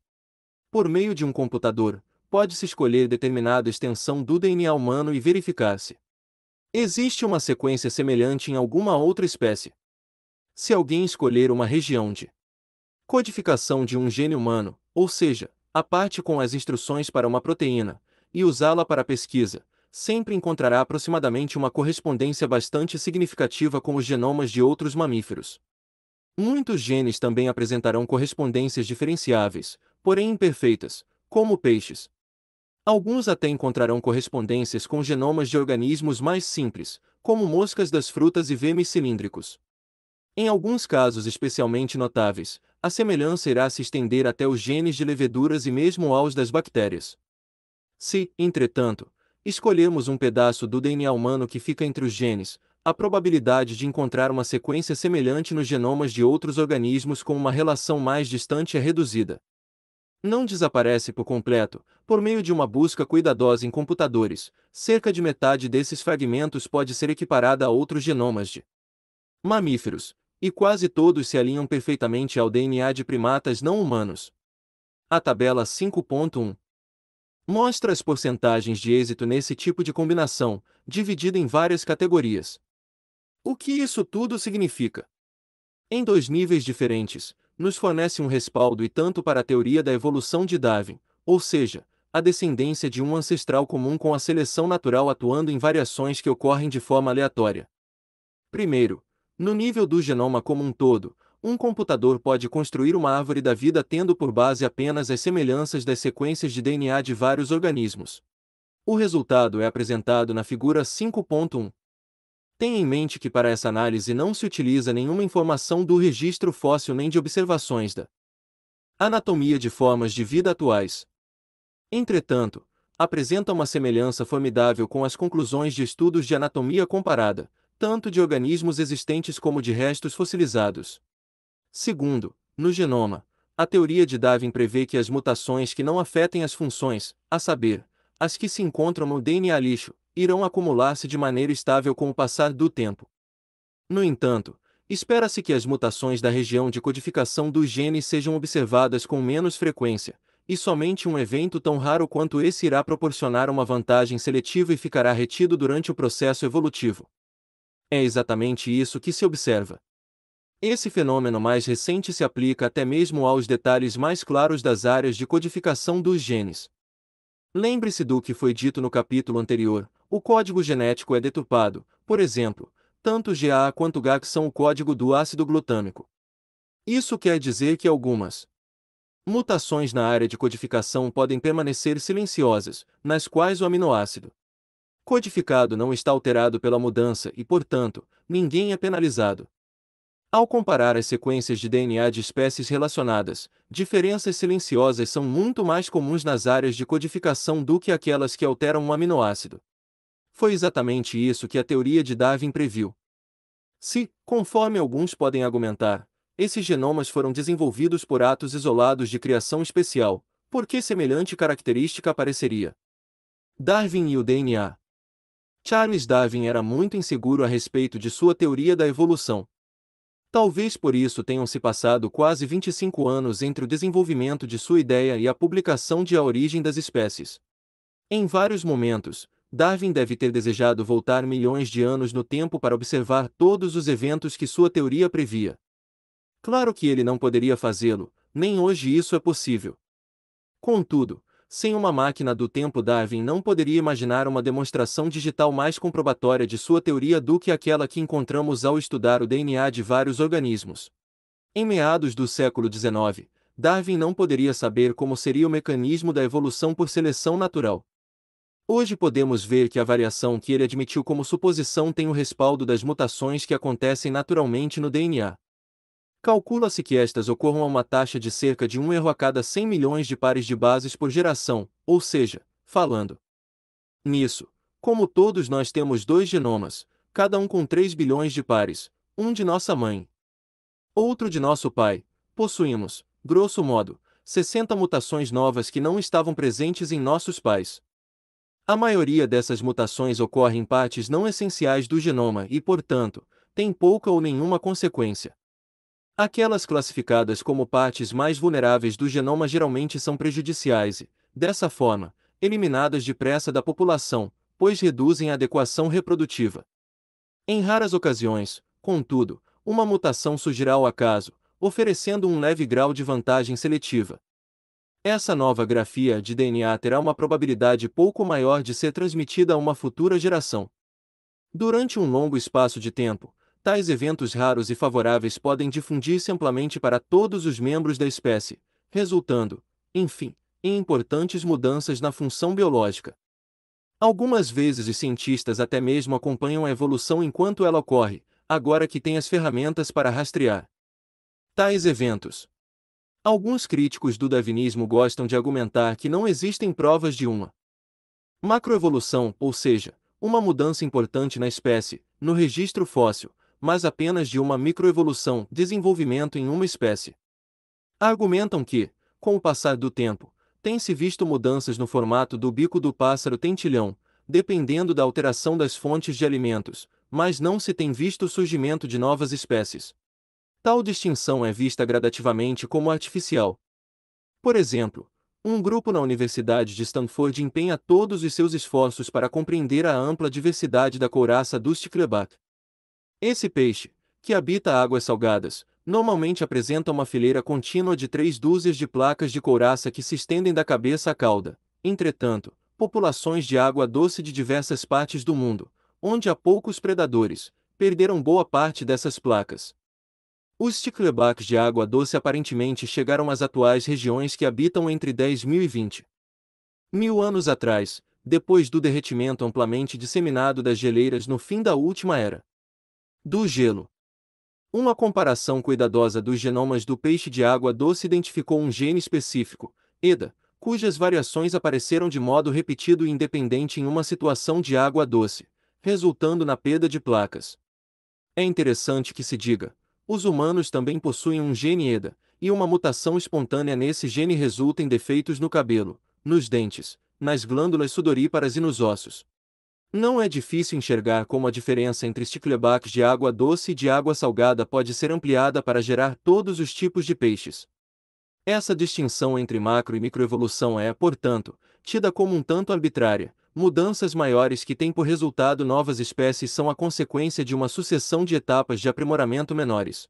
Por meio de um computador, pode-se escolher determinada extensão do DNA humano e verificar se existe uma sequência semelhante em alguma outra espécie. Se alguém escolher uma região de codificação de um gene humano, ou seja, a parte com as instruções para uma proteína, e usá-la para pesquisa, sempre encontrará aproximadamente uma correspondência bastante significativa com os genomas de outros mamíferos. Muitos genes também apresentarão correspondências diferenciáveis, porém imperfeitas, como peixes. Alguns até encontrarão correspondências com genomas de organismos mais simples, como moscas das frutas e vermes cilíndricos. Em alguns casos especialmente notáveis, a semelhança irá se estender até os genes de leveduras e mesmo aos das bactérias. Se, entretanto, escolhermos um pedaço do DNA humano que fica entre os genes, a probabilidade de encontrar uma sequência semelhante nos genomas de outros organismos com uma relação mais distante é reduzida. Não desaparece por completo, por meio de uma busca cuidadosa em computadores, cerca de metade desses fragmentos pode ser equiparada a outros genomas de mamíferos, e quase todos se alinham perfeitamente ao DNA de primatas não humanos. A tabela 5.1 mostra as porcentagens de êxito nesse tipo de combinação, dividida em várias categorias. O que isso tudo significa? Em dois níveis diferentes, nos fornece um respaldo e tanto para a teoria da evolução de Darwin, ou seja, a descendência de um ancestral comum com a seleção natural atuando em variações que ocorrem de forma aleatória. Primeiro, no nível do genoma como um todo, um computador pode construir uma árvore da vida tendo por base apenas as semelhanças das sequências de DNA de vários organismos. O resultado é apresentado na figura 5.1. Tenha em mente que para essa análise não se utiliza nenhuma informação do registro fóssil nem de observações da anatomia de formas de vida atuais. Entretanto, apresenta uma semelhança formidável com as conclusões de estudos de anatomia comparada, tanto de organismos existentes como de restos fossilizados. Segundo, no genoma, a teoria de Darwin prevê que as mutações que não afetem as funções, a saber, as que se encontram no DNA lixo, irão acumular-se de maneira estável com o passar do tempo. No entanto, espera-se que as mutações da região de codificação dos genes sejam observadas com menos frequência, e somente um evento tão raro quanto esse irá proporcionar uma vantagem seletiva e ficará retido durante o processo evolutivo. É exatamente isso que se observa. Esse fenômeno mais recente se aplica até mesmo aos detalhes mais claros das áreas de codificação dos genes. Lembre-se do que foi dito no capítulo anterior: o código genético é deturpado, por exemplo, tanto GA quanto GAC são o código do ácido glutâmico. Isso quer dizer que algumas mutações na área de codificação podem permanecer silenciosas, nas quais o aminoácido codificado não está alterado pela mudança e, portanto, ninguém é penalizado. Ao comparar as sequências de DNA de espécies relacionadas, diferenças silenciosas são muito mais comuns nas áreas de codificação do que aquelas que alteram um aminoácido. Foi exatamente isso que a teoria de Darwin previu. Se, conforme alguns podem argumentar, esses genomas foram desenvolvidos por atos isolados de criação especial, por que semelhante característica apareceria? Darwin e o DNA Charles Darwin era muito inseguro a respeito de sua teoria da evolução. Talvez por isso tenham se passado quase 25 anos entre o desenvolvimento de sua ideia e a publicação de A Origem das Espécies. Em vários momentos, Darwin deve ter desejado voltar milhões de anos no tempo para observar todos os eventos que sua teoria previa. Claro que ele não poderia fazê-lo, nem hoje isso é possível. Contudo, sem uma máquina do tempo Darwin não poderia imaginar uma demonstração digital mais comprobatória de sua teoria do que aquela que encontramos ao estudar o DNA de vários organismos. Em meados do século XIX, Darwin não poderia saber como seria o mecanismo da evolução por seleção natural. Hoje podemos ver que a variação que ele admitiu como suposição tem o respaldo das mutações que acontecem naturalmente no DNA. Calcula-se que estas ocorram a uma taxa de cerca de um erro a cada 100 milhões de pares de bases por geração, ou seja, falando. Nisso, como todos nós temos dois genomas, cada um com 3 bilhões de pares, um de nossa mãe, outro de nosso pai, possuímos, grosso modo, 60 mutações novas que não estavam presentes em nossos pais. A maioria dessas mutações ocorre em partes não essenciais do genoma e, portanto, tem pouca ou nenhuma consequência. Aquelas classificadas como partes mais vulneráveis do genoma geralmente são prejudiciais e, dessa forma, eliminadas depressa da população, pois reduzem a adequação reprodutiva. Em raras ocasiões, contudo, uma mutação surgirá ao acaso, oferecendo um leve grau de vantagem seletiva. Essa nova grafia de DNA terá uma probabilidade pouco maior de ser transmitida a uma futura geração. Durante um longo espaço de tempo, tais eventos raros e favoráveis podem difundir-se amplamente para todos os membros da espécie, resultando, enfim, em importantes mudanças na função biológica. Algumas vezes os cientistas até mesmo acompanham a evolução enquanto ela ocorre, agora que têm as ferramentas para rastrear tais eventos. Alguns críticos do darwinismo gostam de argumentar que não existem provas de uma macroevolução, ou seja, uma mudança importante na espécie, no registro fóssil, mas apenas de uma microevolução, desenvolvimento em uma espécie. Argumentam que, com o passar do tempo, tem-se visto mudanças no formato do bico do pássaro tentilhão, dependendo da alteração das fontes de alimentos, mas não se tem visto o surgimento de novas espécies. Tal distinção é vista gradativamente como artificial. Por exemplo, um grupo na Universidade de Stanford empenha todos os seus esforços para compreender a ampla diversidade da couraça do Sticklebach. Esse peixe, que habita águas salgadas, normalmente apresenta uma fileira contínua de três dúzias de placas de couraça que se estendem da cabeça à cauda. Entretanto, populações de água doce de diversas partes do mundo, onde há poucos predadores, perderam boa parte dessas placas. Os sticklebacks de água doce aparentemente chegaram às atuais regiões que habitam entre mil e 20. Mil anos atrás, depois do derretimento amplamente disseminado das geleiras no fim da última era, do gelo. Uma comparação cuidadosa dos genomas do peixe de água doce identificou um gene específico, EDA, cujas variações apareceram de modo repetido e independente em uma situação de água doce, resultando na perda de placas. É interessante que se diga, os humanos também possuem um gene EDA, e uma mutação espontânea nesse gene resulta em defeitos no cabelo, nos dentes, nas glândulas sudoríparas e nos ossos, não é difícil enxergar como a diferença entre sticklebacks de água doce e de água salgada pode ser ampliada para gerar todos os tipos de peixes. Essa distinção entre macro e microevolução é, portanto, tida como um tanto arbitrária. Mudanças maiores que têm por resultado novas espécies são a consequência de uma sucessão de etapas de aprimoramento menores.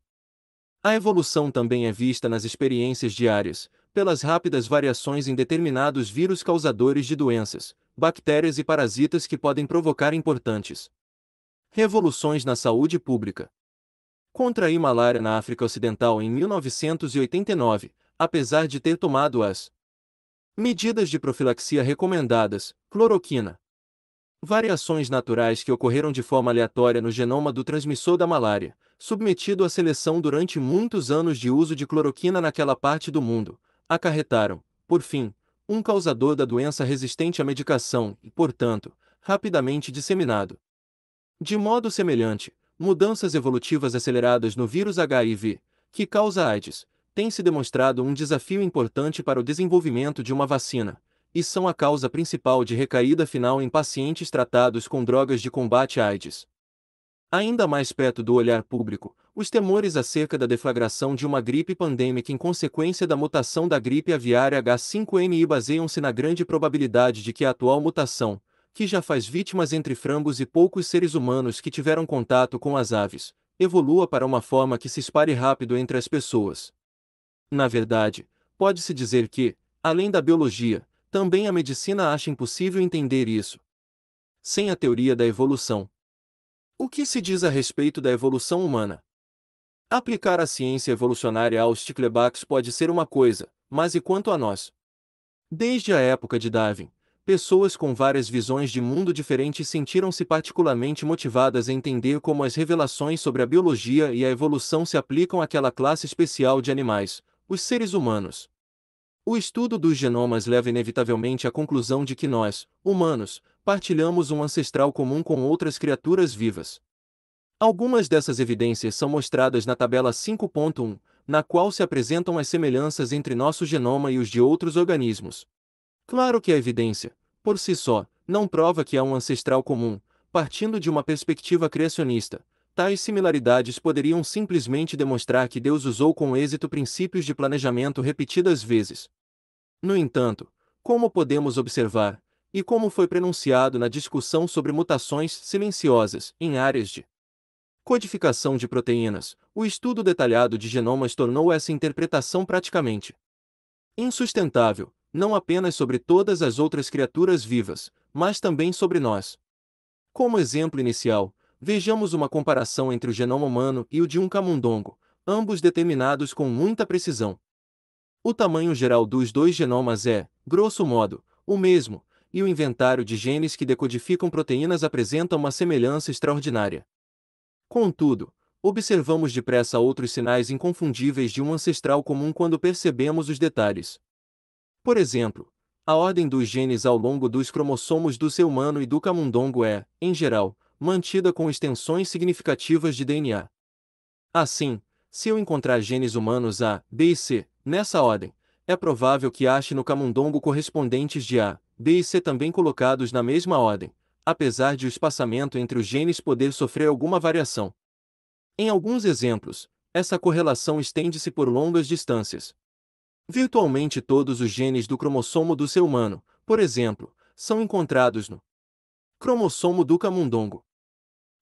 A evolução também é vista nas experiências diárias, pelas rápidas variações em determinados vírus causadores de doenças, bactérias e parasitas que podem provocar importantes revoluções na saúde pública. Contraí malária na África Ocidental em 1989, apesar de ter tomado as medidas de profilaxia recomendadas, cloroquina. Variações naturais que ocorreram de forma aleatória no genoma do transmissor da malária, submetido à seleção durante muitos anos de uso de cloroquina naquela parte do mundo, acarretaram, por fim, um causador da doença resistente à medicação e, portanto, rapidamente disseminado. De modo semelhante, mudanças evolutivas aceleradas no vírus HIV, que causa AIDS, têm se demonstrado um desafio importante para o desenvolvimento de uma vacina, e são a causa principal de recaída final em pacientes tratados com drogas de combate à AIDS. Ainda mais perto do olhar público, os temores acerca da deflagração de uma gripe pandêmica em consequência da mutação da gripe aviária H5N1 baseiam-se na grande probabilidade de que a atual mutação, que já faz vítimas entre frangos e poucos seres humanos que tiveram contato com as aves, evolua para uma forma que se espalhe rápido entre as pessoas. Na verdade, pode-se dizer que, além da biologia, também a medicina acha impossível entender isso. Sem a teoria da evolução. O que se diz a respeito da evolução humana? Aplicar a ciência evolucionária aos Sticklebacks pode ser uma coisa, mas e quanto a nós? Desde a época de Darwin, pessoas com várias visões de mundo diferentes sentiram-se particularmente motivadas a entender como as revelações sobre a biologia e a evolução se aplicam àquela classe especial de animais, os seres humanos. O estudo dos genomas leva inevitavelmente à conclusão de que nós, humanos, partilhamos um ancestral comum com outras criaturas vivas. Algumas dessas evidências são mostradas na tabela 5.1, na qual se apresentam as semelhanças entre nosso genoma e os de outros organismos. Claro que a evidência, por si só, não prova que há um ancestral comum, partindo de uma perspectiva criacionista. Tais similaridades poderiam simplesmente demonstrar que Deus usou com êxito princípios de planejamento repetidas vezes. No entanto, como podemos observar, e como foi prenunciado na discussão sobre mutações silenciosas em áreas de codificação de proteínas, o estudo detalhado de genomas tornou essa interpretação praticamente insustentável, não apenas sobre todas as outras criaturas vivas, mas também sobre nós. Como exemplo inicial, vejamos uma comparação entre o genoma humano e o de um camundongo, ambos determinados com muita precisão. O tamanho geral dos dois genomas é, grosso modo, o mesmo, e o inventário de genes que decodificam proteínas apresenta uma semelhança extraordinária. Contudo, observamos depressa outros sinais inconfundíveis de um ancestral comum quando percebemos os detalhes. Por exemplo, a ordem dos genes ao longo dos cromossomos do ser humano e do camundongo é, em geral, mantida com extensões significativas de DNA. Assim, se eu encontrar genes humanos A, B e C, nessa ordem, é provável que ache no camundongo correspondentes de A, B e C também colocados na mesma ordem, apesar de o espaçamento entre os genes poder sofrer alguma variação. Em alguns exemplos, essa correlação estende-se por longas distâncias. Virtualmente todos os genes do cromossomo do ser humano, por exemplo, são encontrados no cromossomo do camundongo.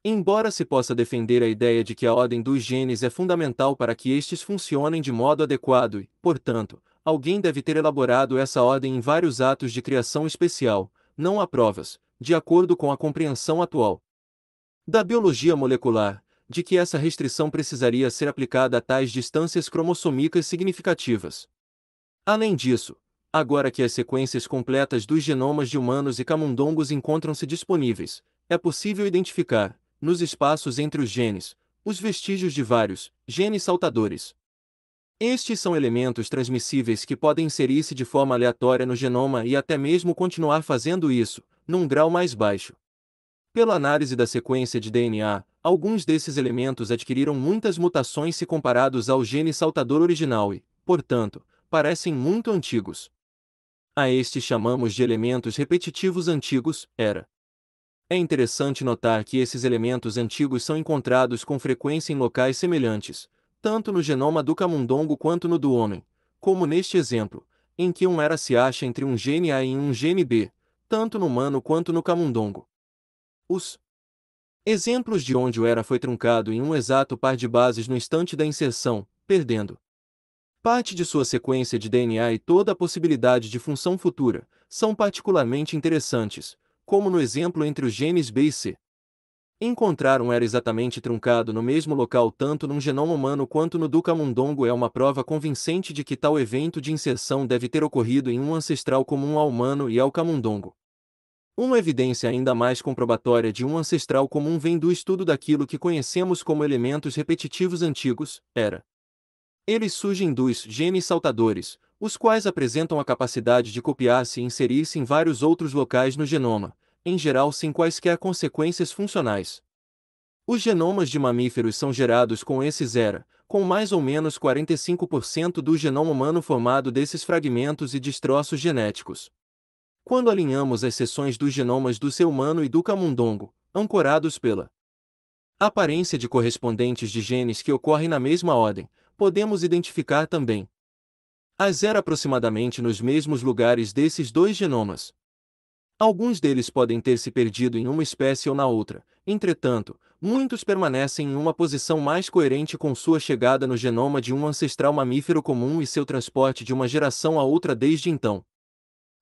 Embora se possa defender a ideia de que a ordem dos genes é fundamental para que estes funcionem de modo adequado e, portanto, alguém deve ter elaborado essa ordem em vários atos de criação especial, não há provas, de acordo com a compreensão atual da biologia molecular, de que essa restrição precisaria ser aplicada a tais distâncias cromossômicas significativas. Além disso, agora que as sequências completas dos genomas de humanos e camundongos encontram-se disponíveis, é possível identificar, nos espaços entre os genes, os vestígios de vários genes saltadores. Estes são elementos transmissíveis que podem inserir-se de forma aleatória no genoma e até mesmo continuar fazendo isso, num grau mais baixo. Pela análise da sequência de DNA, alguns desses elementos adquiriram muitas mutações se comparados ao gene saltador original e, portanto, parecem muito antigos. A estes chamamos de elementos repetitivos antigos, era. É interessante notar que esses elementos antigos são encontrados com frequência em locais semelhantes, tanto no genoma do camundongo quanto no do homem, como neste exemplo, em que um era se acha entre um gene A e um gene B, tanto no Mano quanto no Camundongo. Os exemplos de onde o era foi truncado em um exato par de bases no instante da inserção, perdendo parte de sua sequência de DNA e toda a possibilidade de função futura, são particularmente interessantes, como no exemplo entre os genes B e C. Encontrar um era exatamente truncado no mesmo local tanto num genoma humano quanto no do camundongo é uma prova convincente de que tal evento de inserção deve ter ocorrido em um ancestral comum ao humano e ao camundongo. Uma evidência ainda mais comprobatória de um ancestral comum vem do estudo daquilo que conhecemos como elementos repetitivos antigos, era. Eles surgem dos genes saltadores, os quais apresentam a capacidade de copiar-se e inserir-se em vários outros locais no genoma, em geral sem quaisquer consequências funcionais. Os genomas de mamíferos são gerados com esse zero, com mais ou menos 45% do genoma humano formado desses fragmentos e destroços genéticos. Quando alinhamos as seções dos genomas do ser humano e do camundongo, ancorados pela aparência de correspondentes de genes que ocorrem na mesma ordem, podemos identificar também a zero aproximadamente nos mesmos lugares desses dois genomas. Alguns deles podem ter se perdido em uma espécie ou na outra, entretanto, muitos permanecem em uma posição mais coerente com sua chegada no genoma de um ancestral mamífero comum e seu transporte de uma geração a outra desde então.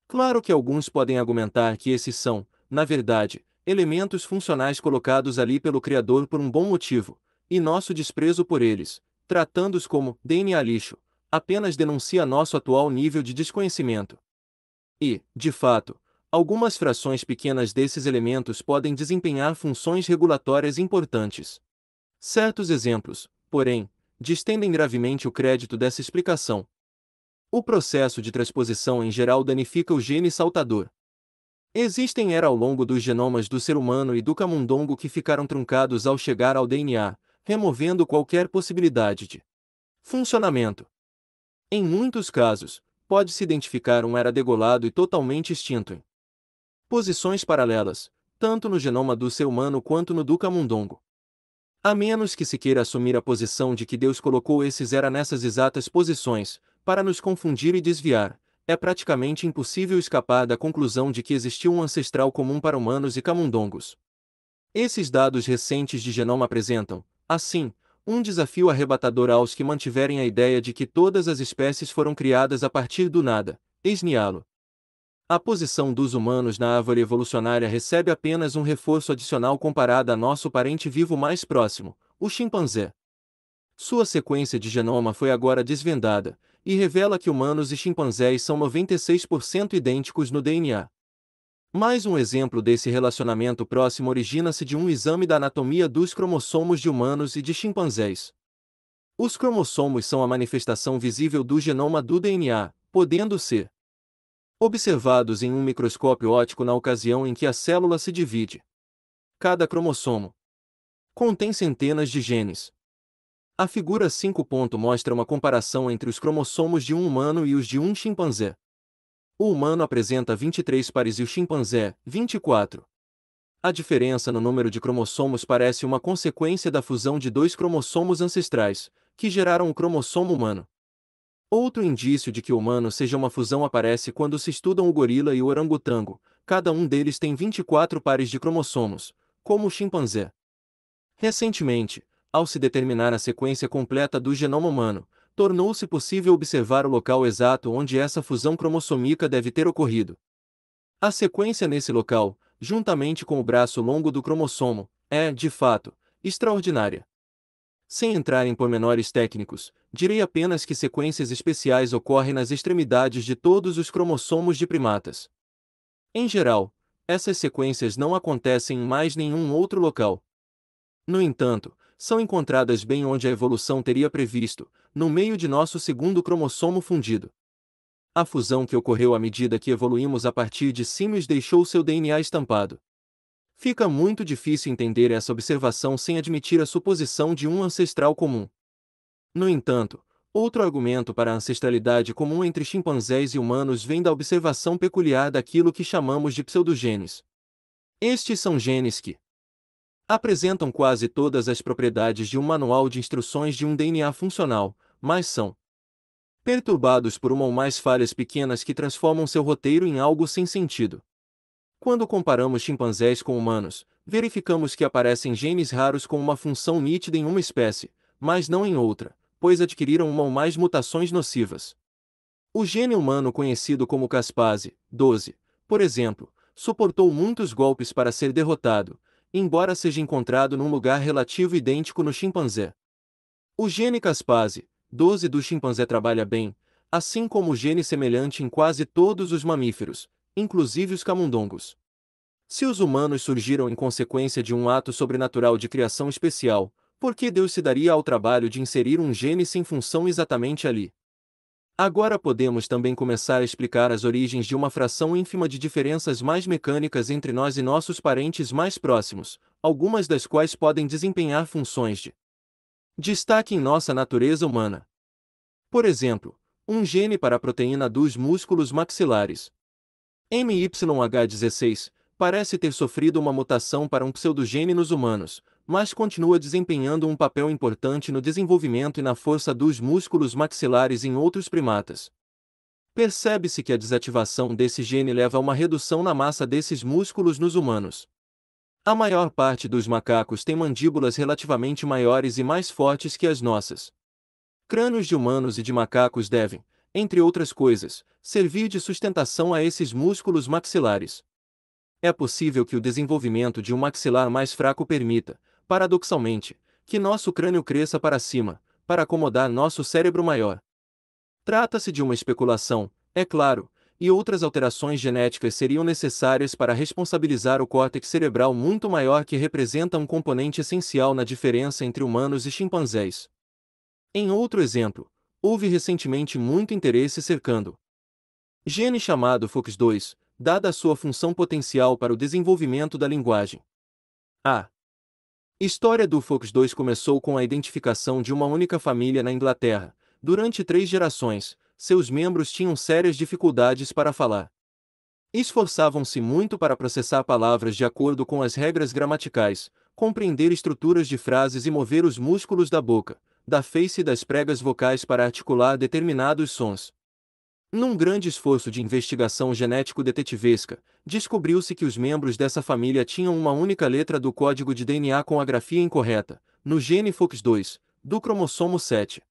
Claro que alguns podem argumentar que esses são, na verdade, elementos funcionais colocados ali pelo Criador por um bom motivo, e nosso desprezo por eles, tratando-os como DNA lixo, apenas denuncia nosso atual nível de desconhecimento. E, de fato, Algumas frações pequenas desses elementos podem desempenhar funções regulatórias importantes. Certos exemplos, porém, distendem gravemente o crédito dessa explicação. O processo de transposição em geral danifica o gene saltador. Existem era ao longo dos genomas do ser humano e do camundongo que ficaram truncados ao chegar ao DNA, removendo qualquer possibilidade de funcionamento. Em muitos casos, pode-se identificar um era degolado e totalmente extinto posições paralelas, tanto no genoma do ser humano quanto no do camundongo. A menos que se queira assumir a posição de que Deus colocou esses era nessas exatas posições, para nos confundir e desviar, é praticamente impossível escapar da conclusão de que existiu um ancestral comum para humanos e camundongos. Esses dados recentes de genoma apresentam, assim, um desafio arrebatador aos que mantiverem a ideia de que todas as espécies foram criadas a partir do nada, esniá-lo. A posição dos humanos na árvore evolucionária recebe apenas um reforço adicional comparado a nosso parente vivo mais próximo, o chimpanzé. Sua sequência de genoma foi agora desvendada, e revela que humanos e chimpanzés são 96% idênticos no DNA. Mais um exemplo desse relacionamento próximo origina-se de um exame da anatomia dos cromossomos de humanos e de chimpanzés. Os cromossomos são a manifestação visível do genoma do DNA, podendo ser observados em um microscópio óptico na ocasião em que a célula se divide. Cada cromossomo contém centenas de genes. A figura 5. mostra uma comparação entre os cromossomos de um humano e os de um chimpanzé. O humano apresenta 23 pares e o chimpanzé, 24. A diferença no número de cromossomos parece uma consequência da fusão de dois cromossomos ancestrais, que geraram o cromossomo humano. Outro indício de que o humano seja uma fusão aparece quando se estudam o gorila e o orangotango, cada um deles tem 24 pares de cromossomos, como o chimpanzé. Recentemente, ao se determinar a sequência completa do genoma humano, tornou-se possível observar o local exato onde essa fusão cromossômica deve ter ocorrido. A sequência nesse local, juntamente com o braço longo do cromossomo, é, de fato, extraordinária. Sem entrar em pormenores técnicos, direi apenas que sequências especiais ocorrem nas extremidades de todos os cromossomos de primatas. Em geral, essas sequências não acontecem em mais nenhum outro local. No entanto, são encontradas bem onde a evolução teria previsto, no meio de nosso segundo cromossomo fundido. A fusão que ocorreu à medida que evoluímos a partir de símios deixou seu DNA estampado. Fica muito difícil entender essa observação sem admitir a suposição de um ancestral comum. No entanto, outro argumento para a ancestralidade comum entre chimpanzés e humanos vem da observação peculiar daquilo que chamamos de pseudogenes. Estes são genes que apresentam quase todas as propriedades de um manual de instruções de um DNA funcional, mas são perturbados por uma ou mais falhas pequenas que transformam seu roteiro em algo sem sentido. Quando comparamos chimpanzés com humanos, verificamos que aparecem genes raros com uma função nítida em uma espécie, mas não em outra, pois adquiriram uma ou mais mutações nocivas. O gene humano conhecido como caspase, 12, por exemplo, suportou muitos golpes para ser derrotado, embora seja encontrado num lugar relativo idêntico no chimpanzé. O gene caspase, 12 do chimpanzé trabalha bem, assim como o gene semelhante em quase todos os mamíferos, inclusive os camundongos. Se os humanos surgiram em consequência de um ato sobrenatural de criação especial, por que Deus se daria ao trabalho de inserir um gene sem função exatamente ali? Agora podemos também começar a explicar as origens de uma fração ínfima de diferenças mais mecânicas entre nós e nossos parentes mais próximos, algumas das quais podem desempenhar funções de destaque em nossa natureza humana. Por exemplo, um gene para a proteína dos músculos maxilares, MYH16 parece ter sofrido uma mutação para um pseudogene nos humanos, mas continua desempenhando um papel importante no desenvolvimento e na força dos músculos maxilares em outros primatas. Percebe-se que a desativação desse gene leva a uma redução na massa desses músculos nos humanos. A maior parte dos macacos tem mandíbulas relativamente maiores e mais fortes que as nossas. Crânios de humanos e de macacos devem, entre outras coisas, servir de sustentação a esses músculos maxilares. É possível que o desenvolvimento de um maxilar mais fraco permita, paradoxalmente, que nosso crânio cresça para cima, para acomodar nosso cérebro maior. Trata-se de uma especulação, é claro, e outras alterações genéticas seriam necessárias para responsabilizar o córtex cerebral muito maior que representa um componente essencial na diferença entre humanos e chimpanzés. Em outro exemplo, houve recentemente muito interesse cercando gene chamado FOX2, dada a sua função potencial para o desenvolvimento da linguagem. A história do FOX2 começou com a identificação de uma única família na Inglaterra. Durante três gerações, seus membros tinham sérias dificuldades para falar. Esforçavam-se muito para processar palavras de acordo com as regras gramaticais, compreender estruturas de frases e mover os músculos da boca, da face e das pregas vocais para articular determinados sons. Num grande esforço de investigação genético-detetivesca, descobriu-se que os membros dessa família tinham uma única letra do código de DNA com a grafia incorreta, no gene FOX2, do cromossomo 7.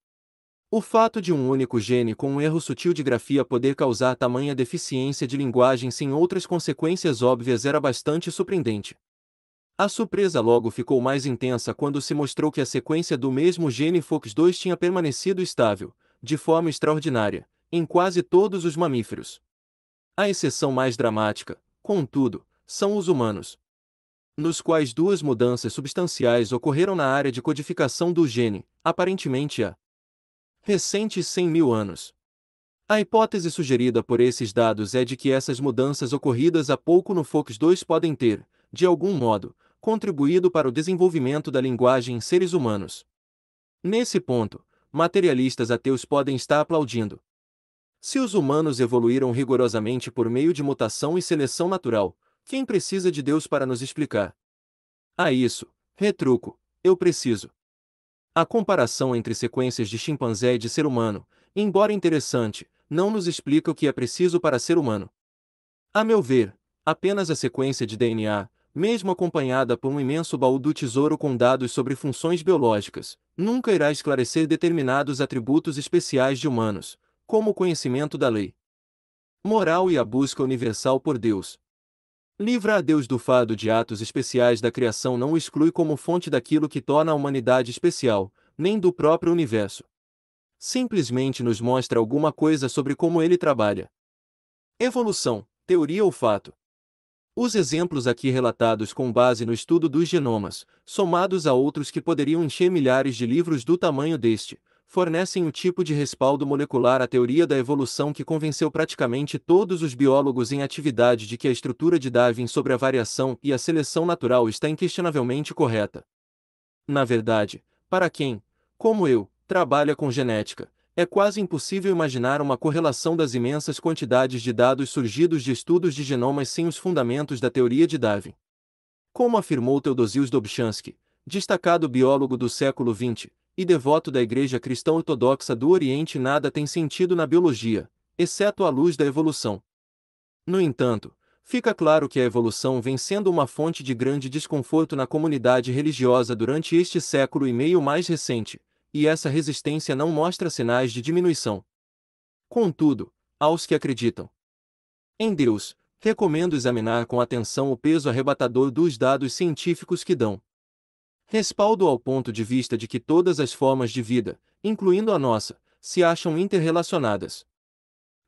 O fato de um único gene com um erro sutil de grafia poder causar tamanha deficiência de linguagem sem outras consequências óbvias era bastante surpreendente. A surpresa logo ficou mais intensa quando se mostrou que a sequência do mesmo gene FOX2 tinha permanecido estável, de forma extraordinária, em quase todos os mamíferos. A exceção mais dramática, contudo, são os humanos, nos quais duas mudanças substanciais ocorreram na área de codificação do gene, aparentemente há recentes 100 mil anos. A hipótese sugerida por esses dados é de que essas mudanças ocorridas há pouco no FOX2 podem ter, de algum modo, contribuído para o desenvolvimento da linguagem em seres humanos. Nesse ponto, materialistas ateus podem estar aplaudindo. Se os humanos evoluíram rigorosamente por meio de mutação e seleção natural, quem precisa de Deus para nos explicar? A isso, retruco, eu preciso. A comparação entre sequências de chimpanzé e de ser humano, embora interessante, não nos explica o que é preciso para ser humano. A meu ver, apenas a sequência de DNA, mesmo acompanhada por um imenso baú do tesouro com dados sobre funções biológicas, nunca irá esclarecer determinados atributos especiais de humanos, como o conhecimento da lei moral e a busca universal por Deus. Livrar a Deus do fado de atos especiais da criação não o exclui como fonte daquilo que torna a humanidade especial, nem do próprio universo. Simplesmente nos mostra alguma coisa sobre como ele trabalha. Evolução, teoria ou fato. Os exemplos aqui relatados com base no estudo dos genomas, somados a outros que poderiam encher milhares de livros do tamanho deste, fornecem o tipo de respaldo molecular à teoria da evolução que convenceu praticamente todos os biólogos em atividade de que a estrutura de Darwin sobre a variação e a seleção natural está inquestionavelmente correta. Na verdade, para quem, como eu, trabalha com genética, é quase impossível imaginar uma correlação das imensas quantidades de dados surgidos de estudos de genomas sem os fundamentos da teoria de Darwin. Como afirmou Teodosius Dobchansky, destacado biólogo do século XX e devoto da Igreja Cristã Ortodoxa do Oriente, nada tem sentido na biologia, exceto à luz da evolução. No entanto, fica claro que a evolução vem sendo uma fonte de grande desconforto na comunidade religiosa durante este século e meio mais recente e essa resistência não mostra sinais de diminuição. Contudo, aos que acreditam em Deus, recomendo examinar com atenção o peso arrebatador dos dados científicos que dão respaldo ao ponto de vista de que todas as formas de vida, incluindo a nossa, se acham interrelacionadas.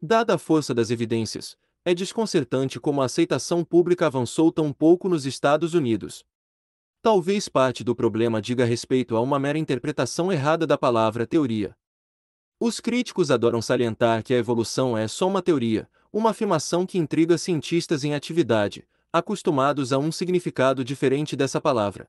Dada a força das evidências, é desconcertante como a aceitação pública avançou tão pouco nos Estados Unidos. Talvez parte do problema diga respeito a uma mera interpretação errada da palavra teoria. Os críticos adoram salientar que a evolução é só uma teoria, uma afirmação que intriga cientistas em atividade, acostumados a um significado diferente dessa palavra.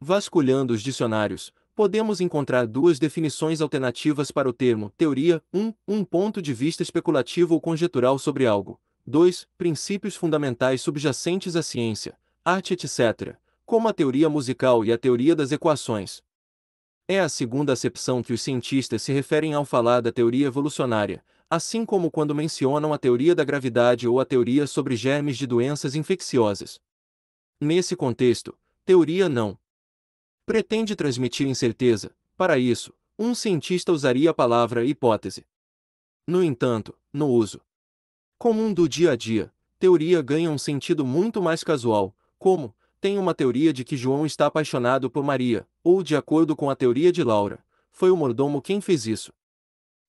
Vasculhando os dicionários, podemos encontrar duas definições alternativas para o termo teoria: 1. Um, um ponto de vista especulativo ou conjetural sobre algo. 2. Princípios fundamentais subjacentes à ciência, arte, etc como a teoria musical e a teoria das equações. É a segunda acepção que os cientistas se referem ao falar da teoria evolucionária, assim como quando mencionam a teoria da gravidade ou a teoria sobre germes de doenças infecciosas. Nesse contexto, teoria não pretende transmitir incerteza, para isso, um cientista usaria a palavra hipótese. No entanto, no uso comum do dia a dia, teoria ganha um sentido muito mais casual, como tem uma teoria de que João está apaixonado por Maria, ou de acordo com a teoria de Laura, foi o mordomo quem fez isso.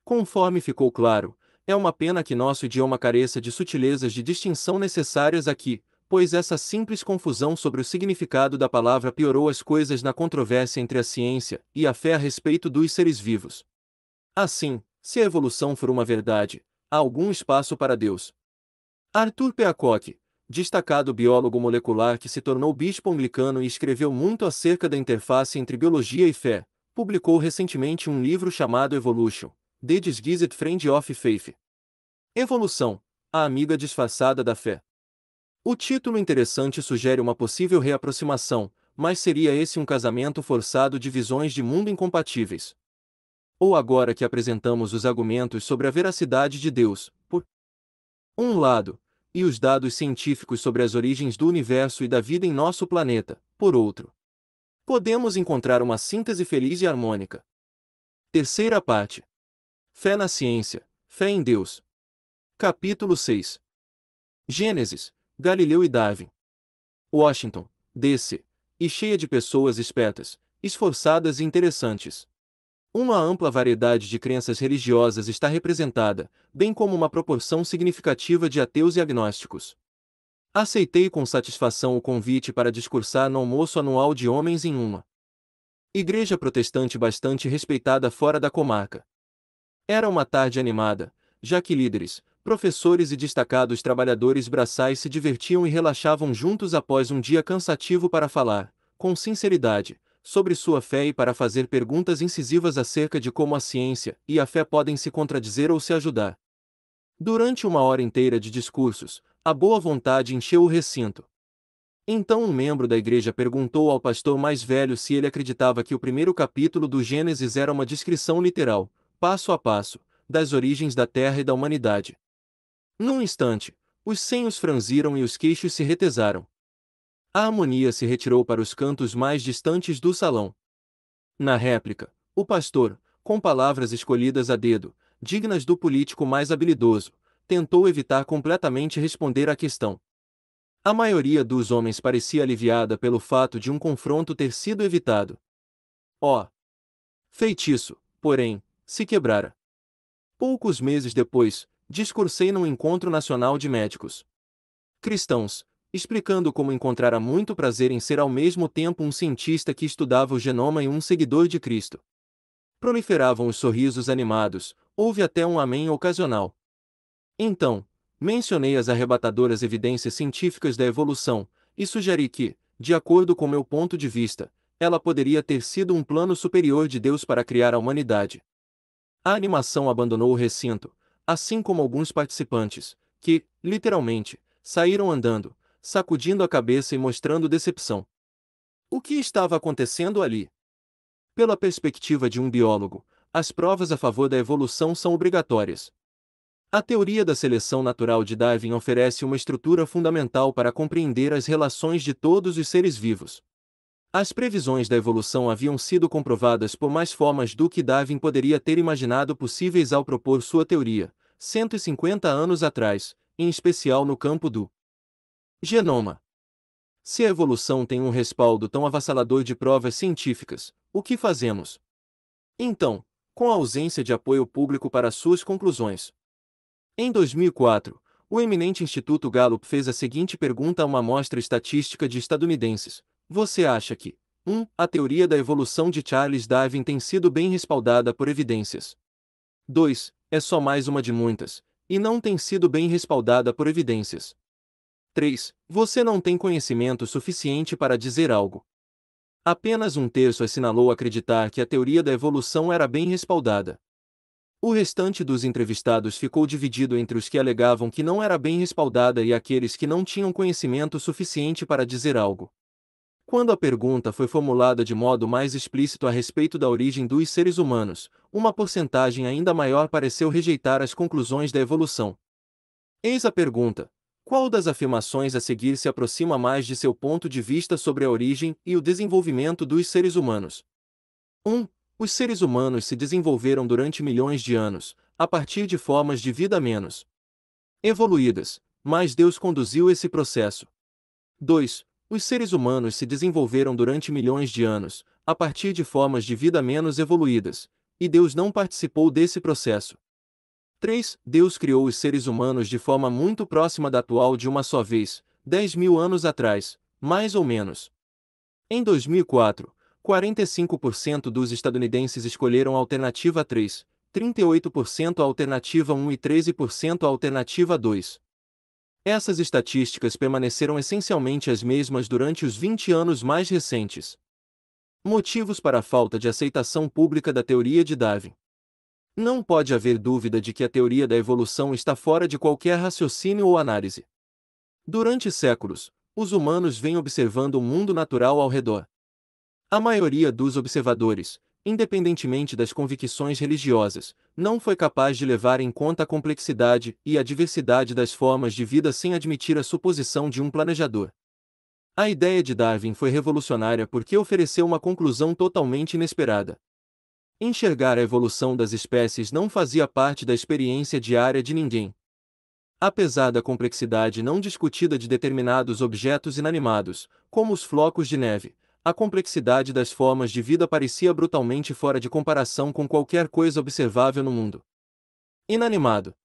Conforme ficou claro, é uma pena que nosso idioma careça de sutilezas de distinção necessárias aqui, pois essa simples confusão sobre o significado da palavra piorou as coisas na controvérsia entre a ciência e a fé a respeito dos seres vivos. Assim, se a evolução for uma verdade, há algum espaço para Deus. Arthur Peacock, destacado biólogo molecular que se tornou bispo anglicano e escreveu muito acerca da interface entre biologia e fé, publicou recentemente um livro chamado Evolution, The Disguised Friend of Faith. Evolução, a amiga disfarçada da fé. O título interessante sugere uma possível reaproximação, mas seria esse um casamento forçado de visões de mundo incompatíveis. Ou agora que apresentamos os argumentos sobre a veracidade de Deus, por um lado, e os dados científicos sobre as origens do universo e da vida em nosso planeta, por outro. Podemos encontrar uma síntese feliz e harmônica. Terceira parte: Fé na ciência, fé em Deus. Capítulo 6 Gênesis, Galileu e Darwin. Washington, D.C., e cheia de pessoas espertas, esforçadas e interessantes uma ampla variedade de crenças religiosas está representada, bem como uma proporção significativa de ateus e agnósticos. Aceitei com satisfação o convite para discursar no almoço anual de homens em uma igreja protestante bastante respeitada fora da comarca. Era uma tarde animada, já que líderes, professores e destacados trabalhadores braçais se divertiam e relaxavam juntos após um dia cansativo para falar, com sinceridade, sobre sua fé e para fazer perguntas incisivas acerca de como a ciência e a fé podem se contradizer ou se ajudar. Durante uma hora inteira de discursos, a boa vontade encheu o recinto. Então um membro da igreja perguntou ao pastor mais velho se ele acreditava que o primeiro capítulo do Gênesis era uma descrição literal, passo a passo, das origens da terra e da humanidade. Num instante, os senhos franziram e os queixos se retesaram a harmonia se retirou para os cantos mais distantes do salão. Na réplica, o pastor, com palavras escolhidas a dedo, dignas do político mais habilidoso, tentou evitar completamente responder à questão. A maioria dos homens parecia aliviada pelo fato de um confronto ter sido evitado. Ó! Oh, feitiço, porém, se quebrara. Poucos meses depois, discursei num encontro nacional de médicos cristãos, explicando como encontrara muito prazer em ser ao mesmo tempo um cientista que estudava o genoma e um seguidor de Cristo. Proliferavam os sorrisos animados, houve até um amém ocasional. Então, mencionei as arrebatadoras evidências científicas da evolução, e sugeri que, de acordo com meu ponto de vista, ela poderia ter sido um plano superior de Deus para criar a humanidade. A animação abandonou o recinto, assim como alguns participantes, que, literalmente, saíram andando, sacudindo a cabeça e mostrando decepção. O que estava acontecendo ali? Pela perspectiva de um biólogo, as provas a favor da evolução são obrigatórias. A teoria da seleção natural de Darwin oferece uma estrutura fundamental para compreender as relações de todos os seres vivos. As previsões da evolução haviam sido comprovadas por mais formas do que Darwin poderia ter imaginado possíveis ao propor sua teoria, 150 anos atrás, em especial no campo do Genoma. Se a evolução tem um respaldo tão avassalador de provas científicas, o que fazemos? Então, com a ausência de apoio público para suas conclusões. Em 2004, o eminente Instituto Gallup fez a seguinte pergunta a uma amostra estatística de estadunidenses: Você acha que 1. Um, a teoria da evolução de Charles Darwin tem sido bem respaldada por evidências? 2. É só mais uma de muitas, e não tem sido bem respaldada por evidências. 3. Você não tem conhecimento suficiente para dizer algo. Apenas um terço assinalou acreditar que a teoria da evolução era bem respaldada. O restante dos entrevistados ficou dividido entre os que alegavam que não era bem respaldada e aqueles que não tinham conhecimento suficiente para dizer algo. Quando a pergunta foi formulada de modo mais explícito a respeito da origem dos seres humanos, uma porcentagem ainda maior pareceu rejeitar as conclusões da evolução. Eis a pergunta: qual das afirmações a seguir se aproxima mais de seu ponto de vista sobre a origem e o desenvolvimento dos seres humanos? 1. Os seres humanos se desenvolveram durante milhões de anos, a partir de formas de vida menos evoluídas, mas Deus conduziu esse processo. 2. Os seres humanos se desenvolveram durante milhões de anos, a partir de formas de vida menos evoluídas, e Deus não participou desse processo. 3. Deus criou os seres humanos de forma muito próxima da atual de uma só vez, 10 mil anos atrás, mais ou menos. Em 2004, 45% dos estadunidenses escolheram a alternativa 3, 38% a alternativa 1 e 13% a alternativa 2. Essas estatísticas permaneceram essencialmente as mesmas durante os 20 anos mais recentes. Motivos para a falta de aceitação pública da teoria de Darwin. Não pode haver dúvida de que a teoria da evolução está fora de qualquer raciocínio ou análise. Durante séculos, os humanos vêm observando o mundo natural ao redor. A maioria dos observadores, independentemente das convicções religiosas, não foi capaz de levar em conta a complexidade e a diversidade das formas de vida sem admitir a suposição de um planejador. A ideia de Darwin foi revolucionária porque ofereceu uma conclusão totalmente inesperada. Enxergar a evolução das espécies não fazia parte da experiência diária de ninguém. Apesar da complexidade não discutida de determinados objetos inanimados, como os flocos de neve, a complexidade das formas de vida parecia brutalmente fora de comparação com qualquer coisa observável no mundo. Inanimado,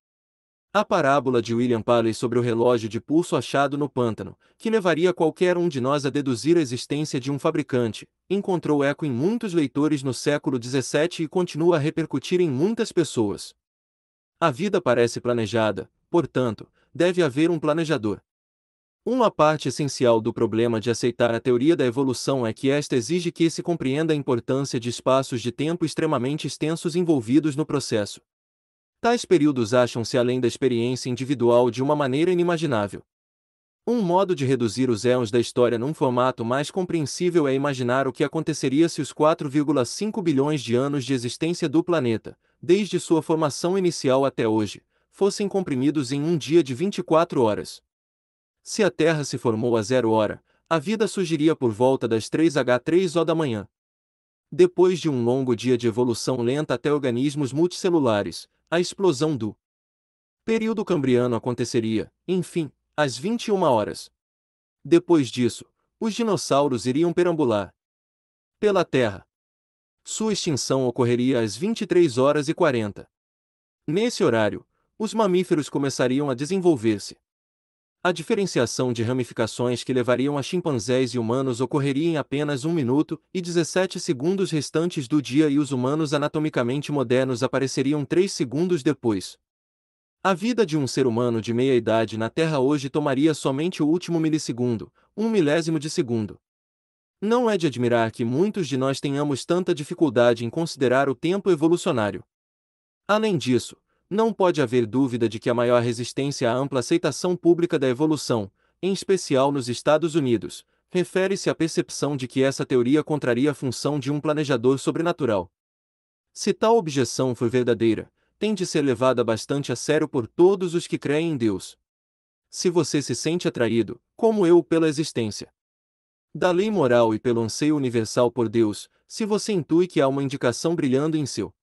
a parábola de William Paley sobre o relógio de pulso achado no pântano, que levaria qualquer um de nós a deduzir a existência de um fabricante, encontrou eco em muitos leitores no século XVII e continua a repercutir em muitas pessoas. A vida parece planejada, portanto, deve haver um planejador. Uma parte essencial do problema de aceitar a teoria da evolução é que esta exige que se compreenda a importância de espaços de tempo extremamente extensos envolvidos no processo. Tais períodos acham-se além da experiência individual de uma maneira inimaginável. Um modo de reduzir os éons da história num formato mais compreensível é imaginar o que aconteceria se os 4,5 bilhões de anos de existência do planeta, desde sua formação inicial até hoje, fossem comprimidos em um dia de 24 horas. Se a Terra se formou a zero hora, a vida surgiria por volta das 3H3O da manhã. Depois de um longo dia de evolução lenta até organismos multicelulares, a explosão do período cambriano aconteceria, enfim, às 21 horas. Depois disso, os dinossauros iriam perambular pela Terra. Sua extinção ocorreria às 23 horas e 40. Nesse horário, os mamíferos começariam a desenvolver-se. A diferenciação de ramificações que levariam a chimpanzés e humanos ocorreria em apenas 1 minuto e 17 segundos restantes do dia e os humanos anatomicamente modernos apareceriam 3 segundos depois. A vida de um ser humano de meia idade na Terra hoje tomaria somente o último milissegundo, um milésimo de segundo. Não é de admirar que muitos de nós tenhamos tanta dificuldade em considerar o tempo evolucionário. Além disso, não pode haver dúvida de que a maior resistência à ampla aceitação pública da evolução, em especial nos Estados Unidos, refere-se à percepção de que essa teoria contraria a função de um planejador sobrenatural. Se tal objeção for verdadeira, tem de ser levada bastante a sério por todos os que creem em Deus. Se você se sente atraído, como eu, pela existência da lei moral e pelo anseio universal por Deus, se você intui que há uma indicação brilhando em seu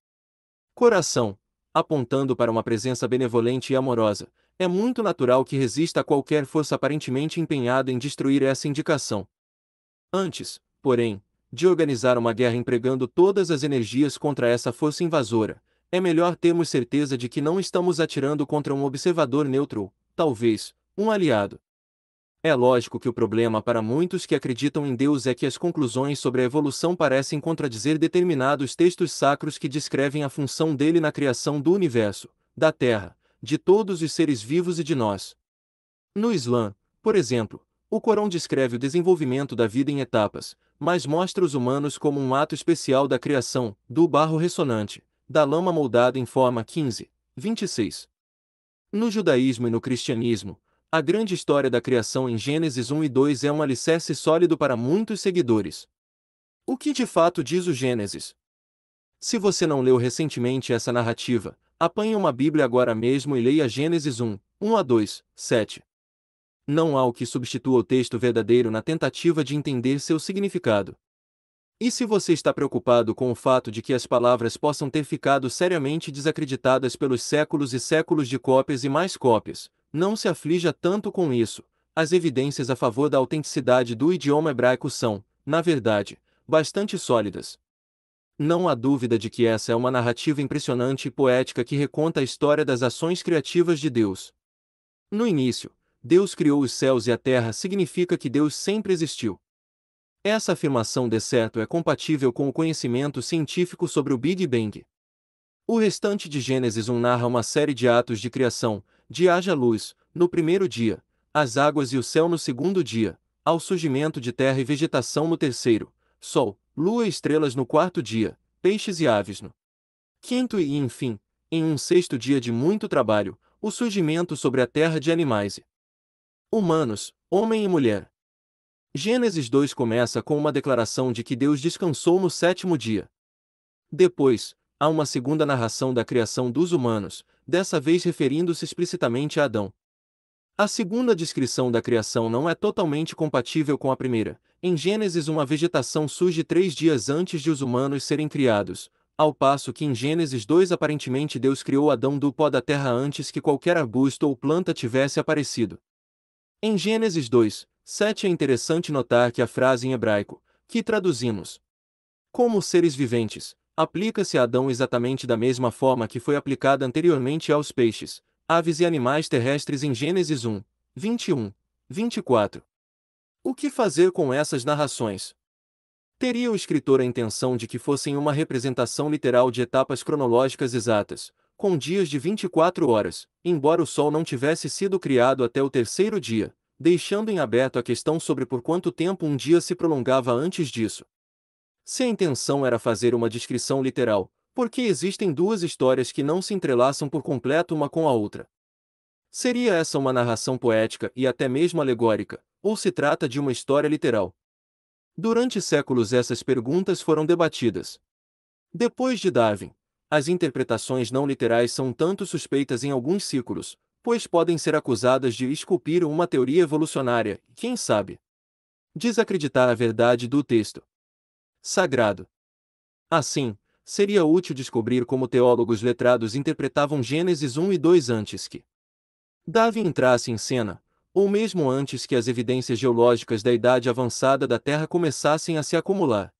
coração, apontando para uma presença benevolente e amorosa, é muito natural que resista a qualquer força aparentemente empenhada em destruir essa indicação. Antes, porém, de organizar uma guerra empregando todas as energias contra essa força invasora, é melhor termos certeza de que não estamos atirando contra um observador neutro, talvez, um aliado. É lógico que o problema para muitos que acreditam em Deus é que as conclusões sobre a evolução parecem contradizer determinados textos sacros que descrevem a função dele na criação do universo, da Terra, de todos os seres vivos e de nós. No Islã, por exemplo, o Corão descreve o desenvolvimento da vida em etapas, mas mostra os humanos como um ato especial da criação, do barro ressonante, da lama moldada em forma 15, 26. No judaísmo e no cristianismo, a grande história da criação em Gênesis 1 e 2 é um alicerce sólido para muitos seguidores. O que de fato diz o Gênesis? Se você não leu recentemente essa narrativa, apanhe uma Bíblia agora mesmo e leia Gênesis 1, 1 a 2, 7. Não há o que substitua o texto verdadeiro na tentativa de entender seu significado. E se você está preocupado com o fato de que as palavras possam ter ficado seriamente desacreditadas pelos séculos e séculos de cópias e mais cópias, não se aflija tanto com isso. As evidências a favor da autenticidade do idioma hebraico são, na verdade, bastante sólidas. Não há dúvida de que essa é uma narrativa impressionante e poética que reconta a história das ações criativas de Deus. No início, Deus criou os céus e a terra significa que Deus sempre existiu. Essa afirmação de certo é compatível com o conhecimento científico sobre o Big Bang. O restante de Gênesis 1 narra uma série de atos de criação, de haja luz, no primeiro dia, as águas e o céu no segundo dia, ao surgimento de terra e vegetação no terceiro, sol, lua e estrelas no quarto dia, peixes e aves no quinto e, enfim, em um sexto dia de muito trabalho, o surgimento sobre a terra de animais e humanos, homem e mulher. Gênesis 2 começa com uma declaração de que Deus descansou no sétimo dia. Depois, há uma segunda narração da criação dos humanos, dessa vez referindo-se explicitamente a Adão. A segunda descrição da criação não é totalmente compatível com a primeira. Em Gênesis, uma vegetação surge três dias antes de os humanos serem criados, ao passo que em Gênesis 2 aparentemente Deus criou Adão do pó da terra antes que qualquer arbusto ou planta tivesse aparecido. Em Gênesis 2, 7 é interessante notar que a frase em hebraico, que traduzimos como seres viventes, aplica-se a Adão exatamente da mesma forma que foi aplicada anteriormente aos peixes, aves e animais terrestres em Gênesis 1, 21, 24. O que fazer com essas narrações? Teria o escritor a intenção de que fossem uma representação literal de etapas cronológicas exatas, com dias de 24 horas, embora o Sol não tivesse sido criado até o terceiro dia, deixando em aberto a questão sobre por quanto tempo um dia se prolongava antes disso. Se a intenção era fazer uma descrição literal, porque existem duas histórias que não se entrelaçam por completo uma com a outra. Seria essa uma narração poética e até mesmo alegórica, ou se trata de uma história literal? Durante séculos essas perguntas foram debatidas. Depois de Darwin, as interpretações não literais são tanto suspeitas em alguns círculos, pois podem ser acusadas de esculpir uma teoria evolucionária, quem sabe? Desacreditar a verdade do texto sagrado. Assim, seria útil descobrir como teólogos letrados interpretavam Gênesis 1 e 2 antes que Davi entrasse em cena, ou mesmo antes que as evidências geológicas da idade avançada da Terra começassem a se acumular.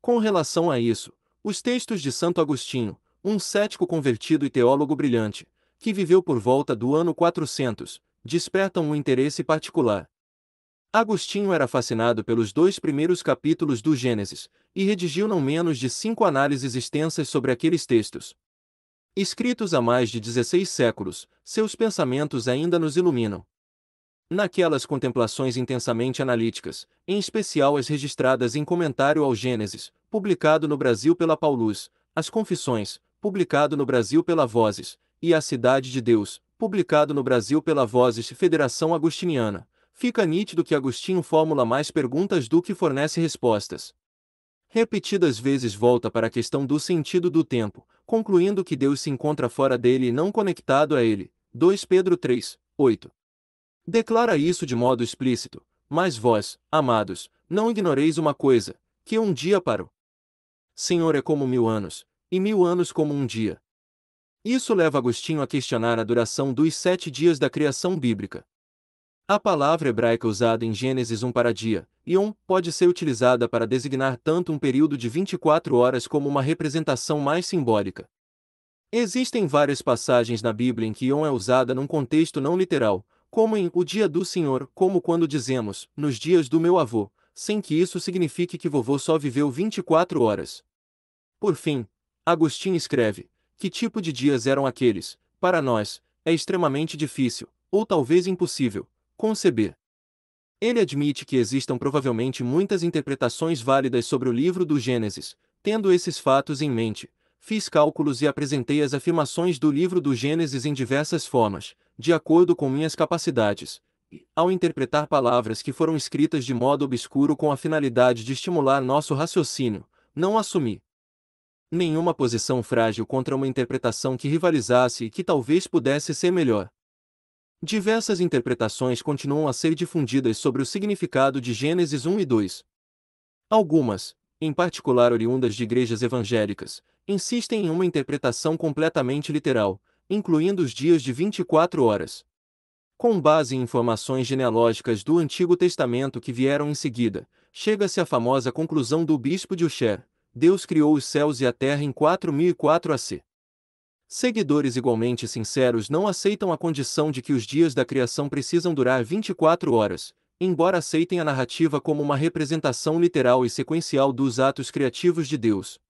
Com relação a isso, os textos de Santo Agostinho, um cético convertido e teólogo brilhante, que viveu por volta do ano 400, despertam um interesse particular. Agostinho era fascinado pelos dois primeiros capítulos do Gênesis, e redigiu não menos de cinco análises extensas sobre aqueles textos. Escritos há mais de 16 séculos, seus pensamentos ainda nos iluminam. Naquelas contemplações intensamente analíticas, em especial as registradas em Comentário ao Gênesis, publicado no Brasil pela Paulus, As Confissões, publicado no Brasil pela Vozes, e A Cidade de Deus, publicado no Brasil pela Vozes Federação Agostiniana, fica nítido que Agostinho formula mais perguntas do que fornece respostas. Repetidas vezes volta para a questão do sentido do tempo, concluindo que Deus se encontra fora dele e não conectado a ele. 2 Pedro 3, 8. Declara isso de modo explícito, mas vós, amados, não ignoreis uma coisa, que um dia parou. Senhor é como mil anos, e mil anos como um dia. Isso leva Agostinho a questionar a duração dos sete dias da criação bíblica. A palavra hebraica usada em Gênesis 1 para dia, ion, pode ser utilizada para designar tanto um período de 24 horas como uma representação mais simbólica. Existem várias passagens na Bíblia em que ion é usada num contexto não literal, como em o dia do Senhor, como quando dizemos, nos dias do meu avô, sem que isso signifique que vovô só viveu 24 horas. Por fim, Agostinho escreve: que tipo de dias eram aqueles? Para nós, é extremamente difícil, ou talvez impossível, conceber. Ele admite que existam provavelmente muitas interpretações válidas sobre o livro do Gênesis, tendo esses fatos em mente. Fiz cálculos e apresentei as afirmações do livro do Gênesis em diversas formas, de acordo com minhas capacidades, ao interpretar palavras que foram escritas de modo obscuro com a finalidade de estimular nosso raciocínio, não assumi nenhuma posição frágil contra uma interpretação que rivalizasse e que talvez pudesse ser melhor. Diversas interpretações continuam a ser difundidas sobre o significado de Gênesis 1 e 2. Algumas, em particular oriundas de igrejas evangélicas, insistem em uma interpretação completamente literal, incluindo os dias de 24 horas. Com base em informações genealógicas do Antigo Testamento que vieram em seguida, chega-se à famosa conclusão do bispo de Usher: Deus criou os céus e a terra em 4004 AC. Seguidores igualmente sinceros não aceitam a condição de que os dias da criação precisam durar 24 horas, embora aceitem a narrativa como uma representação literal e sequencial dos atos criativos de Deus.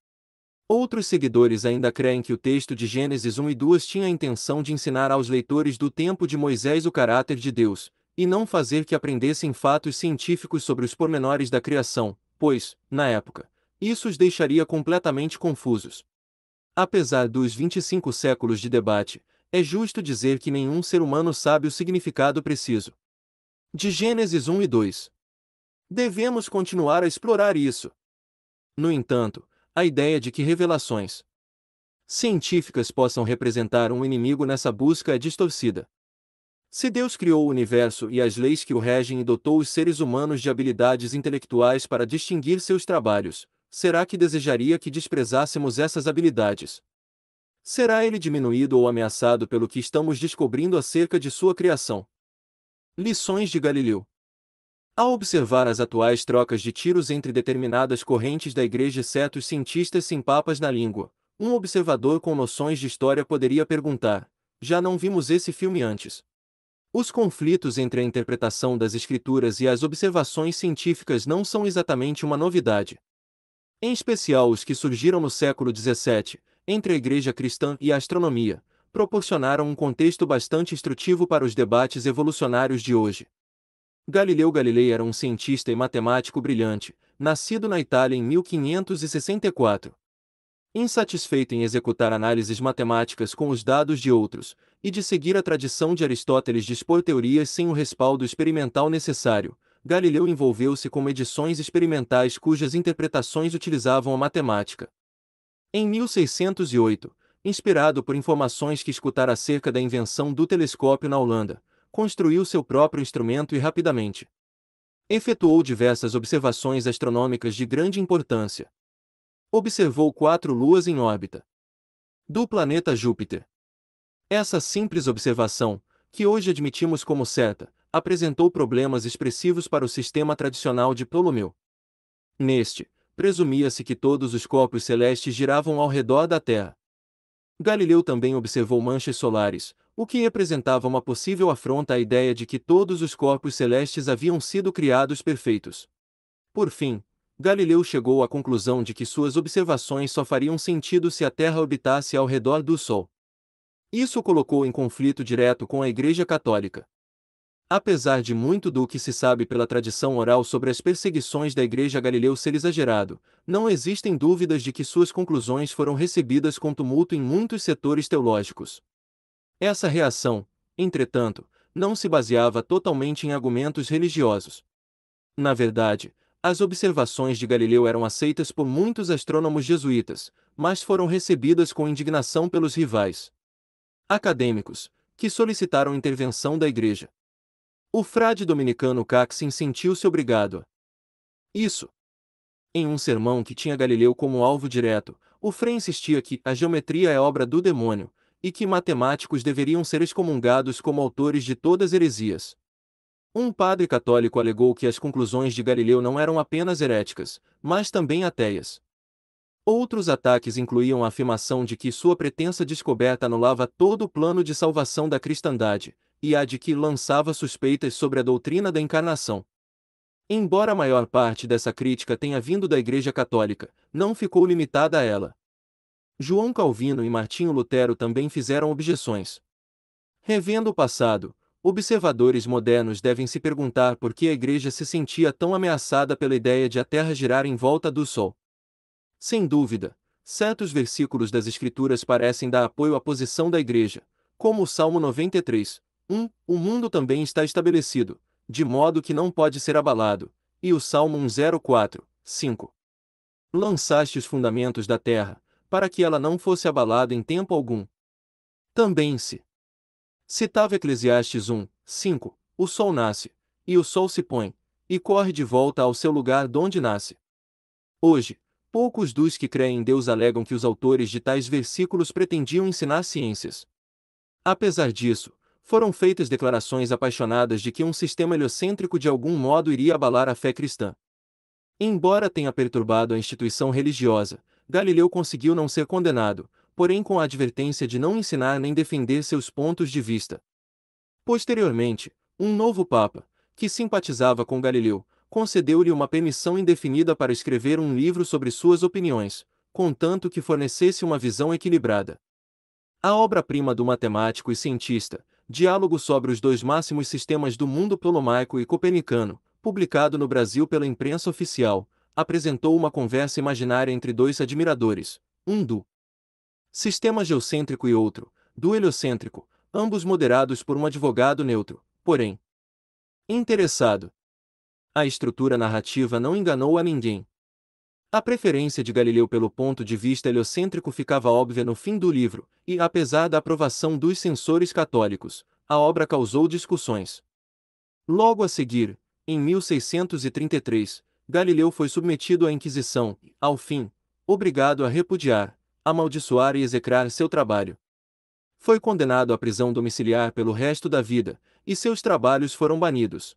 Outros seguidores ainda creem que o texto de Gênesis 1 e 2 tinha a intenção de ensinar aos leitores do tempo de Moisés o caráter de Deus, e não fazer que aprendessem fatos científicos sobre os pormenores da criação, pois, na época, isso os deixaria completamente confusos. Apesar dos 25 séculos de debate, é justo dizer que nenhum ser humano sabe o significado preciso. De Gênesis 1 e 2. Devemos continuar a explorar isso. No entanto, a ideia de que revelações científicas possam representar um inimigo nessa busca é distorcida. Se Deus criou o universo e as leis que o regem e dotou os seres humanos de habilidades intelectuais para distinguir seus trabalhos, será que desejaria que desprezássemos essas habilidades? Será ele diminuído ou ameaçado pelo que estamos descobrindo acerca de sua criação? Lições de Galileu Ao observar as atuais trocas de tiros entre determinadas correntes da Igreja, exceto os cientistas sem papas na língua, um observador com noções de história poderia perguntar: já não vimos esse filme antes? Os conflitos entre a interpretação das escrituras e as observações científicas não são exatamente uma novidade em especial os que surgiram no século XVII, entre a Igreja Cristã e a astronomia, proporcionaram um contexto bastante instrutivo para os debates evolucionários de hoje. Galileu Galilei era um cientista e matemático brilhante, nascido na Itália em 1564. Insatisfeito em executar análises matemáticas com os dados de outros, e de seguir a tradição de Aristóteles de expor teorias sem o respaldo experimental necessário, Galileu envolveu-se com edições experimentais cujas interpretações utilizavam a matemática. Em 1608, inspirado por informações que escutara acerca da invenção do telescópio na Holanda, construiu seu próprio instrumento e rapidamente efetuou diversas observações astronômicas de grande importância. Observou quatro luas em órbita do planeta Júpiter. Essa simples observação, que hoje admitimos como certa, apresentou problemas expressivos para o sistema tradicional de Ptolomeu. Neste, presumia-se que todos os corpos celestes giravam ao redor da Terra. Galileu também observou manchas solares, o que representava uma possível afronta à ideia de que todos os corpos celestes haviam sido criados perfeitos. Por fim, Galileu chegou à conclusão de que suas observações só fariam sentido se a Terra orbitasse ao redor do Sol. Isso colocou em conflito direto com a Igreja Católica. Apesar de muito do que se sabe pela tradição oral sobre as perseguições da Igreja Galileu ser exagerado, não existem dúvidas de que suas conclusões foram recebidas com tumulto em muitos setores teológicos. Essa reação, entretanto, não se baseava totalmente em argumentos religiosos. Na verdade, as observações de Galileu eram aceitas por muitos astrônomos jesuítas, mas foram recebidas com indignação pelos rivais acadêmicos, que solicitaram intervenção da Igreja. O frade dominicano Caxin sentiu-se obrigado. Isso. Em um sermão que tinha Galileu como alvo direto, o Frei insistia que a geometria é obra do demônio, e que matemáticos deveriam ser excomungados como autores de todas heresias. Um padre católico alegou que as conclusões de Galileu não eram apenas heréticas, mas também ateias. Outros ataques incluíam a afirmação de que sua pretensa descoberta anulava todo o plano de salvação da cristandade, e a de que lançava suspeitas sobre a doutrina da encarnação. Embora a maior parte dessa crítica tenha vindo da Igreja Católica, não ficou limitada a ela. João Calvino e Martinho Lutero também fizeram objeções. Revendo o passado, observadores modernos devem se perguntar por que a Igreja se sentia tão ameaçada pela ideia de a Terra girar em volta do Sol. Sem dúvida, certos versículos das Escrituras parecem dar apoio à posição da Igreja, como o Salmo 93, 1. O mundo também está estabelecido, de modo que não pode ser abalado. E o Salmo 104, 5. Lançaste os fundamentos da terra, para que ela não fosse abalada em tempo algum. Também se citava Eclesiastes 1, 5. O sol nasce, e o sol se põe, e corre de volta ao seu lugar donde nasce. Hoje, poucos dos que creem em Deus alegam que os autores de tais versículos pretendiam ensinar ciências. Apesar disso, foram feitas declarações apaixonadas de que um sistema heliocêntrico de algum modo iria abalar a fé cristã. Embora tenha perturbado a instituição religiosa, Galileu conseguiu não ser condenado, porém com a advertência de não ensinar nem defender seus pontos de vista. Posteriormente, um novo Papa, que simpatizava com Galileu, concedeu-lhe uma permissão indefinida para escrever um livro sobre suas opiniões, contanto que fornecesse uma visão equilibrada. A obra-prima do matemático e cientista, Diálogo sobre os dois máximos sistemas do mundo ptolomaico e copernicano, publicado no Brasil pela imprensa oficial, apresentou uma conversa imaginária entre dois admiradores, um do sistema geocêntrico e outro, do heliocêntrico, ambos moderados por um advogado neutro, porém interessado. A estrutura narrativa não enganou a ninguém, a preferência de Galileu pelo ponto de vista heliocêntrico ficava óbvia no fim do livro, e, apesar da aprovação dos censores católicos, a obra causou discussões. Logo a seguir, em 1633, Galileu foi submetido à Inquisição, ao fim, obrigado a repudiar, amaldiçoar e execrar seu trabalho. Foi condenado à prisão domiciliar pelo resto da vida, e seus trabalhos foram banidos.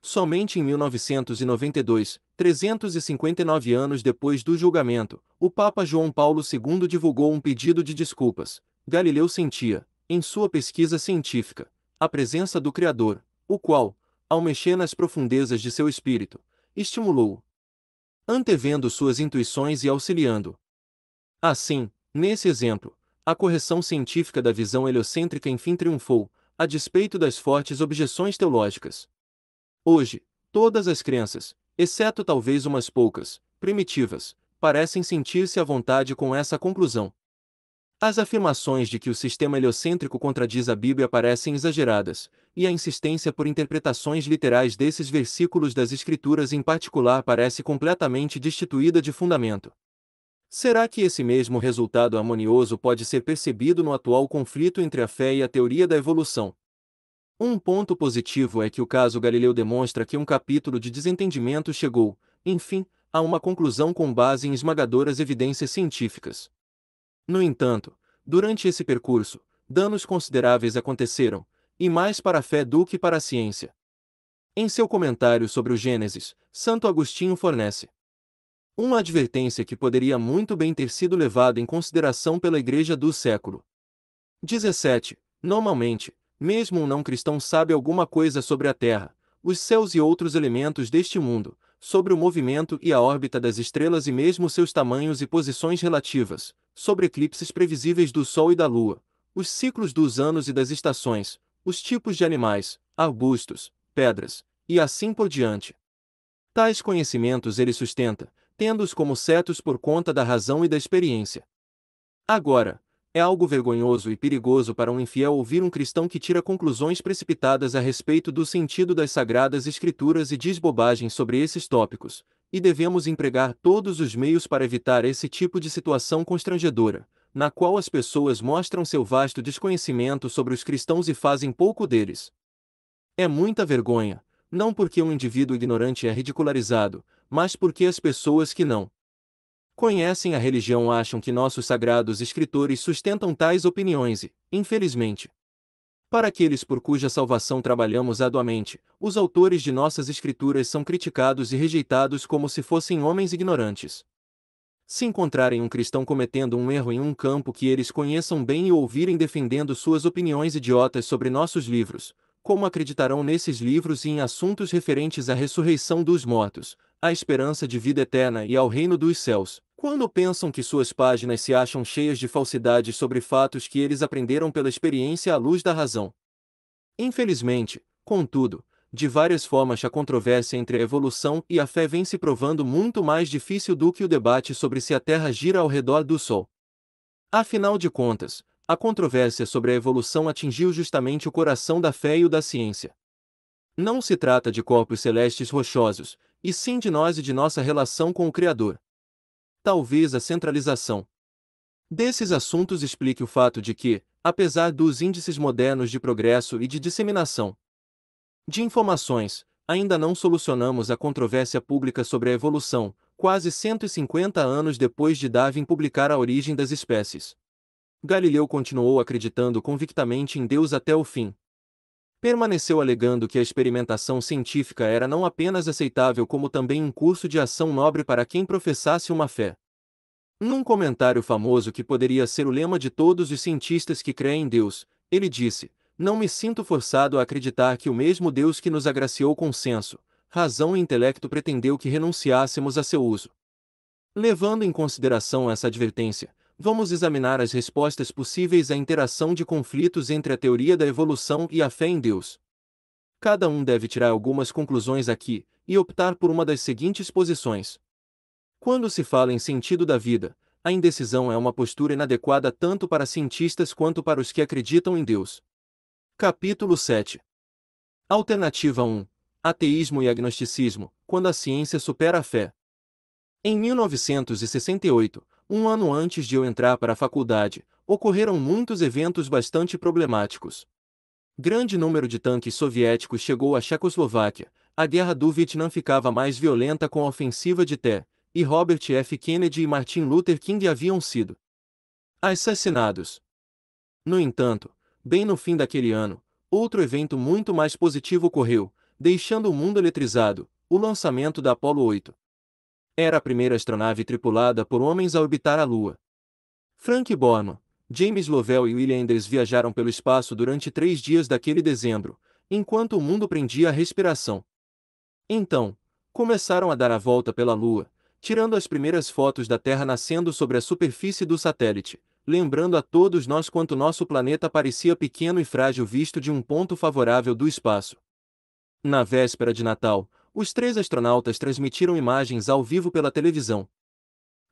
Somente em 1992, 359 anos depois do julgamento, o Papa João Paulo II divulgou um pedido de desculpas. Galileu sentia, em sua pesquisa científica, a presença do Criador, o qual, ao mexer nas profundezas de seu espírito, estimulou-o, antevendo suas intuições e auxiliando. Assim, nesse exemplo, a correção científica da visão heliocêntrica enfim triunfou, a despeito das fortes objeções teológicas. Hoje, todas as crianças, exceto talvez umas poucas, primitivas, parecem sentir-se à vontade com essa conclusão. As afirmações de que o sistema heliocêntrico contradiz a Bíblia parecem exageradas, e a insistência por interpretações literais desses versículos das Escrituras em particular parece completamente destituída de fundamento. Será que esse mesmo resultado harmonioso pode ser percebido no atual conflito entre a fé e a teoria da evolução, um ponto positivo é que o caso Galileu demonstra que um capítulo de desentendimento chegou, enfim, a uma conclusão com base em esmagadoras evidências científicas. No entanto, durante esse percurso, danos consideráveis aconteceram, e mais para a fé do que para a ciência. Em seu comentário sobre o Gênesis, Santo Agostinho fornece uma advertência que poderia muito bem ter sido levada em consideração pela Igreja do século 17, Normalmente, mesmo um não cristão sabe alguma coisa sobre a Terra, os céus e outros elementos deste mundo, sobre o movimento e a órbita das estrelas e mesmo seus tamanhos e posições relativas, sobre eclipses previsíveis do Sol e da Lua, os ciclos dos anos e das estações, os tipos de animais, arbustos, pedras, e assim por diante. Tais conhecimentos ele sustenta, tendo-os como certos por conta da razão e da experiência. Agora, é algo vergonhoso e perigoso para um infiel ouvir um cristão que tira conclusões precipitadas a respeito do sentido das sagradas escrituras e diz bobagens sobre esses tópicos, e devemos empregar todos os meios para evitar esse tipo de situação constrangedora, na qual as pessoas mostram seu vasto desconhecimento sobre os cristãos e fazem pouco deles. É muita vergonha, não porque um indivíduo ignorante é ridicularizado, mas porque as pessoas que não conhecem a religião acham que nossos sagrados escritores sustentam tais opiniões e, infelizmente, para aqueles por cuja salvação trabalhamos aduamente, os autores de nossas escrituras são criticados e rejeitados como se fossem homens ignorantes. Se encontrarem um cristão cometendo um erro em um campo que eles conheçam bem e ouvirem defendendo suas opiniões idiotas sobre nossos livros, como acreditarão nesses livros e em assuntos referentes à ressurreição dos mortos, à esperança de vida eterna e ao reino dos céus. Quando pensam que suas páginas se acham cheias de falsidades sobre fatos que eles aprenderam pela experiência à luz da razão. Infelizmente, contudo, de várias formas a controvérsia entre a evolução e a fé vem se provando muito mais difícil do que o debate sobre se a Terra gira ao redor do Sol. Afinal de contas, a controvérsia sobre a evolução atingiu justamente o coração da fé e o da ciência. Não se trata de corpos celestes rochosos, e sim de nós e de nossa relação com o Criador. Talvez a centralização desses assuntos explique o fato de que, apesar dos índices modernos de progresso e de disseminação de informações, ainda não solucionamos a controvérsia pública sobre a evolução, quase 150 anos depois de Darwin publicar A Origem das Espécies. Galileu continuou acreditando convictamente em Deus até o fim, permaneceu alegando que a experimentação científica era não apenas aceitável como também um curso de ação nobre para quem professasse uma fé. Num comentário famoso que poderia ser o lema de todos os cientistas que creem em Deus, ele disse: Não me sinto forçado a acreditar que o mesmo Deus que nos agraciou com senso, razão e intelecto pretendeu que renunciássemos a seu uso. Levando em consideração essa advertência, vamos examinar as respostas possíveis à interação de conflitos entre a teoria da evolução e a fé em Deus. Cada um deve tirar algumas conclusões aqui e optar por uma das seguintes posições. Quando se fala em sentido da vida, a indecisão é uma postura inadequada tanto para cientistas quanto para os que acreditam em Deus. Capítulo 7 Alternativa 1 Ateísmo e agnosticismo quando a ciência supera a fé. Em 1968, um ano antes de eu entrar para a faculdade, ocorreram muitos eventos bastante problemáticos. Grande número de tanques soviéticos chegou à Checoslováquia, a guerra do Vietnã ficava mais violenta com a ofensiva de Té, e Robert F. Kennedy e Martin Luther King haviam sido assassinados. No entanto, bem no fim daquele ano, outro evento muito mais positivo ocorreu, deixando o mundo eletrizado, o lançamento da Apollo 8. Era a primeira astronave tripulada por homens a orbitar a Lua. Frank Borman, James Lovell e William Anders viajaram pelo espaço durante três dias daquele dezembro, enquanto o mundo prendia a respiração. Então, começaram a dar a volta pela Lua, tirando as primeiras fotos da Terra nascendo sobre a superfície do satélite, lembrando a todos nós quanto nosso planeta parecia pequeno e frágil visto de um ponto favorável do espaço. Na véspera de Natal, os três astronautas transmitiram imagens ao vivo pela televisão.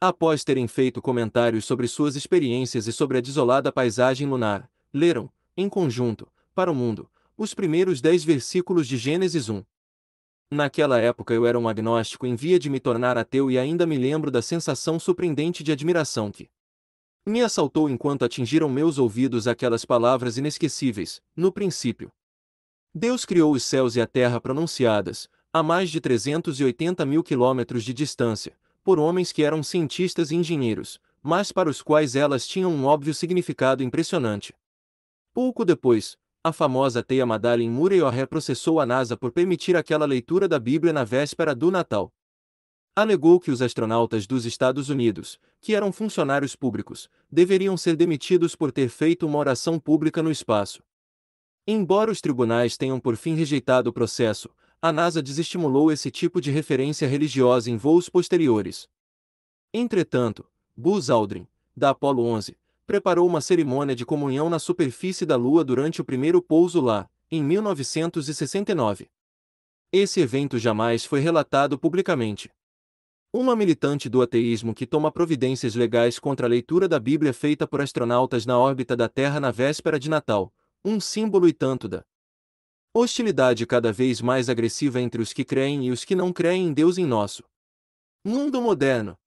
Após terem feito comentários sobre suas experiências e sobre a desolada paisagem lunar, leram, em conjunto, para o mundo, os primeiros dez versículos de Gênesis 1. Naquela época eu era um agnóstico em via de me tornar ateu e ainda me lembro da sensação surpreendente de admiração que me assaltou enquanto atingiram meus ouvidos aquelas palavras inesquecíveis, no princípio. Deus criou os céus e a terra pronunciadas, a mais de 380 mil quilômetros de distância, por homens que eram cientistas e engenheiros, mas para os quais elas tinham um óbvio significado impressionante. Pouco depois, a famosa teia Madalyn Murray O'Hare processou a NASA por permitir aquela leitura da Bíblia na véspera do Natal. Alegou que os astronautas dos Estados Unidos, que eram funcionários públicos, deveriam ser demitidos por ter feito uma oração pública no espaço. Embora os tribunais tenham por fim rejeitado o processo, a NASA desestimulou esse tipo de referência religiosa em voos posteriores. Entretanto, Buzz Aldrin, da Apollo 11, preparou uma cerimônia de comunhão na superfície da Lua durante o primeiro pouso lá, em 1969. Esse evento jamais foi relatado publicamente. Uma militante do ateísmo que toma providências legais contra a leitura da Bíblia feita por astronautas na órbita da Terra na véspera de Natal, um símbolo e tanto da Hostilidade cada vez mais agressiva entre os que creem e os que não creem em Deus em nosso mundo moderno.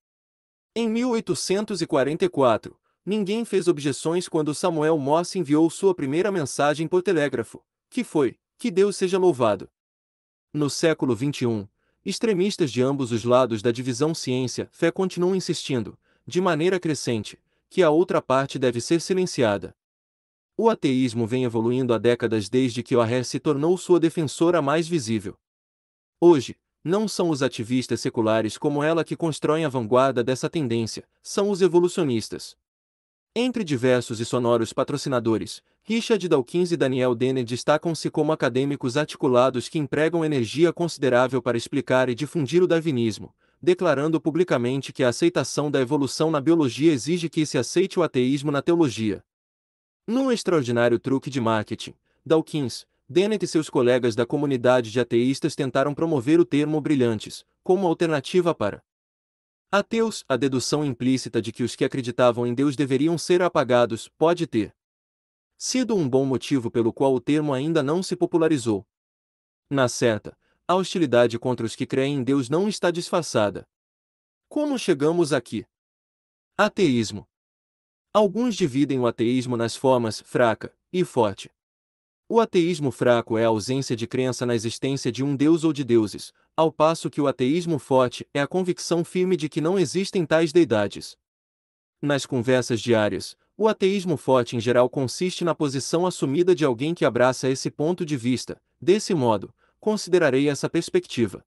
Em 1844, ninguém fez objeções quando Samuel Morse enviou sua primeira mensagem por telégrafo, que foi: Que Deus seja louvado. No século XXI, extremistas de ambos os lados da divisão ciência-fé continuam insistindo, de maneira crescente, que a outra parte deve ser silenciada. O ateísmo vem evoluindo há décadas desde que O'Hare se tornou sua defensora mais visível. Hoje, não são os ativistas seculares como ela que constroem a vanguarda dessa tendência, são os evolucionistas. Entre diversos e sonoros patrocinadores, Richard Dawkins e Daniel Dennett destacam-se como acadêmicos articulados que empregam energia considerável para explicar e difundir o darwinismo, declarando publicamente que a aceitação da evolução na biologia exige que se aceite o ateísmo na teologia. Num extraordinário truque de marketing, Dawkins, Dennett e seus colegas da comunidade de ateístas tentaram promover o termo brilhantes como alternativa para ateus. A dedução implícita de que os que acreditavam em Deus deveriam ser apagados pode ter sido um bom motivo pelo qual o termo ainda não se popularizou. Na certa, a hostilidade contra os que creem em Deus não está disfarçada. Como chegamos aqui? Ateísmo. Alguns dividem o ateísmo nas formas fraca e forte. O ateísmo fraco é a ausência de crença na existência de um deus ou de deuses, ao passo que o ateísmo forte é a convicção firme de que não existem tais deidades. Nas conversas diárias, o ateísmo forte em geral consiste na posição assumida de alguém que abraça esse ponto de vista. Desse modo, considerarei essa perspectiva.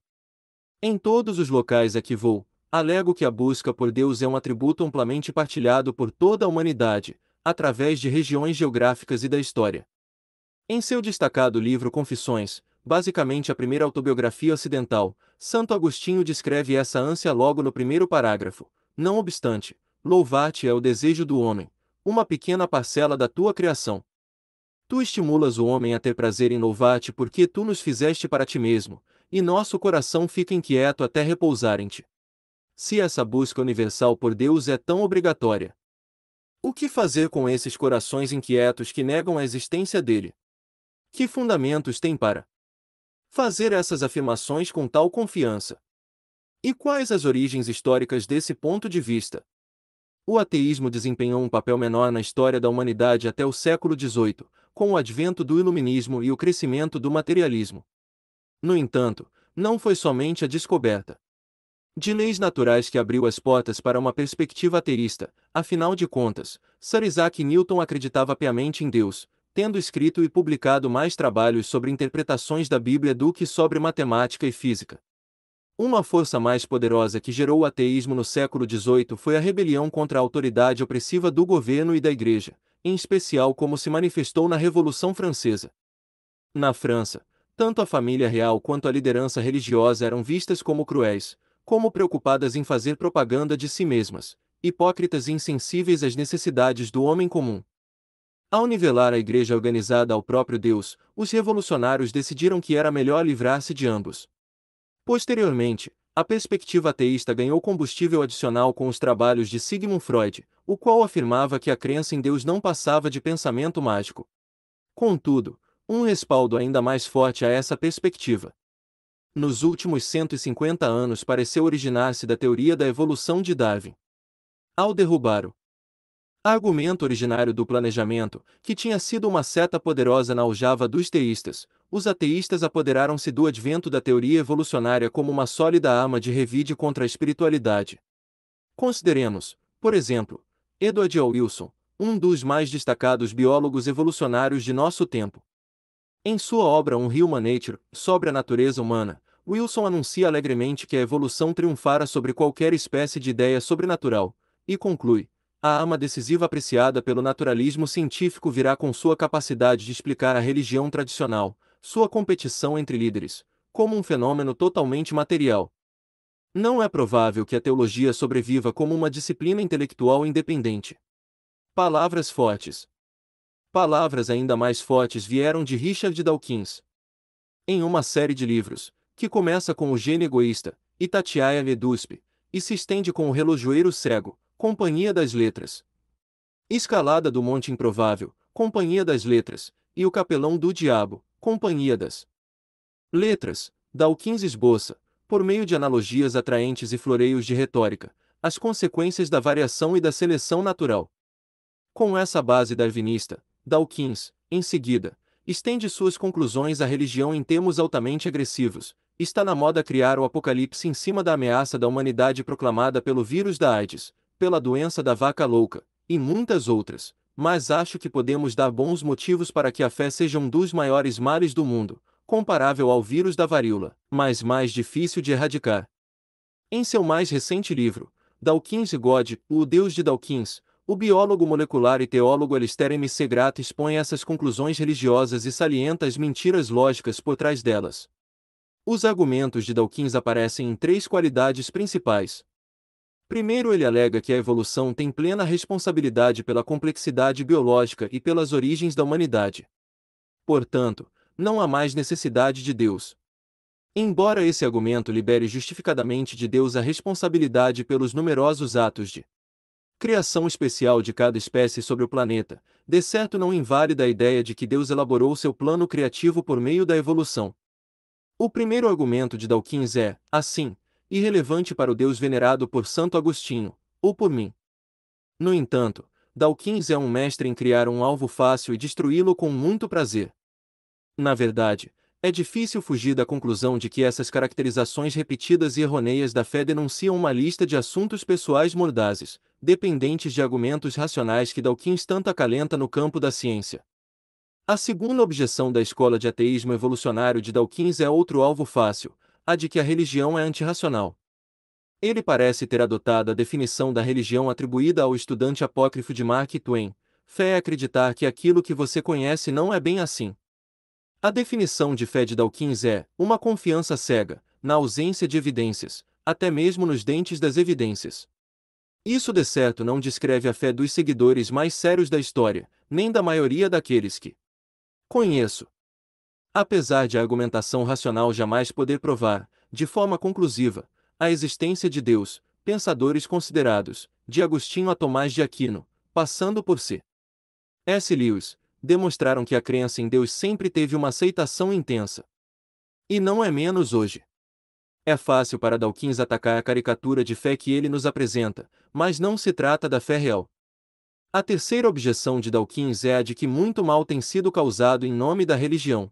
Em todos os locais a que vou, alego que a busca por Deus é um atributo amplamente partilhado por toda a humanidade, através de regiões geográficas e da história. Em seu destacado livro Confissões, basicamente a primeira autobiografia ocidental, Santo Agostinho descreve essa ânsia logo no primeiro parágrafo. Não obstante, louvar-te é o desejo do homem, uma pequena parcela da tua criação. Tu estimulas o homem a ter prazer em louvar-te porque tu nos fizeste para ti mesmo, e nosso coração fica inquieto até repousar em ti se essa busca universal por Deus é tão obrigatória? O que fazer com esses corações inquietos que negam a existência dele? Que fundamentos tem para fazer essas afirmações com tal confiança? E quais as origens históricas desse ponto de vista? O ateísmo desempenhou um papel menor na história da humanidade até o século XVIII, com o advento do iluminismo e o crescimento do materialismo. No entanto, não foi somente a descoberta de leis naturais que abriu as portas para uma perspectiva ateísta. Afinal de contas, Sir Isaac Newton acreditava piamente em Deus, tendo escrito e publicado mais trabalhos sobre interpretações da Bíblia do que sobre matemática e física. Uma força mais poderosa que gerou o ateísmo no século XVIII foi a rebelião contra a autoridade opressiva do governo e da Igreja, em especial como se manifestou na Revolução Francesa. Na França, tanto a família real quanto a liderança religiosa eram vistas como cruéis, como preocupadas em fazer propaganda de si mesmas, hipócritas e insensíveis às necessidades do homem comum. Ao nivelar a igreja organizada ao próprio Deus, os revolucionários decidiram que era melhor livrar-se de ambos. Posteriormente, a perspectiva ateísta ganhou combustível adicional com os trabalhos de Sigmund Freud, o qual afirmava que a crença em Deus não passava de pensamento mágico. Contudo, um respaldo ainda mais forte a essa perspectiva nos últimos 150 anos pareceu originar-se da teoria da evolução de Darwin. Ao derrubar o argumento originário do planejamento, que tinha sido uma seta poderosa na aljava dos teístas, os ateístas apoderaram-se do advento da teoria evolucionária como uma sólida arma de revide contra a espiritualidade. Consideremos, por exemplo, Edward L. Wilson, um dos mais destacados biólogos evolucionários de nosso tempo. Em sua obra Um Human Nature, sobre a natureza humana, Wilson anuncia alegremente que a evolução triunfara sobre qualquer espécie de ideia sobrenatural, e conclui: a arma decisiva apreciada pelo naturalismo científico virá com sua capacidade de explicar a religião tradicional, sua competição entre líderes, como um fenômeno totalmente material. Não é provável que a teologia sobreviva como uma disciplina intelectual independente. Palavras fortes. Palavras ainda mais fortes vieram de Richard Dawkins. Em uma série de livros, que começa com o gênio egoísta, Itatiaia Veduspe, e se estende com o relojoeiro cego, Companhia das Letras. Escalada do Monte Improvável, Companhia das Letras, e o Capelão do Diabo, Companhia das Letras, da esboça, por meio de analogias atraentes e floreios de retórica, as consequências da variação e da seleção natural. Com essa base darwinista, Dawkins, em seguida, estende suas conclusões à religião em termos altamente agressivos, Está na moda criar o apocalipse em cima da ameaça da humanidade proclamada pelo vírus da AIDS, pela doença da vaca louca, e muitas outras, mas acho que podemos dar bons motivos para que a fé seja um dos maiores males do mundo, comparável ao vírus da varíola, mas mais difícil de erradicar. Em seu mais recente livro, Dawkins e God, o Deus de Dawkins, o biólogo molecular e teólogo Alistair M. Segrat expõe essas conclusões religiosas e salienta as mentiras lógicas por trás delas. Os argumentos de Dawkins aparecem em três qualidades principais. Primeiro, ele alega que a evolução tem plena responsabilidade pela complexidade biológica e pelas origens da humanidade. Portanto, não há mais necessidade de Deus. Embora esse argumento libere justificadamente de Deus a responsabilidade pelos numerosos atos de criação especial de cada espécie sobre o planeta, de certo não inválida a ideia de que Deus elaborou seu plano criativo por meio da evolução. O primeiro argumento de Dawkins é, assim, irrelevante para o Deus venerado por Santo Agostinho, ou por mim. No entanto, Dawkins é um mestre em criar um alvo fácil e destruí-lo com muito prazer. Na verdade, é difícil fugir da conclusão de que essas caracterizações repetidas e errôneas da fé denunciam uma lista de assuntos pessoais mordazes, dependentes de argumentos racionais que Dawkins tanto acalenta no campo da ciência. A segunda objeção da escola de ateísmo evolucionário de Dawkins é outro alvo fácil, a de que a religião é antirracional. Ele parece ter adotado a definição da religião atribuída ao estudante apócrifo de Mark Twain, fé é acreditar que aquilo que você conhece não é bem assim. A definição de fé de Dawkins é uma confiança cega, na ausência de evidências, até mesmo nos dentes das evidências. Isso de certo não descreve a fé dos seguidores mais sérios da história, nem da maioria daqueles que, Conheço. Apesar de a argumentação racional jamais poder provar, de forma conclusiva, a existência de Deus, pensadores considerados, de Agostinho a Tomás de Aquino, passando por si. S. Lewis, demonstraram que a crença em Deus sempre teve uma aceitação intensa. E não é menos hoje. É fácil para Dawkins atacar a caricatura de fé que ele nos apresenta, mas não se trata da fé real, a terceira objeção de Dawkins é a de que muito mal tem sido causado em nome da religião.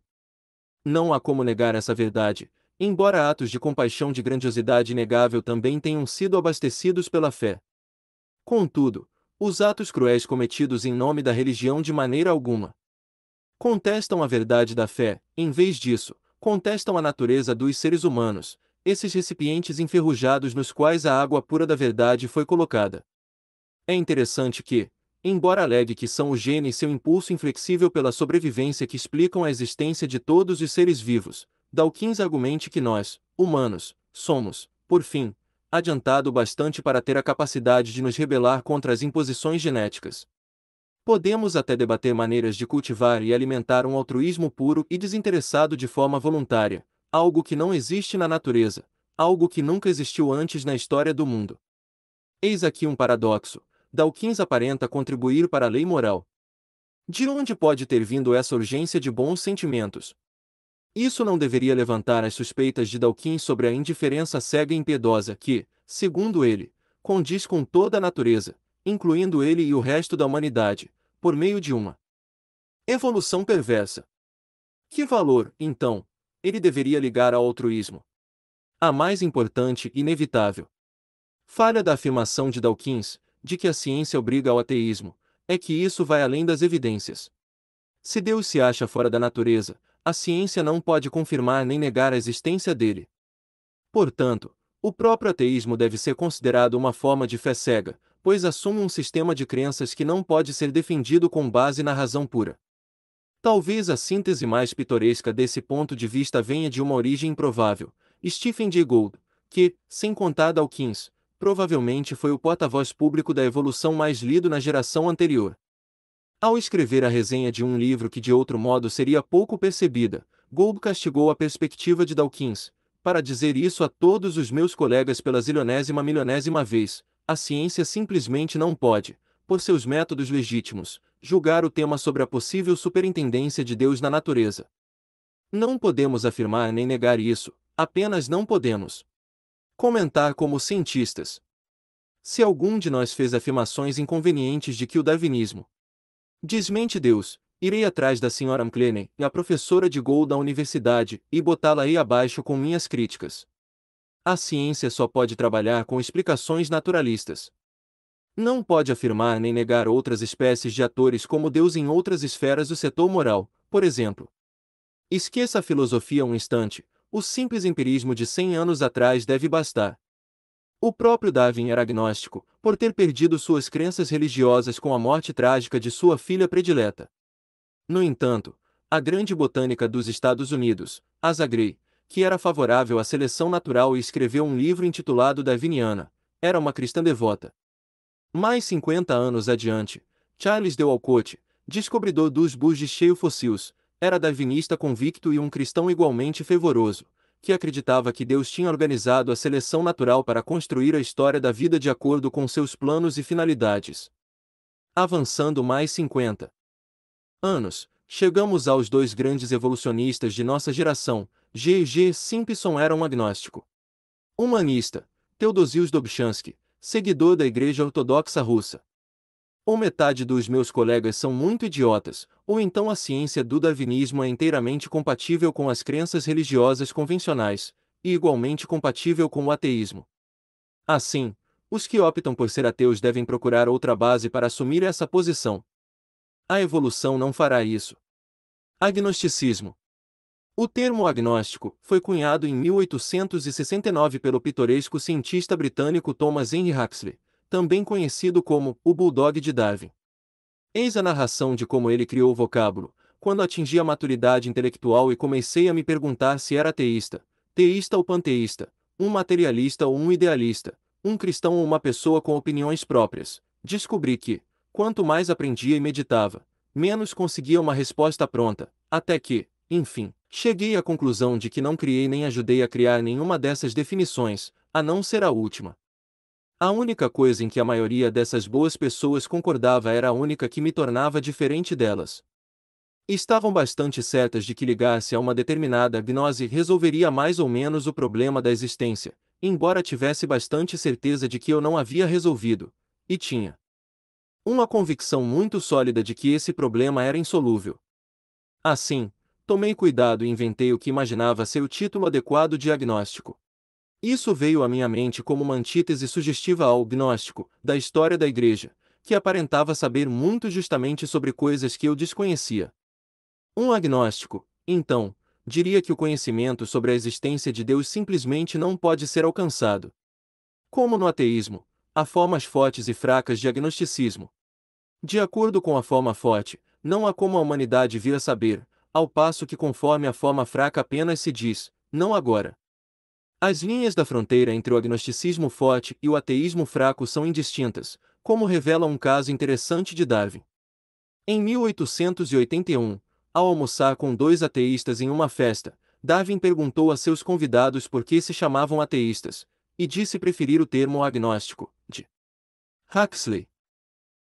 Não há como negar essa verdade, embora atos de compaixão de grandiosidade inegável também tenham sido abastecidos pela fé. Contudo, os atos cruéis cometidos em nome da religião de maneira alguma contestam a verdade da fé, em vez disso, contestam a natureza dos seres humanos, esses recipientes enferrujados nos quais a água pura da verdade foi colocada. É interessante que, embora alegue que são o gene e seu impulso inflexível pela sobrevivência que explicam a existência de todos os seres vivos, Dawkins argumente que nós, humanos, somos, por fim, adiantado bastante para ter a capacidade de nos rebelar contra as imposições genéticas. Podemos até debater maneiras de cultivar e alimentar um altruísmo puro e desinteressado de forma voluntária, algo que não existe na natureza, algo que nunca existiu antes na história do mundo. Eis aqui um paradoxo, Dawkins aparenta contribuir para a lei moral. De onde pode ter vindo essa urgência de bons sentimentos? Isso não deveria levantar as suspeitas de Dawkins sobre a indiferença cega e impiedosa que, segundo ele, condiz com toda a natureza, incluindo ele e o resto da humanidade, por meio de uma evolução perversa. Que valor, então, ele deveria ligar ao altruísmo? A mais importante e inevitável falha da afirmação de Dawkins de que a ciência obriga ao ateísmo, é que isso vai além das evidências. Se Deus se acha fora da natureza, a ciência não pode confirmar nem negar a existência dele. Portanto, o próprio ateísmo deve ser considerado uma forma de fé cega, pois assume um sistema de crenças que não pode ser defendido com base na razão pura. Talvez a síntese mais pitoresca desse ponto de vista venha de uma origem improvável, Stephen Jay Gould, que, sem contar Dawkins, provavelmente foi o porta-voz público da evolução mais lido na geração anterior. Ao escrever a resenha de um livro que de outro modo seria pouco percebida, Gould castigou a perspectiva de Dawkins, para dizer isso a todos os meus colegas pela zilionésima milionésima vez, a ciência simplesmente não pode, por seus métodos legítimos, julgar o tema sobre a possível superintendência de Deus na natureza. Não podemos afirmar nem negar isso, apenas não podemos, comentar como cientistas. Se algum de nós fez afirmações inconvenientes de que o darwinismo desmente Deus, irei atrás da Sra. McLennan, a professora de Gould da universidade, e botá-la aí abaixo com minhas críticas. A ciência só pode trabalhar com explicações naturalistas. Não pode afirmar nem negar outras espécies de atores como Deus em outras esferas do setor moral, por exemplo. Esqueça a filosofia um instante, o simples empirismo de 100 anos atrás deve bastar. O próprio Darwin era agnóstico, por ter perdido suas crenças religiosas com a morte trágica de sua filha predileta. No entanto, a grande botânica dos Estados Unidos, Asa Gray, que era favorável à seleção natural e escreveu um livro intitulado Darwiniana, era uma cristã devota. Mais 50 anos adiante, Charles D. Walcott, descobridor dos bus de cheio fósseis, era darwinista convicto e um cristão igualmente fervoroso, que acreditava que Deus tinha organizado a seleção natural para construir a história da vida de acordo com seus planos e finalidades. Avançando mais 50 anos, chegamos aos dois grandes evolucionistas de nossa geração. G. G. Simpson era um agnóstico. Humanista, Teodosius Dobzhansky, seguidor da Igreja Ortodoxa Russa. Ou metade dos meus colegas são muito idiotas, ou então a ciência do darwinismo é inteiramente compatível com as crenças religiosas convencionais, e igualmente compatível com o ateísmo. Assim, os que optam por ser ateus devem procurar outra base para assumir essa posição. A evolução não fará isso. Agnosticismo. O termo agnóstico foi cunhado em 1869 pelo pitoresco cientista britânico Thomas Henry Huxley, também conhecido como o Bulldog de Darwin. Eis a narração de como ele criou o vocábulo. Quando atingi a maturidade intelectual e comecei a me perguntar se era teísta, teísta ou panteísta, um materialista ou um idealista, um cristão ou uma pessoa com opiniões próprias, descobri que, quanto mais aprendia e meditava, menos conseguia uma resposta pronta, até que, enfim, cheguei à conclusão de que não criei nem ajudei a criar nenhuma dessas definições, a não ser a última, a única coisa em que a maioria dessas boas pessoas concordava era a única que me tornava diferente delas. Estavam bastante certas de que ligar-se a uma determinada gnose resolveria mais ou menos o problema da existência, embora tivesse bastante certeza de que eu não havia resolvido, e tinha uma convicção muito sólida de que esse problema era insolúvel. Assim, tomei cuidado e inventei o que imaginava ser o título adequado diagnóstico. Isso veio à minha mente como uma antítese sugestiva ao gnóstico, da história da igreja, que aparentava saber muito justamente sobre coisas que eu desconhecia. Um agnóstico, então, diria que o conhecimento sobre a existência de Deus simplesmente não pode ser alcançado. Como no ateísmo, há formas fortes e fracas de agnosticismo. De acordo com a forma forte, não há como a humanidade vir a saber, ao passo que conforme a forma fraca apenas se diz, não agora. As linhas da fronteira entre o agnosticismo forte e o ateísmo fraco são indistintas, como revela um caso interessante de Darwin. Em 1881, ao almoçar com dois ateístas em uma festa, Darwin perguntou a seus convidados por que se chamavam ateístas, e disse preferir o termo agnóstico, de Huxley.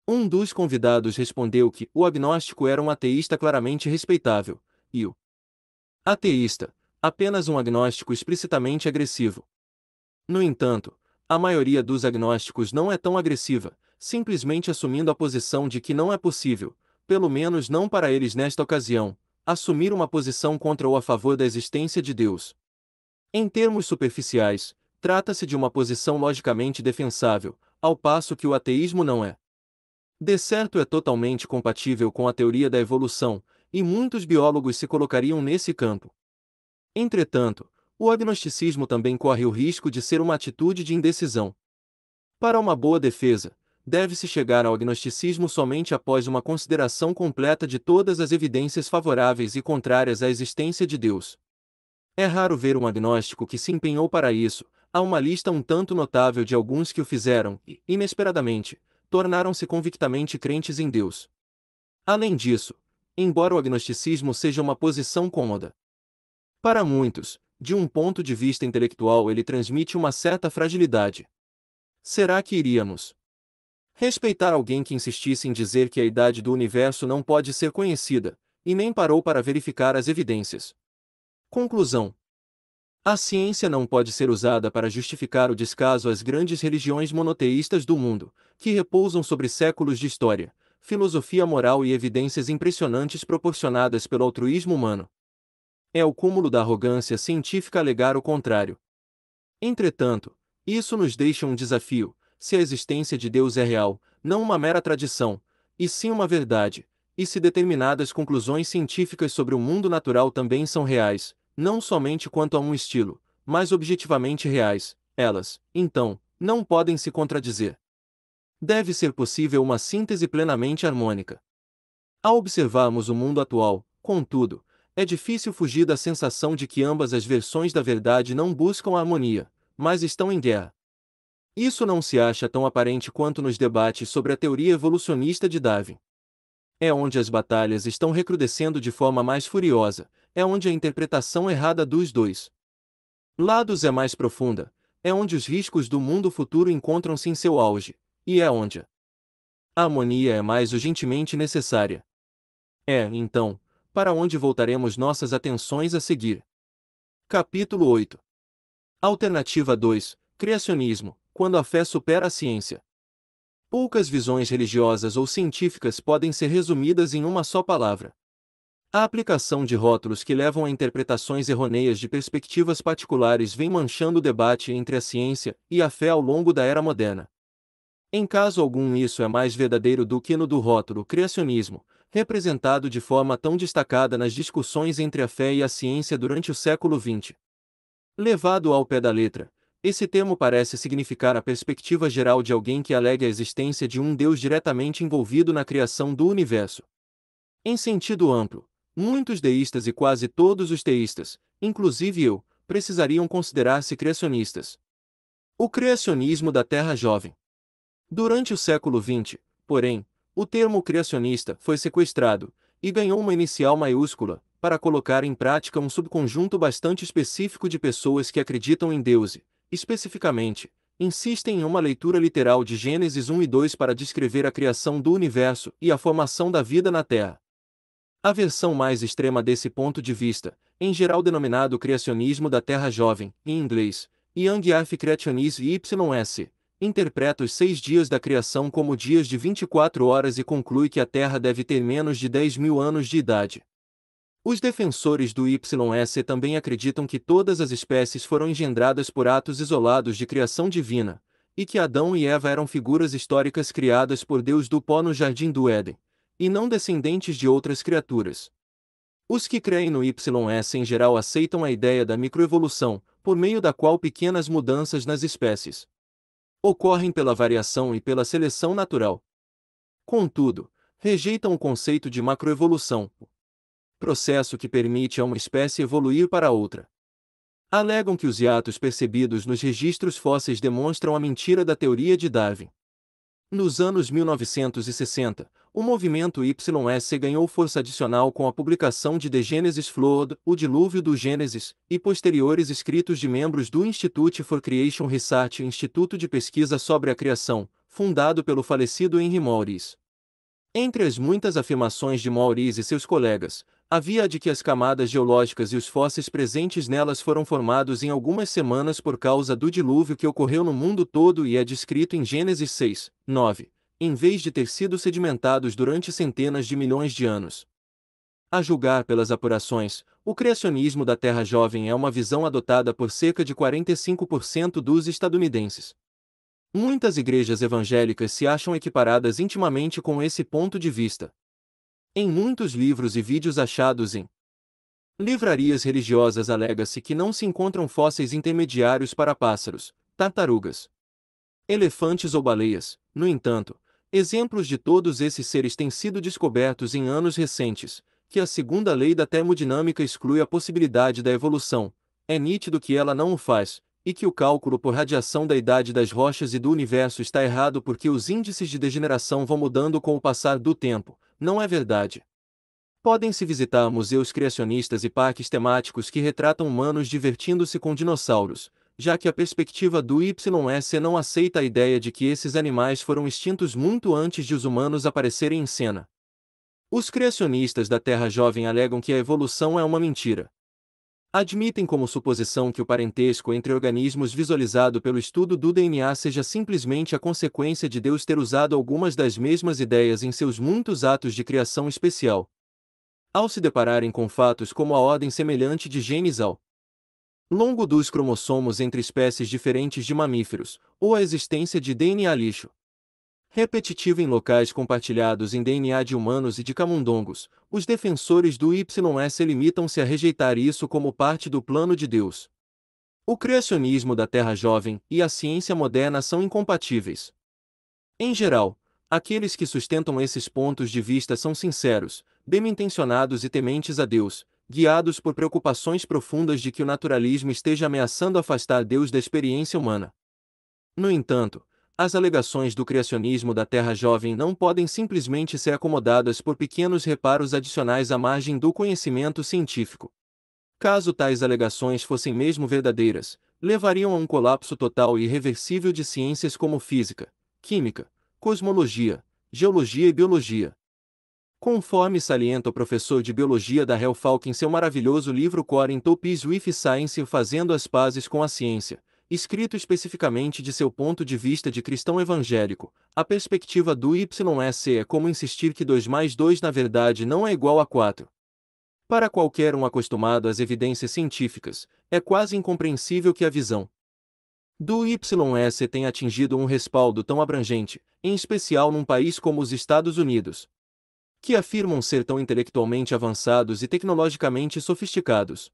Um dos convidados respondeu que o agnóstico era um ateísta claramente respeitável, e o ateísta apenas um agnóstico explicitamente agressivo. No entanto, a maioria dos agnósticos não é tão agressiva, simplesmente assumindo a posição de que não é possível, pelo menos não para eles nesta ocasião, assumir uma posição contra ou a favor da existência de Deus. Em termos superficiais, trata-se de uma posição logicamente defensável, ao passo que o ateísmo não é. De certo é totalmente compatível com a teoria da evolução, e muitos biólogos se colocariam nesse campo. Entretanto, o agnosticismo também corre o risco de ser uma atitude de indecisão. Para uma boa defesa, deve-se chegar ao agnosticismo somente após uma consideração completa de todas as evidências favoráveis e contrárias à existência de Deus. É raro ver um agnóstico que se empenhou para isso, há uma lista um tanto notável de alguns que o fizeram e, inesperadamente, tornaram-se convictamente crentes em Deus. Além disso, embora o agnosticismo seja uma posição cômoda, para muitos, de um ponto de vista intelectual, ele transmite uma certa fragilidade. Será que iríamos respeitar alguém que insistisse em dizer que a idade do universo não pode ser conhecida, e nem parou para verificar as evidências? Conclusão: A ciência não pode ser usada para justificar o descaso às grandes religiões monoteístas do mundo, que repousam sobre séculos de história, filosofia moral e evidências impressionantes proporcionadas pelo altruísmo humano é o cúmulo da arrogância científica alegar o contrário. Entretanto, isso nos deixa um desafio: se a existência de Deus é real, não uma mera tradição, e sim uma verdade, e se determinadas conclusões científicas sobre o mundo natural também são reais, não somente quanto a um estilo, mas objetivamente reais, elas, então, não podem se contradizer. Deve ser possível uma síntese plenamente harmônica. Ao observarmos o mundo atual, contudo, é difícil fugir da sensação de que ambas as versões da verdade não buscam a harmonia, mas estão em guerra. Isso não se acha tão aparente quanto nos debates sobre a teoria evolucionista de Darwin. É onde as batalhas estão recrudescendo de forma mais furiosa, é onde a interpretação errada dos dois lados é mais profunda, é onde os riscos do mundo futuro encontram-se em seu auge, e é onde a harmonia é mais urgentemente necessária. É, então, para onde voltaremos nossas atenções a seguir. Capítulo 8 Alternativa 2 Criacionismo Quando a fé supera a ciência. Poucas visões religiosas ou científicas podem ser resumidas em uma só palavra. A aplicação de rótulos que levam a interpretações errôneas de perspectivas particulares vem manchando o debate entre a ciência e a fé ao longo da era moderna. Em caso algum, isso é mais verdadeiro do que no do rótulo criacionismo, representado de forma tão destacada nas discussões entre a fé e a ciência durante o século XX. Levado ao pé da letra, esse termo parece significar a perspectiva geral de alguém que alega a existência de um Deus diretamente envolvido na criação do universo. Em sentido amplo, muitos deístas e quase todos os teístas, inclusive eu, precisariam considerar-se criacionistas. O criacionismo da Terra Jovem. Durante o século XX, porém, o termo criacionista foi sequestrado e ganhou uma inicial maiúscula para colocar em prática um subconjunto bastante específico de pessoas que acreditam em Deus e, especificamente, insistem em uma leitura literal de Gênesis 1 e 2 para descrever a criação do universo e a formação da vida na Terra. A versão mais extrema desse ponto de vista, em geral denominado criacionismo da Terra Jovem, em inglês, Young Earth Creationism YS, interpreta os seis dias da criação como dias de 24 horas e conclui que a Terra deve ter menos de 10 mil anos de idade. Os defensores do YS também acreditam que todas as espécies foram engendradas por atos isolados de criação divina, e que Adão e Eva eram figuras históricas criadas por Deus do pó no jardim do Éden, e não descendentes de outras criaturas. Os que creem no YS em geral aceitam a ideia da microevolução, por meio da qual pequenas mudanças nas espécies, ocorrem pela variação e pela seleção natural. Contudo, rejeitam o conceito de macroevolução, processo que permite a uma espécie evoluir para outra. Alegam que os hiatos percebidos nos registros fósseis demonstram a mentira da teoria de Darwin. Nos anos 1960, o movimento YS ganhou força adicional com a publicação de The Genesis Flood, O Dilúvio do Gênesis, e posteriores escritos de membros do Institute for Creation Research Instituto de Pesquisa sobre a Criação, fundado pelo falecido Henry Maurice. Entre as muitas afirmações de Maurice e seus colegas, havia a de que as camadas geológicas e os fósseis presentes nelas foram formados em algumas semanas por causa do dilúvio que ocorreu no mundo todo e é descrito em Gênesis 6, 9, em vez de ter sido sedimentados durante centenas de milhões de anos. A julgar pelas apurações, o criacionismo da Terra Jovem é uma visão adotada por cerca de 45% dos estadunidenses. Muitas igrejas evangélicas se acham equiparadas intimamente com esse ponto de vista. Em muitos livros e vídeos achados em livrarias religiosas alega-se que não se encontram fósseis intermediários para pássaros, tartarugas, elefantes ou baleias. No entanto, exemplos de todos esses seres têm sido descobertos em anos recentes, que a segunda lei da termodinâmica exclui a possibilidade da evolução. É nítido que ela não o faz, e que o cálculo por radiação da idade das rochas e do universo está errado porque os índices de degeneração vão mudando com o passar do tempo, não é verdade. Podem-se visitar museus criacionistas e parques temáticos que retratam humanos divertindo-se com dinossauros, já que a perspectiva do YS não aceita a ideia de que esses animais foram extintos muito antes de os humanos aparecerem em cena. Os criacionistas da Terra Jovem alegam que a evolução é uma mentira admitem como suposição que o parentesco entre organismos visualizado pelo estudo do DNA seja simplesmente a consequência de Deus ter usado algumas das mesmas ideias em seus muitos atos de criação especial. Ao se depararem com fatos como a ordem semelhante de genes ao longo dos cromossomos entre espécies diferentes de mamíferos, ou a existência de DNA lixo, Repetitivo em locais compartilhados em DNA de humanos e de camundongos, os defensores do YS limitam-se a rejeitar isso como parte do plano de Deus. O criacionismo da Terra Jovem e a ciência moderna são incompatíveis. Em geral, aqueles que sustentam esses pontos de vista são sinceros, bem-intencionados e tementes a Deus, guiados por preocupações profundas de que o naturalismo esteja ameaçando afastar Deus da experiência humana. No entanto, as alegações do criacionismo da Terra Jovem não podem simplesmente ser acomodadas por pequenos reparos adicionais à margem do conhecimento científico. Caso tais alegações fossem mesmo verdadeiras, levariam a um colapso total e irreversível de ciências como física, química, cosmologia, geologia e biologia. Conforme salienta o professor de biologia da Falk, em seu maravilhoso livro Core in Topis with Science Fazendo as Pazes com a Ciência, escrito especificamente de seu ponto de vista de cristão evangélico, a perspectiva do YSC é, é como insistir que 2 mais 2 na verdade não é igual a 4. Para qualquer um acostumado às evidências científicas, é quase incompreensível que a visão do YS é tenha atingido um respaldo tão abrangente, em especial num país como os Estados Unidos, que afirmam ser tão intelectualmente avançados e tecnologicamente sofisticados.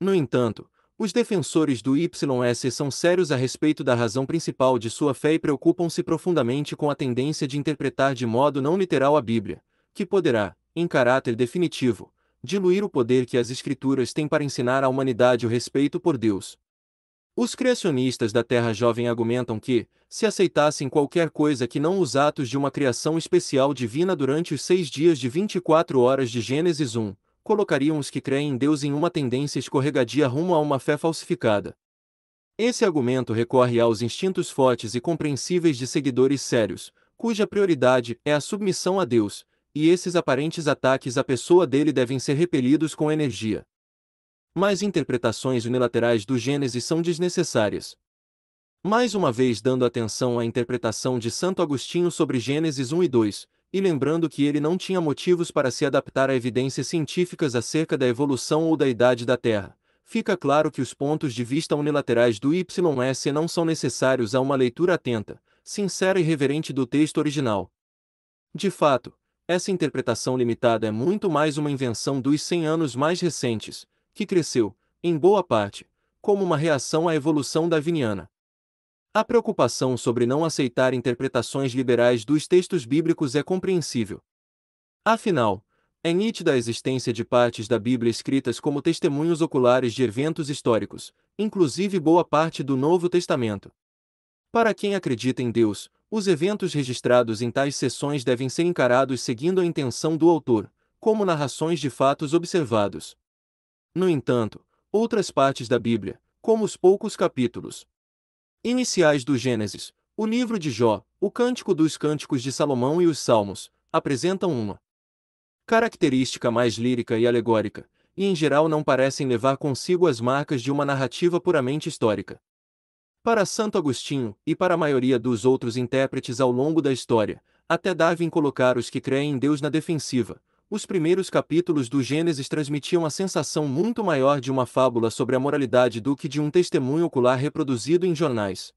No entanto, os defensores do YS são sérios a respeito da razão principal de sua fé e preocupam-se profundamente com a tendência de interpretar de modo não literal a Bíblia, que poderá, em caráter definitivo, diluir o poder que as Escrituras têm para ensinar à humanidade o respeito por Deus. Os criacionistas da Terra Jovem argumentam que, se aceitassem qualquer coisa que não os atos de uma criação especial divina durante os seis dias de 24 horas de Gênesis 1, colocariam os que creem em Deus em uma tendência escorregadia rumo a uma fé falsificada. Esse argumento recorre aos instintos fortes e compreensíveis de seguidores sérios, cuja prioridade é a submissão a Deus, e esses aparentes ataques à pessoa dele devem ser repelidos com energia. Mais interpretações unilaterais do Gênesis são desnecessárias. Mais uma vez dando atenção à interpretação de Santo Agostinho sobre Gênesis 1 e 2, e lembrando que ele não tinha motivos para se adaptar a evidências científicas acerca da evolução ou da idade da Terra, fica claro que os pontos de vista unilaterais do YS não são necessários a uma leitura atenta, sincera e reverente do texto original. De fato, essa interpretação limitada é muito mais uma invenção dos 100 anos mais recentes, que cresceu, em boa parte, como uma reação à evolução darwiniana, a preocupação sobre não aceitar interpretações liberais dos textos bíblicos é compreensível. Afinal, é nítida a existência de partes da Bíblia escritas como testemunhos oculares de eventos históricos, inclusive boa parte do Novo Testamento. Para quem acredita em Deus, os eventos registrados em tais sessões devem ser encarados seguindo a intenção do autor, como narrações de fatos observados. No entanto, outras partes da Bíblia, como os poucos capítulos, iniciais do Gênesis, o livro de Jó, o Cântico dos Cânticos de Salomão e os Salmos, apresentam uma característica mais lírica e alegórica, e em geral não parecem levar consigo as marcas de uma narrativa puramente histórica. Para Santo Agostinho, e para a maioria dos outros intérpretes ao longo da história, até Darwin colocar os que creem em Deus na defensiva, os primeiros capítulos do Gênesis transmitiam a sensação muito maior de uma fábula sobre a moralidade do que de um testemunho ocular reproduzido em jornais.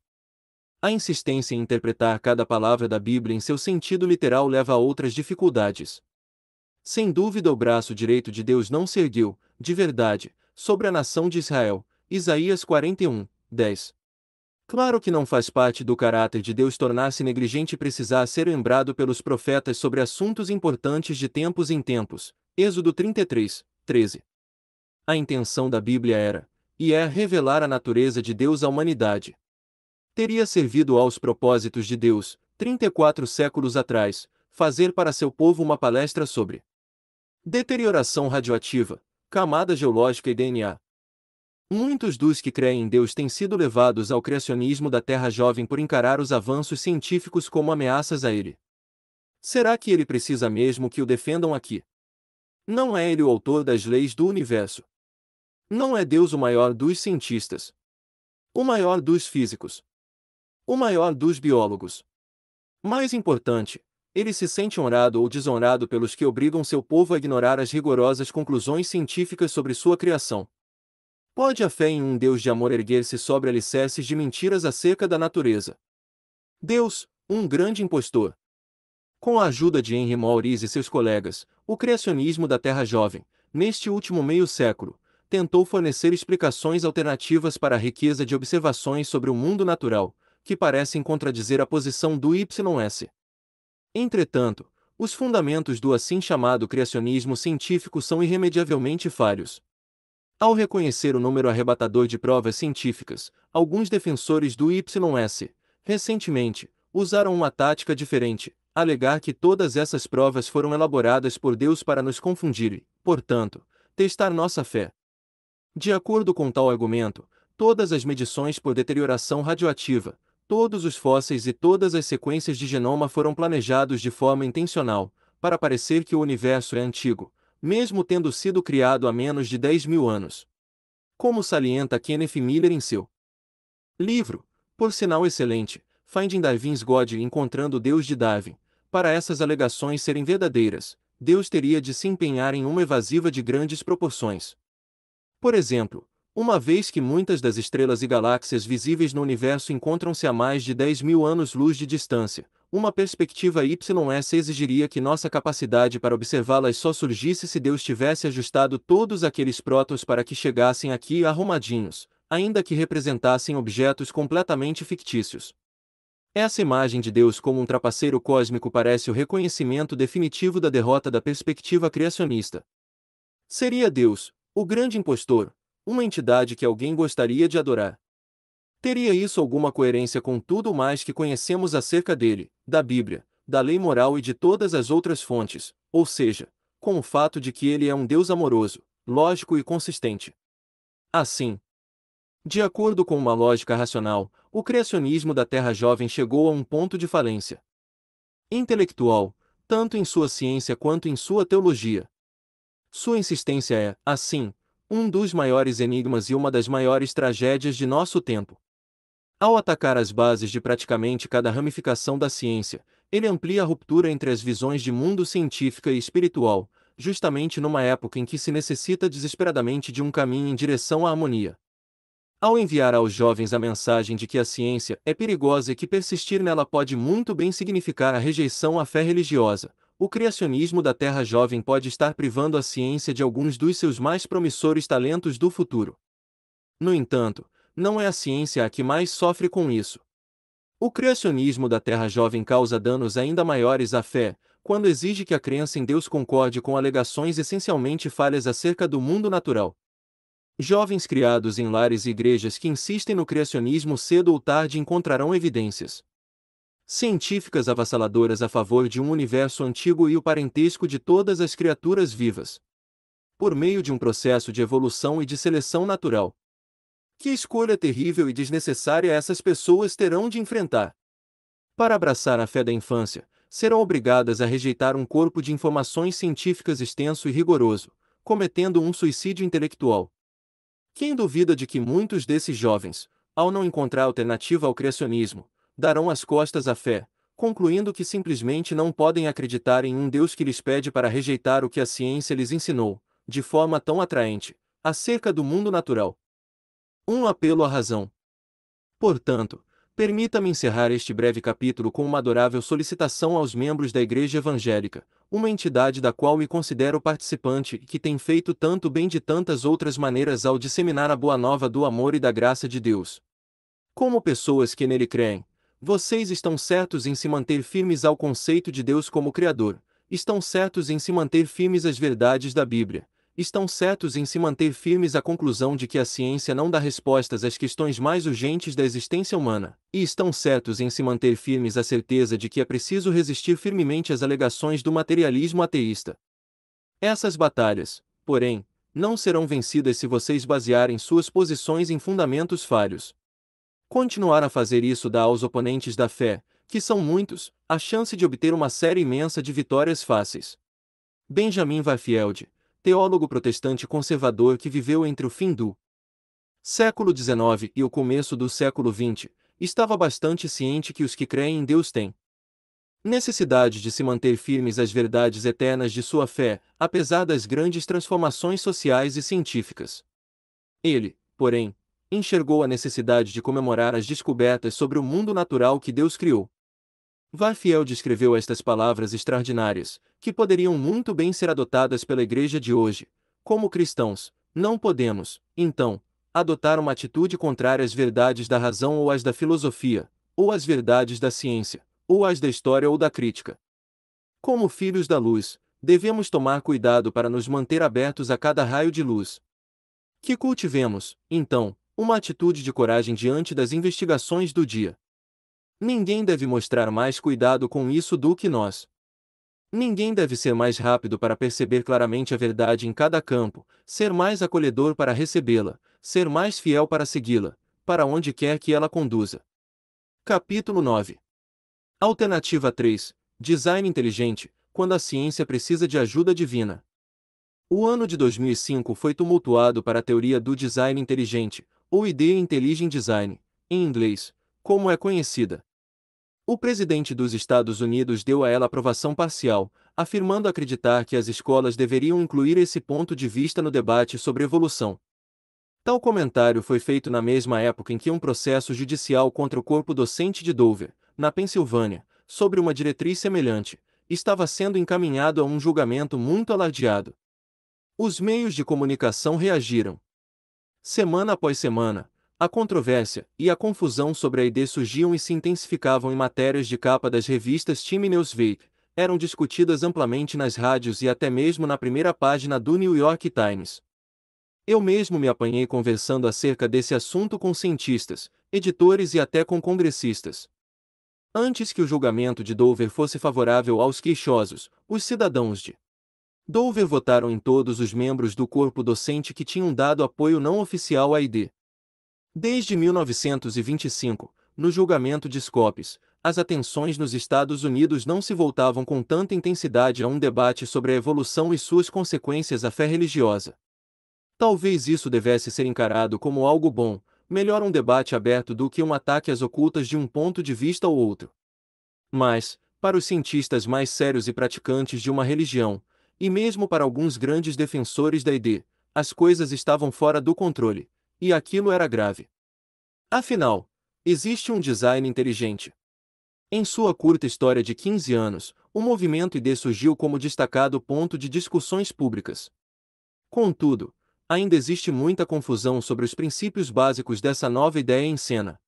A insistência em interpretar cada palavra da Bíblia em seu sentido literal leva a outras dificuldades. Sem dúvida, o braço direito de Deus não se ergueu, de verdade, sobre a nação de Israel. Isaías 41, 10. Claro que não faz parte do caráter de Deus tornar-se negligente e precisar ser lembrado pelos profetas sobre assuntos importantes de tempos em tempos. Êxodo 33, 13. A intenção da Bíblia era, e é, revelar a natureza de Deus à humanidade. Teria servido aos propósitos de Deus, 34 séculos atrás, fazer para seu povo uma palestra sobre deterioração radioativa, camada geológica e DNA, Muitos dos que creem em Deus têm sido levados ao criacionismo da Terra Jovem por encarar os avanços científicos como ameaças a ele. Será que ele precisa mesmo que o defendam aqui? Não é ele o autor das leis do universo. Não é Deus o maior dos cientistas. O maior dos físicos. O maior dos biólogos. Mais importante, ele se sente honrado ou desonrado pelos que obrigam seu povo a ignorar as rigorosas conclusões científicas sobre sua criação. Pode a fé em um Deus de amor erguer-se sobre alicerces de mentiras acerca da natureza? Deus, um grande impostor. Com a ajuda de Henry Maurice e seus colegas, o criacionismo da Terra Jovem, neste último meio século, tentou fornecer explicações alternativas para a riqueza de observações sobre o mundo natural, que parecem contradizer a posição do YS. Entretanto, os fundamentos do assim chamado criacionismo científico são irremediavelmente falhos, ao reconhecer o número arrebatador de provas científicas, alguns defensores do YS, recentemente, usaram uma tática diferente, alegar que todas essas provas foram elaboradas por Deus para nos confundir e, portanto, testar nossa fé. De acordo com tal argumento, todas as medições por deterioração radioativa, todos os fósseis e todas as sequências de genoma foram planejados de forma intencional, para parecer que o universo é antigo, mesmo tendo sido criado há menos de 10 mil anos. Como salienta Kenneth Miller em seu livro, por sinal excelente, Finding Darwin's God e Encontrando Deus de Darwin, para essas alegações serem verdadeiras, Deus teria de se empenhar em uma evasiva de grandes proporções. Por exemplo, uma vez que muitas das estrelas e galáxias visíveis no universo encontram-se a mais de 10 mil anos-luz de distância, uma perspectiva YS é exigiria que nossa capacidade para observá-las só surgisse se Deus tivesse ajustado todos aqueles prótons para que chegassem aqui arrumadinhos, ainda que representassem objetos completamente fictícios. Essa imagem de Deus como um trapaceiro cósmico parece o reconhecimento definitivo da derrota da perspectiva criacionista. Seria Deus, o grande impostor, uma entidade que alguém gostaria de adorar. Teria isso alguma coerência com tudo o mais que conhecemos acerca dele, da Bíblia, da lei moral e de todas as outras fontes, ou seja, com o fato de que ele é um Deus amoroso, lógico e consistente. Assim, de acordo com uma lógica racional, o criacionismo da Terra Jovem chegou a um ponto de falência intelectual, tanto em sua ciência quanto em sua teologia. Sua insistência é, assim, um dos maiores enigmas e uma das maiores tragédias de nosso tempo. Ao atacar as bases de praticamente cada ramificação da ciência, ele amplia a ruptura entre as visões de mundo científica e espiritual, justamente numa época em que se necessita desesperadamente de um caminho em direção à harmonia. Ao enviar aos jovens a mensagem de que a ciência é perigosa e que persistir nela pode muito bem significar a rejeição à fé religiosa, o criacionismo da Terra Jovem pode estar privando a ciência de alguns dos seus mais promissores talentos do futuro. No entanto, não é a ciência a que mais sofre com isso. O criacionismo da Terra Jovem causa danos ainda maiores à fé, quando exige que a crença em Deus concorde com alegações essencialmente falhas acerca do mundo natural. Jovens criados em lares e igrejas que insistem no criacionismo cedo ou tarde encontrarão evidências científicas avassaladoras a favor de um universo antigo e o parentesco de todas as criaturas vivas. Por meio de um processo de evolução e de seleção natural, que escolha terrível e desnecessária essas pessoas terão de enfrentar. Para abraçar a fé da infância, serão obrigadas a rejeitar um corpo de informações científicas extenso e rigoroso, cometendo um suicídio intelectual. Quem duvida de que muitos desses jovens, ao não encontrar alternativa ao criacionismo, darão as costas à fé, concluindo que simplesmente não podem acreditar em um Deus que lhes pede para rejeitar o que a ciência lhes ensinou, de forma tão atraente, acerca do mundo natural um apelo à razão. Portanto, permita-me encerrar este breve capítulo com uma adorável solicitação aos membros da Igreja Evangélica, uma entidade da qual me considero participante e que tem feito tanto bem de tantas outras maneiras ao disseminar a boa nova do amor e da graça de Deus. Como pessoas que nele creem, vocês estão certos em se manter firmes ao conceito de Deus como Criador, estão certos em se manter firmes às verdades da Bíblia, estão certos em se manter firmes à conclusão de que a ciência não dá respostas às questões mais urgentes da existência humana, e estão certos em se manter firmes à certeza de que é preciso resistir firmemente às alegações do materialismo ateísta. Essas batalhas, porém, não serão vencidas se vocês basearem suas posições em fundamentos falhos. Continuar a fazer isso dá aos oponentes da fé, que são muitos, a chance de obter uma série imensa de vitórias fáceis. Benjamin Warfield, teólogo protestante conservador que viveu entre o fim do século XIX e o começo do século XX, estava bastante ciente que os que creem em Deus têm necessidade de se manter firmes às verdades eternas de sua fé, apesar das grandes transformações sociais e científicas. Ele, porém, enxergou a necessidade de comemorar as descobertas sobre o mundo natural que Deus criou. Varfiel descreveu estas palavras extraordinárias, que poderiam muito bem ser adotadas pela Igreja de hoje. Como cristãos, não podemos, então, adotar uma atitude contrária às verdades da razão ou às da filosofia, ou às verdades da ciência, ou às da história ou da crítica. Como filhos da luz, devemos tomar cuidado para nos manter abertos a cada raio de luz. Que cultivemos, então, uma atitude de coragem diante das investigações do dia. Ninguém deve mostrar mais cuidado com isso do que nós, Ninguém deve ser mais rápido para perceber claramente a verdade em cada campo, ser mais acolhedor para recebê-la, ser mais fiel para segui-la, para onde quer que ela conduza. Capítulo 9 Alternativa 3 Design inteligente quando a ciência precisa de ajuda divina. O ano de 2005 foi tumultuado para a teoria do design inteligente, ou Idea Intelligent Design, em inglês, como é conhecida. O presidente dos Estados Unidos deu a ela aprovação parcial, afirmando acreditar que as escolas deveriam incluir esse ponto de vista no debate sobre evolução. Tal comentário foi feito na mesma época em que um processo judicial contra o corpo docente de Dover, na Pensilvânia, sobre uma diretriz semelhante, estava sendo encaminhado a um julgamento muito alardeado. Os meios de comunicação reagiram. Semana após semana, a controvérsia e a confusão sobre a ID surgiam e se intensificavam em matérias de capa das revistas Time Newsweek, eram discutidas amplamente nas rádios e até mesmo na primeira página do New York Times. Eu mesmo me apanhei conversando acerca desse assunto com cientistas, editores e até com congressistas. Antes que o julgamento de Dover fosse favorável aos queixosos, os cidadãos de Dover votaram em todos os membros do corpo docente que tinham dado apoio não oficial à ID. Desde 1925, no julgamento de Scopes, as atenções nos Estados Unidos não se voltavam com tanta intensidade a um debate sobre a evolução e suas consequências à fé religiosa. Talvez isso devesse ser encarado como algo bom, melhor um debate aberto do que um ataque às ocultas de um ponto de vista ou outro. Mas, para os cientistas mais sérios e praticantes de uma religião, e mesmo para alguns grandes defensores da ID, as coisas estavam fora do controle, e aquilo era grave. Afinal, existe um design inteligente. Em sua curta história de 15 anos, o movimento ID surgiu como destacado ponto de discussões públicas. Contudo, ainda existe muita confusão sobre os princípios básicos dessa nova ideia em cena.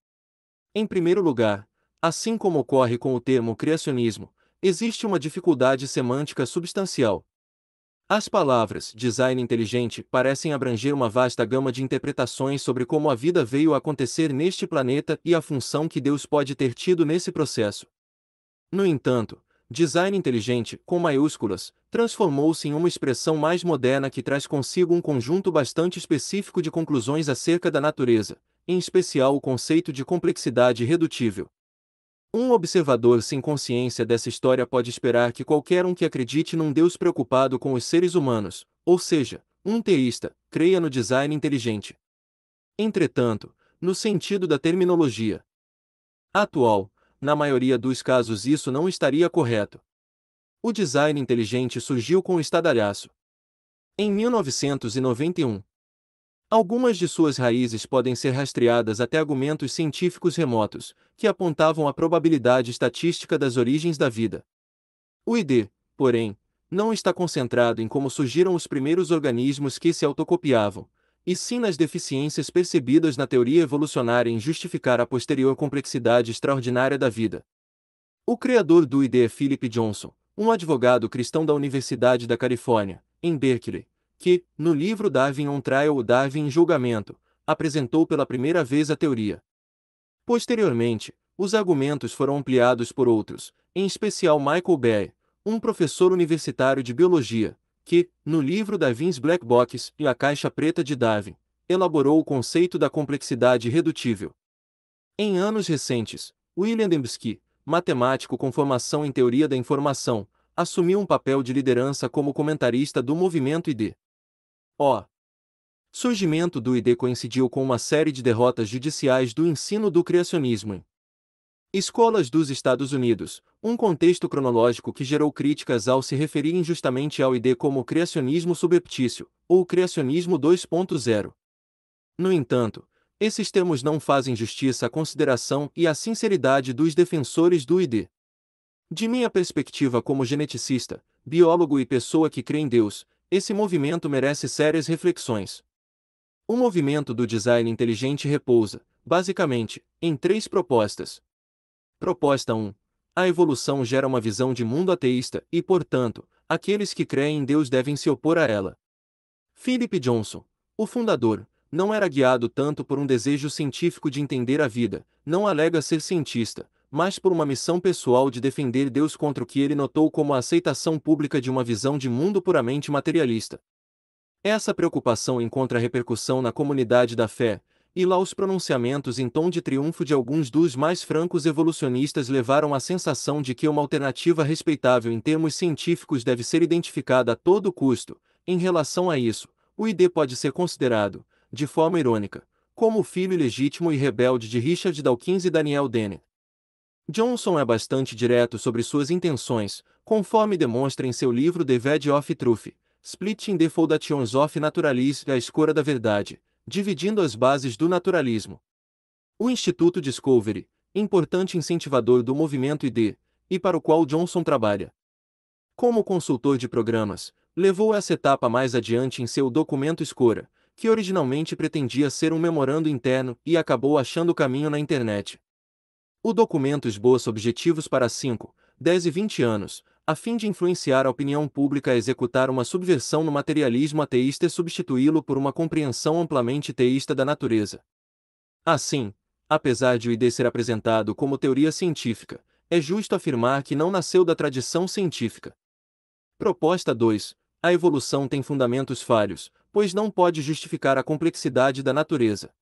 Em primeiro lugar, assim como ocorre com o termo criacionismo, existe uma dificuldade semântica substancial, as palavras design inteligente parecem abranger uma vasta gama de interpretações sobre como a vida veio a acontecer neste planeta e a função que Deus pode ter tido nesse processo. No entanto, design inteligente, com maiúsculas, transformou-se em uma expressão mais moderna que traz consigo um conjunto bastante específico de conclusões acerca da natureza, em especial o conceito de complexidade redutível. Um observador sem consciência dessa história pode esperar que qualquer um que acredite num Deus preocupado com os seres humanos, ou seja, um teísta, creia no design inteligente. Entretanto, no sentido da terminologia atual, na maioria dos casos isso não estaria correto. O design inteligente surgiu com o estadalhaço. Em 1991, Algumas de suas raízes podem ser rastreadas até argumentos científicos remotos, que apontavam a probabilidade estatística das origens da vida. O ID, porém, não está concentrado em como surgiram os primeiros organismos que se autocopiavam, e sim nas deficiências percebidas na teoria evolucionária em justificar a posterior complexidade extraordinária da vida. O criador do ID é Philip Johnson, um advogado cristão da Universidade da Califórnia, em Berkeley, que, no livro Darwin on Trial ou Darwin em Julgamento, apresentou pela primeira vez a teoria. Posteriormente, os argumentos foram ampliados por outros, em especial Michael Bay, um professor universitário de biologia, que, no livro Darwin's Black Box e a Caixa Preta de Darwin, elaborou o conceito da complexidade redutível. Em anos recentes, William Dembski, matemático com formação em teoria da informação, assumiu um papel de liderança como comentarista do movimento ID. O surgimento do ID coincidiu com uma série de derrotas judiciais do ensino do criacionismo. Escolas dos Estados Unidos, um contexto cronológico que gerou críticas ao se referir injustamente ao ID como criacionismo subeptício, ou criacionismo 2.0. No entanto, esses termos não fazem justiça à consideração e à sinceridade dos defensores do ID. De minha perspectiva como geneticista, biólogo e pessoa que crê em Deus, esse movimento merece sérias reflexões. O movimento do design inteligente repousa, basicamente, em três propostas. Proposta 1. A evolução gera uma visão de mundo ateísta e, portanto, aqueles que creem em Deus devem se opor a ela. Philip Johnson, o fundador, não era guiado tanto por um desejo científico de entender a vida, não alega ser cientista, mas por uma missão pessoal de defender Deus contra o que ele notou como a aceitação pública de uma visão de mundo puramente materialista. Essa preocupação encontra repercussão na comunidade da fé, e lá os pronunciamentos em tom de triunfo de alguns dos mais francos evolucionistas levaram à sensação de que uma alternativa respeitável em termos científicos deve ser identificada a todo custo. Em relação a isso, o ID pode ser considerado, de forma irônica, como o filho ilegítimo e rebelde de Richard Dawkins e Daniel Dennett. Johnson é bastante direto sobre suas intenções, conforme demonstra em seu livro The Ved of Truth, Splitting the Foundations of Naturalism, A Escora da Verdade, dividindo as bases do naturalismo. O Instituto Discovery, importante incentivador do movimento ID, e para o qual Johnson trabalha. Como consultor de programas, levou essa etapa mais adiante em seu documento Escora, que originalmente pretendia ser um memorando interno e acabou achando caminho na internet. O documento esboça objetivos para 5, 10 e 20 anos, a fim de influenciar a opinião pública a executar uma subversão no materialismo ateísta e substituí-lo por uma compreensão amplamente teísta da natureza. Assim, apesar de o ID ser apresentado como teoria científica, é justo afirmar que não nasceu da tradição científica. Proposta 2. A evolução tem fundamentos falhos, pois não pode justificar a complexidade da natureza.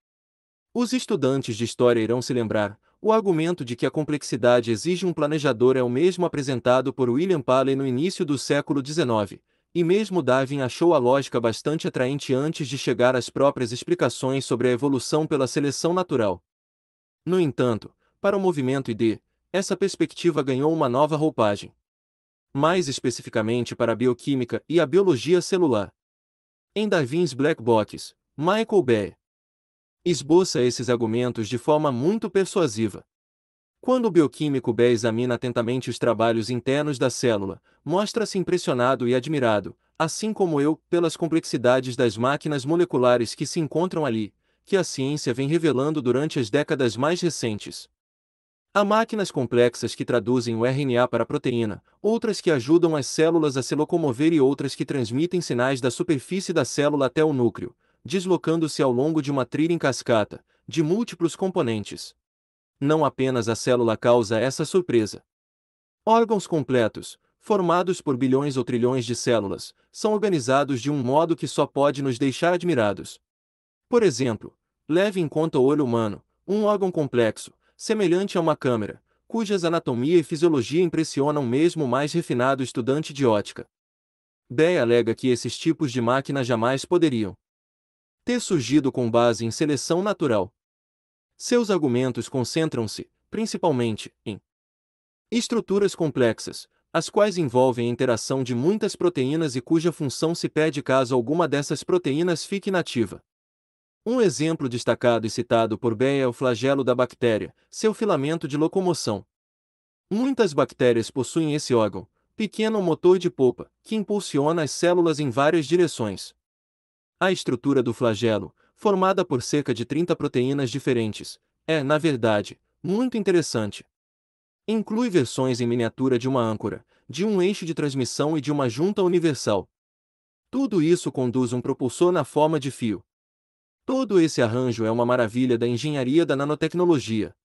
Os estudantes de história irão se lembrar, o argumento de que a complexidade exige um planejador é o mesmo apresentado por William Paley no início do século XIX, e mesmo Darwin achou a lógica bastante atraente antes de chegar às próprias explicações sobre a evolução pela seleção natural. No entanto, para o movimento ID, essa perspectiva ganhou uma nova roupagem. Mais especificamente para a bioquímica e a biologia celular. Em Darwin's Black Box, Michael Baer, esboça esses argumentos de forma muito persuasiva. Quando o bioquímico Bé examina atentamente os trabalhos internos da célula, mostra-se impressionado e admirado, assim como eu, pelas complexidades das máquinas moleculares que se encontram ali, que a ciência vem revelando durante as décadas mais recentes. Há máquinas complexas que traduzem o RNA para proteína, outras que ajudam as células a se locomover e outras que transmitem sinais da superfície da célula até o núcleo, deslocando-se ao longo de uma trilha em cascata, de múltiplos componentes. Não apenas a célula causa essa surpresa. Órgãos completos, formados por bilhões ou trilhões de células, são organizados de um modo que só pode nos deixar admirados. Por exemplo, leve em conta o olho humano, um órgão complexo, semelhante a uma câmera, cujas anatomia e fisiologia impressionam mesmo o mais refinado estudante de ótica. Day alega que esses tipos de máquinas jamais poderiam ter surgido com base em seleção natural. Seus argumentos concentram-se, principalmente, em estruturas complexas, as quais envolvem a interação de muitas proteínas e cuja função se perde caso alguma dessas proteínas fique inativa. Um exemplo destacado e citado por Bey é o flagelo da bactéria, seu filamento de locomoção. Muitas bactérias possuem esse órgão, pequeno motor de popa, que impulsiona as células em várias direções. A estrutura do flagelo, formada por cerca de 30 proteínas diferentes, é, na verdade, muito interessante. Inclui versões em miniatura de uma âncora, de um eixo de transmissão e de uma junta universal. Tudo isso conduz um propulsor na forma de fio. Todo esse arranjo é uma maravilha da engenharia da nanotecnologia.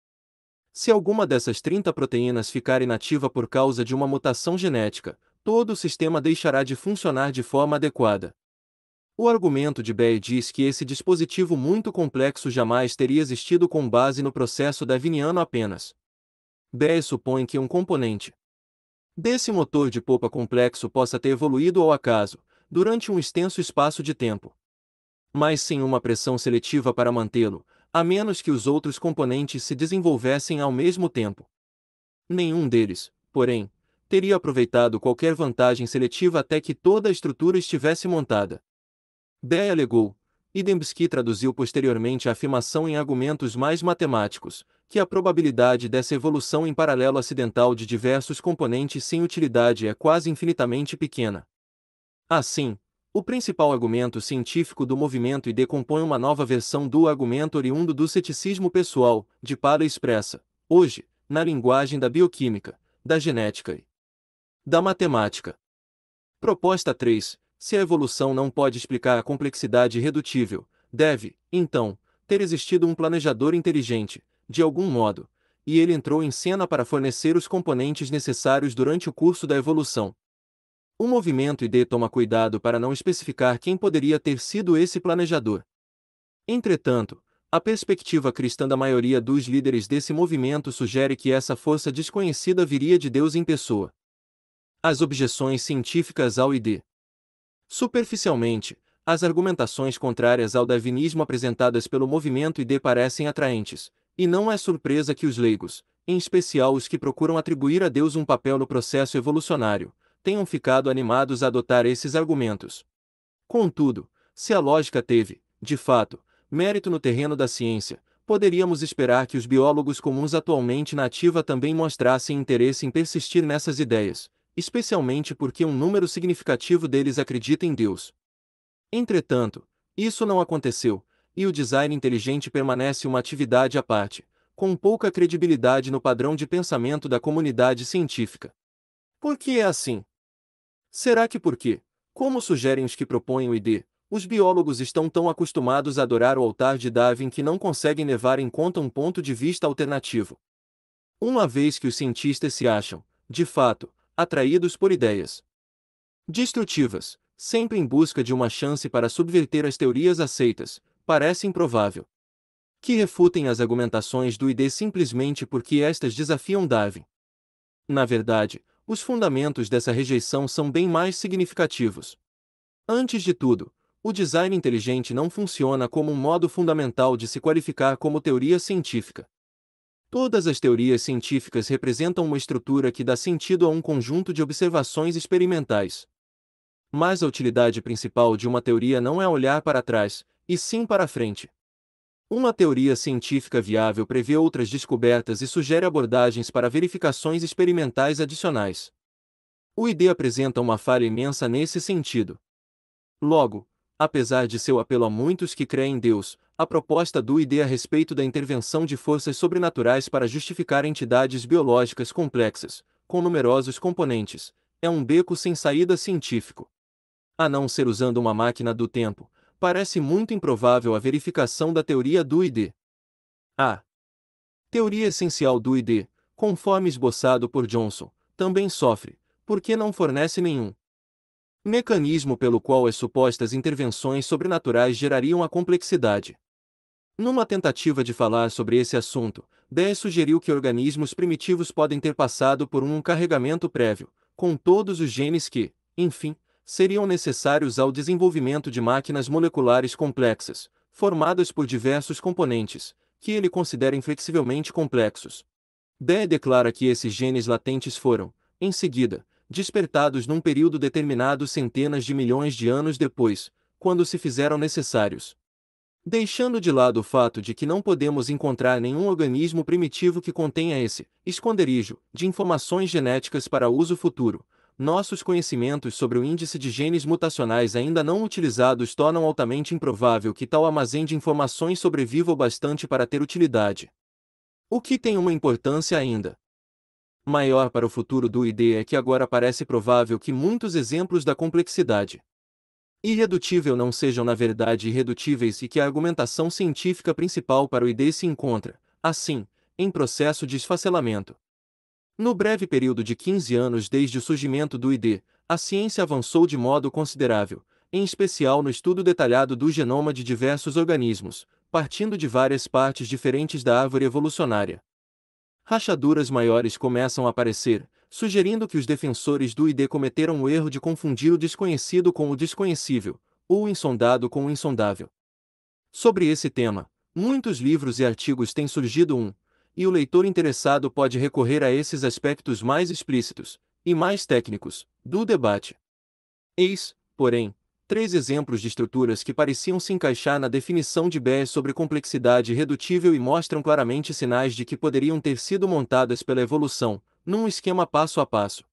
Se alguma dessas 30 proteínas ficar inativa por causa de uma mutação genética, todo o sistema deixará de funcionar de forma adequada. O argumento de Bay diz que esse dispositivo muito complexo jamais teria existido com base no processo darwiniano apenas. Bay supõe que um componente desse motor de popa complexo possa ter evoluído ao acaso, durante um extenso espaço de tempo. Mas sem uma pressão seletiva para mantê-lo, a menos que os outros componentes se desenvolvessem ao mesmo tempo. Nenhum deles, porém, teria aproveitado qualquer vantagem seletiva até que toda a estrutura estivesse montada. Dea alegou. Idembski traduziu posteriormente a afirmação em argumentos mais matemáticos, que a probabilidade dessa evolução em paralelo acidental de diversos componentes sem utilidade é quase infinitamente pequena. Assim, o principal argumento científico do movimento e decompõe uma nova versão do argumento oriundo do ceticismo pessoal, de para expressa, hoje, na linguagem da bioquímica, da genética e da matemática. Proposta 3. Se a evolução não pode explicar a complexidade irredutível, deve, então, ter existido um planejador inteligente, de algum modo, e ele entrou em cena para fornecer os componentes necessários durante o curso da evolução. O movimento ID toma cuidado para não especificar quem poderia ter sido esse planejador. Entretanto, a perspectiva cristã da maioria dos líderes desse movimento sugere que essa força desconhecida viria de Deus em pessoa. As objeções científicas ao ID Superficialmente, as argumentações contrárias ao darwinismo apresentadas pelo movimento ID parecem atraentes, e não é surpresa que os leigos, em especial os que procuram atribuir a Deus um papel no processo evolucionário, tenham ficado animados a adotar esses argumentos. Contudo, se a lógica teve, de fato, mérito no terreno da ciência, poderíamos esperar que os biólogos comuns atualmente na ativa também mostrassem interesse em persistir nessas ideias, especialmente porque um número significativo deles acredita em Deus. Entretanto, isso não aconteceu, e o design inteligente permanece uma atividade à parte, com pouca credibilidade no padrão de pensamento da comunidade científica. Por que é assim? Será que porque, como sugerem os que propõem o ID, os biólogos estão tão acostumados a adorar o altar de Darwin que não conseguem levar em conta um ponto de vista alternativo? Uma vez que os cientistas se acham, de fato, atraídos por ideias destrutivas, sempre em busca de uma chance para subverter as teorias aceitas, parece improvável que refutem as argumentações do ID simplesmente porque estas desafiam Darwin. Na verdade, os fundamentos dessa rejeição são bem mais significativos. Antes de tudo, o design inteligente não funciona como um modo fundamental de se qualificar como teoria científica. Todas as teorias científicas representam uma estrutura que dá sentido a um conjunto de observações experimentais. Mas a utilidade principal de uma teoria não é olhar para trás, e sim para frente. Uma teoria científica viável prevê outras descobertas e sugere abordagens para verificações experimentais adicionais. O ID apresenta uma falha imensa nesse sentido. Logo, apesar de seu apelo a muitos que creem em Deus, a proposta do ID a respeito da intervenção de forças sobrenaturais para justificar entidades biológicas complexas, com numerosos componentes, é um beco sem saída científico. A não ser usando uma máquina do tempo, parece muito improvável a verificação da teoria do ID. A teoria essencial do ID, conforme esboçado por Johnson, também sofre, porque não fornece nenhum mecanismo pelo qual as supostas intervenções sobrenaturais gerariam a complexidade. Numa tentativa de falar sobre esse assunto, Dez sugeriu que organismos primitivos podem ter passado por um carregamento prévio, com todos os genes que, enfim, seriam necessários ao desenvolvimento de máquinas moleculares complexas, formadas por diversos componentes, que ele considera inflexivelmente complexos. Dé declara que esses genes latentes foram, em seguida, despertados num período determinado centenas de milhões de anos depois, quando se fizeram necessários. Deixando de lado o fato de que não podemos encontrar nenhum organismo primitivo que contenha esse esconderijo de informações genéticas para uso futuro, nossos conhecimentos sobre o índice de genes mutacionais ainda não utilizados tornam altamente improvável que tal armazém de informações sobreviva o bastante para ter utilidade. O que tem uma importância ainda maior para o futuro do ID é que agora parece provável que muitos exemplos da complexidade irredutível não sejam na verdade irredutíveis e que a argumentação científica principal para o ID se encontra, assim, em processo de esfacelamento. No breve período de 15 anos desde o surgimento do ID, a ciência avançou de modo considerável, em especial no estudo detalhado do genoma de diversos organismos, partindo de várias partes diferentes da árvore evolucionária rachaduras maiores começam a aparecer, sugerindo que os defensores do ID cometeram o erro de confundir o desconhecido com o desconhecível, ou o insondado com o insondável. Sobre esse tema, muitos livros e artigos têm surgido um, e o leitor interessado pode recorrer a esses aspectos mais explícitos, e mais técnicos, do debate. Eis, porém, três exemplos de estruturas que pareciam se encaixar na definição de Baer sobre complexidade redutível e mostram claramente sinais de que poderiam ter sido montadas pela evolução, num esquema passo a passo.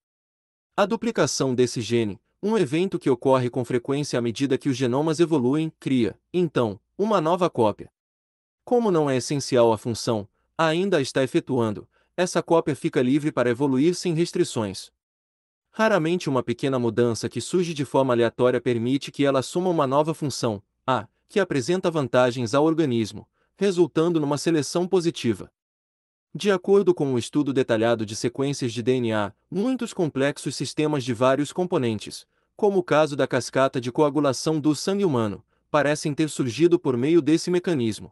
A duplicação desse gene, um evento que ocorre com frequência à medida que os genomas evoluem, cria, então, uma nova cópia. Como não é essencial a função, ainda a está efetuando, essa cópia fica livre para evoluir sem restrições. Raramente uma pequena mudança que surge de forma aleatória permite que ela assuma uma nova função, a, que apresenta vantagens ao organismo, resultando numa seleção positiva. De acordo com um estudo detalhado de sequências de DNA, muitos complexos sistemas de vários componentes, como o caso da cascata de coagulação do sangue humano, parecem ter surgido por meio desse mecanismo.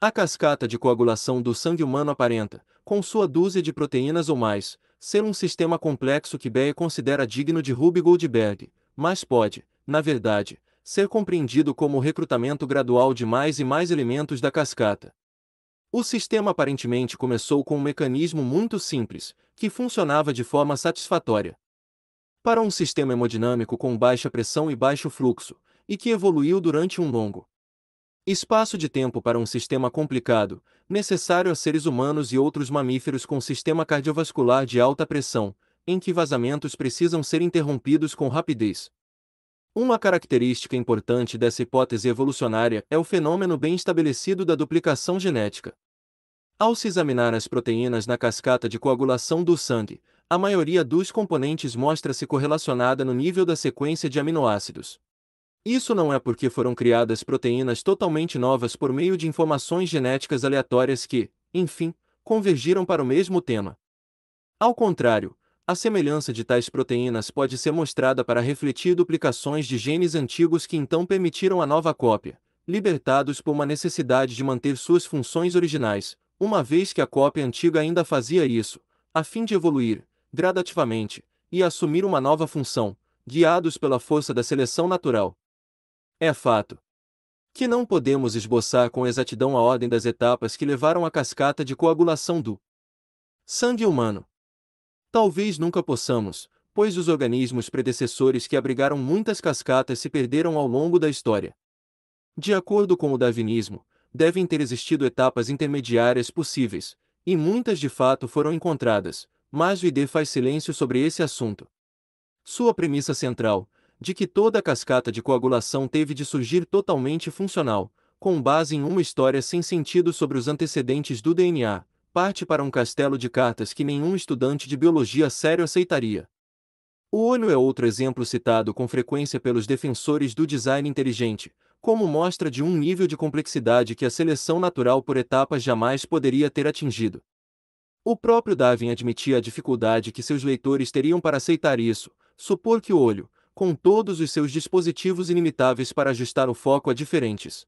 A cascata de coagulação do sangue humano aparenta, com sua dúzia de proteínas ou mais, ser um sistema complexo que Bayer considera digno de Ruby Goldberg, mas pode, na verdade, ser compreendido como o recrutamento gradual de mais e mais elementos da cascata. O sistema aparentemente começou com um mecanismo muito simples, que funcionava de forma satisfatória. Para um sistema hemodinâmico com baixa pressão e baixo fluxo, e que evoluiu durante um longo espaço de tempo para um sistema complicado, necessário a seres humanos e outros mamíferos com sistema cardiovascular de alta pressão, em que vazamentos precisam ser interrompidos com rapidez. Uma característica importante dessa hipótese evolucionária é o fenômeno bem estabelecido da duplicação genética. Ao se examinar as proteínas na cascata de coagulação do sangue, a maioria dos componentes mostra-se correlacionada no nível da sequência de aminoácidos. Isso não é porque foram criadas proteínas totalmente novas por meio de informações genéticas aleatórias que, enfim, convergiram para o mesmo tema. Ao contrário, a semelhança de tais proteínas pode ser mostrada para refletir duplicações de genes antigos que então permitiram a nova cópia, libertados por uma necessidade de manter suas funções originais, uma vez que a cópia antiga ainda fazia isso, a fim de evoluir, gradativamente, e assumir uma nova função, guiados pela força da seleção natural. É fato que não podemos esboçar com exatidão a ordem das etapas que levaram à cascata de coagulação do sangue humano. Talvez nunca possamos, pois os organismos predecessores que abrigaram muitas cascatas se perderam ao longo da história. De acordo com o darwinismo, devem ter existido etapas intermediárias possíveis, e muitas de fato foram encontradas, mas o ID faz silêncio sobre esse assunto. Sua premissa central, de que toda a cascata de coagulação teve de surgir totalmente funcional, com base em uma história sem sentido sobre os antecedentes do DNA, parte para um castelo de cartas que nenhum estudante de biologia sério aceitaria. O olho é outro exemplo citado com frequência pelos defensores do design inteligente, como mostra de um nível de complexidade que a seleção natural por etapas jamais poderia ter atingido. O próprio Darwin admitia a dificuldade que seus leitores teriam para aceitar isso, supor que o olho, com todos os seus dispositivos inimitáveis para ajustar o foco a diferentes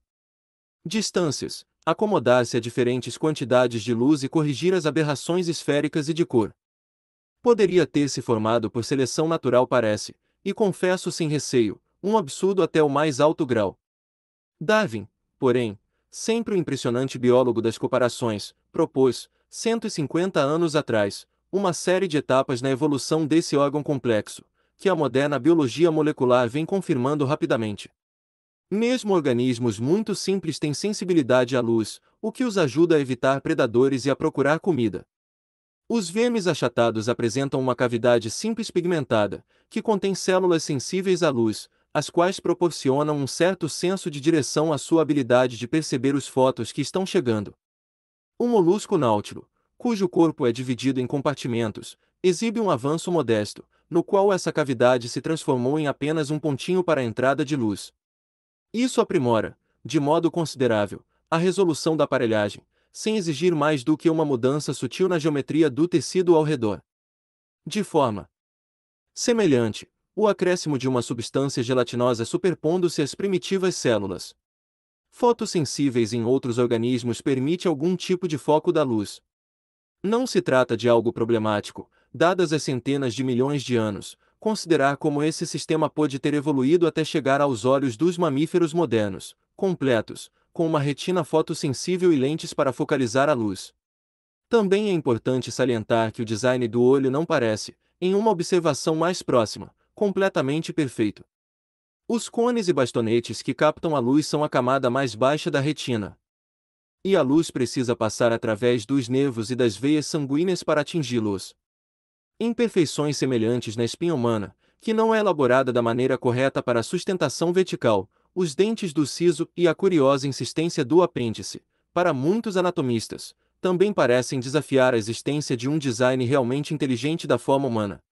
distâncias, acomodar-se a diferentes quantidades de luz e corrigir as aberrações esféricas e de cor. Poderia ter se formado por seleção natural, parece, e confesso sem receio, um absurdo até o mais alto grau. Darwin, porém, sempre o impressionante biólogo das comparações, propôs, 150 anos atrás, uma série de etapas na evolução desse órgão complexo, que a moderna biologia molecular vem confirmando rapidamente. Mesmo organismos muito simples têm sensibilidade à luz, o que os ajuda a evitar predadores e a procurar comida. Os vermes achatados apresentam uma cavidade simples pigmentada, que contém células sensíveis à luz, as quais proporcionam um certo senso de direção à sua habilidade de perceber os fotos que estão chegando. O molusco náutilo, cujo corpo é dividido em compartimentos, exibe um avanço modesto, no qual essa cavidade se transformou em apenas um pontinho para a entrada de luz. Isso aprimora, de modo considerável, a resolução da aparelhagem, sem exigir mais do que uma mudança sutil na geometria do tecido ao redor. De forma semelhante, o acréscimo de uma substância gelatinosa superpondo-se às primitivas células fotossensíveis em outros organismos permite algum tipo de foco da luz. Não se trata de algo problemático, dadas as centenas de milhões de anos, considerar como esse sistema pôde ter evoluído até chegar aos olhos dos mamíferos modernos, completos, com uma retina fotossensível e lentes para focalizar a luz. Também é importante salientar que o design do olho não parece, em uma observação mais próxima, completamente perfeito. Os cones e bastonetes que captam a luz são a camada mais baixa da retina. E a luz precisa passar através dos nervos e das veias sanguíneas para atingi-los imperfeições semelhantes na espinha humana, que não é elaborada da maneira correta para a sustentação vertical, os dentes do siso e a curiosa insistência do apêndice, para muitos anatomistas, também parecem desafiar a existência de um design realmente inteligente da forma humana.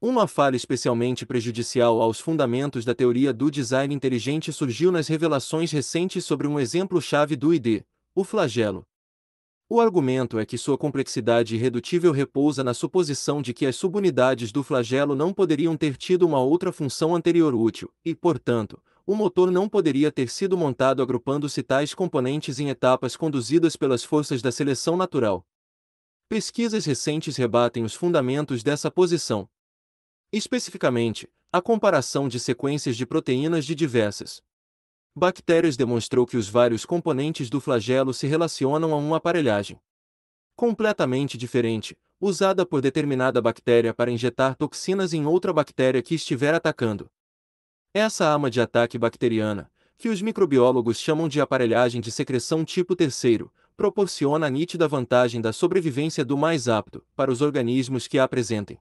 Uma falha especialmente prejudicial aos fundamentos da teoria do design inteligente surgiu nas revelações recentes sobre um exemplo-chave do ID, o flagelo. O argumento é que sua complexidade irredutível repousa na suposição de que as subunidades do flagelo não poderiam ter tido uma outra função anterior útil, e, portanto, o motor não poderia ter sido montado agrupando-se tais componentes em etapas conduzidas pelas forças da seleção natural. Pesquisas recentes rebatem os fundamentos dessa posição. Especificamente, a comparação de sequências de proteínas de diversas Bactérias demonstrou que os vários componentes do flagelo se relacionam a uma aparelhagem completamente diferente, usada por determinada bactéria para injetar toxinas em outra bactéria que estiver atacando. Essa arma de ataque bacteriana, que os microbiólogos chamam de aparelhagem de secreção tipo terceiro, proporciona a nítida vantagem da sobrevivência do mais apto para os organismos que a apresentem.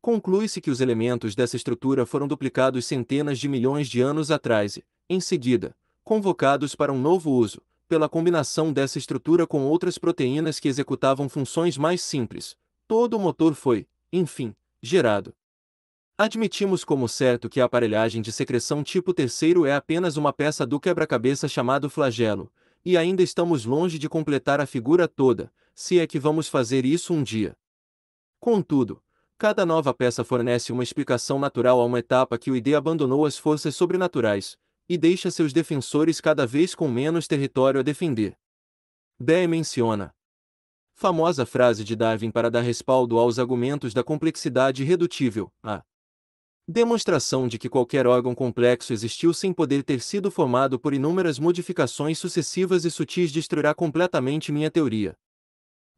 Conclui-se que os elementos dessa estrutura foram duplicados centenas de milhões de anos atrás e, em seguida, convocados para um novo uso, pela combinação dessa estrutura com outras proteínas que executavam funções mais simples. Todo o motor foi, enfim, gerado. Admitimos como certo que a aparelhagem de secreção tipo terceiro é apenas uma peça do quebra-cabeça chamado flagelo, e ainda estamos longe de completar a figura toda, se é que vamos fazer isso um dia. Contudo, cada nova peça fornece uma explicação natural a uma etapa que o ID abandonou às forças sobrenaturais, e deixa seus defensores cada vez com menos território a defender. Dee menciona. Famosa frase de Darwin para dar respaldo aos argumentos da complexidade irredutível, a demonstração de que qualquer órgão complexo existiu sem poder ter sido formado por inúmeras modificações sucessivas e sutis destruirá completamente minha teoria.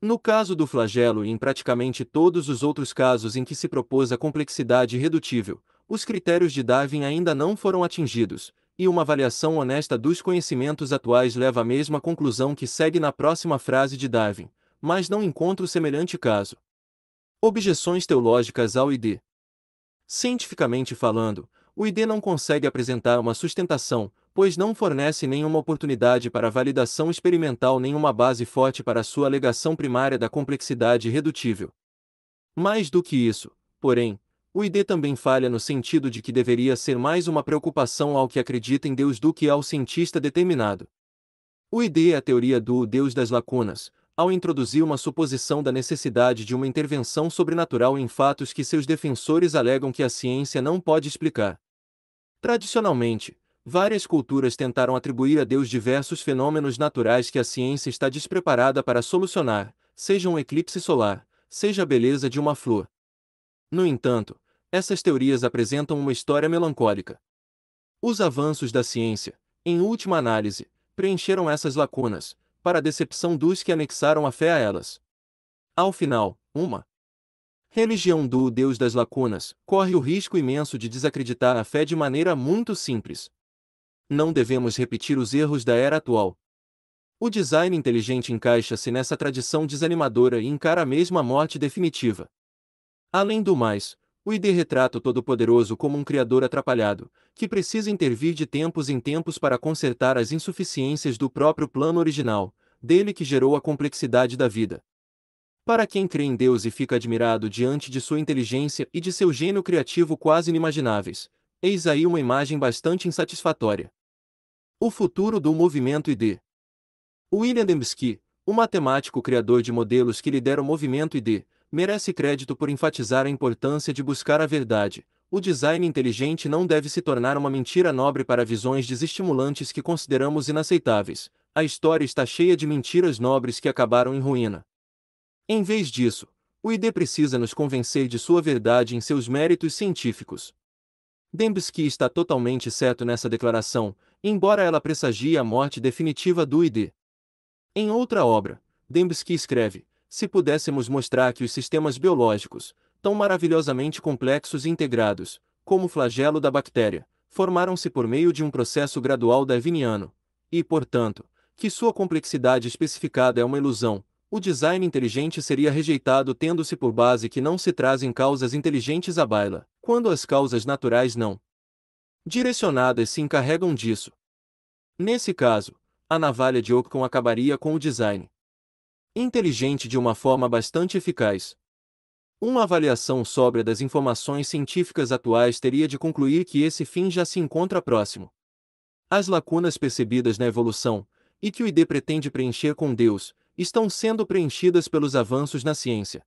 No caso do flagelo e em praticamente todos os outros casos em que se propôs a complexidade irredutível, os critérios de Darwin ainda não foram atingidos, e uma avaliação honesta dos conhecimentos atuais leva à mesma conclusão que segue na próxima frase de Darwin, mas não encontro semelhante caso. Objeções teológicas ao ID. Cientificamente falando, o ID não consegue apresentar uma sustentação, pois não fornece nenhuma oportunidade para validação experimental nem uma base forte para sua alegação primária da complexidade irredutível. Mais do que isso, porém, o ID também falha no sentido de que deveria ser mais uma preocupação ao que acredita em Deus do que ao cientista determinado. O ID é a teoria do Deus das lacunas, ao introduzir uma suposição da necessidade de uma intervenção sobrenatural em fatos que seus defensores alegam que a ciência não pode explicar. Tradicionalmente, várias culturas tentaram atribuir a Deus diversos fenômenos naturais que a ciência está despreparada para solucionar, seja um eclipse solar, seja a beleza de uma flor. No entanto, essas teorias apresentam uma história melancólica. Os avanços da ciência, em última análise, preencheram essas lacunas, para a decepção dos que anexaram a fé a elas. Ao final, uma religião do Deus das lacunas corre o risco imenso de desacreditar a fé de maneira muito simples. Não devemos repetir os erros da era atual. O design inteligente encaixa-se nessa tradição desanimadora e encara mesmo a morte definitiva. Além do mais, o ID retrata o Todo-Poderoso como um criador atrapalhado, que precisa intervir de tempos em tempos para consertar as insuficiências do próprio plano original, dele que gerou a complexidade da vida. Para quem crê em Deus e fica admirado diante de sua inteligência e de seu gênio criativo quase inimagináveis, eis aí uma imagem bastante insatisfatória. O futuro do movimento ID. William Dembski, o matemático criador de modelos que lidera o movimento ID, merece crédito por enfatizar a importância de buscar a verdade. O design inteligente não deve se tornar uma mentira nobre para visões desestimulantes que consideramos inaceitáveis. A história está cheia de mentiras nobres que acabaram em ruína. Em vez disso, o ID precisa nos convencer de sua verdade em seus méritos científicos. Dembski está totalmente certo nessa declaração, embora ela pressagie a morte definitiva do ID. Em outra obra, Dembski escreve: se pudéssemos mostrar que os sistemas biológicos, tão maravilhosamente complexos e integrados, como o flagelo da bactéria, formaram-se por meio de um processo gradual darwiniano, e, portanto, que sua complexidade especificada é uma ilusão, o design inteligente seria rejeitado tendo-se por base que não se trazem causas inteligentes à baila, quando as causas naturais não direcionadas se encarregam disso. Nesse caso, a navalha de Ockham acabaria com o design, inteligente de uma forma bastante eficaz. Uma avaliação sóbria das informações científicas atuais teria de concluir que esse fim já se encontra próximo. As lacunas percebidas na evolução, e que o ID pretende preencher com Deus, estão sendo preenchidas pelos avanços na ciência.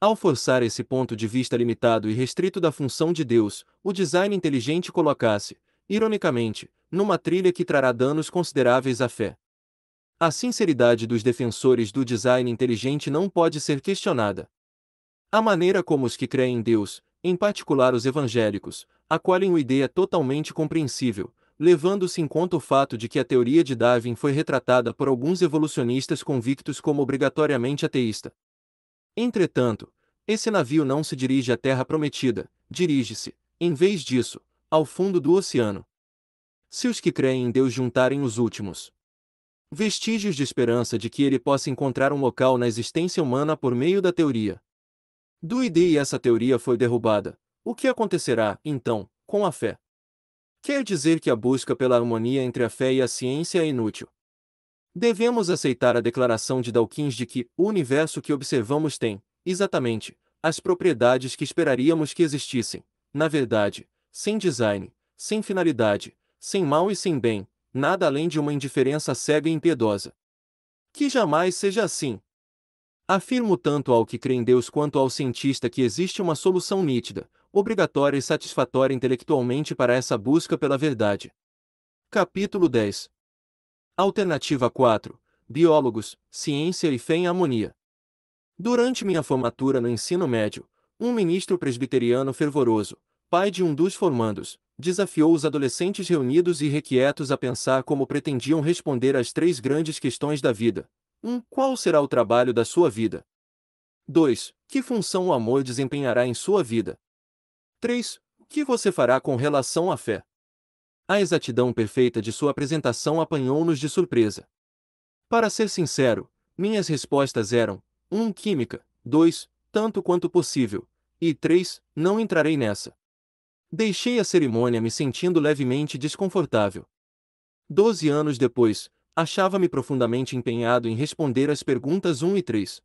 Ao forçar esse ponto de vista limitado e restrito da função de Deus, o design inteligente colocasse, ironicamente, numa trilha que trará danos consideráveis à fé. A sinceridade dos defensores do design inteligente não pode ser questionada. A maneira como os que creem em Deus, em particular os evangélicos, acolhem o ideia é totalmente compreensível, levando-se em conta o fato de que a teoria de Darwin foi retratada por alguns evolucionistas convictos como obrigatoriamente ateísta. Entretanto, esse navio não se dirige à Terra Prometida, dirige-se, em vez disso, ao fundo do oceano. Se os que creem em Deus juntarem os últimos, vestígios de esperança de que ele possa encontrar um local na existência humana por meio da teoria. Do ID e essa teoria foi derrubada. O que acontecerá, então, com a fé? Quer dizer que a busca pela harmonia entre a fé e a ciência é inútil. Devemos aceitar a declaração de Dawkins de que o universo que observamos tem, exatamente, as propriedades que esperaríamos que existissem, na verdade, sem design, sem finalidade, sem mal e sem bem, nada além de uma indiferença cega e impiedosa. Que jamais seja assim. Afirmo tanto ao que crê em Deus quanto ao cientista que existe uma solução nítida, obrigatória e satisfatória intelectualmente para essa busca pela verdade. Capítulo 10 Alternativa 4 Biólogos, Ciência e Fé em Harmonia. Durante minha formatura no ensino médio, um ministro presbiteriano fervoroso, pai de um dos formandos, desafiou os adolescentes reunidos e requietos a pensar como pretendiam responder às três grandes questões da vida. 1. Um, qual será o trabalho da sua vida? 2. Que função o amor desempenhará em sua vida? 3. O que você fará com relação à fé? A exatidão perfeita de sua apresentação apanhou-nos de surpresa. Para ser sincero, minhas respostas eram: 1. Um, química, 2. Tanto quanto possível, e 3. Não entrarei nessa. Deixei a cerimônia me sentindo levemente desconfortável. Doze anos depois, achava-me profundamente empenhado em responder às perguntas 1 e 3.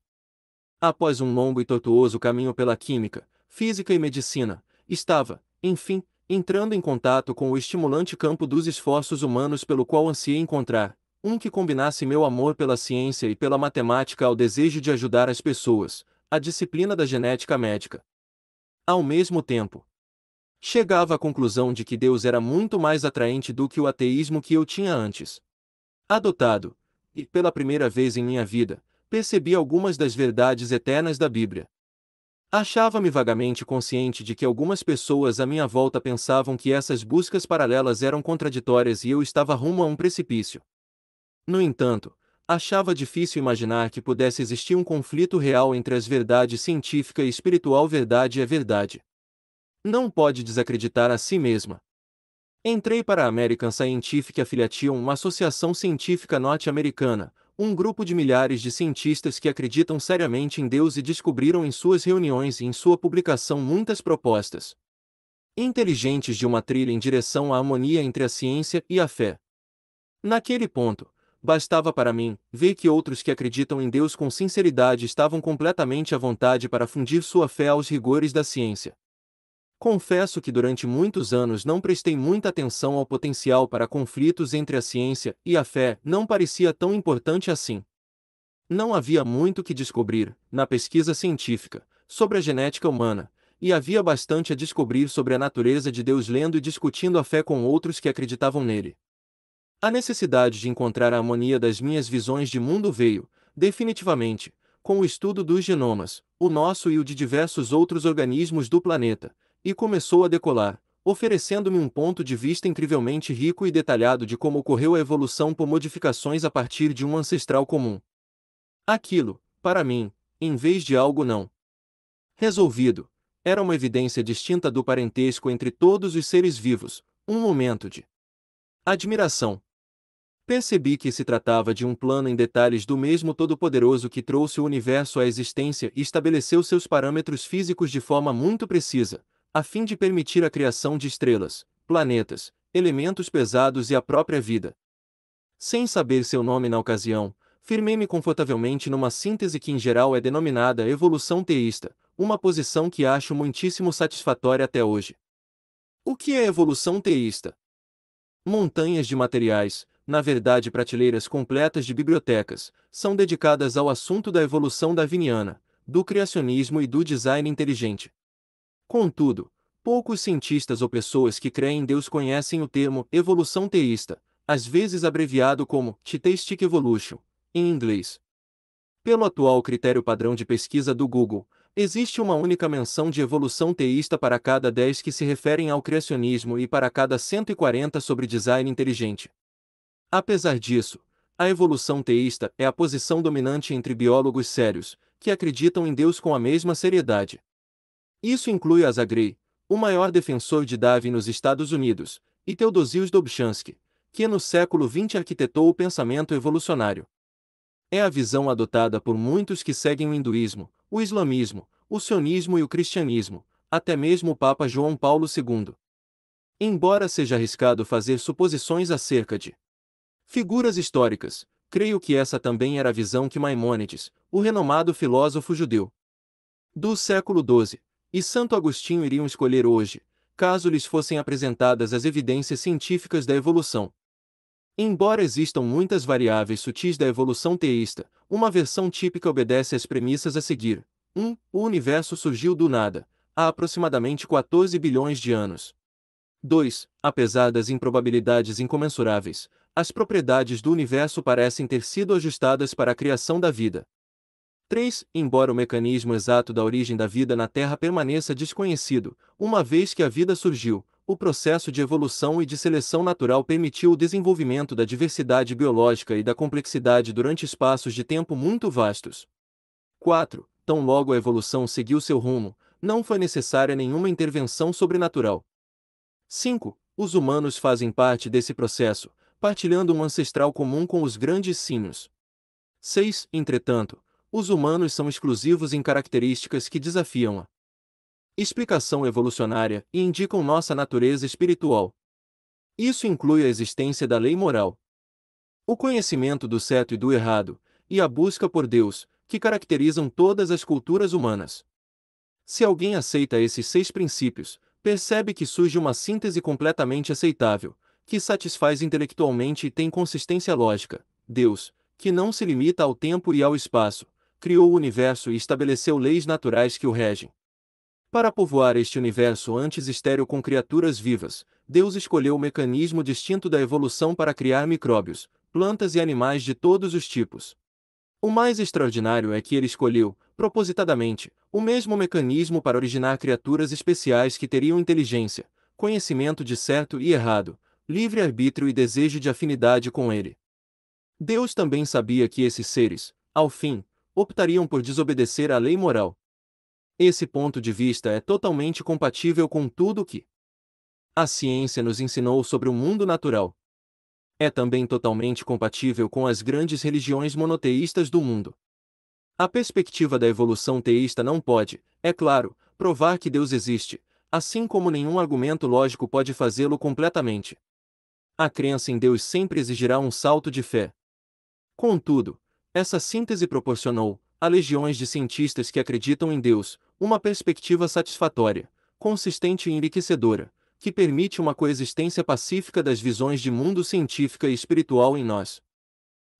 Após um longo e tortuoso caminho pela química, física e medicina, estava, enfim, entrando em contato com o estimulante campo dos esforços humanos pelo qual ansiei encontrar, um que combinasse meu amor pela ciência e pela matemática ao desejo de ajudar as pessoas, a disciplina da genética médica. Ao mesmo tempo, chegava à conclusão de que Deus era muito mais atraente do que o ateísmo que eu tinha antes. Adotado, e pela primeira vez em minha vida, percebi algumas das verdades eternas da Bíblia. Achava-me vagamente consciente de que algumas pessoas à minha volta pensavam que essas buscas paralelas eram contraditórias e eu estava rumo a um precipício. No entanto, achava difícil imaginar que pudesse existir um conflito real entre as verdades científica e espiritual verdade é verdade não pode desacreditar a si mesma. Entrei para a American Scientific Affiliation, uma associação científica norte-americana, um grupo de milhares de cientistas que acreditam seriamente em Deus e descobriram em suas reuniões e em sua publicação muitas propostas inteligentes de uma trilha em direção à harmonia entre a ciência e a fé. Naquele ponto, bastava para mim ver que outros que acreditam em Deus com sinceridade estavam completamente à vontade para fundir sua fé aos rigores da ciência. Confesso que durante muitos anos não prestei muita atenção ao potencial para conflitos entre a ciência e a fé, não parecia tão importante assim. Não havia muito que descobrir, na pesquisa científica, sobre a genética humana, e havia bastante a descobrir sobre a natureza de Deus lendo e discutindo a fé com outros que acreditavam nele. A necessidade de encontrar a harmonia das minhas visões de mundo veio, definitivamente, com o estudo dos genomas, o nosso e o de diversos outros organismos do planeta, e começou a decolar, oferecendo-me um ponto de vista incrivelmente rico e detalhado de como ocorreu a evolução por modificações a partir de um ancestral comum. Aquilo, para mim, em vez de algo não resolvido, era uma evidência distinta do parentesco entre todos os seres vivos, um momento de admiração. Percebi que se tratava de um plano em detalhes do mesmo Todo-Poderoso que trouxe o universo à existência e estabeleceu seus parâmetros físicos de forma muito precisa, a fim de permitir a criação de estrelas, planetas, elementos pesados e a própria vida. Sem saber seu nome na ocasião, firmei-me confortavelmente numa síntese que em geral é denominada evolução teísta, uma posição que acho muitíssimo satisfatória até hoje. O que é evolução teísta? Montanhas de materiais, na verdade prateleiras completas de bibliotecas, são dedicadas ao assunto da evolução darwiniana, do criacionismo e do design inteligente. Contudo, poucos cientistas ou pessoas que creem em Deus conhecem o termo evolução teísta, às vezes abreviado como Theistic Evolution, em inglês. Pelo atual critério padrão de pesquisa do Google, existe uma única menção de evolução teísta para cada 10 que se referem ao criacionismo e para cada 140 sobre design inteligente. Apesar disso, a evolução teísta é a posição dominante entre biólogos sérios, que acreditam em Deus com a mesma seriedade. Isso inclui Azagrei, o maior defensor de Davi nos Estados Unidos, e Teodosius Dobchansky, que no século XX arquitetou o pensamento evolucionário. É a visão adotada por muitos que seguem o hinduísmo, o islamismo, o sionismo e o cristianismo, até mesmo o Papa João Paulo II. Embora seja arriscado fazer suposições acerca de figuras históricas, creio que essa também era a visão que Maimônides, o renomado filósofo judeu do século XII, e Santo Agostinho iriam escolher hoje, caso lhes fossem apresentadas as evidências científicas da evolução. Embora existam muitas variáveis sutis da evolução teísta, uma versão típica obedece às premissas a seguir. 1. o universo surgiu do nada, há aproximadamente 14 bilhões de anos. 2. Apesar das improbabilidades incomensuráveis, as propriedades do universo parecem ter sido ajustadas para a criação da vida. 3. Embora o mecanismo exato da origem da vida na Terra permaneça desconhecido, uma vez que a vida surgiu, o processo de evolução e de seleção natural permitiu o desenvolvimento da diversidade biológica e da complexidade durante espaços de tempo muito vastos. 4. Tão logo a evolução seguiu seu rumo, não foi necessária nenhuma intervenção sobrenatural. 5. Os humanos fazem parte desse processo, partilhando um ancestral comum com os grandes símios. 6. Entretanto, os humanos são exclusivos em características que desafiam a explicação evolucionária e indicam nossa natureza espiritual. Isso inclui a existência da lei moral, o conhecimento do certo e do errado, e a busca por Deus, que caracterizam todas as culturas humanas. Se alguém aceita esses seis princípios, percebe que surge uma síntese completamente aceitável, que satisfaz intelectualmente e tem consistência lógica. Deus, que não se limita ao tempo e ao espaço, criou o universo e estabeleceu leis naturais que o regem. Para povoar este universo antes estéreo com criaturas vivas, Deus escolheu o mecanismo distinto da evolução para criar micróbios, plantas e animais de todos os tipos. O mais extraordinário é que ele escolheu, propositadamente, o mesmo mecanismo para originar criaturas especiais que teriam inteligência, conhecimento de certo e errado, livre-arbítrio e desejo de afinidade com ele. Deus também sabia que esses seres, ao fim, optariam por desobedecer à lei moral. Esse ponto de vista é totalmente compatível com tudo o que a ciência nos ensinou sobre o mundo natural. É também totalmente compatível com as grandes religiões monoteístas do mundo. A perspectiva da evolução teísta não pode, é claro, provar que Deus existe, assim como nenhum argumento lógico pode fazê-lo completamente. A crença em Deus sempre exigirá um salto de fé. Contudo, essa síntese proporcionou, a legiões de cientistas que acreditam em Deus, uma perspectiva satisfatória, consistente e enriquecedora, que permite uma coexistência pacífica das visões de mundo científica e espiritual em nós.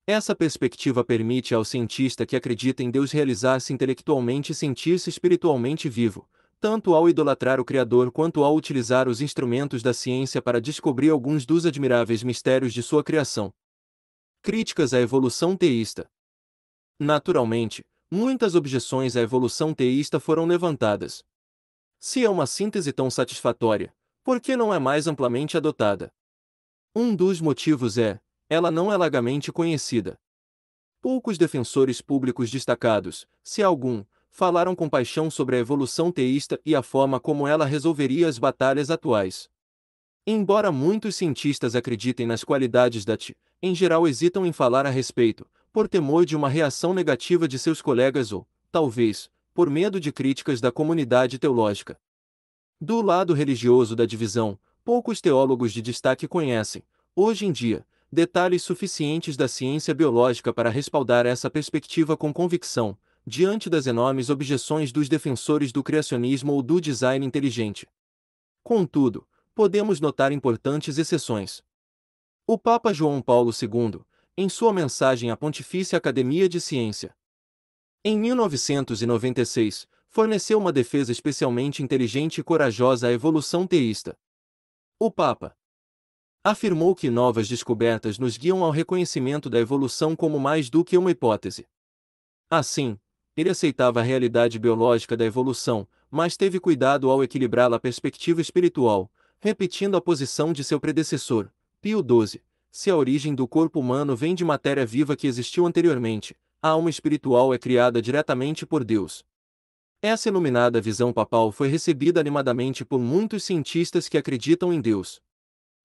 Essa perspectiva permite ao cientista que acredita em Deus realizar-se intelectualmente e sentir-se espiritualmente vivo, tanto ao idolatrar o Criador quanto ao utilizar os instrumentos da ciência para descobrir alguns dos admiráveis mistérios de sua criação. Críticas à evolução teísta. Naturalmente, muitas objeções à evolução teísta foram levantadas. Se é uma síntese tão satisfatória, por que não é mais amplamente adotada? Um dos motivos é, ela não é largamente conhecida. Poucos defensores públicos destacados, se algum, falaram com paixão sobre a evolução teísta e a forma como ela resolveria as batalhas atuais. Embora muitos cientistas acreditem nas qualidades da T, em geral hesitam em falar a respeito, por temor de uma reação negativa de seus colegas ou, talvez, por medo de críticas da comunidade teológica. Do lado religioso da divisão, poucos teólogos de destaque conhecem, hoje em dia, detalhes suficientes da ciência biológica para respaldar essa perspectiva com convicção, diante das enormes objeções dos defensores do criacionismo ou do design inteligente. Contudo, podemos notar importantes exceções. O Papa João Paulo II, em sua mensagem à Pontifícia Academia de Ciência. Em 1996, forneceu uma defesa especialmente inteligente e corajosa à evolução teísta. O Papa afirmou que novas descobertas nos guiam ao reconhecimento da evolução como mais do que uma hipótese. Assim, ele aceitava a realidade biológica da evolução, mas teve cuidado ao equilibrá-la à perspectiva espiritual, repetindo a posição de seu predecessor, Pio XII, se a origem do corpo humano vem de matéria viva que existiu anteriormente, a alma espiritual é criada diretamente por Deus. Essa iluminada visão papal foi recebida animadamente por muitos cientistas que acreditam em Deus.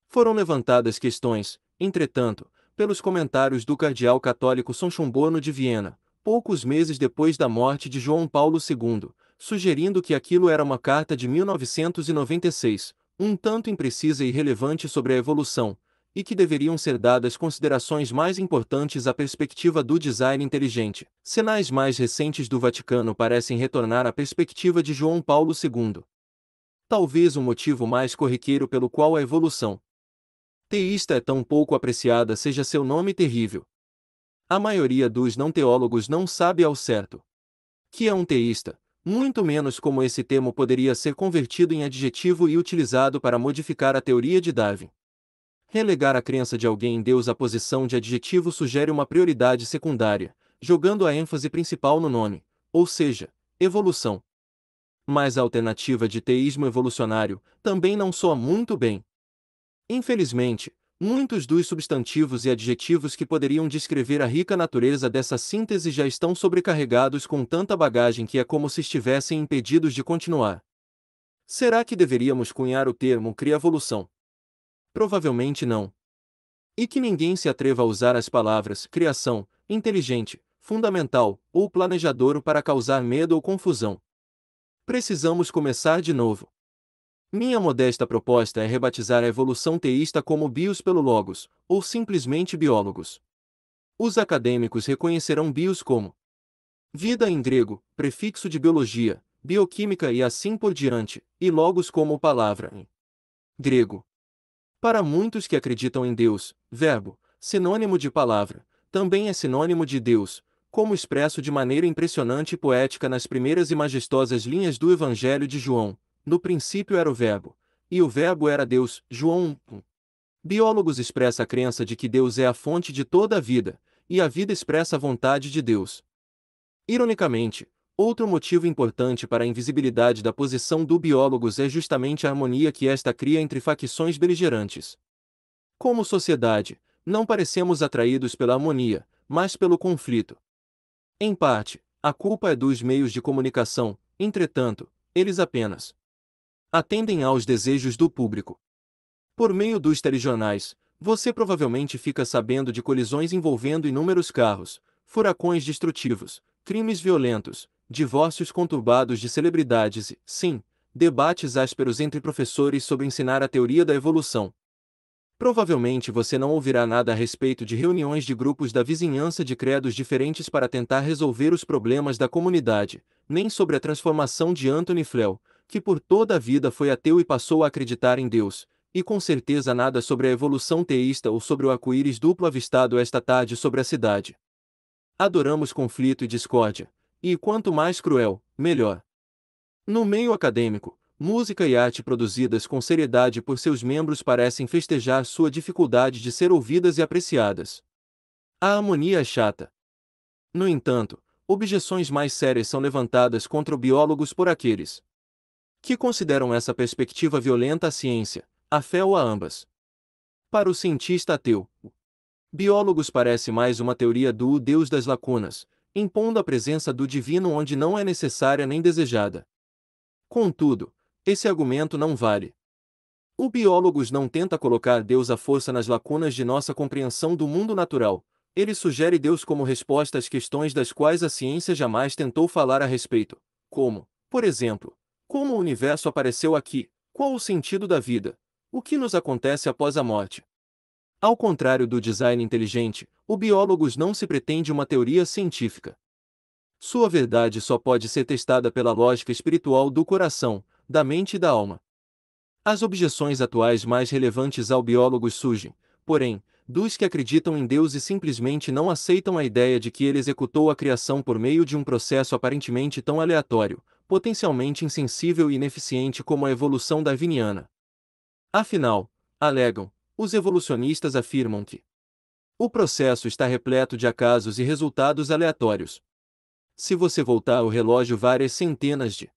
Foram levantadas questões, entretanto, pelos comentários do cardeal católico São Chombono de Viena, poucos meses depois da morte de João Paulo II, sugerindo que aquilo era uma carta de 1996, um tanto imprecisa e irrelevante sobre a evolução, e que deveriam ser dadas considerações mais importantes à perspectiva do design inteligente. Sinais mais recentes do Vaticano parecem retornar à perspectiva de João Paulo II. Talvez o um motivo mais corriqueiro pelo qual a evolução teísta é tão pouco apreciada seja seu nome terrível. A maioria dos não teólogos não sabe ao certo que é um teísta, muito menos como esse termo poderia ser convertido em adjetivo e utilizado para modificar a teoria de Darwin. Relegar a crença de alguém em Deus à posição de adjetivo sugere uma prioridade secundária, jogando a ênfase principal no nome, ou seja, evolução. Mas a alternativa de teísmo evolucionário também não soa muito bem. Infelizmente, muitos dos substantivos e adjetivos que poderiam descrever a rica natureza dessa síntese já estão sobrecarregados com tanta bagagem que é como se estivessem impedidos de continuar. Será que deveríamos cunhar o termo criavolução, Provavelmente não. E que ninguém se atreva a usar as palavras criação, inteligente, fundamental ou planejador para causar medo ou confusão. Precisamos começar de novo. Minha modesta proposta é rebatizar a evolução teísta como bios pelo logos, ou simplesmente biólogos. Os acadêmicos reconhecerão bios como vida em grego, prefixo de biologia, bioquímica e assim por diante, e logos como palavra em grego. Para muitos que acreditam em Deus, verbo, sinônimo de palavra, também é sinônimo de Deus, como expresso de maneira impressionante e poética nas primeiras e majestosas linhas do Evangelho de João. No princípio era o Verbo, e o Verbo era Deus. João 1. Biólogos expressa a crença de que Deus é a fonte de toda a vida, e a vida expressa a vontade de Deus. Ironicamente, Outro motivo importante para a invisibilidade da posição do biólogos é justamente a harmonia que esta cria entre facções beligerantes. Como sociedade, não parecemos atraídos pela harmonia, mas pelo conflito. Em parte, a culpa é dos meios de comunicação, entretanto, eles apenas atendem aos desejos do público. Por meio dos telejornais, você provavelmente fica sabendo de colisões envolvendo inúmeros carros, furacões destrutivos, crimes violentos, divórcios conturbados de celebridades e, sim, debates ásperos entre professores sobre ensinar a teoria da evolução. Provavelmente você não ouvirá nada a respeito de reuniões de grupos da vizinhança de credos diferentes para tentar resolver os problemas da comunidade, nem sobre a transformação de Anthony Flew, que por toda a vida foi ateu e passou a acreditar em Deus, e com certeza nada sobre a evolução teísta ou sobre o arco-íris duplo avistado esta tarde sobre a cidade. Adoramos conflito e discórdia, e quanto mais cruel, melhor. No meio acadêmico, música e arte produzidas com seriedade por seus membros parecem festejar sua dificuldade de ser ouvidas e apreciadas. A harmonia é chata. No entanto, objeções mais sérias são levantadas contra biólogos por aqueles que consideram essa perspectiva violenta à ciência, à fé ou a ambas. Para o cientista ateu, biólogos parece mais uma teoria do Deus das lacunas, impondo a presença do divino onde não é necessária nem desejada. Contudo, esse argumento não vale. O biólogos não tenta colocar Deus à força nas lacunas de nossa compreensão do mundo natural. Ele sugere Deus como resposta às questões das quais a ciência jamais tentou falar a respeito, como, por exemplo, como o universo apareceu aqui, qual o sentido da vida, o que nos acontece após a morte. Ao contrário do design inteligente, o biólogos não se pretende uma teoria científica. Sua verdade só pode ser testada pela lógica espiritual do coração, da mente e da alma. As objeções atuais mais relevantes ao biólogos surgem, porém, dos que acreditam em Deus e simplesmente não aceitam a ideia de que ele executou a criação por meio de um processo aparentemente tão aleatório, potencialmente insensível e ineficiente como a evolução darwiniana. Afinal, alegam, os evolucionistas afirmam que o processo está repleto de acasos e resultados aleatórios. Se você voltar o relógio várias centenas de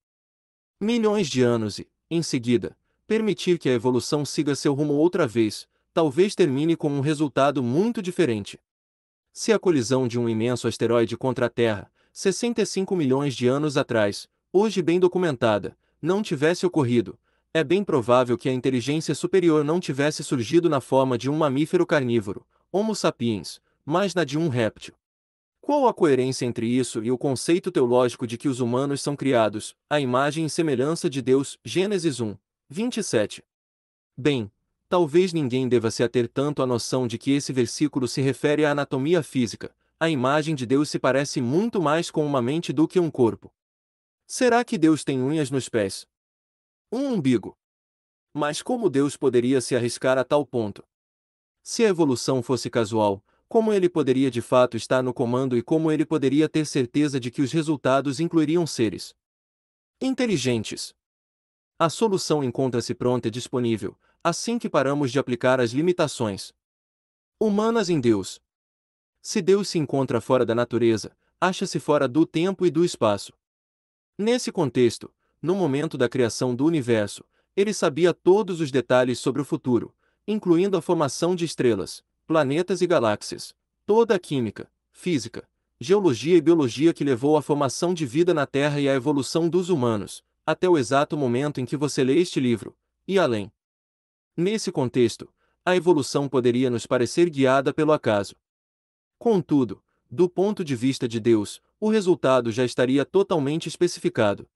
milhões de anos e, em seguida, permitir que a evolução siga seu rumo outra vez, talvez termine com um resultado muito diferente. Se a colisão de um imenso asteroide contra a Terra, 65 milhões de anos atrás, hoje bem documentada, não tivesse ocorrido, é bem provável que a inteligência superior não tivesse surgido na forma de um mamífero carnívoro, Homo sapiens, mas na de um réptil. Qual a coerência entre isso e o conceito teológico de que os humanos são criados, à imagem e semelhança de Deus, Gênesis 1, 27? Bem, talvez ninguém deva se ater tanto à noção de que esse versículo se refere à anatomia física, a imagem de Deus se parece muito mais com uma mente do que um corpo. Será que Deus tem unhas nos pés, um umbigo. Mas como Deus poderia se arriscar a tal ponto? Se a evolução fosse casual, como ele poderia de fato estar no comando e como ele poderia ter certeza de que os resultados incluiriam seres inteligentes? A solução encontra-se pronta e disponível, assim que paramos de aplicar as limitações humanas em Deus. Se Deus se encontra fora da natureza, acha-se fora do tempo e do espaço. Nesse contexto, no momento da criação do universo, ele sabia todos os detalhes sobre o futuro, incluindo a formação de estrelas, planetas e galáxias, toda a química, física, geologia e biologia que levou à formação de vida na Terra e à evolução dos humanos, até o exato momento em que você lê este livro, e além. Nesse contexto, a evolução poderia nos parecer guiada pelo acaso. Contudo, do ponto de vista de Deus, o resultado já estaria totalmente especificado.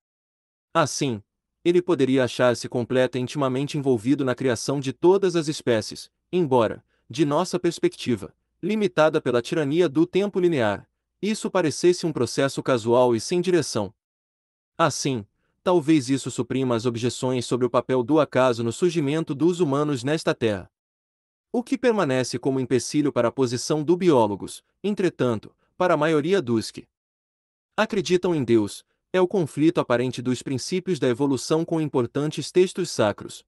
Assim, ele poderia achar-se completa e intimamente envolvido na criação de todas as espécies, embora, de nossa perspectiva, limitada pela tirania do tempo linear, isso parecesse um processo casual e sem direção. Assim, talvez isso suprima as objeções sobre o papel do acaso no surgimento dos humanos nesta Terra. O que permanece como empecilho para a posição do biólogos, entretanto, para a maioria dos que acreditam em Deus, é o conflito aparente dos princípios da evolução com importantes textos sacros.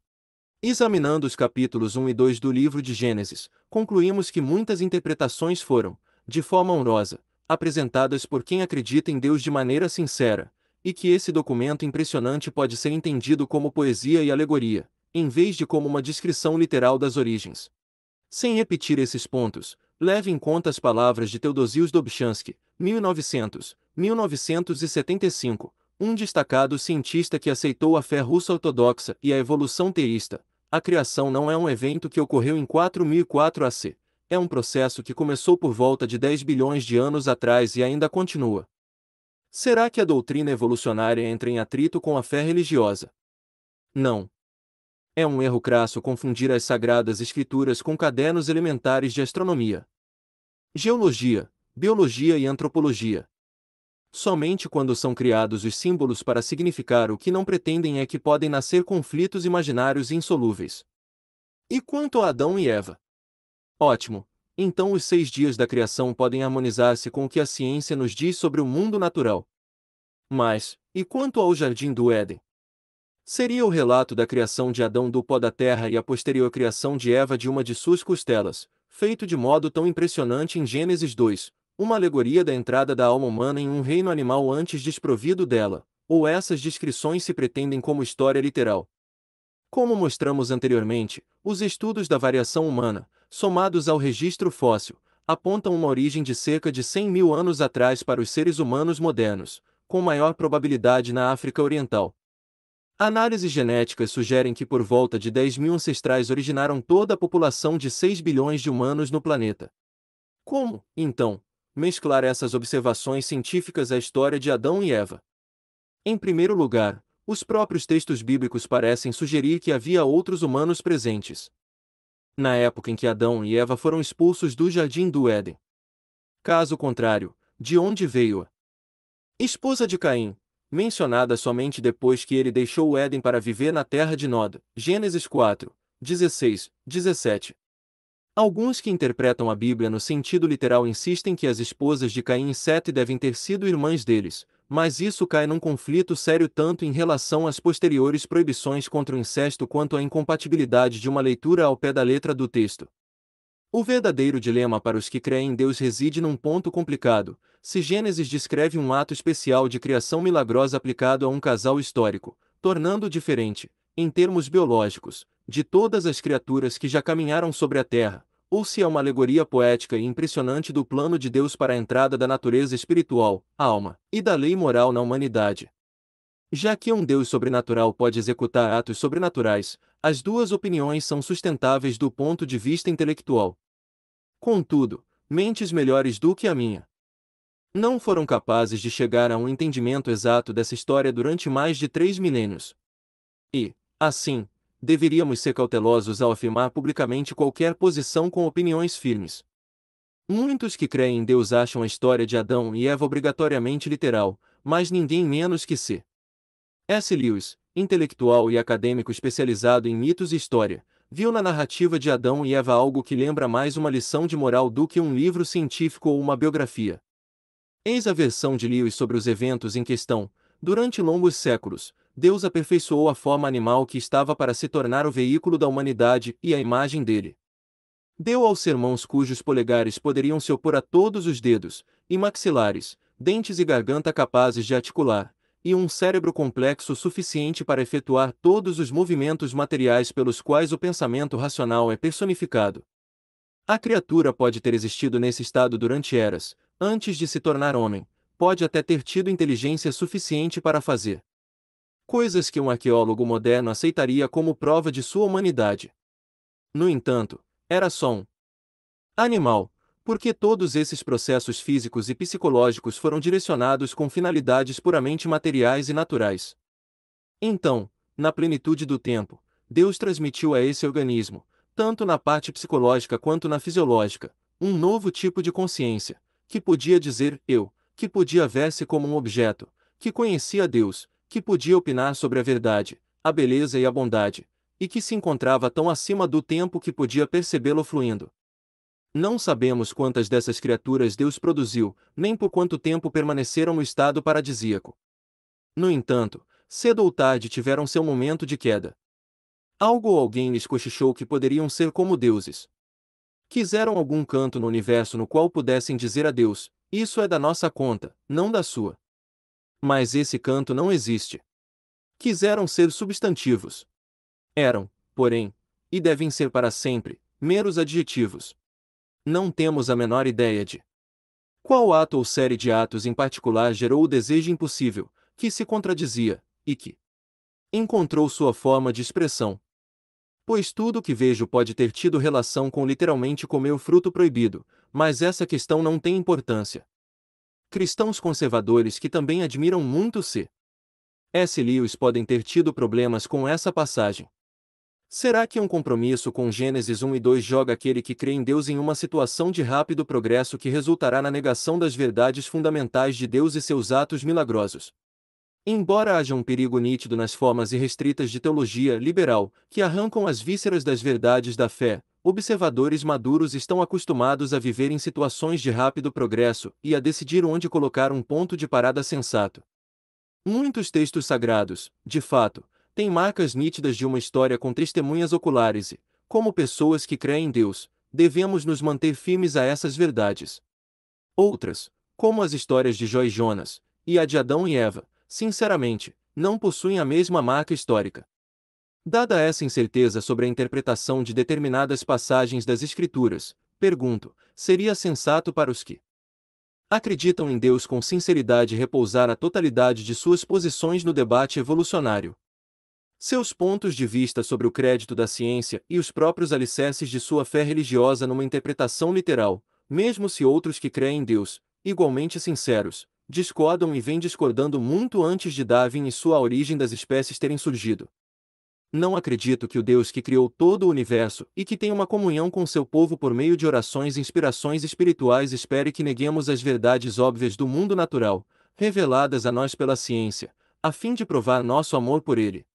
Examinando os capítulos 1 e 2 do livro de Gênesis, concluímos que muitas interpretações foram, de forma honrosa, apresentadas por quem acredita em Deus de maneira sincera, e que esse documento impressionante pode ser entendido como poesia e alegoria, em vez de como uma descrição literal das origens. Sem repetir esses pontos, leve em conta as palavras de Teodosius Dobchansky, 1900, 1975, um destacado cientista que aceitou a fé russa ortodoxa e a evolução teísta. A criação não é um evento que ocorreu em 4004 AC. É um processo que começou por volta de 10 bilhões de anos atrás e ainda continua. Será que a doutrina evolucionária entra em atrito com a fé religiosa? Não. É um erro crasso confundir as sagradas escrituras com cadernos elementares de astronomia. Geologia, biologia e antropologia. Somente quando são criados os símbolos para significar o que não pretendem é que podem nascer conflitos imaginários insolúveis. E quanto a Adão e Eva? Ótimo! Então os seis dias da criação podem harmonizar-se com o que a ciência nos diz sobre o mundo natural. Mas, e quanto ao Jardim do Éden? Seria o relato da criação de Adão do pó da terra e a posterior criação de Eva de uma de suas costelas, feito de modo tão impressionante em Gênesis 2, uma alegoria da entrada da alma humana em um reino animal antes desprovido dela, ou essas descrições se pretendem como história literal. Como mostramos anteriormente, os estudos da variação humana, somados ao registro fóssil, apontam uma origem de cerca de 100 mil anos atrás para os seres humanos modernos, com maior probabilidade na África Oriental. Análises genéticas sugerem que por volta de 10 mil ancestrais originaram toda a população de 6 bilhões de humanos no planeta. Como, então, mesclar essas observações científicas à história de Adão e Eva. Em primeiro lugar, os próprios textos bíblicos parecem sugerir que havia outros humanos presentes. Na época em que Adão e Eva foram expulsos do jardim do Éden. Caso contrário, de onde veio a esposa de Caim, mencionada somente depois que ele deixou o Éden para viver na terra de Nod, Gênesis 4, 16, 17. Alguns que interpretam a Bíblia no sentido literal insistem que as esposas de Caim e Sete devem ter sido irmãs deles, mas isso cai num conflito sério tanto em relação às posteriores proibições contra o incesto quanto à incompatibilidade de uma leitura ao pé da letra do texto. O verdadeiro dilema para os que creem em Deus reside num ponto complicado: se Gênesis descreve um ato especial de criação milagrosa aplicado a um casal histórico, tornando-o diferente, em termos biológicos, de todas as criaturas que já caminharam sobre a Terra, ou se é uma alegoria poética e impressionante do plano de Deus para a entrada da natureza espiritual, alma, e da lei moral na humanidade. Já que um Deus sobrenatural pode executar atos sobrenaturais, as duas opiniões são sustentáveis do ponto de vista intelectual. Contudo, mentes melhores do que a minha não foram capazes de chegar a um entendimento exato dessa história durante mais de três milênios. E, assim, deveríamos ser cautelosos ao afirmar publicamente qualquer posição com opiniões firmes. Muitos que creem em Deus acham a história de Adão e Eva obrigatoriamente literal, mas ninguém menos que C. S. Lewis, intelectual e acadêmico especializado em mitos e história, viu na narrativa de Adão e Eva algo que lembra mais uma lição de moral do que um livro científico ou uma biografia. Eis a versão de Lewis sobre os eventos em questão, durante longos séculos, Deus aperfeiçoou a forma animal que estava para se tornar o veículo da humanidade e a imagem dele. Deu aos sermãos cujos polegares poderiam se opor a todos os dedos, e maxilares, dentes e garganta capazes de articular, e um cérebro complexo suficiente para efetuar todos os movimentos materiais pelos quais o pensamento racional é personificado. A criatura pode ter existido nesse estado durante eras, antes de se tornar homem, pode até ter tido inteligência suficiente para fazer coisas que um arqueólogo moderno aceitaria como prova de sua humanidade. No entanto, era só um animal, porque todos esses processos físicos e psicológicos foram direcionados com finalidades puramente materiais e naturais. Então, na plenitude do tempo, Deus transmitiu a esse organismo, tanto na parte psicológica quanto na fisiológica, um novo tipo de consciência, que podia dizer eu, que podia ver-se como um objeto, que conhecia Deus, que podia opinar sobre a verdade, a beleza e a bondade, e que se encontrava tão acima do tempo que podia percebê-lo fluindo. Não sabemos quantas dessas criaturas Deus produziu, nem por quanto tempo permaneceram no estado paradisíaco. No entanto, cedo ou tarde tiveram seu momento de queda. Algo ou alguém lhes cochichou que poderiam ser como deuses. Quiseram algum canto no universo no qual pudessem dizer a Deus: Isso é da nossa conta, não da sua. Mas esse canto não existe. Quiseram ser substantivos. Eram, porém, e devem ser para sempre, meros adjetivos. Não temos a menor ideia de qual ato ou série de atos em particular gerou o desejo impossível, que se contradizia, e que encontrou sua forma de expressão. Pois tudo o que vejo pode ter tido relação com literalmente comer o fruto proibido, mas essa questão não tem importância cristãos conservadores que também admiram muito C. S. Lewis podem ter tido problemas com essa passagem. Será que um compromisso com Gênesis 1 e 2 joga aquele que crê em Deus em uma situação de rápido progresso que resultará na negação das verdades fundamentais de Deus e seus atos milagrosos? Embora haja um perigo nítido nas formas irrestritas de teologia liberal, que arrancam as vísceras das verdades da fé, observadores maduros estão acostumados a viver em situações de rápido progresso e a decidir onde colocar um ponto de parada sensato. Muitos textos sagrados, de fato, têm marcas nítidas de uma história com testemunhas oculares e, como pessoas que creem em Deus, devemos nos manter firmes a essas verdades. Outras, como as histórias de Jó e Jonas, e a de Adão e Eva, sinceramente, não possuem a mesma marca histórica. Dada essa incerteza sobre a interpretação de determinadas passagens das Escrituras, pergunto: seria sensato para os que acreditam em Deus com sinceridade repousar a totalidade de suas posições no debate evolucionário? Seus pontos de vista sobre o crédito da ciência e os próprios alicerces de sua fé religiosa numa interpretação literal, mesmo se outros que creem em Deus, igualmente sinceros, discordam e vêm discordando muito antes de Darwin e sua origem das espécies terem surgido. Não acredito que o Deus que criou todo o universo e que tem uma comunhão com seu povo por meio de orações e inspirações espirituais espere que neguemos as verdades óbvias do mundo natural, reveladas a nós pela ciência, a fim de provar nosso amor por ele.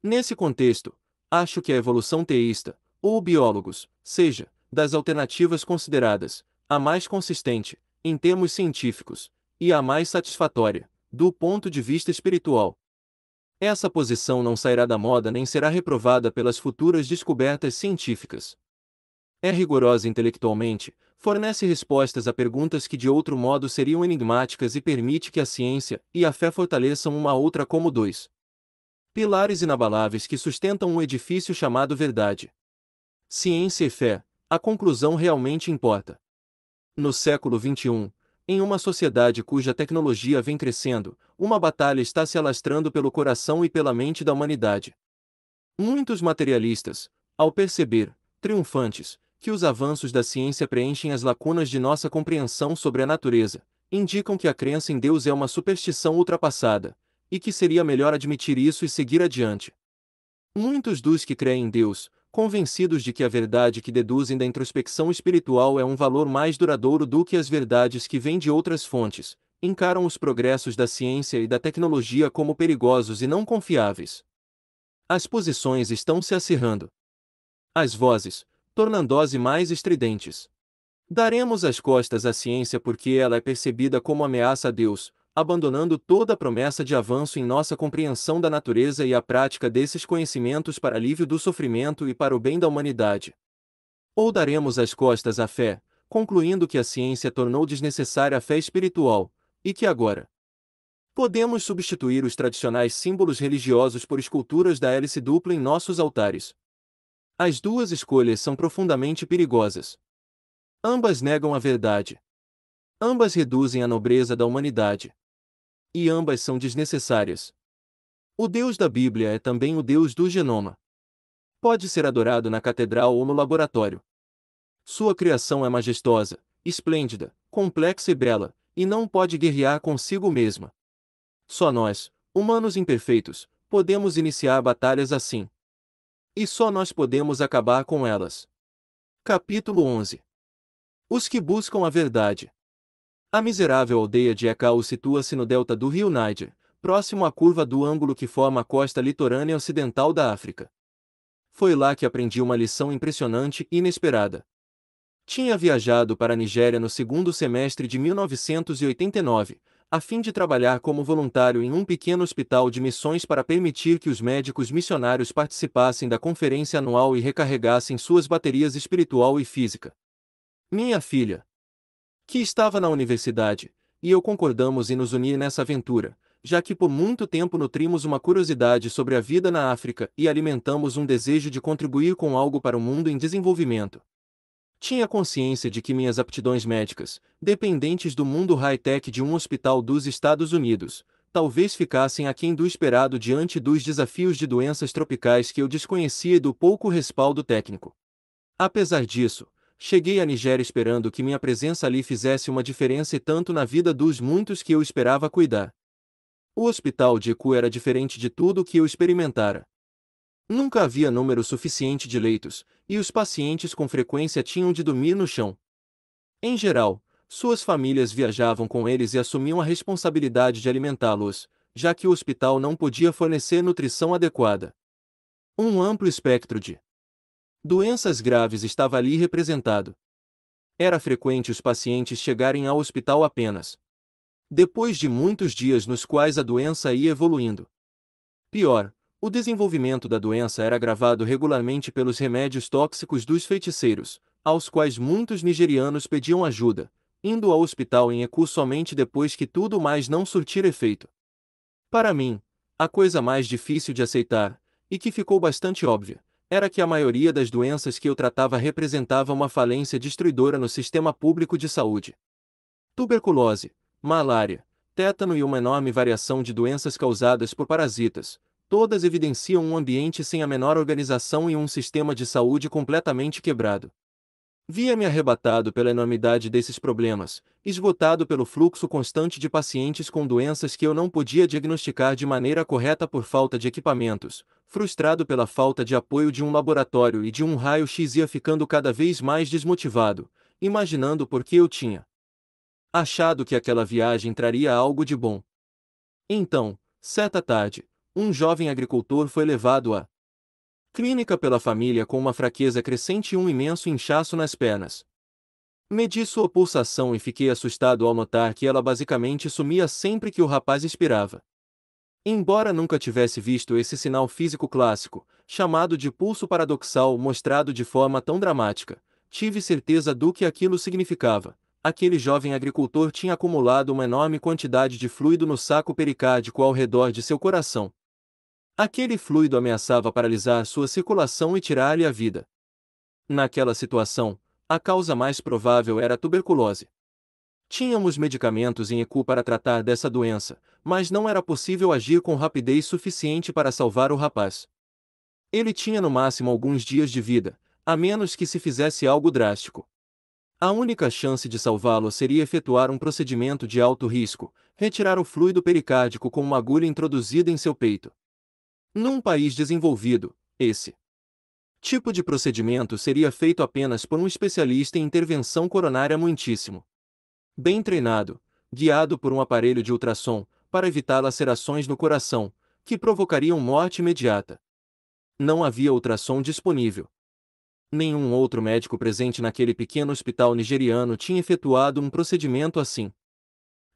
Nesse contexto, acho que a evolução teísta, ou biólogos, seja, das alternativas consideradas, a mais consistente, em termos científicos, e a mais satisfatória, do ponto de vista espiritual, essa posição não sairá da moda nem será reprovada pelas futuras descobertas científicas. É rigorosa intelectualmente, fornece respostas a perguntas que de outro modo seriam enigmáticas e permite que a ciência e a fé fortaleçam uma outra como dois pilares inabaláveis que sustentam um edifício chamado verdade. Ciência e fé, a conclusão realmente importa. No século XXI, em uma sociedade cuja tecnologia vem crescendo, uma batalha está se alastrando pelo coração e pela mente da humanidade. Muitos materialistas, ao perceber, triunfantes, que os avanços da ciência preenchem as lacunas de nossa compreensão sobre a natureza, indicam que a crença em Deus é uma superstição ultrapassada, e que seria melhor admitir isso e seguir adiante. Muitos dos que creem em Deus, convencidos de que a verdade que deduzem da introspecção espiritual é um valor mais duradouro do que as verdades que vêm de outras fontes, encaram os progressos da ciência e da tecnologia como perigosos e não confiáveis. As posições estão se acirrando. As vozes, tornando-se mais estridentes. Daremos as costas à ciência porque ela é percebida como ameaça a Deus, abandonando toda promessa de avanço em nossa compreensão da natureza e a prática desses conhecimentos para alívio do sofrimento e para o bem da humanidade. Ou daremos as costas à fé, concluindo que a ciência tornou desnecessária a fé espiritual, e que agora podemos substituir os tradicionais símbolos religiosos por esculturas da hélice dupla em nossos altares. As duas escolhas são profundamente perigosas. Ambas negam a verdade. Ambas reduzem a nobreza da humanidade e ambas são desnecessárias. O Deus da Bíblia é também o Deus do genoma. Pode ser adorado na catedral ou no laboratório. Sua criação é majestosa, esplêndida, complexa e bela, e não pode guerrear consigo mesma. Só nós, humanos imperfeitos, podemos iniciar batalhas assim. E só nós podemos acabar com elas. Capítulo 11 Os que buscam a verdade. A miserável aldeia de Ekau situa-se no delta do rio Niger, próximo à curva do ângulo que forma a costa litorânea ocidental da África. Foi lá que aprendi uma lição impressionante e inesperada. Tinha viajado para a Nigéria no segundo semestre de 1989, a fim de trabalhar como voluntário em um pequeno hospital de missões para permitir que os médicos missionários participassem da conferência anual e recarregassem suas baterias espiritual e física. Minha filha, que estava na universidade, e eu concordamos em nos unir nessa aventura, já que por muito tempo nutrimos uma curiosidade sobre a vida na África e alimentamos um desejo de contribuir com algo para o mundo em desenvolvimento. Tinha consciência de que minhas aptidões médicas, dependentes do mundo high-tech de um hospital dos Estados Unidos, talvez ficassem aquém do esperado diante dos desafios de doenças tropicais que eu desconhecia e do pouco respaldo técnico. Apesar disso, Cheguei à Nigéria esperando que minha presença ali fizesse uma diferença e tanto na vida dos muitos que eu esperava cuidar. O hospital de Eku era diferente de tudo o que eu experimentara. Nunca havia número suficiente de leitos, e os pacientes com frequência tinham de dormir no chão. Em geral, suas famílias viajavam com eles e assumiam a responsabilidade de alimentá-los, já que o hospital não podia fornecer nutrição adequada. Um amplo espectro de Doenças graves estava ali representado. Era frequente os pacientes chegarem ao hospital apenas depois de muitos dias nos quais a doença ia evoluindo. Pior, o desenvolvimento da doença era agravado regularmente pelos remédios tóxicos dos feiticeiros, aos quais muitos nigerianos pediam ajuda, indo ao hospital em ecu somente depois que tudo mais não surtir efeito. Para mim, a coisa mais difícil de aceitar, e que ficou bastante óbvia, era que a maioria das doenças que eu tratava representava uma falência destruidora no sistema público de saúde. Tuberculose, malária, tétano e uma enorme variação de doenças causadas por parasitas, todas evidenciam um ambiente sem a menor organização e um sistema de saúde completamente quebrado. Via-me arrebatado pela enormidade desses problemas, esgotado pelo fluxo constante de pacientes com doenças que eu não podia diagnosticar de maneira correta por falta de equipamentos, frustrado pela falta de apoio de um laboratório e de um raio-x ia ficando cada vez mais desmotivado, imaginando por que eu tinha achado que aquela viagem traria algo de bom. Então, certa tarde, um jovem agricultor foi levado à clínica pela família com uma fraqueza crescente e um imenso inchaço nas pernas. Medi sua pulsação e fiquei assustado ao notar que ela basicamente sumia sempre que o rapaz expirava. Embora nunca tivesse visto esse sinal físico clássico, chamado de pulso paradoxal mostrado de forma tão dramática, tive certeza do que aquilo significava. Aquele jovem agricultor tinha acumulado uma enorme quantidade de fluido no saco pericárdico ao redor de seu coração. Aquele fluido ameaçava paralisar sua circulação e tirar-lhe a vida. Naquela situação, a causa mais provável era a tuberculose. Tínhamos medicamentos em ECU para tratar dessa doença, mas não era possível agir com rapidez suficiente para salvar o rapaz. Ele tinha no máximo alguns dias de vida, a menos que se fizesse algo drástico. A única chance de salvá-lo seria efetuar um procedimento de alto risco, retirar o fluido pericárdico com uma agulha introduzida em seu peito. Num país desenvolvido, esse tipo de procedimento seria feito apenas por um especialista em intervenção coronária muitíssimo bem treinado, guiado por um aparelho de ultrassom, para evitar lacerações no coração, que provocariam morte imediata. Não havia ultrassom disponível. Nenhum outro médico presente naquele pequeno hospital nigeriano tinha efetuado um procedimento assim.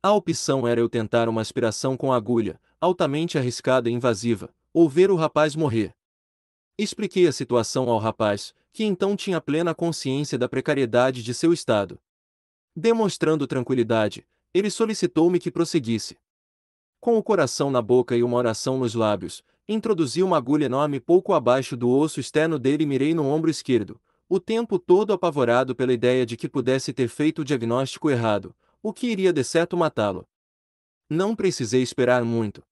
A opção era eu tentar uma aspiração com agulha, altamente arriscada e invasiva, ou ver o rapaz morrer. Expliquei a situação ao rapaz, que então tinha plena consciência da precariedade de seu estado. Demonstrando tranquilidade, ele solicitou-me que prosseguisse. Com o coração na boca e uma oração nos lábios, introduzi uma agulha enorme pouco abaixo do osso externo dele e mirei no ombro esquerdo, o tempo todo apavorado pela ideia de que pudesse ter feito o diagnóstico errado, o que iria de certo matá-lo. Não precisei esperar muito.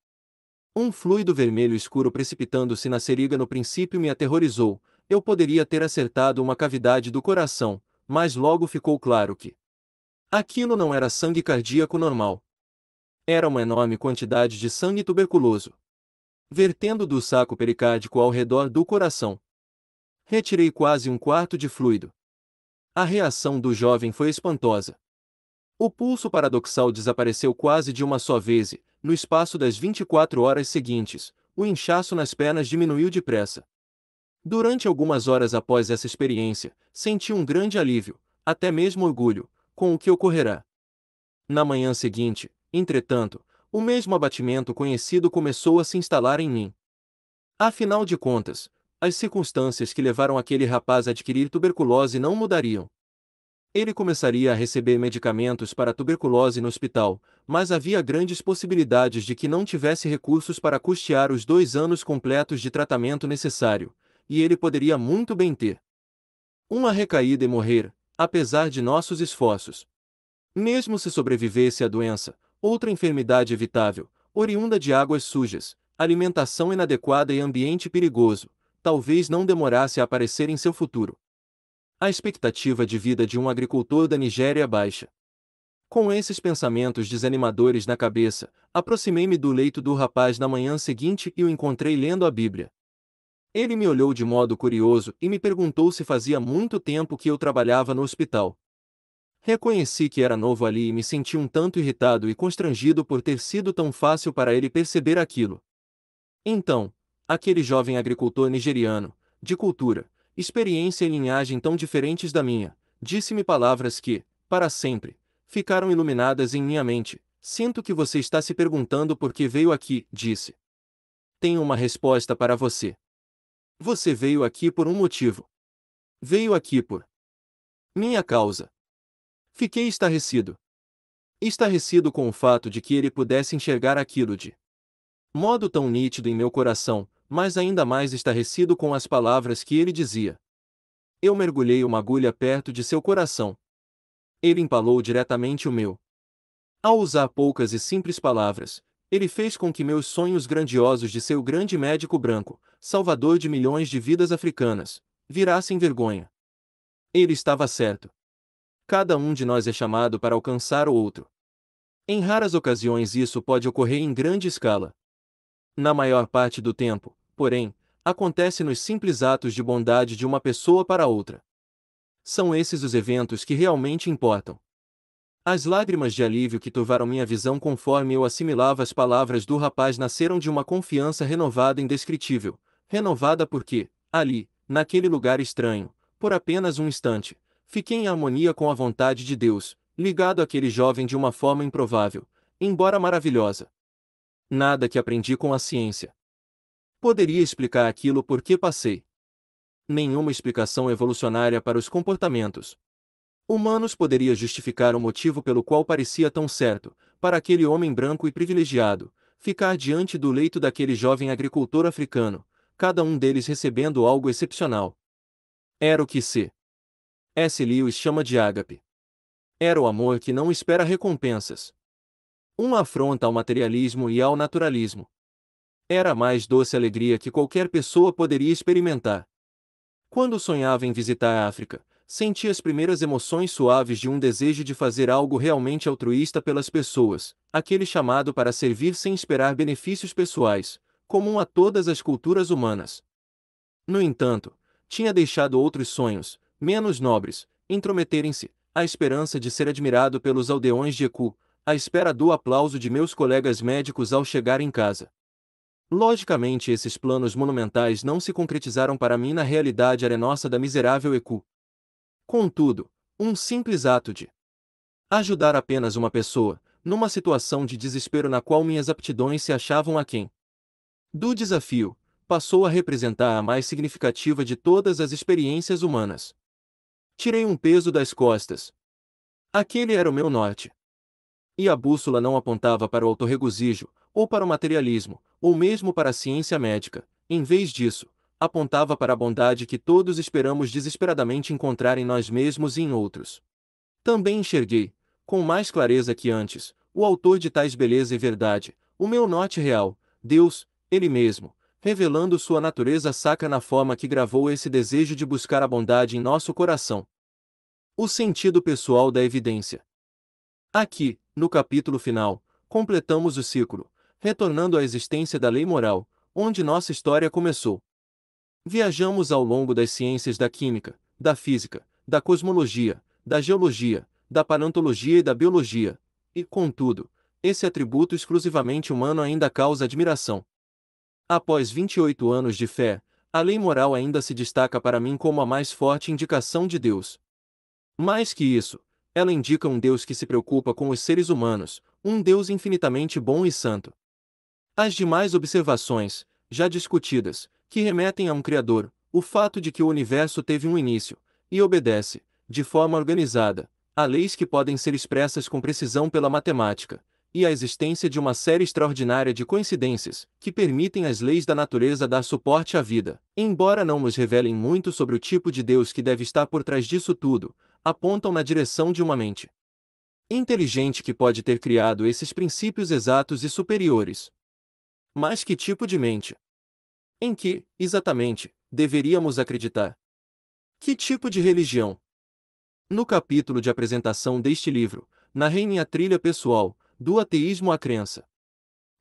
Um fluido vermelho escuro precipitando-se na seriga no princípio me aterrorizou, eu poderia ter acertado uma cavidade do coração, mas logo ficou claro que Aquilo não era sangue cardíaco normal. Era uma enorme quantidade de sangue tuberculoso. Vertendo do saco pericárdico ao redor do coração. Retirei quase um quarto de fluido. A reação do jovem foi espantosa. O pulso paradoxal desapareceu quase de uma só vez e, no espaço das 24 horas seguintes, o inchaço nas pernas diminuiu depressa. Durante algumas horas após essa experiência, senti um grande alívio, até mesmo orgulho, com o que ocorrerá. Na manhã seguinte, entretanto, o mesmo abatimento conhecido começou a se instalar em mim. Afinal de contas, as circunstâncias que levaram aquele rapaz a adquirir tuberculose não mudariam. Ele começaria a receber medicamentos para tuberculose no hospital, mas havia grandes possibilidades de que não tivesse recursos para custear os dois anos completos de tratamento necessário, e ele poderia muito bem ter uma recaída e morrer, apesar de nossos esforços. Mesmo se sobrevivesse à doença, outra enfermidade evitável, oriunda de águas sujas, alimentação inadequada e ambiente perigoso, talvez não demorasse a aparecer em seu futuro. A expectativa de vida de um agricultor da Nigéria é baixa. Com esses pensamentos desanimadores na cabeça, aproximei-me do leito do rapaz na manhã seguinte e o encontrei lendo a Bíblia. Ele me olhou de modo curioso e me perguntou se fazia muito tempo que eu trabalhava no hospital. Reconheci que era novo ali e me senti um tanto irritado e constrangido por ter sido tão fácil para ele perceber aquilo. Então, aquele jovem agricultor nigeriano, de cultura, experiência e linhagem tão diferentes da minha, disse-me palavras que, para sempre, ficaram iluminadas em minha mente. Sinto que você está se perguntando por que veio aqui, disse. Tenho uma resposta para você. Você veio aqui por um motivo. Veio aqui por minha causa. Fiquei estarrecido. Estarrecido com o fato de que ele pudesse enxergar aquilo de modo tão nítido em meu coração, mas ainda mais estarrecido com as palavras que ele dizia. Eu mergulhei uma agulha perto de seu coração. Ele empalou diretamente o meu. Ao usar poucas e simples palavras, ele fez com que meus sonhos grandiosos de ser o grande médico branco, salvador de milhões de vidas africanas, virá sem vergonha. Ele estava certo. Cada um de nós é chamado para alcançar o outro. Em raras ocasiões isso pode ocorrer em grande escala. Na maior parte do tempo, porém, acontece nos simples atos de bondade de uma pessoa para outra. São esses os eventos que realmente importam. As lágrimas de alívio que turvaram minha visão conforme eu assimilava as palavras do rapaz nasceram de uma confiança renovada indescritível, renovada porque, ali, naquele lugar estranho, por apenas um instante, fiquei em harmonia com a vontade de Deus, ligado àquele jovem de uma forma improvável, embora maravilhosa. Nada que aprendi com a ciência. Poderia explicar aquilo por que passei. Nenhuma explicação evolucionária para os comportamentos humanos poderia justificar o motivo pelo qual parecia tão certo, para aquele homem branco e privilegiado, ficar diante do leito daquele jovem agricultor africano, cada um deles recebendo algo excepcional. Era o que C. S. Lewis chama de ágape. Era o amor que não espera recompensas. Uma afronta ao materialismo e ao naturalismo. Era a mais doce alegria que qualquer pessoa poderia experimentar. Quando sonhava em visitar a África, senti as primeiras emoções suaves de um desejo de fazer algo realmente altruísta pelas pessoas, aquele chamado para servir sem esperar benefícios pessoais, comum a todas as culturas humanas. No entanto, tinha deixado outros sonhos, menos nobres, intrometerem-se, à esperança de ser admirado pelos aldeões de Ecu, à espera do aplauso de meus colegas médicos ao chegar em casa. Logicamente, esses planos monumentais não se concretizaram para mim na realidade arenosa da miserável Ecu. Contudo, um simples ato de ajudar apenas uma pessoa, numa situação de desespero na qual minhas aptidões se achavam aquém, do desafio, passou a representar a mais significativa de todas as experiências humanas. Tirei um peso das costas. Aquele era o meu norte. E a bússola não apontava para o autorregozijo, ou para o materialismo, ou mesmo para a ciência médica. Em vez disso, apontava para a bondade que todos esperamos desesperadamente encontrar em nós mesmos e em outros. Também enxerguei, com mais clareza que antes, o autor de tais beleza e verdade, o meu norte real, Deus, ele mesmo, revelando sua natureza saca na forma que gravou esse desejo de buscar a bondade em nosso coração. O sentido pessoal da evidência. Aqui, no capítulo final, completamos o ciclo, retornando à existência da lei moral, onde nossa história começou. Viajamos ao longo das ciências da química, da física, da cosmologia, da geologia, da paleontologia e da biologia, e, contudo, esse atributo exclusivamente humano ainda causa admiração. Após 28 anos de fé, a lei moral ainda se destaca para mim como a mais forte indicação de Deus. Mais que isso, ela indica um Deus que se preocupa com os seres humanos, um Deus infinitamente bom e santo. As demais observações, já discutidas, que remetem a um Criador, o fato de que o universo teve um início, e obedece, de forma organizada, a leis que podem ser expressas com precisão pela matemática, e a existência de uma série extraordinária de coincidências, que permitem às leis da natureza dar suporte à vida. Embora não nos revelem muito sobre o tipo de Deus que deve estar por trás disso tudo, apontam na direção de uma mente inteligente que pode ter criado esses princípios exatos e superiores. Mas que tipo de mente? Em que, exatamente, deveríamos acreditar? Que tipo de religião? No capítulo de apresentação deste livro, narrei minha trilha pessoal, do ateísmo à crença.